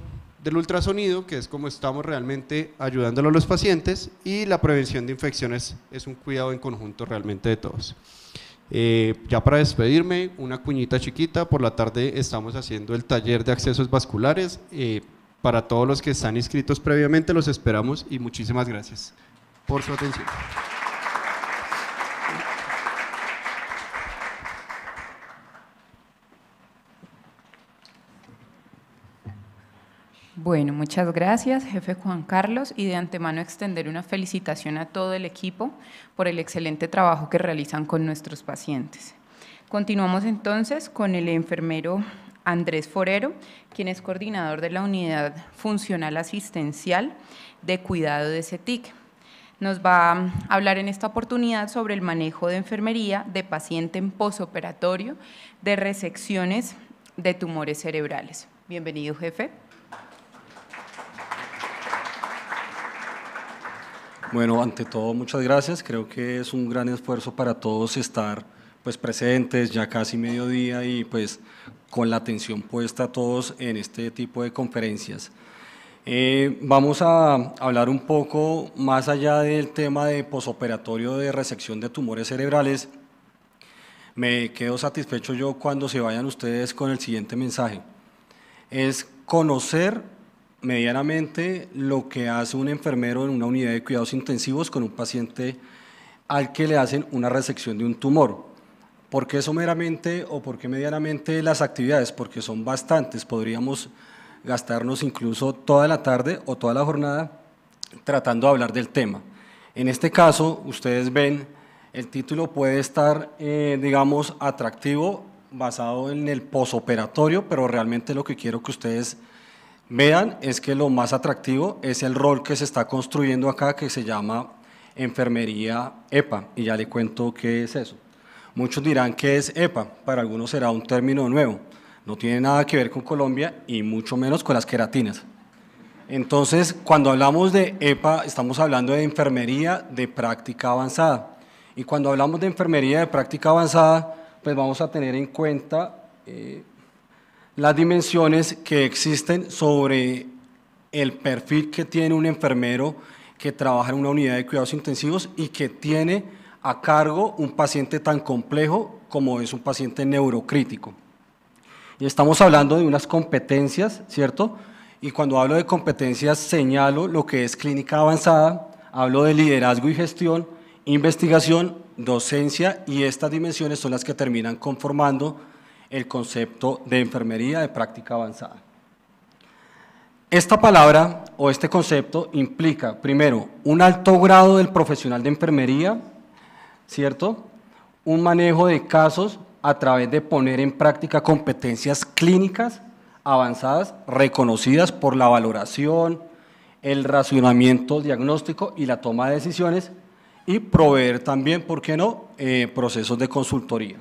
S18: del ultrasonido, que es como estamos realmente ayudándolo a los pacientes, y la prevención de infecciones es un cuidado en conjunto realmente de todos. Eh, ya para despedirme, una cuñita chiquita, por la tarde estamos haciendo el taller de accesos vasculares. Eh, para todos los que están inscritos previamente, los esperamos y muchísimas gracias por su atención.
S6: Bueno, muchas gracias, jefe Juan Carlos, y de antemano extender una felicitación a todo el equipo por el excelente trabajo que realizan con nuestros pacientes. Continuamos entonces con el enfermero Andrés Forero, quien es coordinador de la Unidad Funcional Asistencial de Cuidado de CETIC. Nos va a hablar en esta oportunidad sobre el manejo de enfermería de paciente en posoperatorio de resecciones de tumores cerebrales. Bienvenido, jefe.
S19: Bueno, ante todo, muchas gracias. Creo que es un gran esfuerzo para todos estar pues presentes ya casi mediodía y pues con la atención puesta a todos en este tipo de conferencias. Eh, vamos a hablar un poco más allá del tema de posoperatorio de resección de tumores cerebrales. Me quedo satisfecho yo cuando se vayan ustedes con el siguiente mensaje. Es conocer medianamente lo que hace un enfermero en una unidad de cuidados intensivos con un paciente al que le hacen una resección de un tumor. ¿Por qué someramente o por qué medianamente las actividades? Porque son bastantes, podríamos gastarnos incluso toda la tarde o toda la jornada tratando de hablar del tema. En este caso, ustedes ven, el título puede estar, eh, digamos, atractivo, basado en el posoperatorio, pero realmente lo que quiero que ustedes Vean, es que lo más atractivo es el rol que se está construyendo acá que se llama enfermería EPA y ya le cuento qué es eso. Muchos dirán que es EPA, para algunos será un término nuevo, no tiene nada que ver con Colombia y mucho menos con las queratinas. Entonces, cuando hablamos de EPA, estamos hablando de enfermería de práctica avanzada. Y cuando hablamos de enfermería de práctica avanzada, pues vamos a tener en cuenta... Eh, las dimensiones que existen sobre el perfil que tiene un enfermero que trabaja en una unidad de cuidados intensivos y que tiene a cargo un paciente tan complejo como es un paciente neurocrítico. Y estamos hablando de unas competencias, ¿cierto? Y cuando hablo de competencias señalo lo que es clínica avanzada, hablo de liderazgo y gestión, investigación, docencia y estas dimensiones son las que terminan conformando el concepto de enfermería de práctica avanzada. Esta palabra o este concepto implica, primero, un alto grado del profesional de enfermería, ¿cierto? Un manejo de casos a través de poner en práctica competencias clínicas avanzadas reconocidas por la valoración, el racionamiento diagnóstico y la toma de decisiones y proveer también, ¿por qué no?, eh, procesos de consultoría.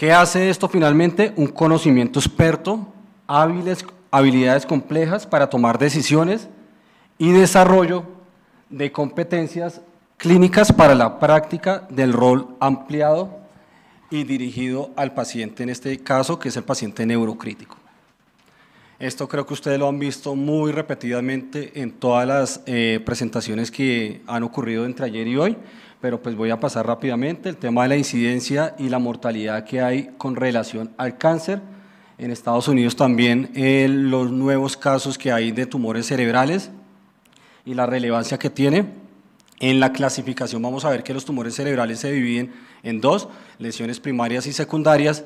S19: ¿Qué hace esto finalmente? Un conocimiento experto, hábiles, habilidades complejas para tomar decisiones y desarrollo de competencias clínicas para la práctica del rol ampliado y dirigido al paciente, en este caso, que es el paciente neurocrítico. Esto creo que ustedes lo han visto muy repetidamente en todas las eh, presentaciones que han ocurrido entre ayer y hoy, pero pues voy a pasar rápidamente el tema de la incidencia y la mortalidad que hay con relación al cáncer. En Estados Unidos también eh, los nuevos casos que hay de tumores cerebrales y la relevancia que tiene. En la clasificación vamos a ver que los tumores cerebrales se dividen en dos, lesiones primarias y secundarias,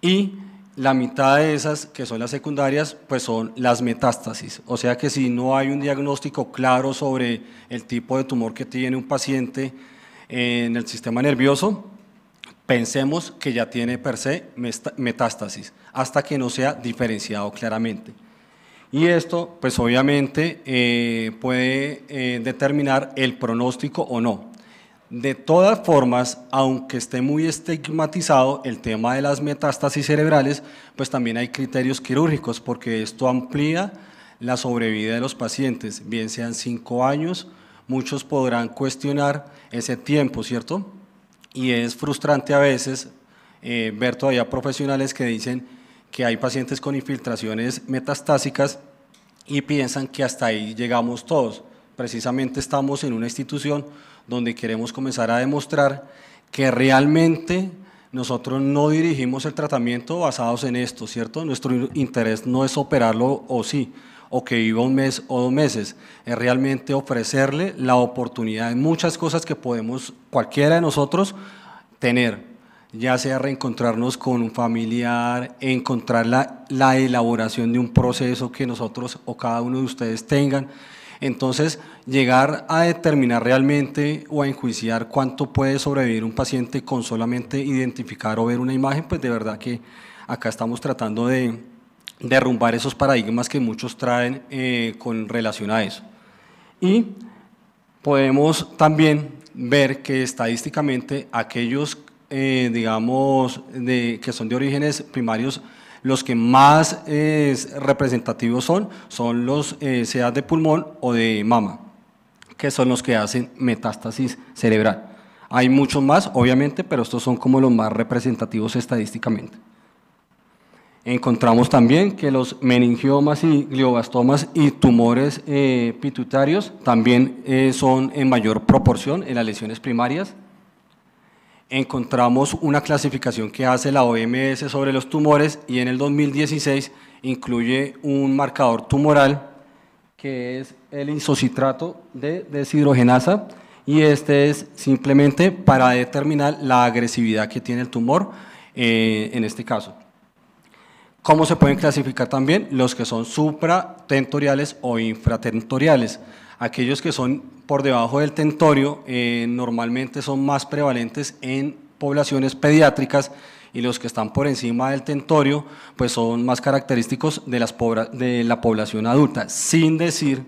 S19: y la mitad de esas que son las secundarias, pues son las metástasis. O sea que si no hay un diagnóstico claro sobre el tipo de tumor que tiene un paciente, en el sistema nervioso, pensemos que ya tiene per se metástasis, hasta que no sea diferenciado claramente. Y esto, pues obviamente, eh, puede eh, determinar el pronóstico o no. De todas formas, aunque esté muy estigmatizado el tema de las metástasis cerebrales, pues también hay criterios quirúrgicos porque esto amplía la sobrevida de los pacientes, bien sean cinco años muchos podrán cuestionar ese tiempo, ¿cierto? Y es frustrante a veces eh, ver todavía profesionales que dicen que hay pacientes con infiltraciones metastásicas y piensan que hasta ahí llegamos todos. Precisamente estamos en una institución donde queremos comenzar a demostrar que realmente nosotros no dirigimos el tratamiento basados en esto, ¿cierto? Nuestro interés no es operarlo o sí, o que viva un mes o dos meses, es realmente ofrecerle la oportunidad de muchas cosas que podemos cualquiera de nosotros tener, ya sea reencontrarnos con un familiar, encontrar la, la, elaboración de un proceso que nosotros o cada uno de ustedes tengan. Entonces, llegar a determinar realmente o a enjuiciar cuánto puede sobrevivir un paciente con solamente identificar o ver una imagen, pues de verdad que acá estamos tratando de, derrumbar esos paradigmas que muchos traen eh, con relación a eso. Y podemos también ver que estadísticamente aquellos, eh, digamos, que son de orígenes primarios, los que más eh, representativos son, son los sea de pulmón o de mama, que son los que hacen metástasis cerebral. Hay muchos más, obviamente, pero estos son como los más representativos estadísticamente. Encontramos también que los meningiomas y gliobastomas y tumores eh, pituitarios también eh, son en mayor proporción en las lesiones primarias. Encontramos una clasificación que hace la OMS sobre los tumores y en el 2016 incluye un marcador tumoral que es el isocitrato de deshidrogenasa y este es simplemente para determinar la agresividad que tiene el tumor eh, en este caso. ¿Cómo se pueden clasificar también los que son supratentoriales o infratentoriales? Aquellos que son por debajo del tentorio eh, normalmente son más prevalentes en poblaciones pediátricas y los que están por encima del tentorio pues son más característicos de, las de la población adulta, sin decir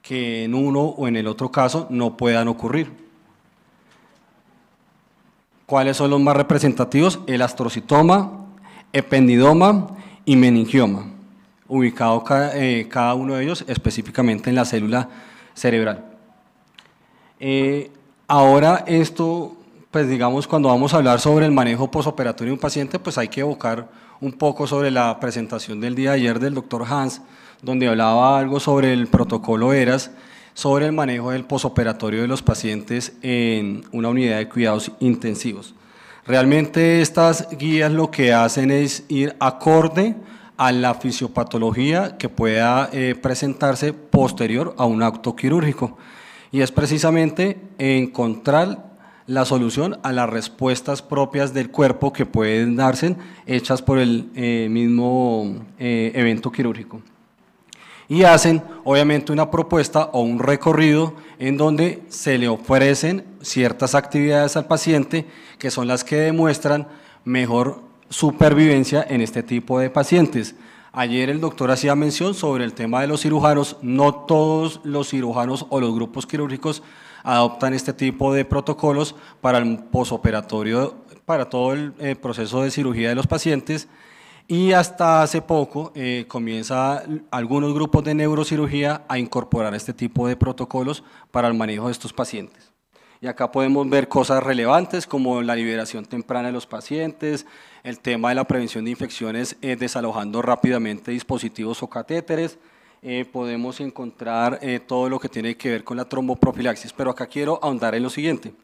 S19: que en uno o en el otro caso no puedan ocurrir. ¿Cuáles son los más representativos? El astrocitoma, ependidoma y meningioma, ubicado eh, cada, uno de ellos específicamente en la célula cerebral. Eh, ahora esto, pues digamos, cuando vamos a hablar sobre el manejo posoperatorio de un paciente, pues hay que evocar un poco sobre la presentación del día de ayer del doctor Hans, donde hablaba algo sobre el protocolo ERAS, sobre el manejo del posoperatorio de los pacientes en una unidad de cuidados intensivos. Realmente estas guías lo que hacen es ir acorde a la fisiopatología que pueda eh, presentarse posterior a un acto quirúrgico. Y es precisamente encontrar la solución a las respuestas propias del cuerpo que pueden darse hechas por el eh, mismo eh, evento quirúrgico y hacen obviamente una propuesta o un recorrido en donde se le ofrecen ciertas actividades al paciente que son las que demuestran mejor supervivencia en este tipo de pacientes. Ayer el doctor hacía mención sobre el tema de los cirujanos. No todos los cirujanos o los grupos quirúrgicos adoptan este tipo de protocolos para el posoperatorio, para todo el eh, proceso de cirugía de los pacientes. Y hasta hace poco eh, comienza algunos grupos de neurocirugía a incorporar este tipo de protocolos para el manejo de estos pacientes. Y acá podemos ver cosas relevantes como la liberación temprana de los pacientes, el tema de la prevención de infecciones eh, desalojando rápidamente dispositivos o catéteres, eh, podemos encontrar eh, todo lo que tiene que ver con la tromboprofilaxis, pero acá quiero ahondar en lo siguiente.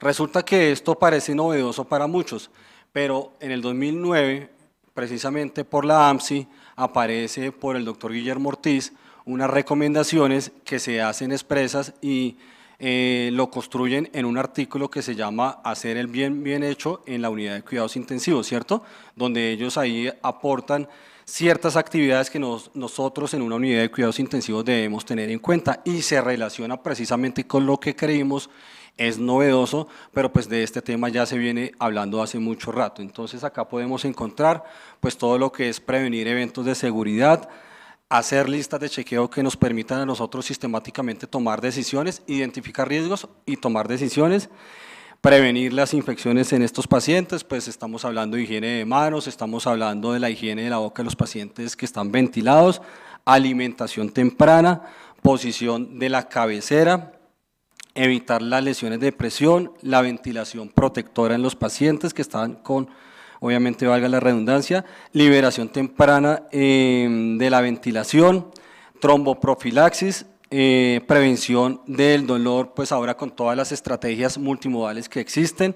S19: Resulta que esto parece novedoso para muchos, pero en el 2009, precisamente por la AMSI, aparece por el doctor Guillermo Ortiz unas recomendaciones que se hacen expresas y eh, lo construyen en un artículo que se llama Hacer el bien bien hecho en la unidad de cuidados intensivos, ¿cierto? Donde ellos ahí aportan ciertas actividades que nosotros en una unidad de cuidados intensivos debemos tener en cuenta y se relaciona precisamente con lo que creímos es novedoso, pero pues de este tema ya se viene hablando hace mucho rato. Entonces acá podemos encontrar pues todo lo que es prevenir eventos de seguridad, hacer listas de chequeo que nos permitan a nosotros sistemáticamente tomar decisiones, identificar riesgos y tomar decisiones, prevenir las infecciones en estos pacientes, pues estamos hablando de higiene de manos, estamos hablando de la higiene de la boca de los pacientes que están ventilados, alimentación temprana, posición de la cabecera, evitar las lesiones de presión, la ventilación protectora en los pacientes que están con, obviamente valga la redundancia, liberación temprana eh, de la ventilación, tromboprofilaxis, eh, prevención del dolor, pues ahora con todas las estrategias multimodales que existen,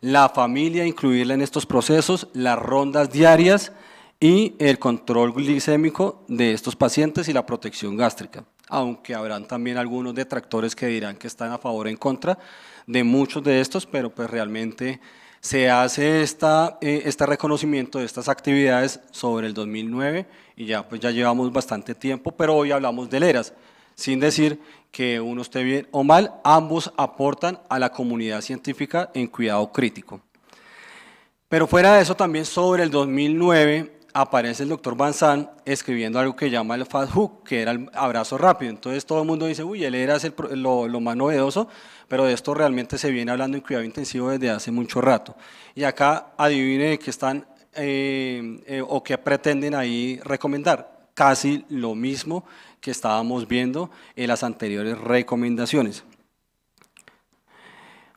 S19: la familia, incluirla en estos procesos, las rondas diarias y el control glicémico de estos pacientes y la protección gástrica aunque habrán también algunos detractores que dirán que están a favor o en contra de muchos de estos, pero pues realmente se hace esta, eh, este reconocimiento de estas actividades sobre el 2009 y ya pues ya llevamos bastante tiempo, pero hoy hablamos de ERAS, sin decir que uno esté bien o mal, ambos aportan a la comunidad científica en cuidado crítico. Pero fuera de eso, también sobre el 2009 aparece el doctor Van escribiendo algo que llama el fast hook, que era el abrazo rápido. Entonces todo el mundo dice, uy, él era lo, más novedoso, pero de esto realmente se viene hablando en cuidado intensivo desde hace mucho rato. Y acá adivine qué están eh, eh, o qué pretenden ahí recomendar. Casi lo mismo que estábamos viendo en las anteriores recomendaciones.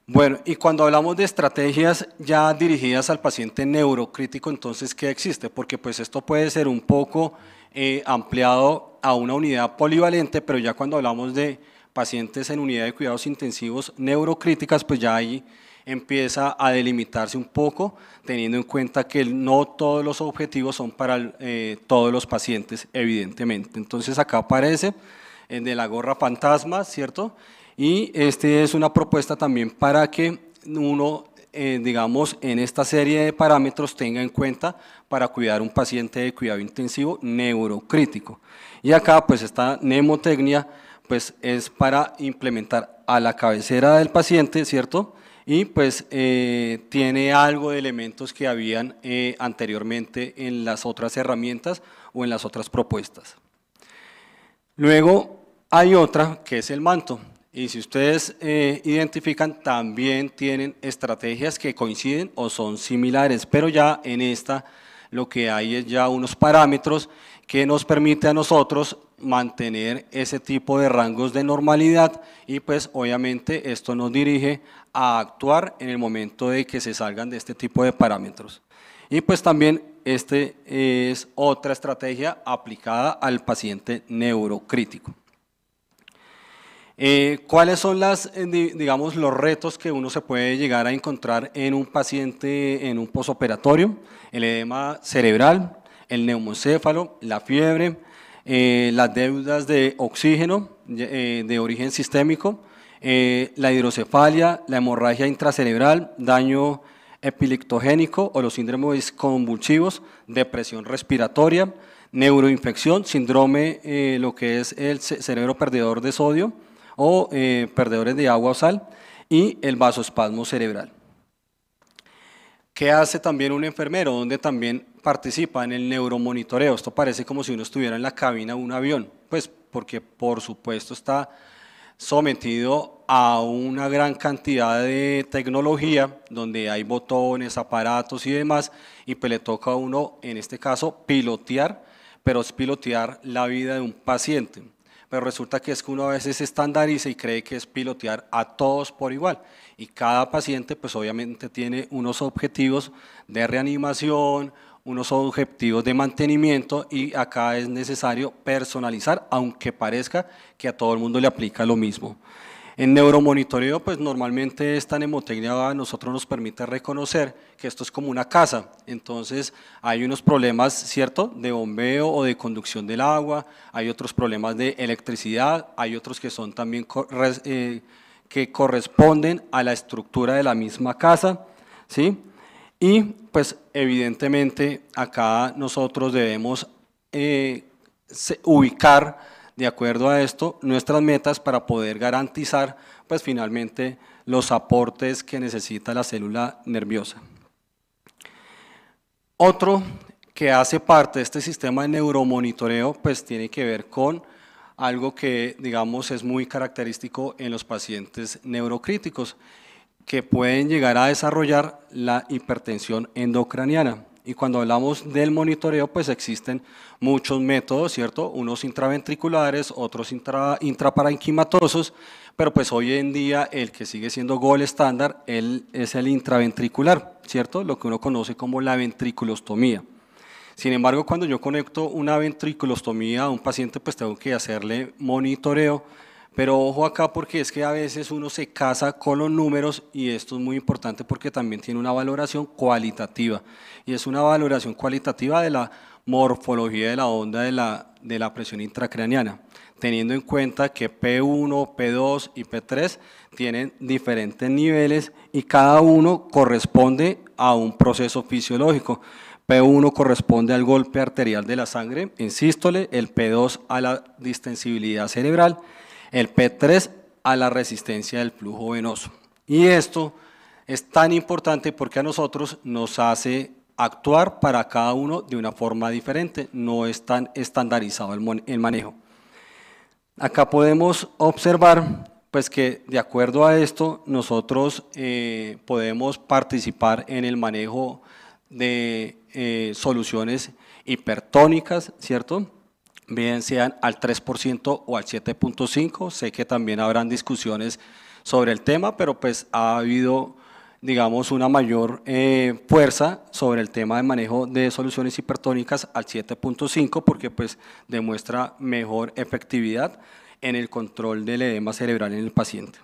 S19: Bueno, y cuando hablamos de estrategias ya dirigidas al paciente neurocrítico, entonces, ¿qué existe? Porque pues esto puede ser un poco eh, ampliado a una unidad polivalente, pero ya cuando hablamos de pacientes en unidad de cuidados intensivos neurocríticas, pues ya ahí empieza a delimitarse un poco, teniendo en cuenta que no todos los objetivos son para eh, todos los pacientes, evidentemente. Entonces acá aparece el eh, de la gorra fantasma, ¿cierto? Y este es una propuesta también para que uno, eh, digamos, en esta serie de parámetros tenga en cuenta para cuidar un paciente de cuidado intensivo neurocrítico. Y acá, pues, esta nemotecnia, pues, es para implementar a la cabecera del paciente, ¿cierto?, y pues eh, tiene algo de elementos que habían eh, anteriormente en las otras herramientas o en las otras propuestas. Luego hay otra que es el manto. Y si ustedes eh, identifican, también tienen estrategias que coinciden o son similares, pero ya en esta lo que hay es ya unos parámetros que nos permite a nosotros mantener ese tipo de rangos de normalidad y pues obviamente esto nos dirige a actuar en el momento de que se salgan de este tipo de parámetros. Y pues también esta es otra estrategia aplicada al paciente neurocrítico. Eh, ¿Cuáles son las, eh, digamos, los retos que uno se puede llegar a encontrar en un paciente en un posoperatorio? El edema cerebral, el neumocéfalo, la fiebre, eh, las deudas de oxígeno de origen sistémico, la hidrocefalia, la hemorragia intracerebral, daño epilictogénico o los síndromes convulsivos, depresión respiratoria, neuroinfección, síndrome, lo que es el cerebro perdedor de sodio, o eh, perdedores de agua o sal, y el vasospasmo cerebral. ¿Qué hace también un enfermero? Donde también participa en el neuromonitoreo. Esto parece como si uno estuviera en la cabina de un avión, pues porque por supuesto está sometido a una gran cantidad de tecnología, donde hay botones, aparatos y demás, y pues le toca a uno, en este caso, pilotear, pero es pilotear la vida de un paciente pero resulta que es que uno a veces estandariza y cree que es pilotear a todos por igual. Y cada paciente pues obviamente tiene unos objetivos de reanimación, unos objetivos de mantenimiento y acá es necesario personalizar, aunque parezca que a todo el mundo le aplica lo mismo. En neuromonitoreo, pues normalmente esta nemotecnia a nosotros nos permite reconocer que esto es como una casa, entonces hay unos problemas, ¿cierto?, de bombeo o de conducción del agua, hay otros problemas de electricidad, hay otros que son también eh, que corresponden a la estructura de la misma casa, ¿sí? Y pues evidentemente acá nosotros debemos eh, ubicar de acuerdo a esto, nuestras metas para poder garantizar, pues finalmente, los aportes que necesita la célula nerviosa. Otro que hace parte de este sistema de neuromonitoreo, pues tiene que ver con algo que, digamos, es muy característico en los pacientes neurocríticos, que pueden llegar a desarrollar la hipertensión endocraniana. Y cuando hablamos del monitoreo, pues existen muchos métodos, ¿cierto? Unos intraventriculares, otros intra, intraparenquimatosos, pero pues hoy en día el que sigue siendo gol estándar él es el intraventricular, ¿cierto? Lo que uno conoce como la ventriculostomía. Sin embargo, cuando yo conecto una ventriculostomía a un paciente, pues tengo que hacerle monitoreo pero ojo acá porque es que a veces uno se casa con los números y esto es muy importante porque también tiene una valoración cualitativa. Y es una valoración cualitativa de la morfología de la onda de la, presión intracraniana, teniendo en cuenta que P1, P2 y P3 tienen diferentes niveles y cada uno corresponde a un proceso fisiológico. P1 corresponde al golpe arterial de la sangre en el P2 a la distensibilidad cerebral el P3 a la resistencia del flujo venoso. Y esto es tan importante porque a nosotros nos hace actuar para cada uno de una forma diferente, no es tan estandarizado el, manejo. Acá podemos observar pues que de acuerdo a esto nosotros eh, podemos participar en el manejo de eh, soluciones hipertónicas, ¿cierto? bien sean al 3% o al 7.5%. Sé que también habrán discusiones sobre el tema, pero pues ha habido, digamos, una mayor eh, fuerza sobre el tema de manejo de soluciones hipertónicas al 7.5 porque pues demuestra mejor efectividad en el control del edema cerebral en el paciente.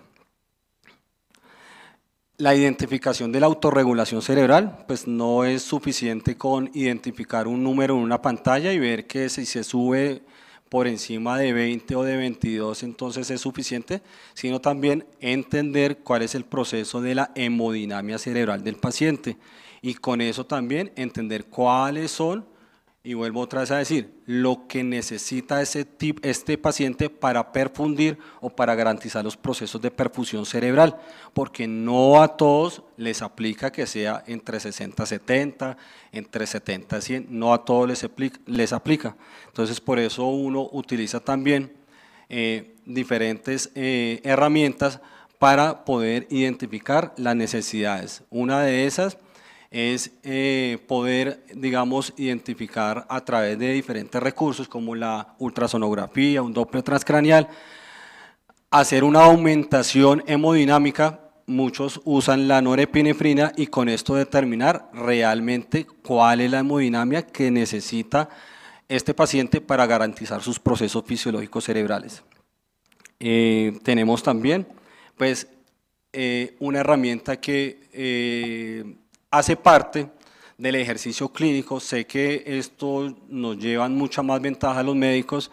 S19: La identificación de la autorregulación cerebral, pues no es suficiente con identificar un número en una pantalla y ver que si se sube por encima de 20 o de 22, entonces es suficiente, sino también entender cuál es el proceso de la hemodinamia cerebral del paciente y con eso también entender cuáles son y vuelvo otra vez a decir, lo que necesita ese este paciente para perfundir o para garantizar los procesos de perfusión cerebral, porque no a todos les aplica que sea entre 60 70, entre 70 100, no a todos les aplica. Entonces, por eso uno utiliza también eh, diferentes eh, herramientas para poder identificar las necesidades. Una de esas es eh, poder, digamos, identificar a través de diferentes recursos como la ultrasonografía, un doble transcranial, hacer una aumentación hemodinámica, muchos usan la norepinefrina y con esto determinar realmente cuál es la hemodinamia que necesita este paciente para garantizar sus procesos fisiológicos cerebrales. Eh, tenemos también, pues, eh, una herramienta que hace parte del ejercicio clínico. Sé que esto nos lleva mucha más ventaja a los médicos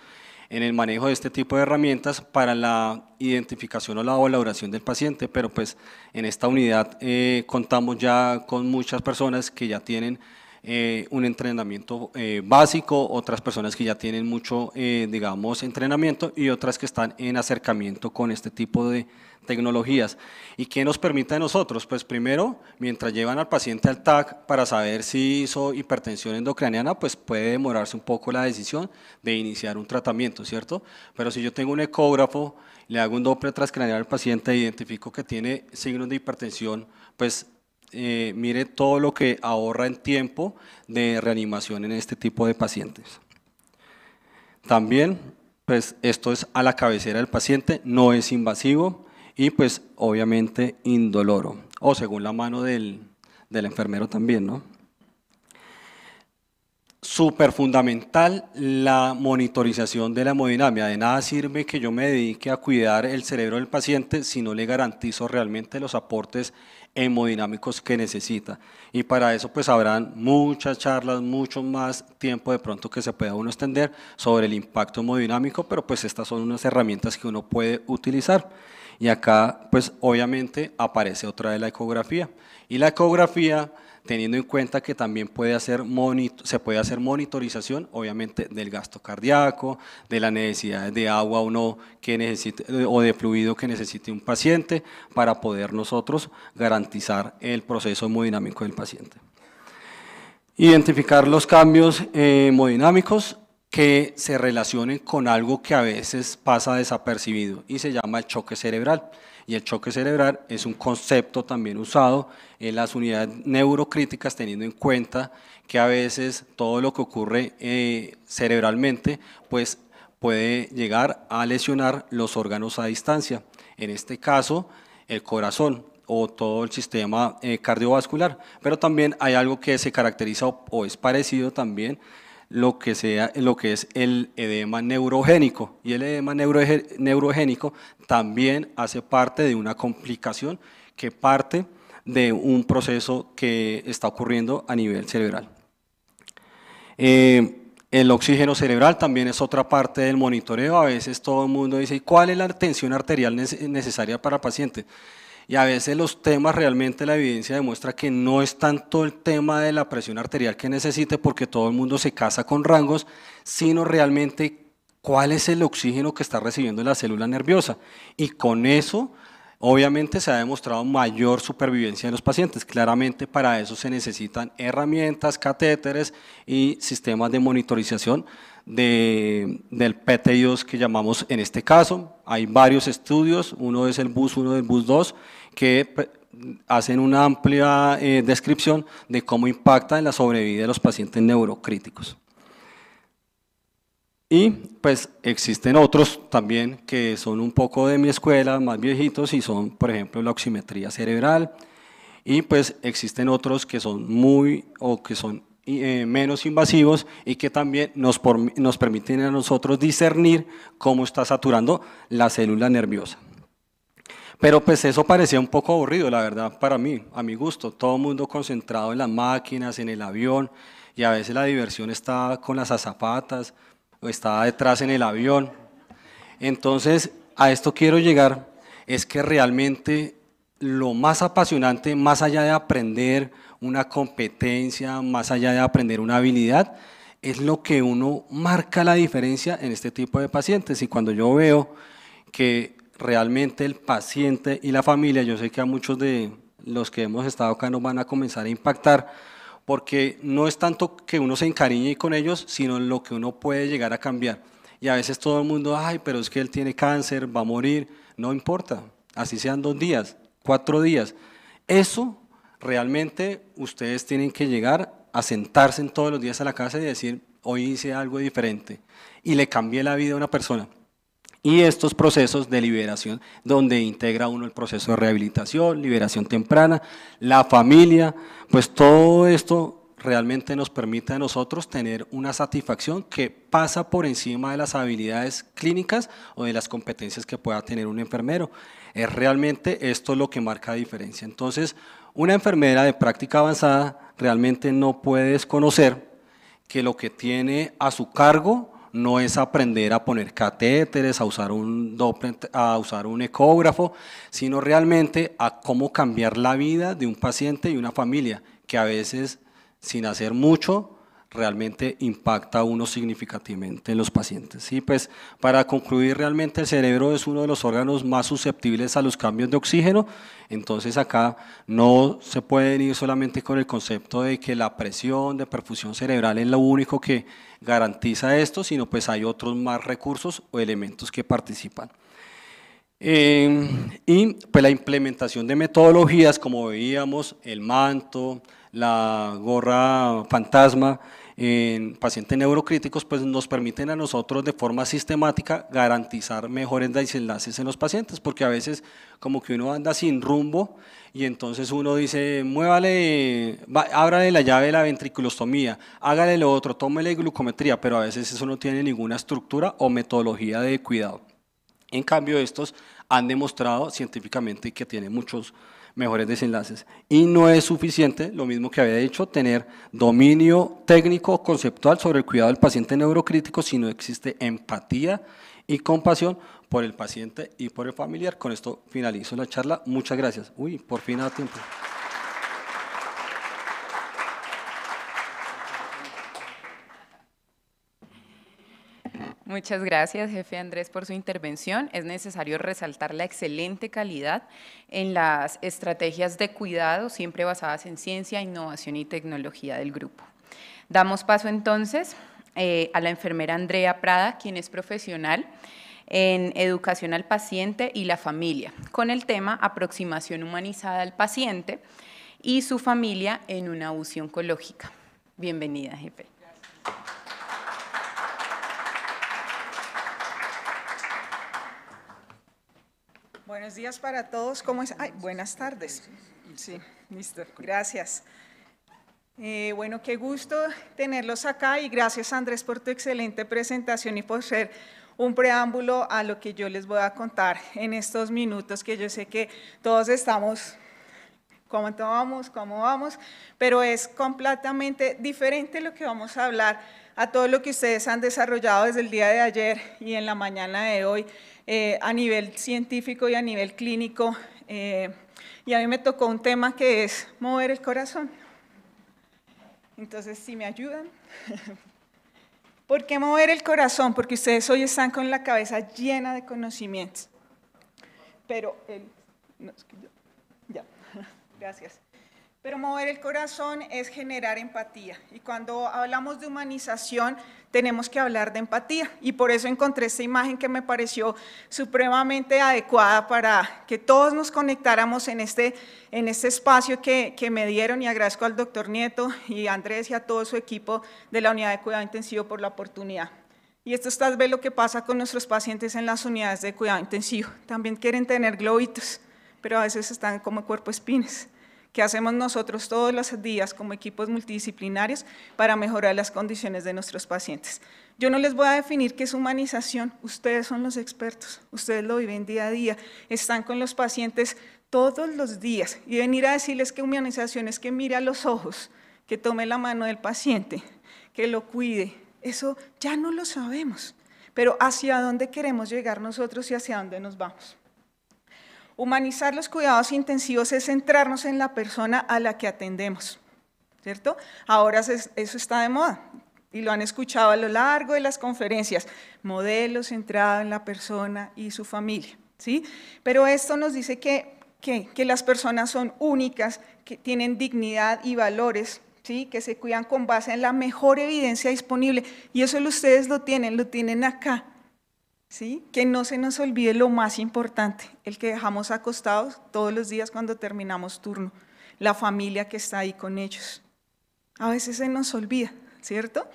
S19: en el manejo de este tipo de herramientas para la identificación o la valoración del paciente, pero pues en esta unidad eh, contamos ya con muchas personas que ya tienen eh, un entrenamiento eh, básico, otras personas que ya tienen mucho, digamos, entrenamiento y otras que están en acercamiento con este tipo de tecnologías. ¿Y qué nos permite a nosotros? Pues primero, mientras llevan al paciente al TAC para saber si hizo hipertensión endocraniana, pues puede demorarse un poco la decisión de iniciar un tratamiento, ¿cierto? Pero si yo tengo un ecógrafo, le hago un doble transcranial al paciente, e identifico que tiene signos de hipertensión, pues eh, mire todo lo que ahorra en tiempo de reanimación en este tipo de pacientes. También, pues esto es a la cabecera del paciente, no es invasivo, y pues obviamente indoloro, o según la mano del, enfermero también, ¿no? Súper fundamental la monitorización de la hemodinamia. De nada sirve que yo me dedique a cuidar el cerebro del paciente si no le garantizo realmente los aportes hemodinámicos que necesita. Y para eso pues habrán muchas charlas, mucho más tiempo de pronto que se pueda uno extender sobre el impacto hemodinámico, pero pues estas son unas herramientas que uno puede utilizar. Y acá, pues obviamente, aparece otra de la ecografía. Y la ecografía, teniendo en cuenta que también puede hacer se puede hacer monitorización, obviamente, del gasto cardíaco, de la necesidad de agua o o de fluido que necesite un paciente, para poder nosotros garantizar el proceso hemodinámico del paciente. Identificar los cambios eh, hemodinámicos que se relacionen con algo que a veces pasa desapercibido y se llama el choque cerebral. Y el choque cerebral es un concepto también usado en las unidades neurocríticas, teniendo en cuenta que a veces todo lo que ocurre eh, cerebralmente, pues puede llegar a lesionar los órganos a distancia. En este caso, el corazón o todo el sistema eh, cardiovascular. Pero también hay algo que se caracteriza o es parecido también lo que, sea, lo que es el edema neurogénico. Y el edema neurogénico también hace parte de una complicación que parte de un proceso que está ocurriendo a nivel cerebral. Eh, el oxígeno cerebral también es otra parte del monitoreo. A veces todo el mundo dice, ¿cuál es la tensión arterial necesaria para el paciente? y a veces los temas realmente la evidencia demuestra que no es tanto el tema de la presión arterial que necesite porque todo el mundo se casa con rangos, sino realmente cuál es el oxígeno que está recibiendo la célula nerviosa. Y con eso, obviamente, se ha demostrado mayor supervivencia de los pacientes. Claramente, para eso se necesitan herramientas, catéteres y sistemas de monitorización de, del PT2 que llamamos en este caso. Hay varios estudios, uno es el BUS 1 del BUS 2 que pues, hacen una amplia eh, descripción de cómo impacta en la sobrevida de los pacientes neurocríticos. Y pues existen otros también que son un poco de mi escuela, más viejitos, y son, por ejemplo, la oximetría cerebral. Y pues existen otros que son muy o que son eh, menos invasivos y que también nos, nos permiten a nosotros discernir cómo está saturando la célula nerviosa. Pero pues eso parecía un poco aburrido, la verdad, para mí, a mi gusto. Todo el mundo concentrado en las máquinas, en el avión, y a veces la diversión está con las azapatas o estaba detrás en el avión. Entonces, a esto quiero llegar, es que realmente lo más apasionante, más allá de aprender una competencia, más allá de aprender una habilidad, es lo que uno marca la diferencia en este tipo de pacientes. Y cuando yo veo que realmente el paciente y la familia, yo sé que a muchos de los que hemos estado acá nos van a comenzar a impactar, porque no es tanto que uno se encariñe con ellos, sino lo que uno puede llegar a cambiar. Y a veces todo el mundo, ay, pero es que él tiene cáncer, va a morir, no importa, así sean dos días, cuatro días. Eso realmente ustedes tienen que llegar a sentarse en todos los días a la casa y decir, hoy hice algo diferente y le cambié la vida a una persona y estos procesos de liberación, donde integra uno el proceso de rehabilitación, liberación temprana, la familia, pues todo esto realmente nos permite a nosotros tener una satisfacción que pasa por encima de las habilidades clínicas o de las competencias que pueda tener un enfermero. Es realmente esto lo que marca la diferencia. Entonces, una enfermera de práctica avanzada realmente no puede desconocer que lo que tiene a su cargo no es aprender a poner catéteres, a usar un a usar un ecógrafo, sino realmente a cómo cambiar la vida de un paciente y una familia, que a veces sin hacer mucho realmente impacta uno significativamente en los pacientes. Y pues para concluir, realmente el cerebro es uno de los órganos más susceptibles a los cambios de oxígeno, entonces acá no se pueden ir solamente con el concepto de que la presión de perfusión cerebral es lo único que garantiza esto, sino pues hay otros más recursos o elementos que participan. Em, y pues la implementación de metodologías, como veíamos, el manto, la gorra fantasma, en pacientes neurocríticos, pues nos permiten a nosotros de forma sistemática garantizar mejores desenlaces en los pacientes, porque a veces como que uno anda sin rumbo y entonces uno dice, muévale, ábrale la llave de la ventriculostomía, hágale lo otro, tómele glucometría, pero a veces eso no tiene ninguna estructura o metodología de cuidado. En cambio, estos han demostrado científicamente que tienen muchos mejores desenlaces. Y no es suficiente, lo mismo que había dicho, tener dominio técnico conceptual sobre el cuidado del paciente neurocrítico si no existe empatía y compasión por el paciente y por el familiar. Con esto finalizo la charla. Muchas gracias. Uy, por fin a tiempo.
S6: Muchas gracias, jefe Andrés, por su intervención. Es necesario resaltar la excelente calidad en las estrategias de cuidado, siempre basadas en ciencia, innovación y tecnología del grupo. Damos paso entonces eh, a la enfermera Andrea Prada, quien es profesional en educación al paciente y la familia, con el tema aproximación humanizada al paciente y su familia en una UCI oncológica. Bienvenida, jefe. Gracias.
S20: Buenos días para todos. ¿Cómo es? Ay, buenas tardes. Sí, listo. Gracias. Eh, bueno, qué gusto tenerlos acá y gracias Andrés por tu excelente presentación y por ser un preámbulo a lo que yo les voy a contar en estos minutos que yo sé que todos estamos cómo vamos, cómo vamos, pero es completamente diferente lo que vamos a hablar a todo lo que ustedes han desarrollado desde el día de ayer y en la mañana de hoy eh, a nivel científico y a nivel clínico. Eh, y a mí me tocó un tema que es mover el corazón. Entonces, si me ayudan. ¿Por qué mover el corazón? Porque ustedes hoy están con la cabeza llena de conocimientos. Pero el, no, es que yo, ya, gracias. Pero mover el corazón es generar empatía. Y cuando hablamos de humanización, tenemos que hablar de empatía. Y por eso encontré esta imagen que me pareció supremamente adecuada para que todos nos conectáramos en este, en este espacio que, me dieron. Y agradezco al doctor Nieto y a Andrés y a todo su equipo de la unidad de cuidado intensivo por la oportunidad. Y esto es tal vez lo que pasa con nuestros pacientes en las unidades de cuidado intensivo. También quieren tener globitos, pero a veces están como cuerpo espines que hacemos nosotros todos los días como equipos multidisciplinarios para mejorar las condiciones de nuestros pacientes. Yo no les voy a definir qué es humanización, ustedes son los expertos, ustedes lo viven día a día, están con los pacientes todos los días y venir a decirles que humanización es que mire a los ojos, que tome la mano del paciente, que lo cuide, eso ya no lo sabemos, pero hacia dónde queremos llegar nosotros y hacia dónde nos vamos. Humanizar los cuidados intensivos es centrarnos en la persona a la que atendemos, ¿cierto? Ahora eso está de moda y lo han escuchado a lo largo de las conferencias, modelos centrado en la persona y su familia, ¿sí? Pero esto nos dice que, que, que las personas son únicas, que tienen dignidad y valores, ¿sí? que se cuidan con base en la mejor evidencia disponible. Y eso ustedes lo tienen, lo tienen acá. Que no se nos olvide lo más importante, el que dejamos acostados todos los días cuando terminamos turno, la familia que está ahí con ellos. A veces se nos olvida, ¿cierto?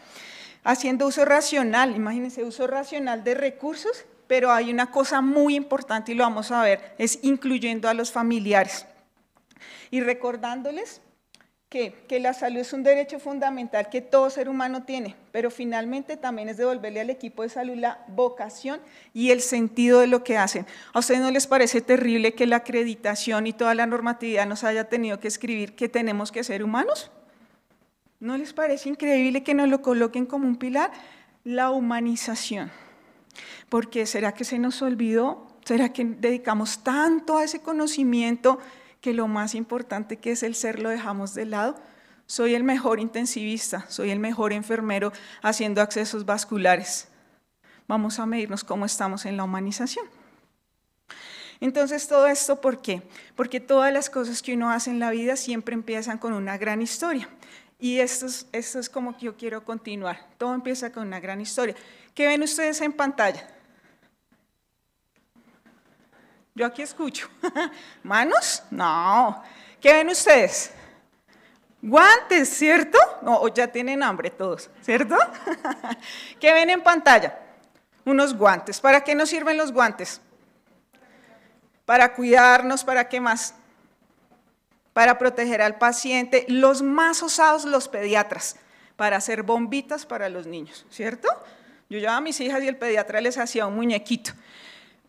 S20: Haciendo uso racional, imagínense, uso racional de recursos, pero hay una cosa muy importante y lo vamos a ver, es incluyendo a los familiares. Y recordándoles que, la salud es un derecho fundamental que todo ser humano tiene, pero finalmente también es devolverle al equipo de salud la vocación y el sentido de lo que hacen. ¿A ustedes no les parece terrible que la acreditación y toda la normatividad nos haya tenido que escribir que tenemos que ser humanos? ¿No les parece increíble que nos lo coloquen como un pilar? La humanización. Porque ¿será que se nos olvidó? ¿Será que dedicamos tanto a ese conocimiento? que lo más importante que es el ser lo dejamos de lado. Soy el mejor intensivista, soy el mejor enfermero haciendo accesos vasculares. Vamos a medirnos cómo estamos en la humanización. Entonces, todo esto, ¿por qué? Porque todas las cosas que uno hace en la vida siempre empiezan con una gran historia. Y esto es, esto es como que yo quiero continuar. Todo empieza con una gran historia. ¿Qué ven ustedes en pantalla? Yo aquí escucho. ¿Manos? No. ¿Qué ven ustedes? Guantes, ¿cierto? No, ya tienen hambre todos, ¿cierto? ¿Qué ven en pantalla? Unos guantes. ¿Para qué nos sirven los guantes? Para cuidarnos, ¿para qué más? Para proteger al paciente. Los más osados, los pediatras, para hacer bombitas para los niños, ¿cierto? Yo llevaba a mis hijas y el pediatra les hacía un muñequito.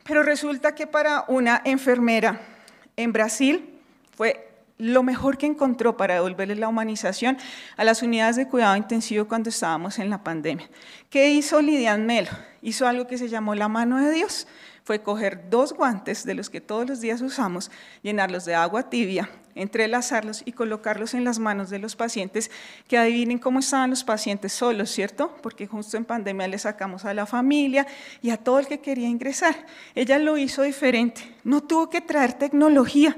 S20: Pero resulta que para una enfermera en Brasil fue lo mejor que encontró para devolverle la humanización a las unidades de cuidado intensivo cuando estábamos en la pandemia. ¿Qué hizo Lidian Melo? Hizo algo que se llamó la mano de Dios fue coger dos guantes de los que todos los días usamos, llenarlos de agua tibia, entrelazarlos y colocarlos en las manos de los pacientes, que adivinen cómo estaban los pacientes solos, ¿cierto? Porque justo en pandemia le sacamos a la familia y a todo el que quería ingresar. Ella lo hizo diferente, no tuvo que traer tecnología.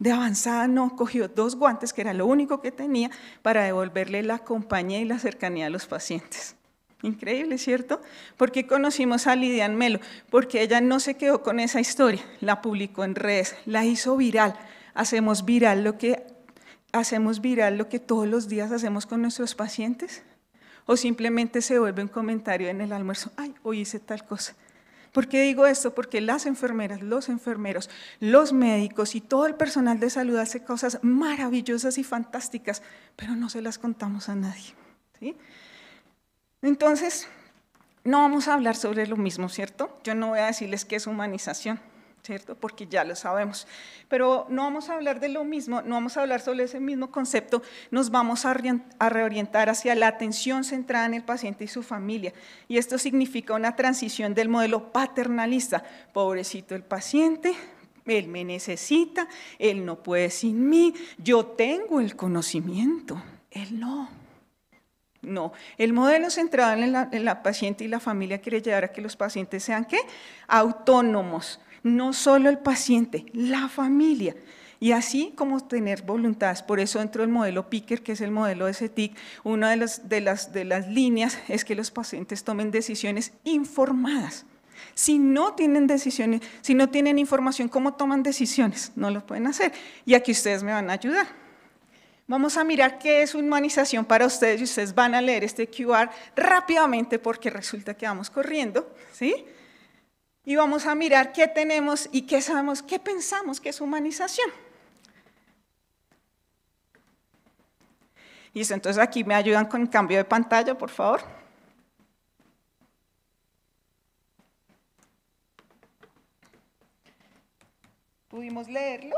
S20: De avanzada no, cogió dos guantes, que era lo único que tenía, para devolverle la compañía y la cercanía a los pacientes. Increíble, ¿cierto? Porque conocimos a Lidian Melo, porque ella no se quedó con esa historia, la publicó en redes, la hizo viral. Hacemos viral lo que hacemos viral lo que todos los días hacemos con nuestros pacientes o simplemente se vuelve un comentario en el almuerzo, ay, hoy hice tal cosa. ¿Por qué digo esto? Porque las enfermeras, los enfermeros, los médicos y todo el personal de salud hace cosas maravillosas y fantásticas, pero no se las contamos a nadie. ¿sí? Entonces, no vamos a hablar sobre lo mismo, ¿cierto? Yo no voy a decirles qué es humanización, ¿cierto? Porque ya lo sabemos. Pero no vamos a hablar de lo mismo, no vamos a hablar sobre ese mismo concepto, nos vamos a reorientar hacia la atención centrada en el paciente y su familia. Y esto significa una transición del modelo paternalista, pobrecito el paciente, él me necesita, él no puede sin mí, yo tengo el conocimiento, él no. No, el modelo centrado en la, paciente y la familia quiere llevar a que los pacientes sean ¿qué? Autónomos, no solo el paciente, la familia. Y así como tener voluntades, por eso dentro del modelo Picker, que es el modelo de CETIC, una de las, de las, de las líneas es que los pacientes tomen decisiones informadas. Si no tienen decisiones, si no tienen información, ¿cómo toman decisiones? No lo pueden hacer. Y aquí ustedes me van a ayudar. Vamos a mirar qué es humanización para ustedes y ustedes van a leer este QR rápidamente porque resulta que vamos corriendo, ¿sí? Y vamos a mirar qué tenemos y qué sabemos, qué pensamos que es humanización. Y entonces aquí me ayudan con cambio de pantalla, por favor. ¿Pudimos leerlo?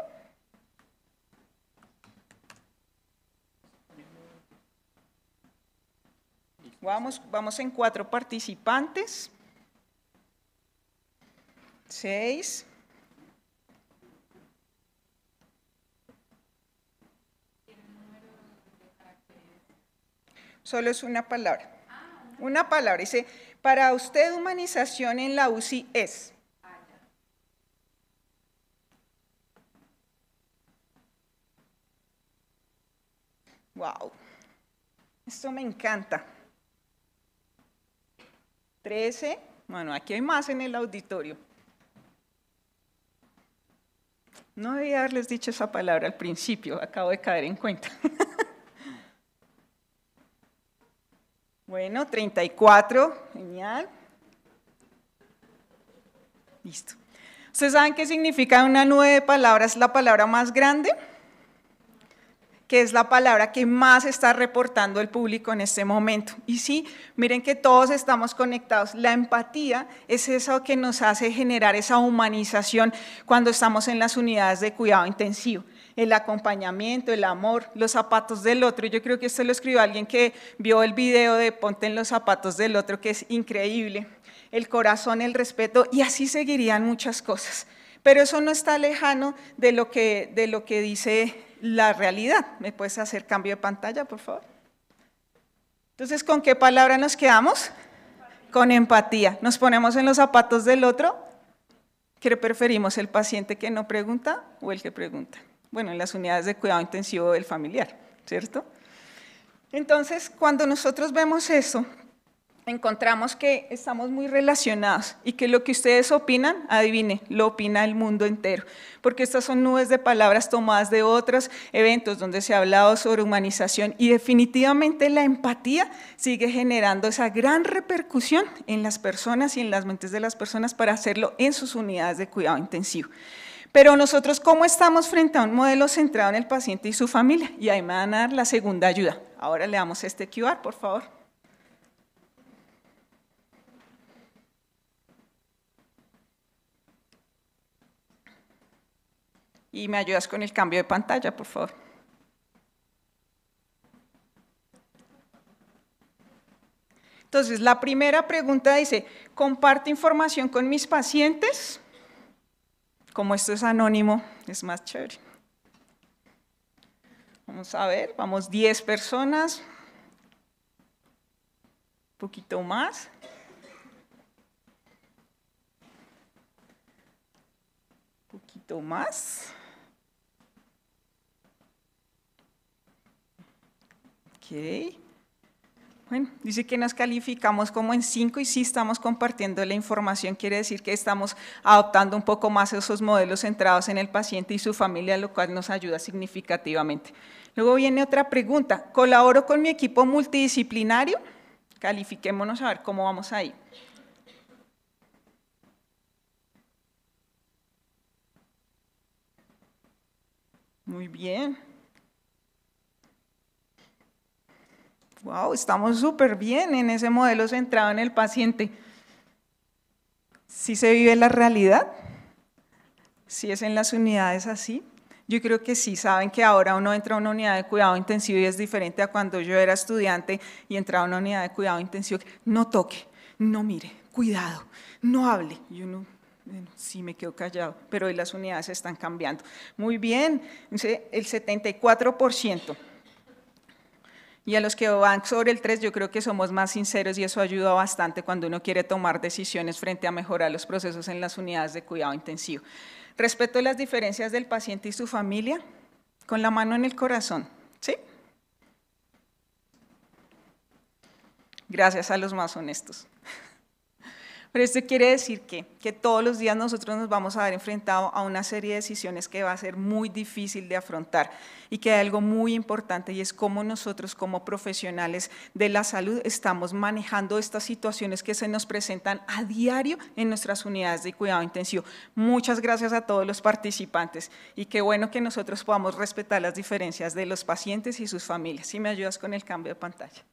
S20: Vamos, vamos en cuatro participantes. Seis. Solo es una palabra. Una palabra. Dice, para usted humanización en la UCI es. Wow. Esto me encanta. 13. Bueno, aquí hay más en el auditorio. No debía haberles dicho esa palabra al principio, acabo de caer en cuenta. bueno, 34, genial. Listo. ¿Ustedes saben qué significa una nube de palabras, la palabra más grande? que es la palabra que más está reportando el público en este momento. Y sí, miren que todos estamos conectados. La empatía es eso que nos hace generar esa humanización cuando estamos en las unidades de cuidado intensivo el acompañamiento, el amor, los zapatos del otro. Yo creo que esto lo escribió alguien que vio el video de Ponte en los zapatos del otro, que es increíble. El corazón, el respeto, y así seguirían muchas cosas. Pero eso no está lejano de lo que, de lo que dice la realidad. ¿Me puedes hacer cambio de pantalla, por favor? Entonces, ¿con qué palabra nos quedamos? Con empatía. ¿Nos ponemos en los zapatos del otro? ¿Qué preferimos, el paciente que no pregunta o el que pregunta? Bueno, en las unidades de cuidado intensivo del familiar, ¿cierto? Entonces, cuando nosotros vemos eso, encontramos que estamos muy relacionados y que lo que ustedes opinan, adivine, lo opina el mundo entero, porque estas son nubes de palabras tomadas de otros eventos donde se ha hablado sobre humanización y definitivamente la empatía sigue generando esa gran repercusión en las personas y en las mentes de las personas para hacerlo en sus unidades de cuidado intensivo. Pero nosotros, ¿cómo estamos frente a un modelo centrado en el paciente y su familia? Y ahí me van a dar la segunda ayuda. Ahora le damos este QR, por favor. Y me ayudas con el cambio de pantalla, por favor. Entonces, la primera pregunta dice, ¿comparte información con mis pacientes? Como esto es anónimo, es más chévere. Vamos a ver, vamos 10 personas, un poquito más. Un poquito más. Ok. Bueno, dice que nos calificamos como en cinco y sí estamos compartiendo la información, quiere decir que estamos adoptando un poco más esos modelos centrados en el paciente y su familia, lo cual nos ayuda significativamente. Luego viene otra pregunta, ¿colaboro con mi equipo multidisciplinario? Califiquémonos a ver cómo vamos ahí. Muy bien. wow, estamos súper bien en ese modelo centrado en el paciente. ¿Sí se vive la realidad? ¿Sí es en las unidades así? Yo creo que sí, saben que ahora uno entra a una unidad de cuidado intensivo y es diferente a cuando yo era estudiante y entraba a una unidad de cuidado intensivo. No toque, no mire, cuidado, no hable. Yo no, sí me quedo callado, pero hoy las unidades están cambiando. Muy bien, el 74%. Y a los que van sobre el 3, yo creo que somos más sinceros y eso ayuda bastante cuando uno quiere tomar decisiones frente a mejorar los procesos en las unidades de cuidado intensivo. Respeto las diferencias del paciente y su familia con la mano en el corazón, Gracias a los más honestos. Pero esto quiere decir que, todos los días nosotros nos vamos a ver enfrentados a una serie de decisiones que va a ser muy difícil de afrontar y que hay algo muy importante y es cómo nosotros como profesionales de la salud estamos manejando estas situaciones que se nos presentan a diario en nuestras unidades de cuidado intensivo. Muchas gracias a todos los participantes y qué bueno que nosotros podamos respetar las diferencias de los pacientes y sus familias. Si me ayudas con el cambio de pantalla.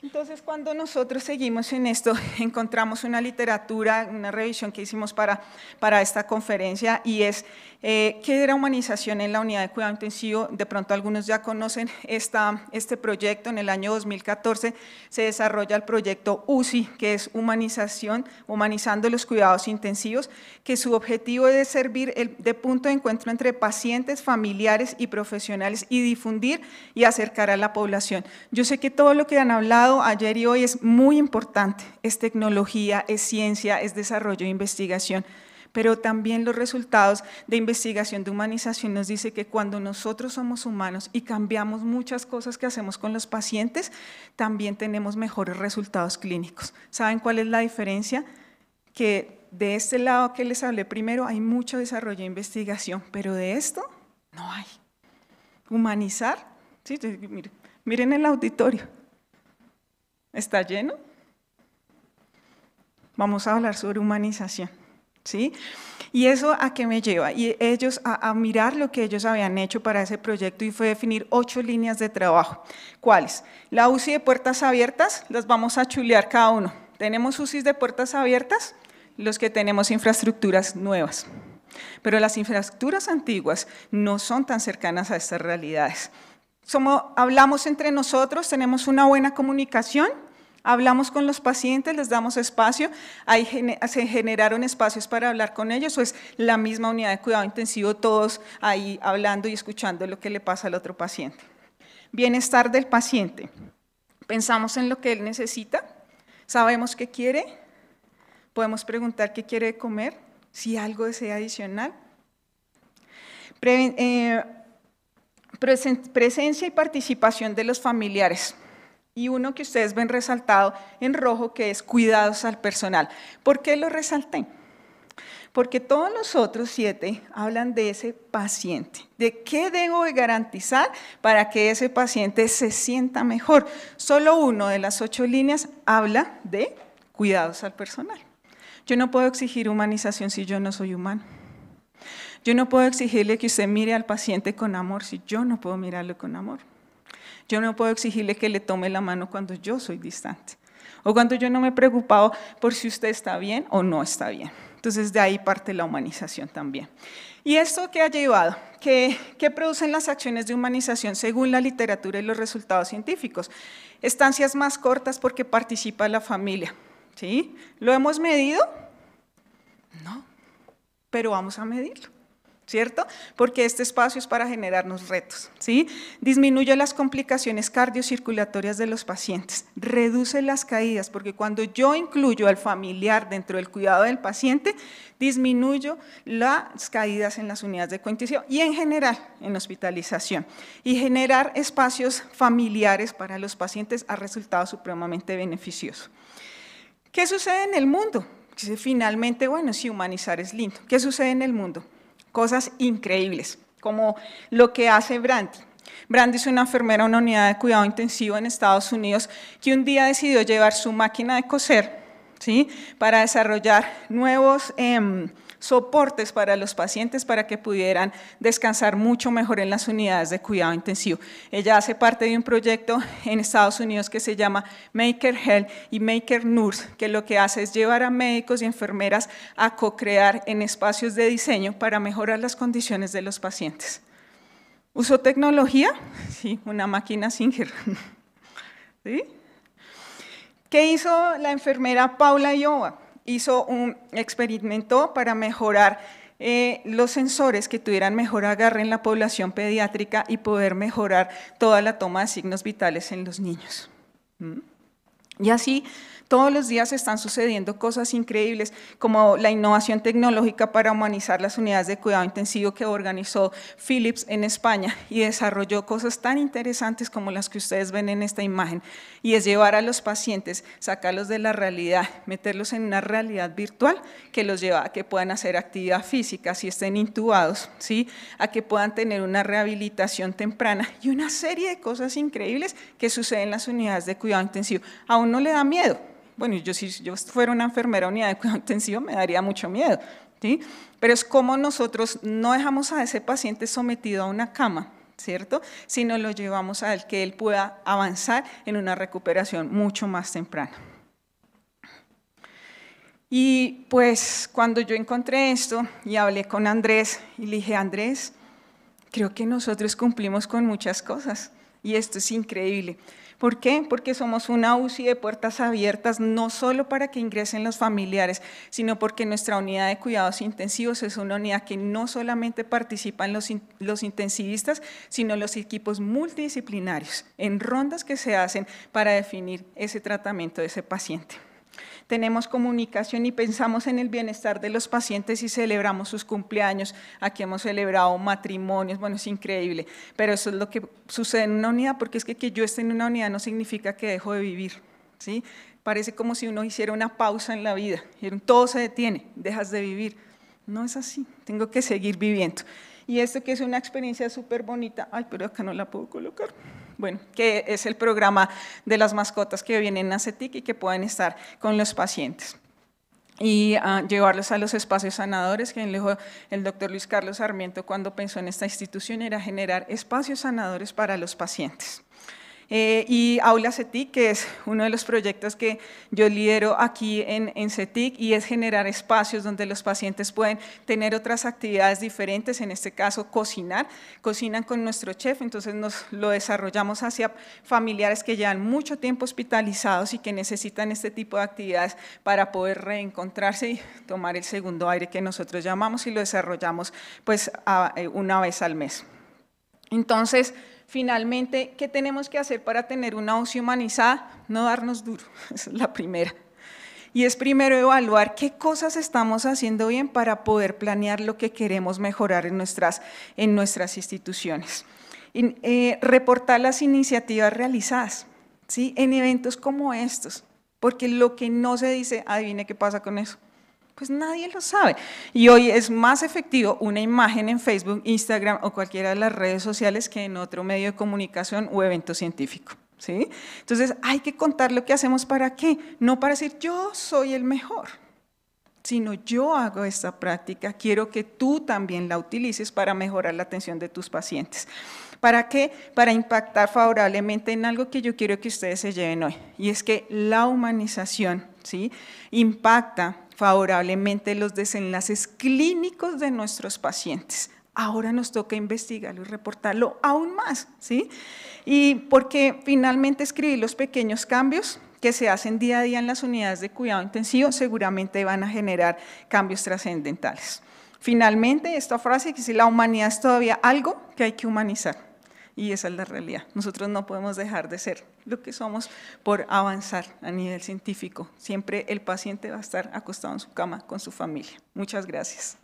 S20: Entonces, cuando nosotros seguimos en esto, encontramos una literatura, una revisión que hicimos para, para esta conferencia y es eh, ¿Qué era humanización en la unidad de cuidado intensivo? De pronto algunos ya conocen este proyecto. En el año 2014 se desarrolla el proyecto UCI, que es humanización, humanizando los cuidados intensivos, que su objetivo es servir de punto de encuentro entre pacientes, familiares y profesionales y difundir y acercar a la población. Yo sé que todo lo que han hablado ayer y hoy es muy importante. Es tecnología, es ciencia, es desarrollo e investigación pero también los resultados de investigación de humanización nos dice que cuando nosotros somos humanos y cambiamos muchas cosas que hacemos con los pacientes, también tenemos mejores resultados clínicos. ¿Saben cuál es la diferencia? Que de este lado que les hablé primero hay mucho desarrollo e investigación, pero de esto no hay. Humanizar, miren, miren el auditorio, ¿está lleno? Vamos a hablar sobre humanización. ¿sí? ¿Y eso a qué me lleva? Y ellos a, mirar lo que ellos habían hecho para ese proyecto y fue definir ocho líneas de trabajo. ¿Cuáles? La UCI de puertas abiertas, las vamos a chulear cada uno. Tenemos UCIs de puertas abiertas, los que tenemos infraestructuras nuevas. Pero las infraestructuras antiguas no son tan cercanas a estas realidades. Somos, hablamos entre nosotros, tenemos una buena comunicación, Hablamos con los pacientes, les damos espacio, ahí se generaron espacios para hablar con ellos, o es la misma unidad de cuidado intensivo, todos ahí hablando y escuchando lo que le pasa al otro paciente. Bienestar del paciente. Pensamos en lo que él necesita, sabemos qué quiere, podemos preguntar qué quiere comer, si algo desea adicional. Eh, presencia y participación de los familiares y uno que ustedes ven resaltado en rojo, que es cuidados al personal. ¿Por qué lo resalté? Porque todos los otros siete hablan de ese paciente, de qué debo garantizar para que ese paciente se sienta mejor. Solo uno de las ocho líneas habla de cuidados al personal. Yo no puedo exigir humanización si yo no soy humano. Yo no puedo exigirle que usted mire al paciente con amor si yo no puedo mirarlo con amor. Yo no puedo exigirle que le tome la mano cuando yo soy distante o cuando yo no me he preocupado por si usted está bien o no está bien. Entonces de ahí parte la humanización también. ¿Y esto qué ha llevado? ¿Qué, ¿Qué, producen las acciones de humanización según la literatura y los resultados científicos? Estancias más cortas porque participa la familia. ¿sí? ¿Lo hemos medido? No, pero vamos a medirlo. ¿cierto? Porque este espacio es para generarnos retos, ¿sí? Disminuye las complicaciones cardiocirculatorias de los pacientes, reduce las caídas, porque cuando yo incluyo al familiar dentro del cuidado del paciente, disminuyo las caídas en las unidades de cuentición y en general en hospitalización. Y generar espacios familiares para los pacientes ha resultado supremamente beneficioso. ¿Qué sucede en el mundo? Finalmente, bueno, si sí, humanizar es lindo. ¿Qué sucede en el mundo? cosas increíbles, como lo que hace Brandy. Brandy es una enfermera en una unidad de cuidado intensivo en Estados Unidos que un día decidió llevar su máquina de coser ¿sí? para desarrollar nuevos... Em, soportes para los pacientes para que pudieran descansar mucho mejor en las unidades de cuidado intensivo. Ella hace parte de un proyecto en Estados Unidos que se llama Maker Health y Maker Nurse, que lo que hace es llevar a médicos y enfermeras a co-crear en espacios de diseño para mejorar las condiciones de los pacientes. ¿Uso tecnología? Sí, una máquina Singer. ¿Sí? ¿Qué hizo la enfermera Paula Iowa? hizo un experimento para mejorar eh, los sensores que tuvieran mejor agarre en la población pediátrica y poder mejorar toda la toma de signos vitales en los niños. ¿Mm? Y así todos los días están sucediendo cosas increíbles, como la innovación tecnológica para humanizar las unidades de cuidado intensivo que organizó Philips en España y desarrolló cosas tan interesantes como las que ustedes ven en esta imagen, y es llevar a los pacientes, sacarlos de la realidad, meterlos en una realidad virtual que los lleva a que puedan hacer actividad física si estén intubados, ¿sí? a que puedan tener una rehabilitación temprana y una serie de cosas increíbles que suceden en las unidades de cuidado intensivo. A uno le da miedo, bueno, yo si yo fuera una enfermera unidad de cuidado intensivo me daría mucho miedo, ¿sí? Pero es como nosotros no dejamos a ese paciente sometido a una cama, ¿cierto? Sino lo llevamos al que él pueda avanzar en una recuperación mucho más temprana. Y pues cuando yo encontré esto y hablé con Andrés y le dije, Andrés, creo que nosotros cumplimos con muchas cosas y esto es increíble. ¿Por qué? Porque somos una UCI de puertas abiertas, no solo para que ingresen los familiares, sino porque nuestra unidad de cuidados intensivos es una unidad que no solamente participan los, los intensivistas, sino los equipos multidisciplinarios en rondas que se hacen para definir ese tratamiento de ese paciente tenemos comunicación y pensamos en el bienestar de los pacientes y celebramos sus cumpleaños. Aquí hemos celebrado matrimonios, bueno, es increíble, pero eso es lo que sucede en una unidad, porque es que que yo esté en una unidad no significa que dejo de vivir, ¿sí? Parece como si uno hiciera una pausa en la vida, todo se detiene, dejas de vivir. No es así, tengo que seguir viviendo. Y esto que es una experiencia súper bonita, ay, pero acá no la puedo colocar bueno, que es el programa de las mascotas que vienen a CETIC y que pueden estar con los pacientes y ah, llevarlos a los espacios sanadores, que dijo el doctor Luis Carlos Sarmiento cuando pensó en esta institución, era generar espacios sanadores para los pacientes. Eh, y Aula CETIC, que es uno de los proyectos que yo lidero aquí en, en CETIC, y es generar espacios donde los pacientes pueden tener otras actividades diferentes, en este caso cocinar, cocinan con nuestro chef, entonces nos lo desarrollamos hacia familiares que llevan mucho tiempo hospitalizados y que necesitan este tipo de actividades para poder reencontrarse y tomar el segundo aire que nosotros llamamos y lo desarrollamos pues eh, una vez al mes. Entonces, Finalmente, ¿qué tenemos que hacer para tener una ocio humanizada? No darnos duro, es la primera. Y es primero evaluar qué cosas estamos haciendo bien para poder planear lo que queremos mejorar en nuestras, en nuestras instituciones. Y, eh, reportar las iniciativas realizadas ¿sí? en eventos como estos, porque lo que no se dice, adivine qué pasa con eso pues nadie lo sabe. Y hoy es más efectivo una imagen en Facebook, Instagram o cualquiera de las redes sociales que en otro medio de comunicación o evento científico. ¿sí? Entonces hay que contar lo que hacemos para qué, no para decir yo soy el mejor, sino yo hago esta práctica, quiero que tú también la utilices para mejorar la atención de tus pacientes. ¿Para qué? Para impactar favorablemente en algo que yo quiero que ustedes se lleven hoy, y es que la humanización ¿sí? impacta favorablemente los desenlaces clínicos de nuestros pacientes. Ahora nos toca investigarlo y reportarlo aún más, ¿sí? Y porque finalmente escribir los pequeños cambios que se hacen día a día en las unidades de cuidado intensivo seguramente van a generar cambios trascendentales. Finalmente, esta frase que dice, la humanidad es todavía algo que hay que humanizar y esa es la realidad. Nosotros no podemos dejar de ser lo que somos por avanzar a nivel científico. Siempre el paciente va a estar acostado en su cama con su familia. Muchas gracias.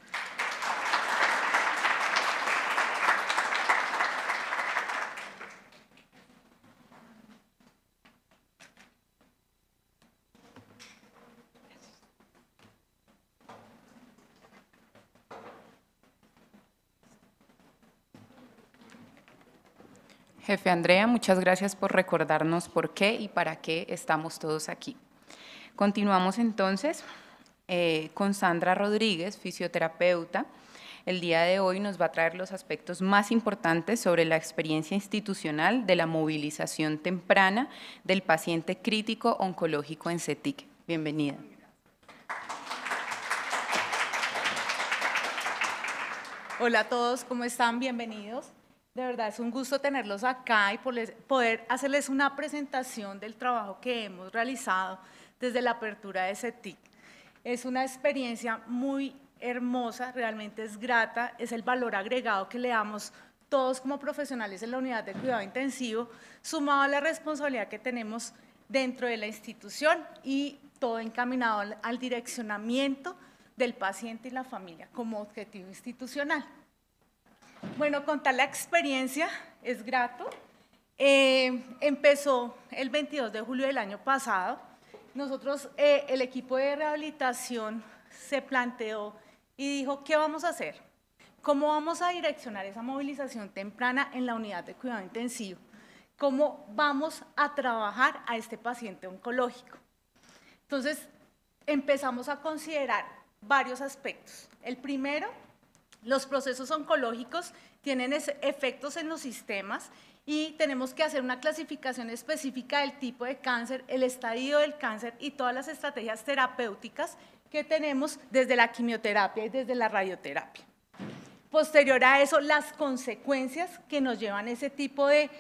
S6: Jefe Andrea, muchas gracias por recordarnos por qué y para qué estamos todos aquí. Continuamos entonces eh, con Sandra Rodríguez, fisioterapeuta. El día de hoy nos va a traer los aspectos más importantes sobre la experiencia institucional de la movilización temprana del paciente crítico oncológico en CETIC. Bienvenida.
S21: Hola a todos, ¿cómo están? Bienvenidos. De verdad, es un gusto tenerlos acá y poder hacerles una presentación del trabajo que hemos realizado desde la apertura de CETIC. Es una experiencia muy hermosa, realmente es grata, es el valor agregado que le damos todos como profesionales en la unidad de cuidado intensivo, sumado a la responsabilidad que tenemos dentro de la institución y todo encaminado al direccionamiento del paciente y la familia como objetivo institucional. Bueno, contar la experiencia es grato. Eh, empezó el 22 de julio del año pasado. Nosotros, eh, el equipo de rehabilitación se planteó y dijo, ¿qué vamos a hacer? ¿Cómo vamos a direccionar esa movilización temprana en la unidad de cuidado intensivo? ¿Cómo vamos a trabajar a este paciente oncológico? Entonces, empezamos a considerar varios aspectos. El primero los procesos oncológicos tienen efectos en los sistemas y tenemos que hacer una clasificación específica del tipo de cáncer, el estadio del cáncer y todas las estrategias terapéuticas que tenemos desde la quimioterapia y desde la radioterapia. Posterior a eso, las consecuencias que nos llevan ese tipo de,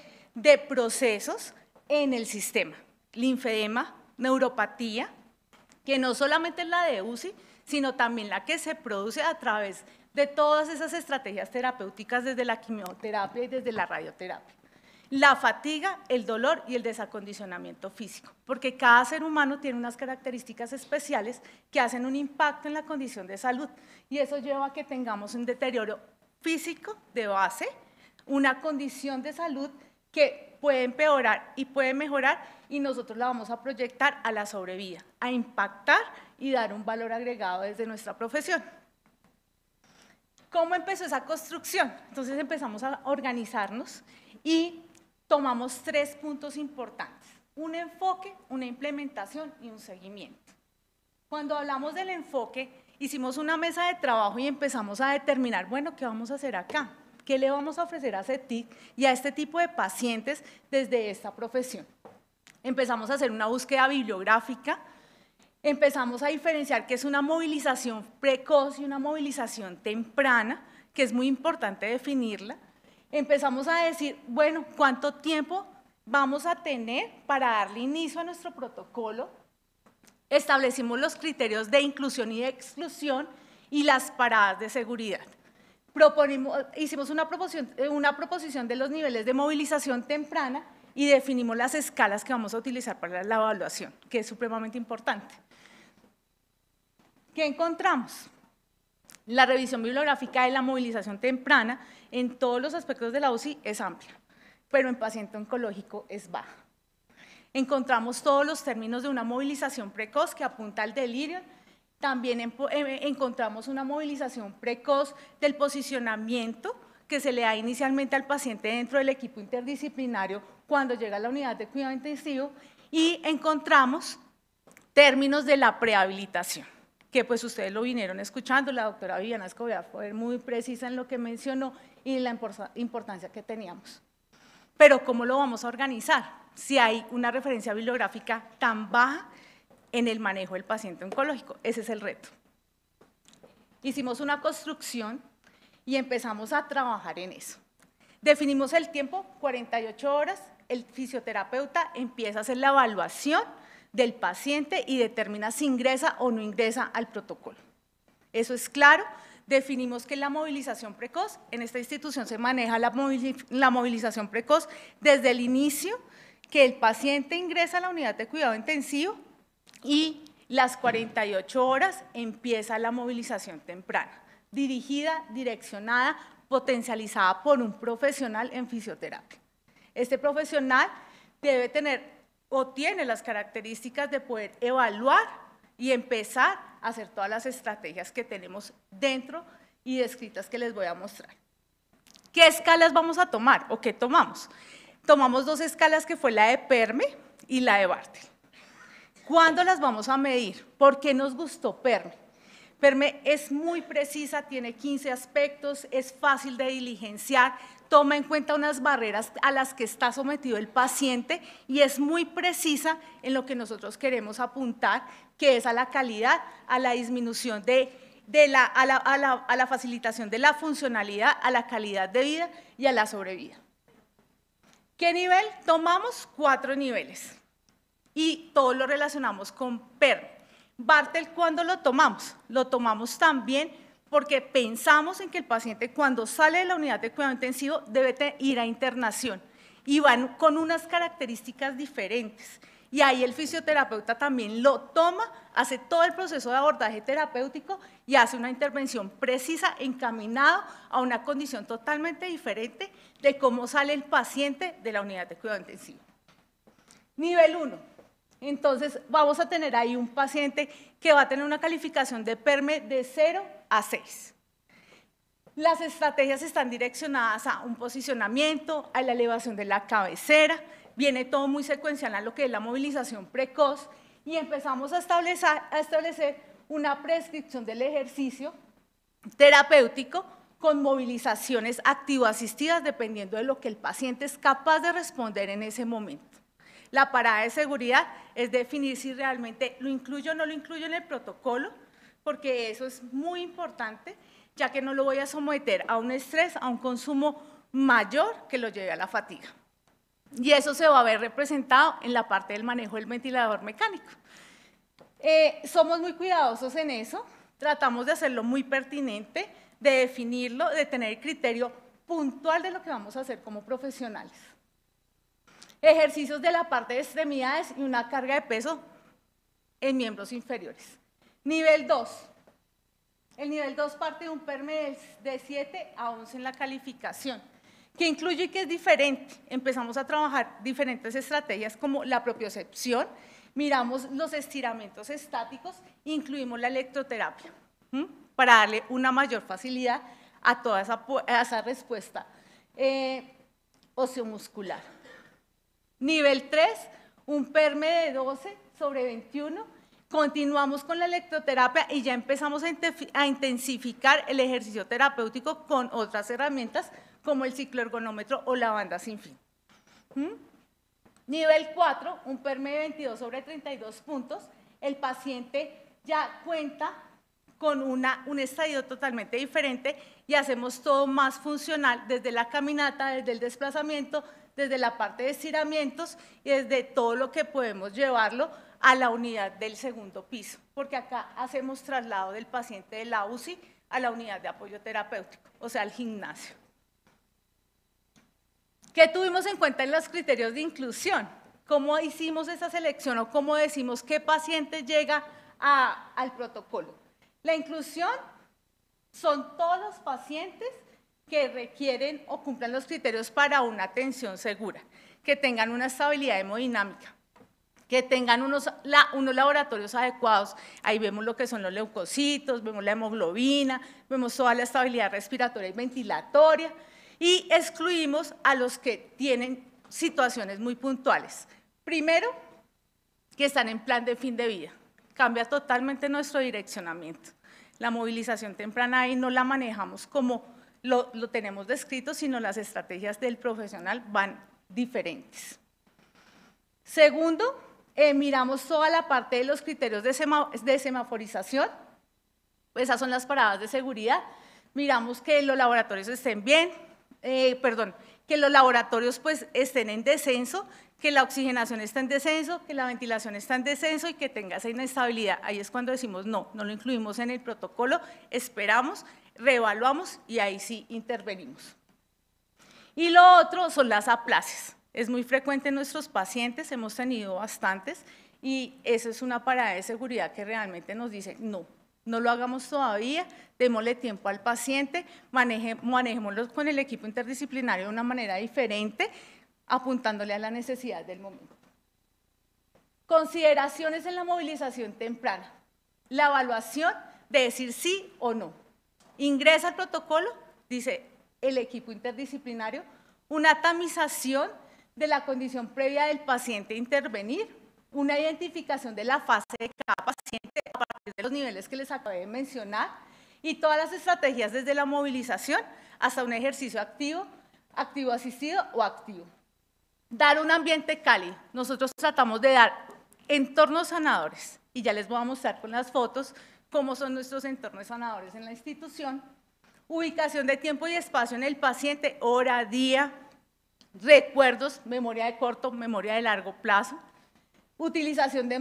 S21: procesos en el sistema. Linfedema, neuropatía, que no solamente es la de UCI, sino también la que se produce a través de de todas esas estrategias terapéuticas desde la quimioterapia y desde la radioterapia. La fatiga, el dolor y el desacondicionamiento físico, porque cada ser humano tiene unas características especiales que hacen un impacto en la condición de salud y eso lleva a que tengamos un deterioro físico de base, una condición de salud que puede empeorar y puede mejorar y nosotros la vamos a proyectar a la sobrevida, a impactar y dar un valor agregado desde nuestra profesión. ¿Cómo empezó esa construcción? Entonces empezamos a organizarnos y tomamos tres puntos importantes. Un enfoque, una implementación y un seguimiento. Cuando hablamos del enfoque, hicimos una mesa de trabajo y empezamos a determinar, bueno, ¿qué vamos a hacer acá? ¿Qué le vamos a ofrecer a CETIC y a este tipo de pacientes desde esta profesión? Empezamos a hacer una búsqueda bibliográfica empezamos a diferenciar qué es una movilización precoz y una movilización temprana, que es muy importante definirla. Empezamos a decir, bueno, ¿cuánto tiempo vamos a tener para darle inicio a nuestro protocolo? Establecimos los criterios de inclusión y de exclusión y las paradas de seguridad. hicimos eh, una proposición de los niveles de movilización temprana y definimos las escalas que vamos a utilizar para la evaluación, que es supremamente importante. ¿Qué encontramos? La revisión bibliográfica de la movilización temprana en todos los aspectos de la UCI es amplia, pero en paciente oncológico es baja. Encontramos todos los términos de una movilización precoz que apunta al delirio. También eh, encontramos una movilización precoz del posicionamiento que se le da inicialmente al paciente dentro del equipo interdisciplinario cuando llega a la unidad de cuidado intensivo y encontramos términos de la prehabilitación que pues ustedes lo vinieron escuchando, la doctora Viviana Escobar fue muy precisa en lo que mencionó y la importancia que teníamos. Pero ¿cómo lo vamos a organizar si hay una referencia bibliográfica tan baja en el manejo del paciente oncológico? Ese es el reto. Hicimos una construcción y empezamos a trabajar en eso. Definimos el tiempo, 48 horas, el fisioterapeuta empieza a hacer la evaluación del paciente y determina si ingresa o no ingresa al protocolo. Eso es claro. Definimos que la movilización precoz, en esta institución se maneja la, la movilización precoz desde el inicio, que el paciente ingresa a la unidad de cuidado intensivo y las 48 horas empieza la movilización temprana, dirigida, direccionada, potencializada por un profesional en fisioterapia. Este profesional debe tener o tiene las características de poder evaluar y empezar a hacer todas las estrategias que tenemos dentro y descritas que les voy a mostrar. ¿Qué escalas vamos a tomar o qué tomamos? Tomamos dos escalas que fue la de PERME y la de Bartel. ¿Cuándo las vamos a medir? ¿Por qué nos gustó PERME? PERME es muy precisa, tiene 15 aspectos, es fácil de diligenciar, toma en cuenta unas barreras a las que está sometido el paciente y es muy precisa en lo que nosotros queremos apuntar, que es a la calidad, a la disminución de, la, a la, facilitación de la funcionalidad, a la calidad de vida y a la sobrevida. ¿Qué nivel? Tomamos cuatro niveles y todo lo relacionamos con PER. Bartel, ¿cuándo lo tomamos? Lo tomamos también porque pensamos en que el paciente cuando sale de la unidad de cuidado intensivo debe ir a internación y van con unas características diferentes. Y ahí el fisioterapeuta también lo toma, hace todo el proceso de abordaje terapéutico y hace una intervención precisa, encaminado a una condición totalmente diferente de cómo sale el paciente de la unidad de cuidado intensivo. Nivel 1. Entonces vamos a tener ahí un paciente que va a tener una calificación de PERME de 0 a seis. Las estrategias están direccionadas a un posicionamiento, a la elevación de la cabecera, viene todo muy secuencial a lo que es la movilización precoz y empezamos a establecer, a establecer una prescripción del ejercicio terapéutico con movilizaciones activo-asistidas dependiendo de lo que el paciente es capaz de responder en ese momento. La parada de seguridad es definir si realmente lo incluyo o no lo incluyo en el protocolo, porque eso es muy importante, ya que no lo voy a someter a un estrés, a un consumo mayor que lo lleve a la fatiga. Y eso se va a ver representado en la parte del manejo del ventilador mecánico. Eh, somos muy cuidadosos en eso, tratamos de hacerlo muy pertinente, de definirlo, de tener el criterio puntual de lo que vamos a hacer como profesionales. Ejercicios de la parte de extremidades y una carga de peso en miembros inferiores. Nivel 2. El nivel 2 parte de un perme de 7 a 11 en la calificación, que incluye y que es diferente. Empezamos a trabajar diferentes estrategias como la propiocepción, miramos los estiramientos estáticos, incluimos la electroterapia, para darle una mayor facilidad a toda esa, respuesta eh, osteomuscular. Nivel 3, un perme de 12 sobre 21 Continuamos con la electroterapia y ya empezamos a, intensificar el ejercicio terapéutico con otras herramientas como el cicloergonómetro o la banda sin fin. ¿Mm? Nivel 4, un perme de 22 sobre 32 puntos. El paciente ya cuenta con un estadio totalmente diferente y hacemos todo más funcional desde la caminata, desde el desplazamiento, desde la parte de estiramientos y desde todo lo que podemos llevarlo a la unidad del segundo piso, porque acá hacemos traslado del paciente de la UCI a la unidad de apoyo terapéutico, o sea, al gimnasio. ¿Qué tuvimos en cuenta en los criterios de inclusión? ¿Cómo hicimos esa selección o cómo decimos qué paciente llega al protocolo? La inclusión son todos los pacientes que requieren o cumplan los criterios para una atención segura, que tengan una estabilidad hemodinámica, que tengan unos, laboratorios adecuados. Ahí vemos lo que son los leucocitos, vemos la hemoglobina, vemos toda la estabilidad respiratoria y ventilatoria y excluimos a los que tienen situaciones muy puntuales. Primero, que están en plan de fin de vida. Cambia totalmente nuestro direccionamiento. La movilización temprana ahí no la manejamos como lo, lo tenemos descrito, sino las estrategias del profesional van diferentes. Segundo, eh, miramos toda la parte de los criterios de, semaforización, esas son las paradas de seguridad, miramos que los laboratorios estén bien, eh, perdón, que los laboratorios pues, estén en descenso, que la oxigenación esté en descenso, que la ventilación esté en descenso y que tenga esa inestabilidad. Ahí es cuando decimos no, no lo incluimos en el protocolo, esperamos, reevaluamos y ahí sí intervenimos. Y lo otro son las aplaces. Es muy frecuente en nuestros pacientes, hemos tenido bastantes, y eso es una parada de seguridad que realmente nos dice, no, no lo hagamos todavía, démosle tiempo al paciente, manejémoslo con el equipo interdisciplinario de una manera diferente, apuntándole a la necesidad del momento. Consideraciones en la movilización temprana. La evaluación de decir sí o no. Ingresa el protocolo, dice el equipo interdisciplinario, una tamización de la condición previa del paciente intervenir, una identificación de la fase de cada paciente a partir de los niveles que les acabé de mencionar y todas las estrategias desde la movilización hasta un ejercicio activo, activo asistido o activo. Dar un ambiente cálido. Nosotros tratamos de dar entornos sanadores y ya les voy a mostrar con las fotos cómo son nuestros entornos sanadores en la institución. Ubicación de tiempo y espacio en el paciente, hora, día, recuerdos, memoria de corto, memoria de largo plazo, utilización eh,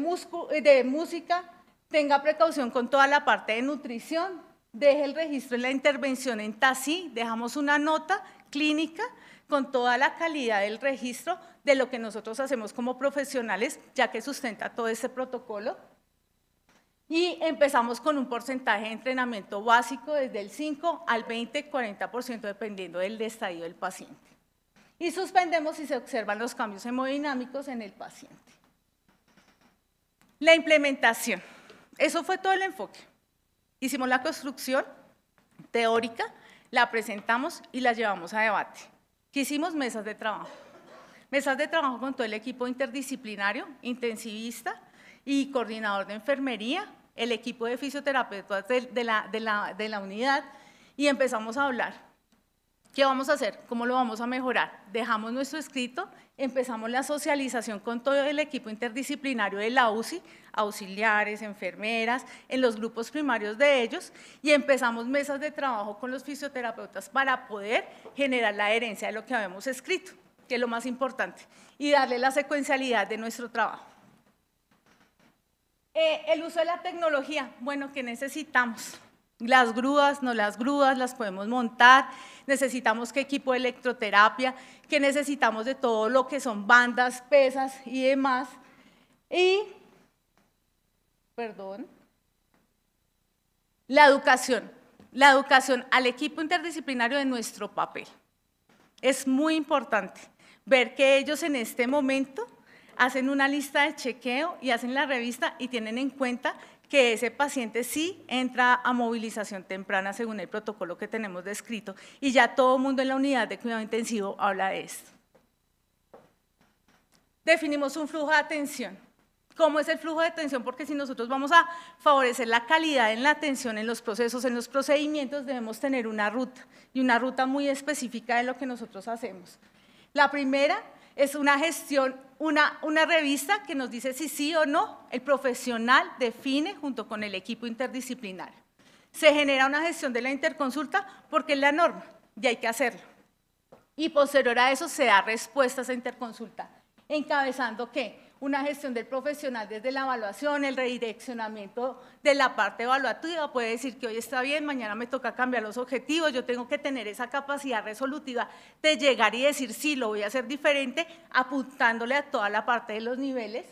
S21: de, música, tenga precaución con toda la parte de nutrición, deje el registro en la intervención en TASI, dejamos una nota clínica con toda la calidad del registro de lo que nosotros hacemos como profesionales, ya que sustenta todo ese protocolo. Y empezamos con un porcentaje de entrenamiento básico desde el 5 al 20, 40%, dependiendo del estadio del paciente y suspendemos si se observan los cambios hemodinámicos en el paciente. La implementación. Eso fue todo el enfoque. Hicimos la construcción teórica, la presentamos y la llevamos a debate. hicimos? Mesas de trabajo. Mesas de trabajo con todo el equipo interdisciplinario, intensivista y coordinador de enfermería, el equipo de fisioterapeutas de la unidad, y empezamos a hablar ¿Qué vamos a hacer? ¿Cómo lo vamos a mejorar? Dejamos nuestro escrito, empezamos la socialización con todo el equipo interdisciplinario de la UCI, auxiliares, enfermeras, en los grupos primarios de ellos, y empezamos mesas de trabajo con los fisioterapeutas para poder generar la herencia de lo que habíamos escrito, que es lo más importante, y darle la secuencialidad de nuestro trabajo. Eh, el uso de la tecnología, bueno, ¿qué necesitamos? Las grúas, no las grúas, las podemos montar, necesitamos que equipo de electroterapia, que necesitamos de todo lo que son bandas, pesas y demás. Y, perdón, la educación, la educación al equipo interdisciplinario de nuestro papel. Es muy importante ver que ellos en este momento hacen una lista de chequeo y hacen la revista y tienen en cuenta que ese paciente sí entra a movilización temprana según el protocolo que tenemos descrito y ya todo el mundo en la unidad de cuidado intensivo habla de esto. Definimos un flujo de atención. ¿Cómo es el flujo de atención? Porque si nosotros vamos a favorecer la calidad en la atención, en los procesos, en los procedimientos, debemos tener una ruta y una ruta muy específica de lo que nosotros hacemos. La primera es una gestión una, revista que nos dice si sí o no el profesional define junto con el equipo interdisciplinar. Se genera una gestión de la interconsulta porque es la norma y hay que hacerlo. Y posterior a eso se da respuesta a esa interconsulta, encabezando qué una gestión del profesional desde la evaluación, el redireccionamiento de la parte evaluativa, puede decir que hoy está bien, mañana me toca cambiar los objetivos, yo tengo que tener esa capacidad resolutiva de llegar y decir, sí, lo voy a hacer diferente, apuntándole a toda la parte de los niveles,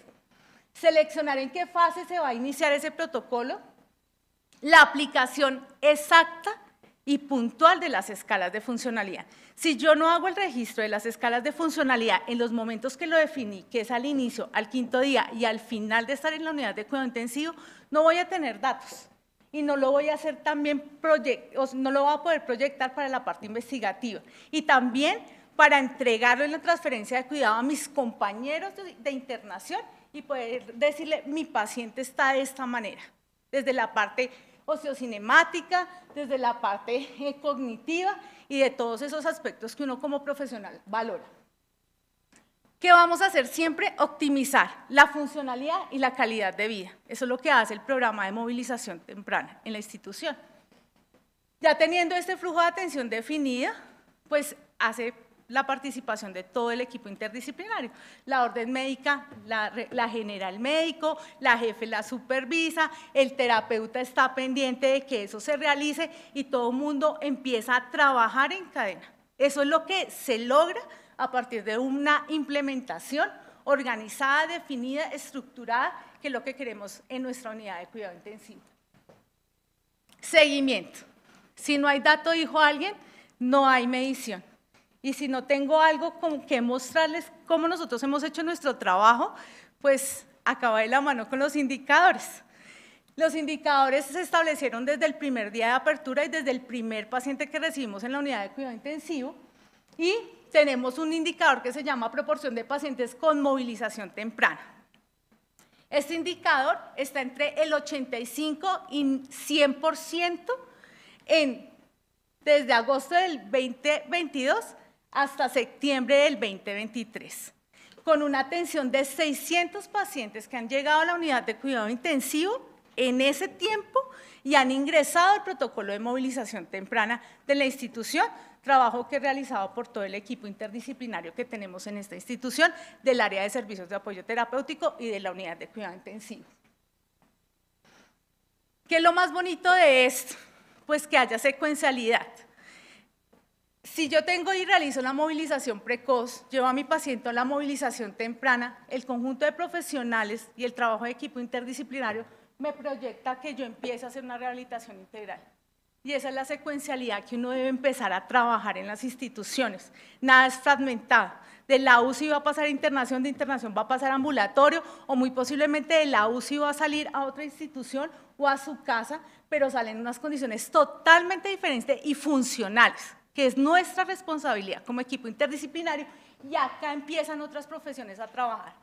S21: seleccionar en qué fase se va a iniciar ese protocolo, la aplicación exacta y puntual de las escalas de funcionalidad. Si yo no hago el registro de las escalas de funcionalidad en los momentos que lo definí, que es al inicio, al quinto día y al final de estar en la unidad de cuidado intensivo, no voy a tener datos y no lo voy a hacer también, no lo voy a poder proyectar para la parte investigativa. Y también para entregarlo en la transferencia de cuidado a mis compañeros de internación y poder decirle, mi paciente está de esta manera, desde la parte ociocinemática desde la parte cognitiva y de todos esos aspectos que uno como profesional valora. ¿Qué vamos a hacer siempre? Optimizar la funcionalidad y la calidad de vida. Eso es lo que hace el programa de movilización temprana en la institución. Ya teniendo este flujo de atención definida, pues hace la participación de todo el equipo interdisciplinario. La orden médica, la, general médico, la jefe la supervisa, el terapeuta está pendiente de que eso se realice y todo el mundo empieza a trabajar en cadena. Eso es lo que se logra a partir de una implementación organizada, definida, estructurada, que es lo que queremos en nuestra unidad de cuidado intensivo. Seguimiento. Si no hay dato, dijo alguien, no hay medición. Y si no tengo algo con que mostrarles cómo nosotros hemos hecho nuestro trabajo, pues acaba de la mano con los indicadores. Los indicadores se establecieron desde el primer día de apertura y desde el primer paciente que recibimos en la unidad de cuidado intensivo. Y tenemos un indicador que se llama proporción de pacientes con movilización temprana. Este indicador está entre el 85 y 100% desde agosto del 2022 hasta septiembre del 2023, con una atención de 600 pacientes que han llegado a la unidad de cuidado intensivo en ese tiempo y han ingresado al protocolo de movilización temprana de la institución, trabajo que he realizado por todo el equipo interdisciplinario que tenemos en esta institución del área de servicios de apoyo terapéutico y de la unidad de cuidado intensivo. ¿Qué es lo más bonito de esto? Pues que haya secuencialidad si yo tengo y realizo la movilización precoz, llevo a mi paciente a la movilización temprana, el conjunto de profesionales y el trabajo de equipo interdisciplinario me proyecta que yo empiece a hacer una rehabilitación integral. Y esa es la secuencialidad que uno debe empezar a trabajar en las instituciones. Nada es fragmentado. De la UCI va a pasar a internación, de internación va a pasar a ambulatorio o muy posiblemente de la UCI va a salir a otra institución o a su casa, pero salen en unas condiciones totalmente diferentes y funcionales que es nuestra responsabilidad como equipo interdisciplinario, y acá empiezan otras profesiones a trabajar.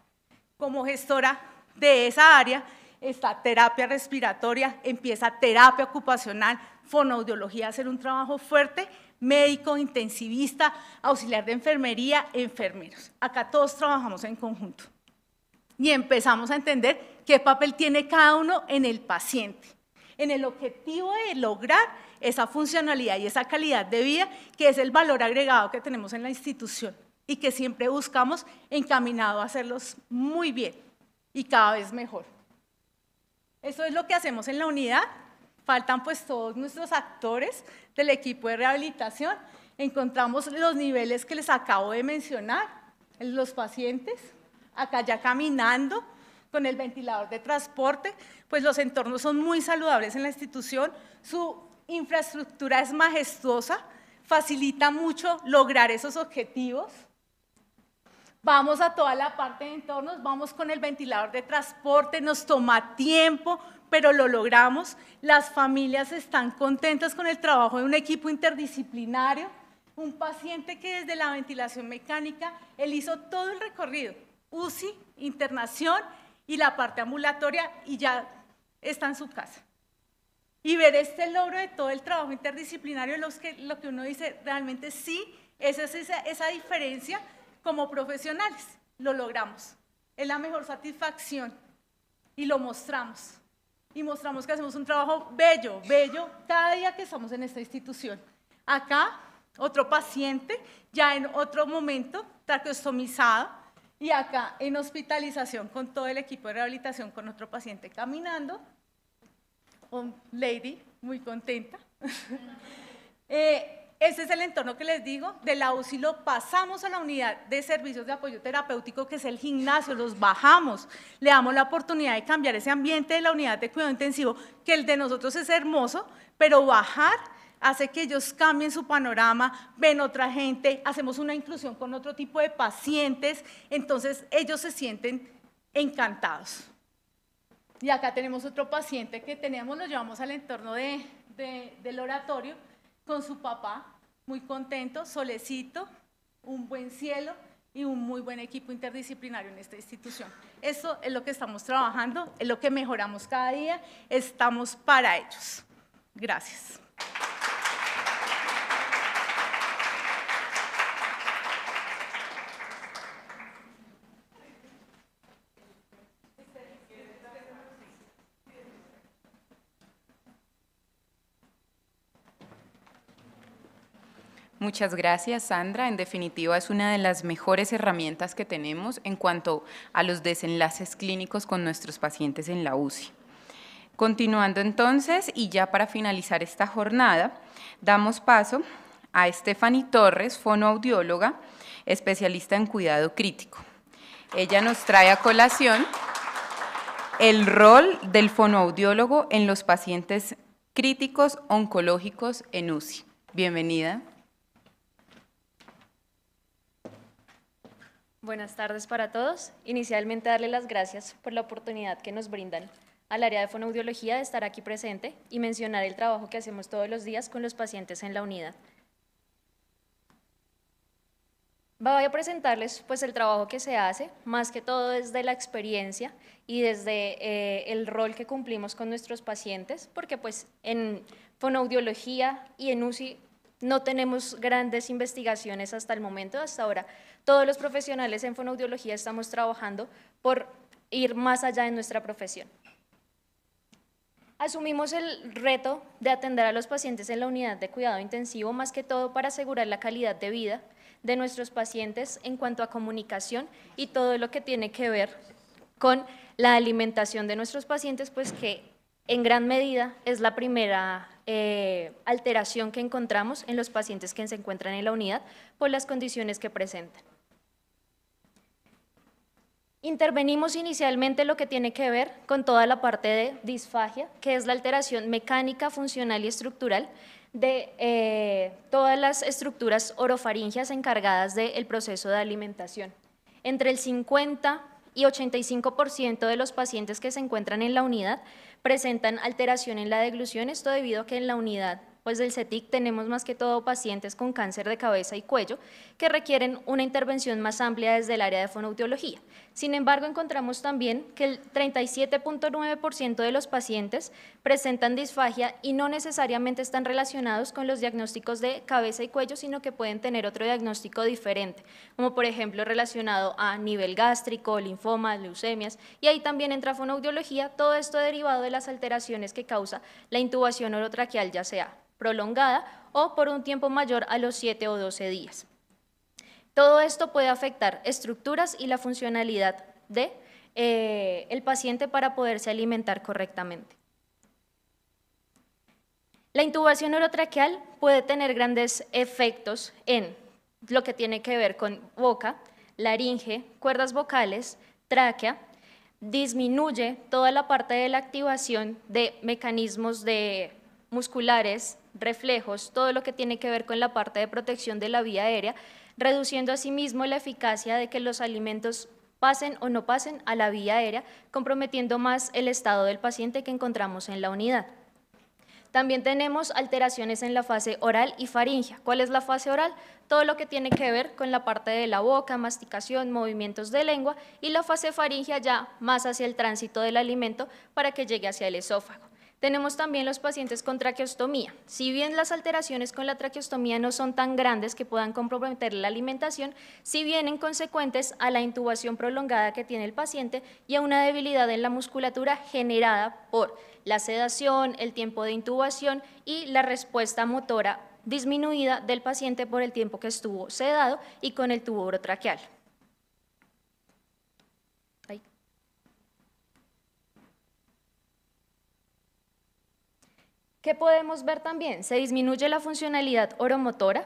S21: Como gestora de esa área está terapia respiratoria, empieza terapia ocupacional, fonoaudiología, hacer un trabajo fuerte, médico, intensivista, auxiliar de enfermería, enfermeros. Acá todos trabajamos en conjunto y empezamos a entender qué papel tiene cada uno en el paciente, en el objetivo de lograr esa funcionalidad y esa calidad de vida, que es el valor agregado que tenemos en la institución y que siempre buscamos encaminado a hacerlos muy bien y cada vez mejor. Eso es lo que hacemos en la unidad. Faltan pues todos nuestros actores del equipo de rehabilitación. Encontramos los niveles que les acabo de mencionar, los pacientes, acá ya caminando, con el ventilador de transporte, pues los entornos son muy saludables en la institución, su infraestructura es majestuosa, facilita mucho lograr esos objetivos. Vamos a toda la parte de entornos, vamos con el ventilador de transporte, nos toma tiempo, pero lo logramos. Las familias están contentas con el trabajo de un equipo interdisciplinario. Un paciente que desde la ventilación mecánica, él hizo todo el recorrido, UCI, internación y la parte ambulatoria y ya está en su casa y ver este logro de todo el trabajo interdisciplinario, los lo que uno dice realmente sí, esa es esa, diferencia como profesionales, lo logramos. Es la mejor satisfacción y lo mostramos. Y mostramos que hacemos un trabajo bello, bello cada día que estamos en esta institución. Acá, otro paciente, ya en otro momento, tracostomizado. y acá en hospitalización con todo el equipo de rehabilitación con otro paciente caminando, un lady muy contenta. Eh, ese es el entorno que les digo. De la UCI lo pasamos a la unidad de servicios de apoyo terapéutico, que es el gimnasio, los bajamos, le damos la oportunidad de cambiar ese ambiente de la unidad de cuidado intensivo, que el de nosotros es hermoso, pero bajar hace que ellos cambien su panorama, ven otra gente, hacemos una inclusión con otro tipo de pacientes, entonces ellos se sienten encantados. Y acá tenemos otro paciente que teníamos, lo llevamos al entorno del oratorio con su papá, muy contento, solecito, un buen cielo y un muy buen equipo interdisciplinario en esta institución. Eso es lo que estamos trabajando, es lo que mejoramos cada día, estamos para ellos. Gracias.
S6: Muchas gracias, Sandra. En definitiva, es una de las mejores herramientas que tenemos en cuanto a los desenlaces clínicos con nuestros pacientes en la UCI. Continuando entonces, y ya para finalizar esta jornada, damos paso a Stephanie Torres, fonoaudióloga, especialista en cuidado crítico. Ella nos trae a colación el rol del fonoaudiólogo en los pacientes críticos oncológicos en UCI. Bienvenida,
S22: Buenas tardes para todos. Inicialmente darle las gracias por la oportunidad que nos brindan al área de fonoaudiología de estar aquí presente y mencionar el trabajo que hacemos todos los días con los pacientes en la unidad. Voy a presentarles pues, el trabajo que se hace, más que todo desde la experiencia y desde eh, el rol que cumplimos con nuestros pacientes, porque pues, en fonoaudiología y en UCI no tenemos grandes investigaciones hasta el momento, hasta ahora. Todos los profesionales en fonoaudiología estamos trabajando por ir más allá de nuestra profesión. Asumimos el reto de atender a los pacientes en la unidad de cuidado intensivo, más que todo para asegurar la calidad de vida de nuestros pacientes en cuanto a comunicación y todo lo que tiene que ver con la alimentación de nuestros pacientes, pues que en gran medida es la primera eh, alteración que encontramos en los pacientes que se encuentran en la unidad por las condiciones que presentan. Intervenimos inicialmente lo que tiene que ver con toda la parte de disfagia, que es la alteración mecánica, funcional y estructural de eh, todas las estructuras orofaringias encargadas del proceso de alimentación. Entre el 50 y 85% de los pacientes que se encuentran en la unidad presentan alteración en la deglución, esto debido a que en la unidad pues, del CETIC tenemos más que todo pacientes con cáncer de cabeza y cuello que requieren una intervención más amplia desde el área de fonoaudiología. Sin embargo, encontramos también que el 37.9% de los pacientes presentan disfagia y no necesariamente están relacionados con los diagnósticos de cabeza y cuello, sino que pueden tener otro diagnóstico diferente, como por ejemplo relacionado a nivel gástrico, linfomas, leucemias, y ahí también entra fonoaudiología, todo esto derivado de las alteraciones que causa la intubación orotraqueal, ya sea prolongada o por un tiempo mayor a los 7 o 12 días. Todo esto puede afectar estructuras y la funcionalidad de eh, el paciente para poderse alimentar correctamente. La intubación orotraqueal puede tener grandes efectos en lo que tiene que ver con boca, laringe, cuerdas vocales, tráquea, disminuye toda la parte de la activación de mecanismos de musculares, reflejos, todo lo que tiene que ver con la parte de protección de la vía aérea, reduciendo asimismo la eficacia de que los alimentos pasen o no pasen a la vía aérea, comprometiendo más el estado del paciente que encontramos en la unidad. También tenemos alteraciones en la fase oral y faringia. ¿Cuál es la fase oral? Todo lo que tiene que ver con la parte de la boca, masticación, movimientos de lengua y la fase faringia ya más hacia el tránsito del alimento para que llegue hacia el esófago. Tenemos también los pacientes con traqueostomía. Si bien las alteraciones con la traqueostomía no son tan grandes que puedan comprometer la alimentación, si vienen consecuentes a la intubación prolongada que tiene el paciente y a una debilidad en la musculatura generada por la sedación, el tiempo de intubación y la respuesta motora disminuida del paciente por el tiempo que estuvo sedado y con el tubo traqueal. ¿Qué podemos ver también? Se disminuye la funcionalidad oromotora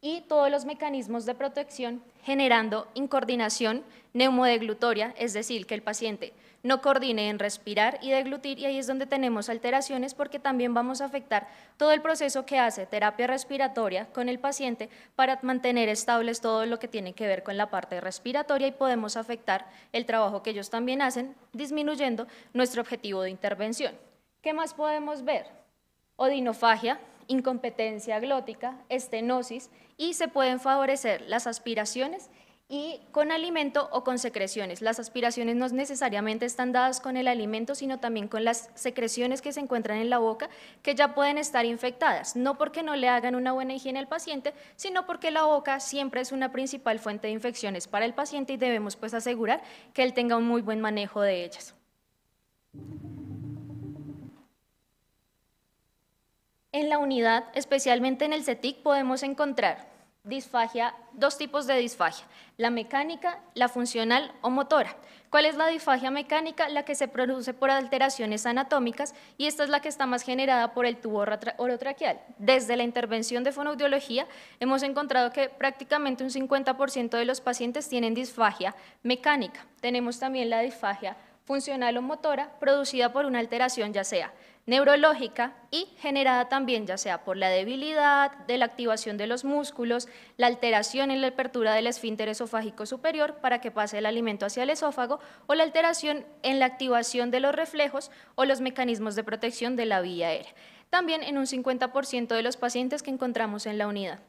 S22: y todos los mecanismos de protección generando incoordinación neumodeglutoria, es decir, que el paciente no coordine en respirar y deglutir y ahí es donde tenemos alteraciones porque también vamos a afectar todo el proceso que hace terapia respiratoria con el paciente para mantener estables todo lo que tiene que ver con la parte respiratoria y podemos afectar el trabajo que ellos también hacen disminuyendo nuestro objetivo de intervención. ¿Qué más podemos ver? odinofagia, incompetencia glótica, estenosis y se pueden favorecer las aspiraciones y con alimento o con secreciones. Las aspiraciones no necesariamente están dadas con el alimento, sino también con las secreciones que se encuentran en la boca, que ya pueden estar infectadas, no porque no le hagan una buena higiene al paciente, sino porque la boca siempre es una principal fuente de infecciones para el paciente y debemos pues asegurar que él tenga un muy buen manejo de ellas. En la unidad, especialmente en el CETIC, podemos encontrar disfagia, dos tipos de disfagia, la mecánica, la funcional o motora. ¿Cuál es la disfagia mecánica? La que se produce por alteraciones anatómicas y esta es la que está más generada por el tubo orotraqueal. Desde la intervención de fonoaudiología hemos encontrado que prácticamente un 50% de los pacientes tienen disfagia mecánica. Tenemos también la disfagia funcional o motora producida por una alteración ya sea neurológica y generada también ya sea por la debilidad de la activación de los músculos, la alteración en la apertura del esfínter esofágico superior para que pase el alimento hacia el esófago o la alteración en la activación de los reflejos o los mecanismos de protección de la vía aérea. También en un 50% de los pacientes que encontramos en la unidad.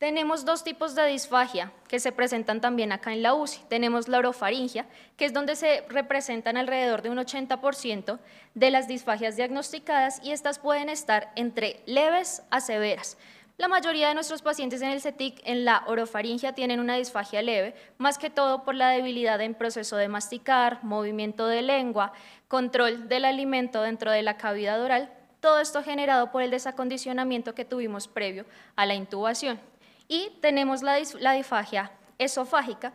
S22: Tenemos dos tipos de disfagia que se presentan también acá en la UCI. Tenemos la orofaringia, que es donde se representan alrededor de un 80% de las disfagias diagnosticadas y estas pueden estar entre leves a severas. La mayoría de nuestros pacientes en el CETIC en la orofaringia tienen una disfagia leve, más que todo por la debilidad en proceso de masticar, movimiento de lengua, control del alimento dentro de la cavidad oral, todo esto generado por el desacondicionamiento que tuvimos previo a la intubación. Y tenemos la, disfagia esofágica.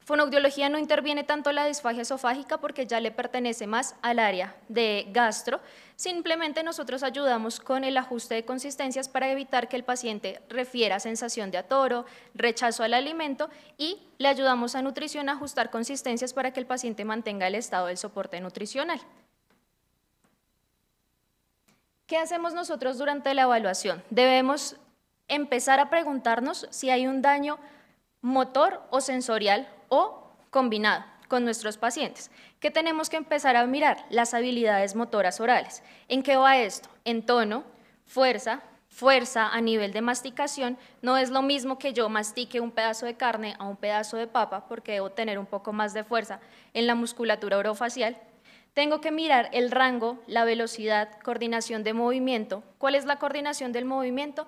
S22: Fonoaudiología no interviene tanto la disfagia esofágica porque ya le pertenece más al área de gastro. Simplemente nosotros ayudamos con el ajuste de consistencias para evitar que el paciente refiera sensación de atoro, rechazo al alimento y le ayudamos a nutrición a ajustar consistencias para que el paciente mantenga el estado del soporte nutricional. ¿Qué hacemos nosotros durante la evaluación? Debemos empezar a preguntarnos si hay un daño motor o sensorial o combinado con nuestros pacientes. ¿Qué tenemos que empezar a mirar? Las habilidades motoras orales. ¿En qué va esto? En tono, fuerza, fuerza a nivel de masticación. No es lo mismo que yo mastique un pedazo de carne a un pedazo de papa porque debo tener un poco más de fuerza en la musculatura orofacial. Tengo que mirar el rango, la velocidad, coordinación de movimiento. ¿Cuál es la coordinación del movimiento?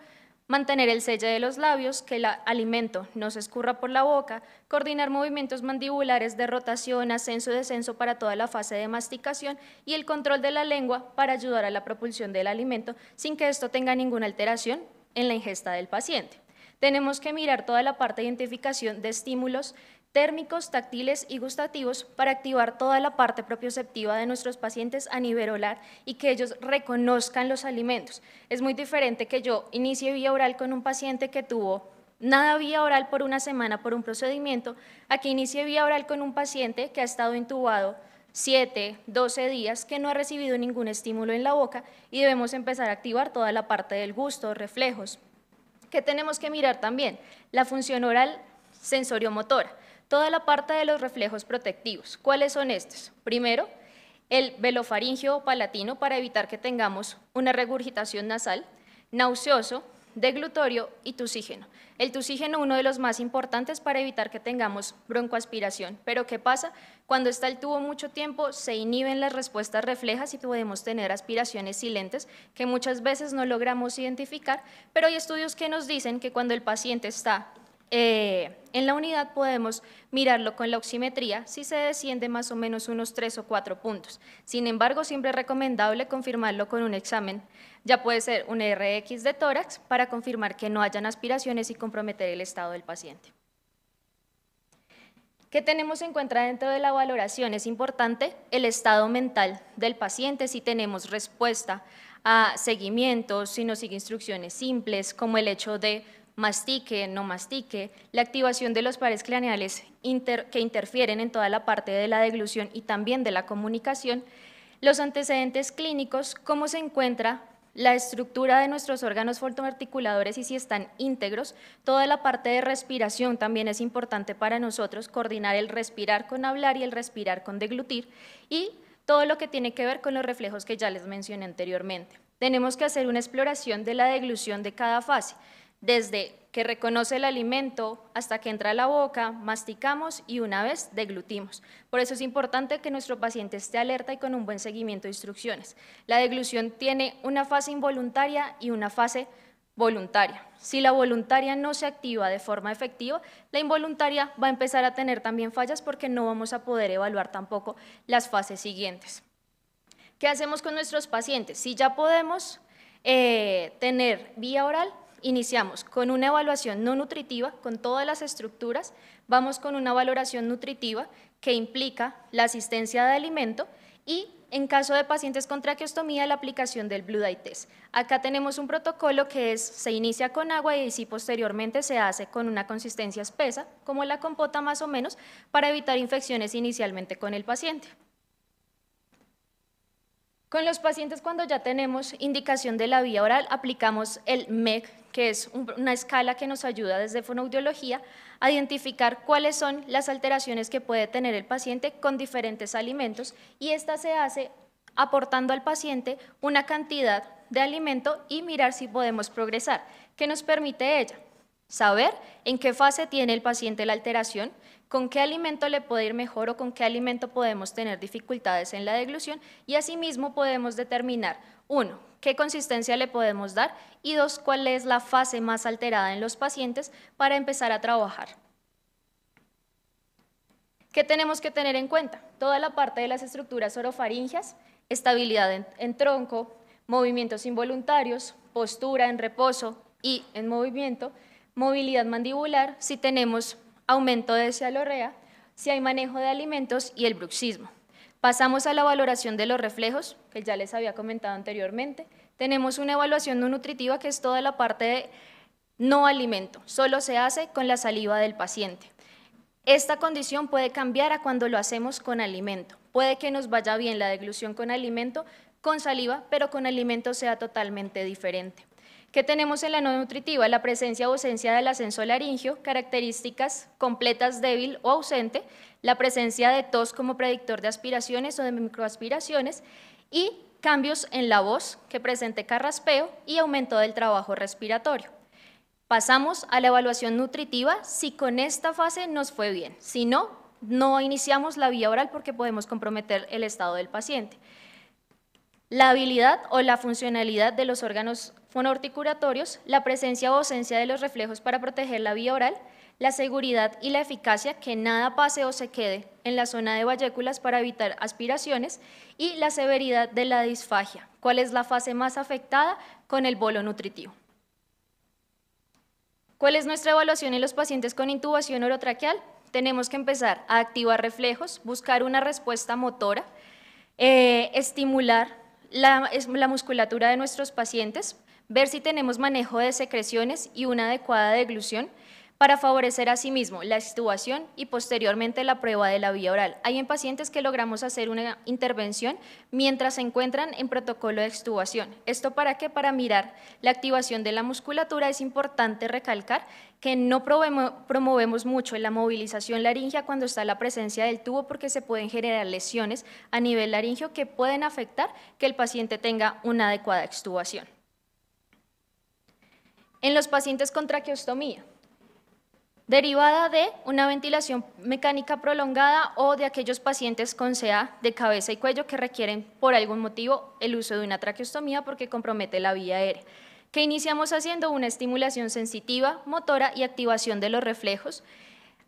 S22: mantener el sello de los labios, que el alimento no se escurra por la boca, coordinar movimientos mandibulares de rotación, ascenso y descenso para toda la fase de masticación y el control de la lengua para ayudar a la propulsión del alimento sin que esto tenga ninguna alteración en la ingesta del paciente. Tenemos que mirar toda la parte de identificación de estímulos térmicos, táctiles y gustativos para activar toda la parte proprioceptiva de nuestros pacientes a nivel oral y que ellos reconozcan los alimentos. Es muy diferente que yo inicie vía oral con un paciente que tuvo nada vía oral por una semana por un procedimiento, a que inicie vía oral con un paciente que ha estado intubado 7, 12 días, que no ha recibido ningún estímulo en la boca y debemos empezar a activar toda la parte del gusto, reflejos. que tenemos que mirar también? La función oral sensoriomotora toda la parte de los reflejos protectivos. ¿Cuáles son estos? Primero, el velofaringio palatino para evitar que tengamos una regurgitación nasal, nauseoso, deglutorio y tusígeno. El tusígeno uno de los más importantes para evitar que tengamos broncoaspiración. Pero ¿qué pasa? Cuando está el tubo mucho tiempo se inhiben las respuestas reflejas y podemos tener aspiraciones silentes que muchas veces no logramos identificar, pero hay estudios que nos dicen que cuando el paciente está eh, en la unidad podemos mirarlo con la oximetría si se desciende más o menos unos tres o cuatro puntos. Sin embargo, siempre es recomendable confirmarlo con un examen. Ya puede ser un RX de tórax para confirmar que no hayan aspiraciones y comprometer el estado del paciente. ¿Qué tenemos en cuenta dentro de la valoración? Es importante el estado mental del paciente, si tenemos respuesta a seguimientos, si nos sigue instrucciones simples, como el hecho de mastique, no mastique, la activación de los pares craneales que interfieren en toda la parte de la deglución y también de la comunicación, los antecedentes clínicos, cómo se encuentra la estructura de nuestros órganos fotoarticuladores y si están íntegros, toda la parte de respiración también es importante para nosotros, coordinar el respirar con hablar y el respirar con deglutir y todo lo que tiene que ver con los reflejos que ya les mencioné anteriormente. Tenemos que hacer una exploración de la deglución de cada fase desde que reconoce el alimento hasta que entra a la boca, masticamos y una vez deglutimos. Por eso es importante que nuestro paciente esté alerta y con un buen seguimiento de instrucciones. La deglución tiene una fase involuntaria y una fase voluntaria. Si la voluntaria no se activa de forma efectiva, la involuntaria va a empezar a tener también fallas porque no vamos a poder evaluar tampoco las fases siguientes. ¿Qué hacemos con nuestros pacientes? Si ya podemos eh, tener vía oral, iniciamos con una evaluación no nutritiva, con todas las estructuras, vamos con una valoración nutritiva que implica la asistencia de alimento y en caso de pacientes con traqueostomía, la aplicación del Blue Dye Test. Acá tenemos un protocolo que es, se inicia con agua y si posteriormente se hace con una consistencia espesa, como la compota más o menos, para evitar infecciones inicialmente con el paciente. Con los pacientes cuando ya tenemos indicación de la vía oral, aplicamos el MEC, que es una escala que nos ayuda desde fonoaudiología a identificar cuáles son las alteraciones que puede tener el paciente con diferentes alimentos y esta se hace aportando al paciente una cantidad de alimento y mirar si podemos progresar. ¿Qué nos permite ella? Saber en qué fase tiene el paciente la alteración, con qué alimento le puede ir mejor o con qué alimento podemos tener dificultades en la deglución y asimismo podemos determinar, uno, qué consistencia le podemos dar y dos, cuál es la fase más alterada en los pacientes para empezar a trabajar. ¿Qué tenemos que tener en cuenta? Toda la parte de las estructuras orofaringias, estabilidad en tronco, movimientos involuntarios, postura en reposo y en movimiento, movilidad mandibular, si tenemos aumento de orrea, si hay manejo de alimentos y el bruxismo. Pasamos a la valoración de los reflejos, que ya les había comentado anteriormente. Tenemos una evaluación no nutritiva que es toda la parte de no alimento, solo se hace con la saliva del paciente. Esta condición puede cambiar a cuando lo hacemos con alimento. Puede que nos vaya bien la deglución con alimento, con saliva, pero con alimento sea totalmente diferente. ¿Qué tenemos en la no nutritiva? La presencia o ausencia del ascenso laringio, características completas débil o ausente, la presencia de tos como predictor de aspiraciones o de microaspiraciones y cambios en la voz que presente carraspeo y aumento del trabajo respiratorio. Pasamos a la evaluación nutritiva si con esta fase nos fue bien, si no, no iniciamos la vía oral porque podemos comprometer el estado del paciente. La habilidad o la funcionalidad de los órganos fonorticuratorios, la presencia o ausencia de los reflejos para proteger la vía oral, la seguridad y la eficacia, que nada pase o se quede en la zona de valléculas para evitar aspiraciones, y la severidad de la disfagia, cuál es la fase más afectada con el bolo nutritivo. ¿Cuál es nuestra evaluación en los pacientes con intubación orotraqueal? Tenemos que empezar a activar reflejos, buscar una respuesta motora, eh, estimular la musculatura de nuestros pacientes ver si tenemos manejo de secreciones y una adecuada deglución para favorecer asimismo la extubación y posteriormente la prueba de la vía oral. Hay en pacientes que logramos hacer una intervención mientras se encuentran en protocolo de extubación. ¿Esto para qué? Para mirar la activación de la musculatura. Es importante recalcar que no promovemos mucho la movilización laringea cuando está la presencia del tubo porque se pueden generar lesiones a nivel laringeo que pueden afectar que el paciente tenga una adecuada extubación en los pacientes con traqueostomía, derivada de una ventilación mecánica prolongada o de aquellos pacientes con CA de cabeza y cuello que requieren por algún motivo el uso de una traqueostomía porque compromete la vía aérea. que iniciamos haciendo? Una estimulación sensitiva, motora y activación de los reflejos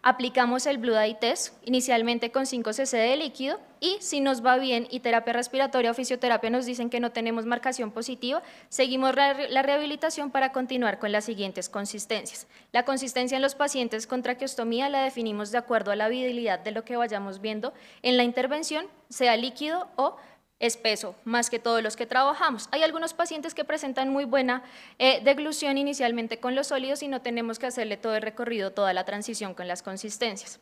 S22: Aplicamos el Blue Dye Test, inicialmente con 5 cc de líquido, y si nos va bien y terapia respiratoria o fisioterapia nos dicen que no tenemos marcación positiva, seguimos la rehabilitación para continuar con las siguientes consistencias. La consistencia en los pacientes con traqueostomía la definimos de acuerdo a la viabilidad de lo que vayamos viendo en la intervención, sea líquido o espeso, más que todos los que trabajamos. Hay algunos pacientes que presentan muy buena eh, deglución inicialmente con los sólidos y no tenemos que hacerle todo el recorrido, toda la transición con las consistencias.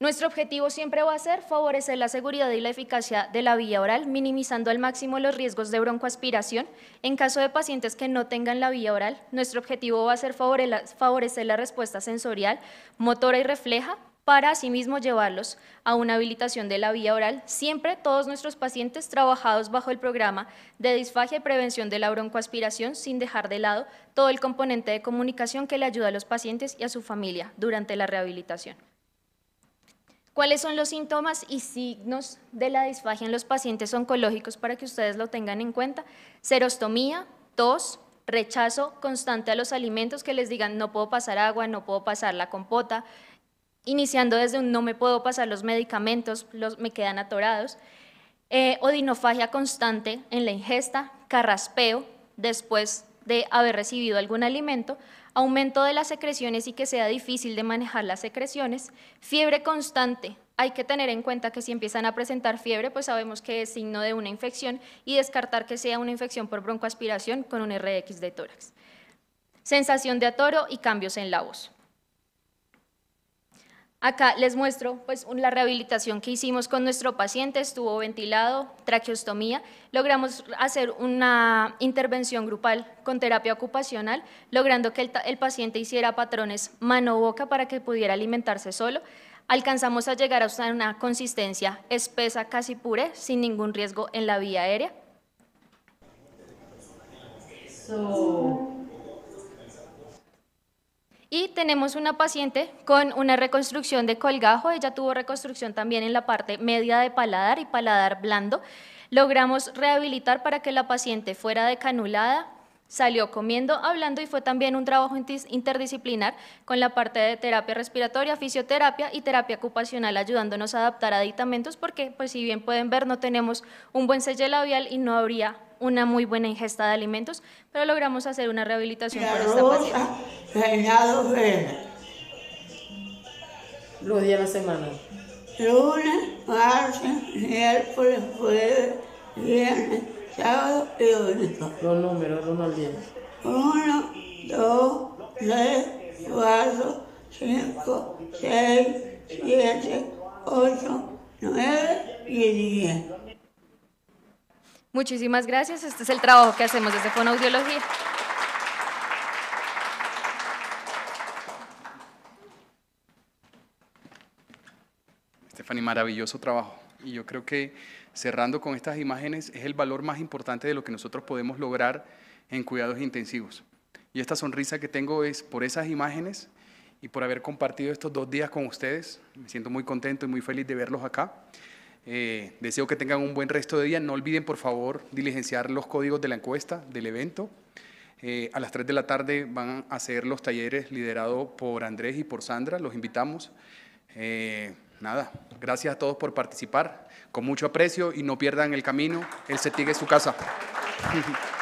S22: Nuestro objetivo siempre va a ser favorecer la seguridad y la eficacia de la vía oral, minimizando al máximo los riesgos de broncoaspiración. En caso de pacientes que no tengan la vía oral, nuestro objetivo va a ser favorecer la respuesta sensorial, motora y refleja, para asimismo llevarlos a una habilitación de la vía oral, siempre todos nuestros pacientes trabajados bajo el programa de disfagia y prevención de la broncoaspiración sin dejar de lado todo el componente de comunicación que le ayuda a los pacientes y a su familia durante la rehabilitación. ¿Cuáles son los síntomas y signos de la disfagia en los pacientes oncológicos para que ustedes lo tengan en cuenta? Serostomía, tos, rechazo constante a los alimentos que les digan no puedo pasar agua, no puedo pasar la compota, iniciando desde un no me puedo pasar los medicamentos, los, me quedan atorados, eh, odinofagia constante en la ingesta, carraspeo después de haber recibido algún alimento, aumento de las secreciones y que sea difícil de manejar las secreciones, fiebre constante. Hay que tener en cuenta que si empiezan a presentar fiebre, pues sabemos que es signo de una infección y descartar que sea una infección por broncoaspiración con un RX de tórax. Sensación de atoro y cambios en la voz. Acá les muestro pues, la rehabilitación que hicimos con nuestro paciente, estuvo ventilado, traqueostomía, logramos hacer una intervención grupal con terapia ocupacional, logrando que el, paciente hiciera patrones mano-boca para que pudiera alimentarse solo, alcanzamos a llegar a usar una consistencia espesa, casi puré, sin ningún riesgo en la vía aérea. Y tenemos una paciente con una reconstrucción de colgajo, ella tuvo reconstrucción también en la parte media de paladar y paladar blando. Logramos rehabilitar para que la paciente fuera decanulada, salió comiendo, hablando y fue también un trabajo interdisciplinar con la parte de terapia respiratoria, fisioterapia y terapia ocupacional ayudándonos a adaptar aditamentos porque pues si bien pueden ver no tenemos un buen sello labial y no habría una muy buena ingesta de alimentos, pero logramos hacer una rehabilitación por esta paciente.
S23: Los días de la semana. Lunes, miércoles, jueves, viernes, sábado y domingo. Los números, uno al Uno, dos, tres, cuatro, cinco, seis, siete, ocho, nueve y diez.
S22: Muchísimas gracias. Este es el trabajo que hacemos desde Fonaudiología.
S5: Stephanie, maravilloso trabajo. Y yo creo que cerrando con estas imágenes es el valor más importante de lo que nosotros podemos lograr en cuidados intensivos. Y esta sonrisa que tengo es por esas imágenes y por haber compartido estos dos días con ustedes. Me siento muy contento y muy feliz de verlos acá. Eh, deseo que tengan un buen resto de día. No olviden, por favor, diligenciar los códigos de la encuesta, del evento. Eh, a las 3 de la tarde van a hacer los talleres liderados por Andrés y por Sandra. Los invitamos. Eh, nada, gracias a todos por participar. Con mucho aprecio y no pierdan el camino. El CETIG es su casa.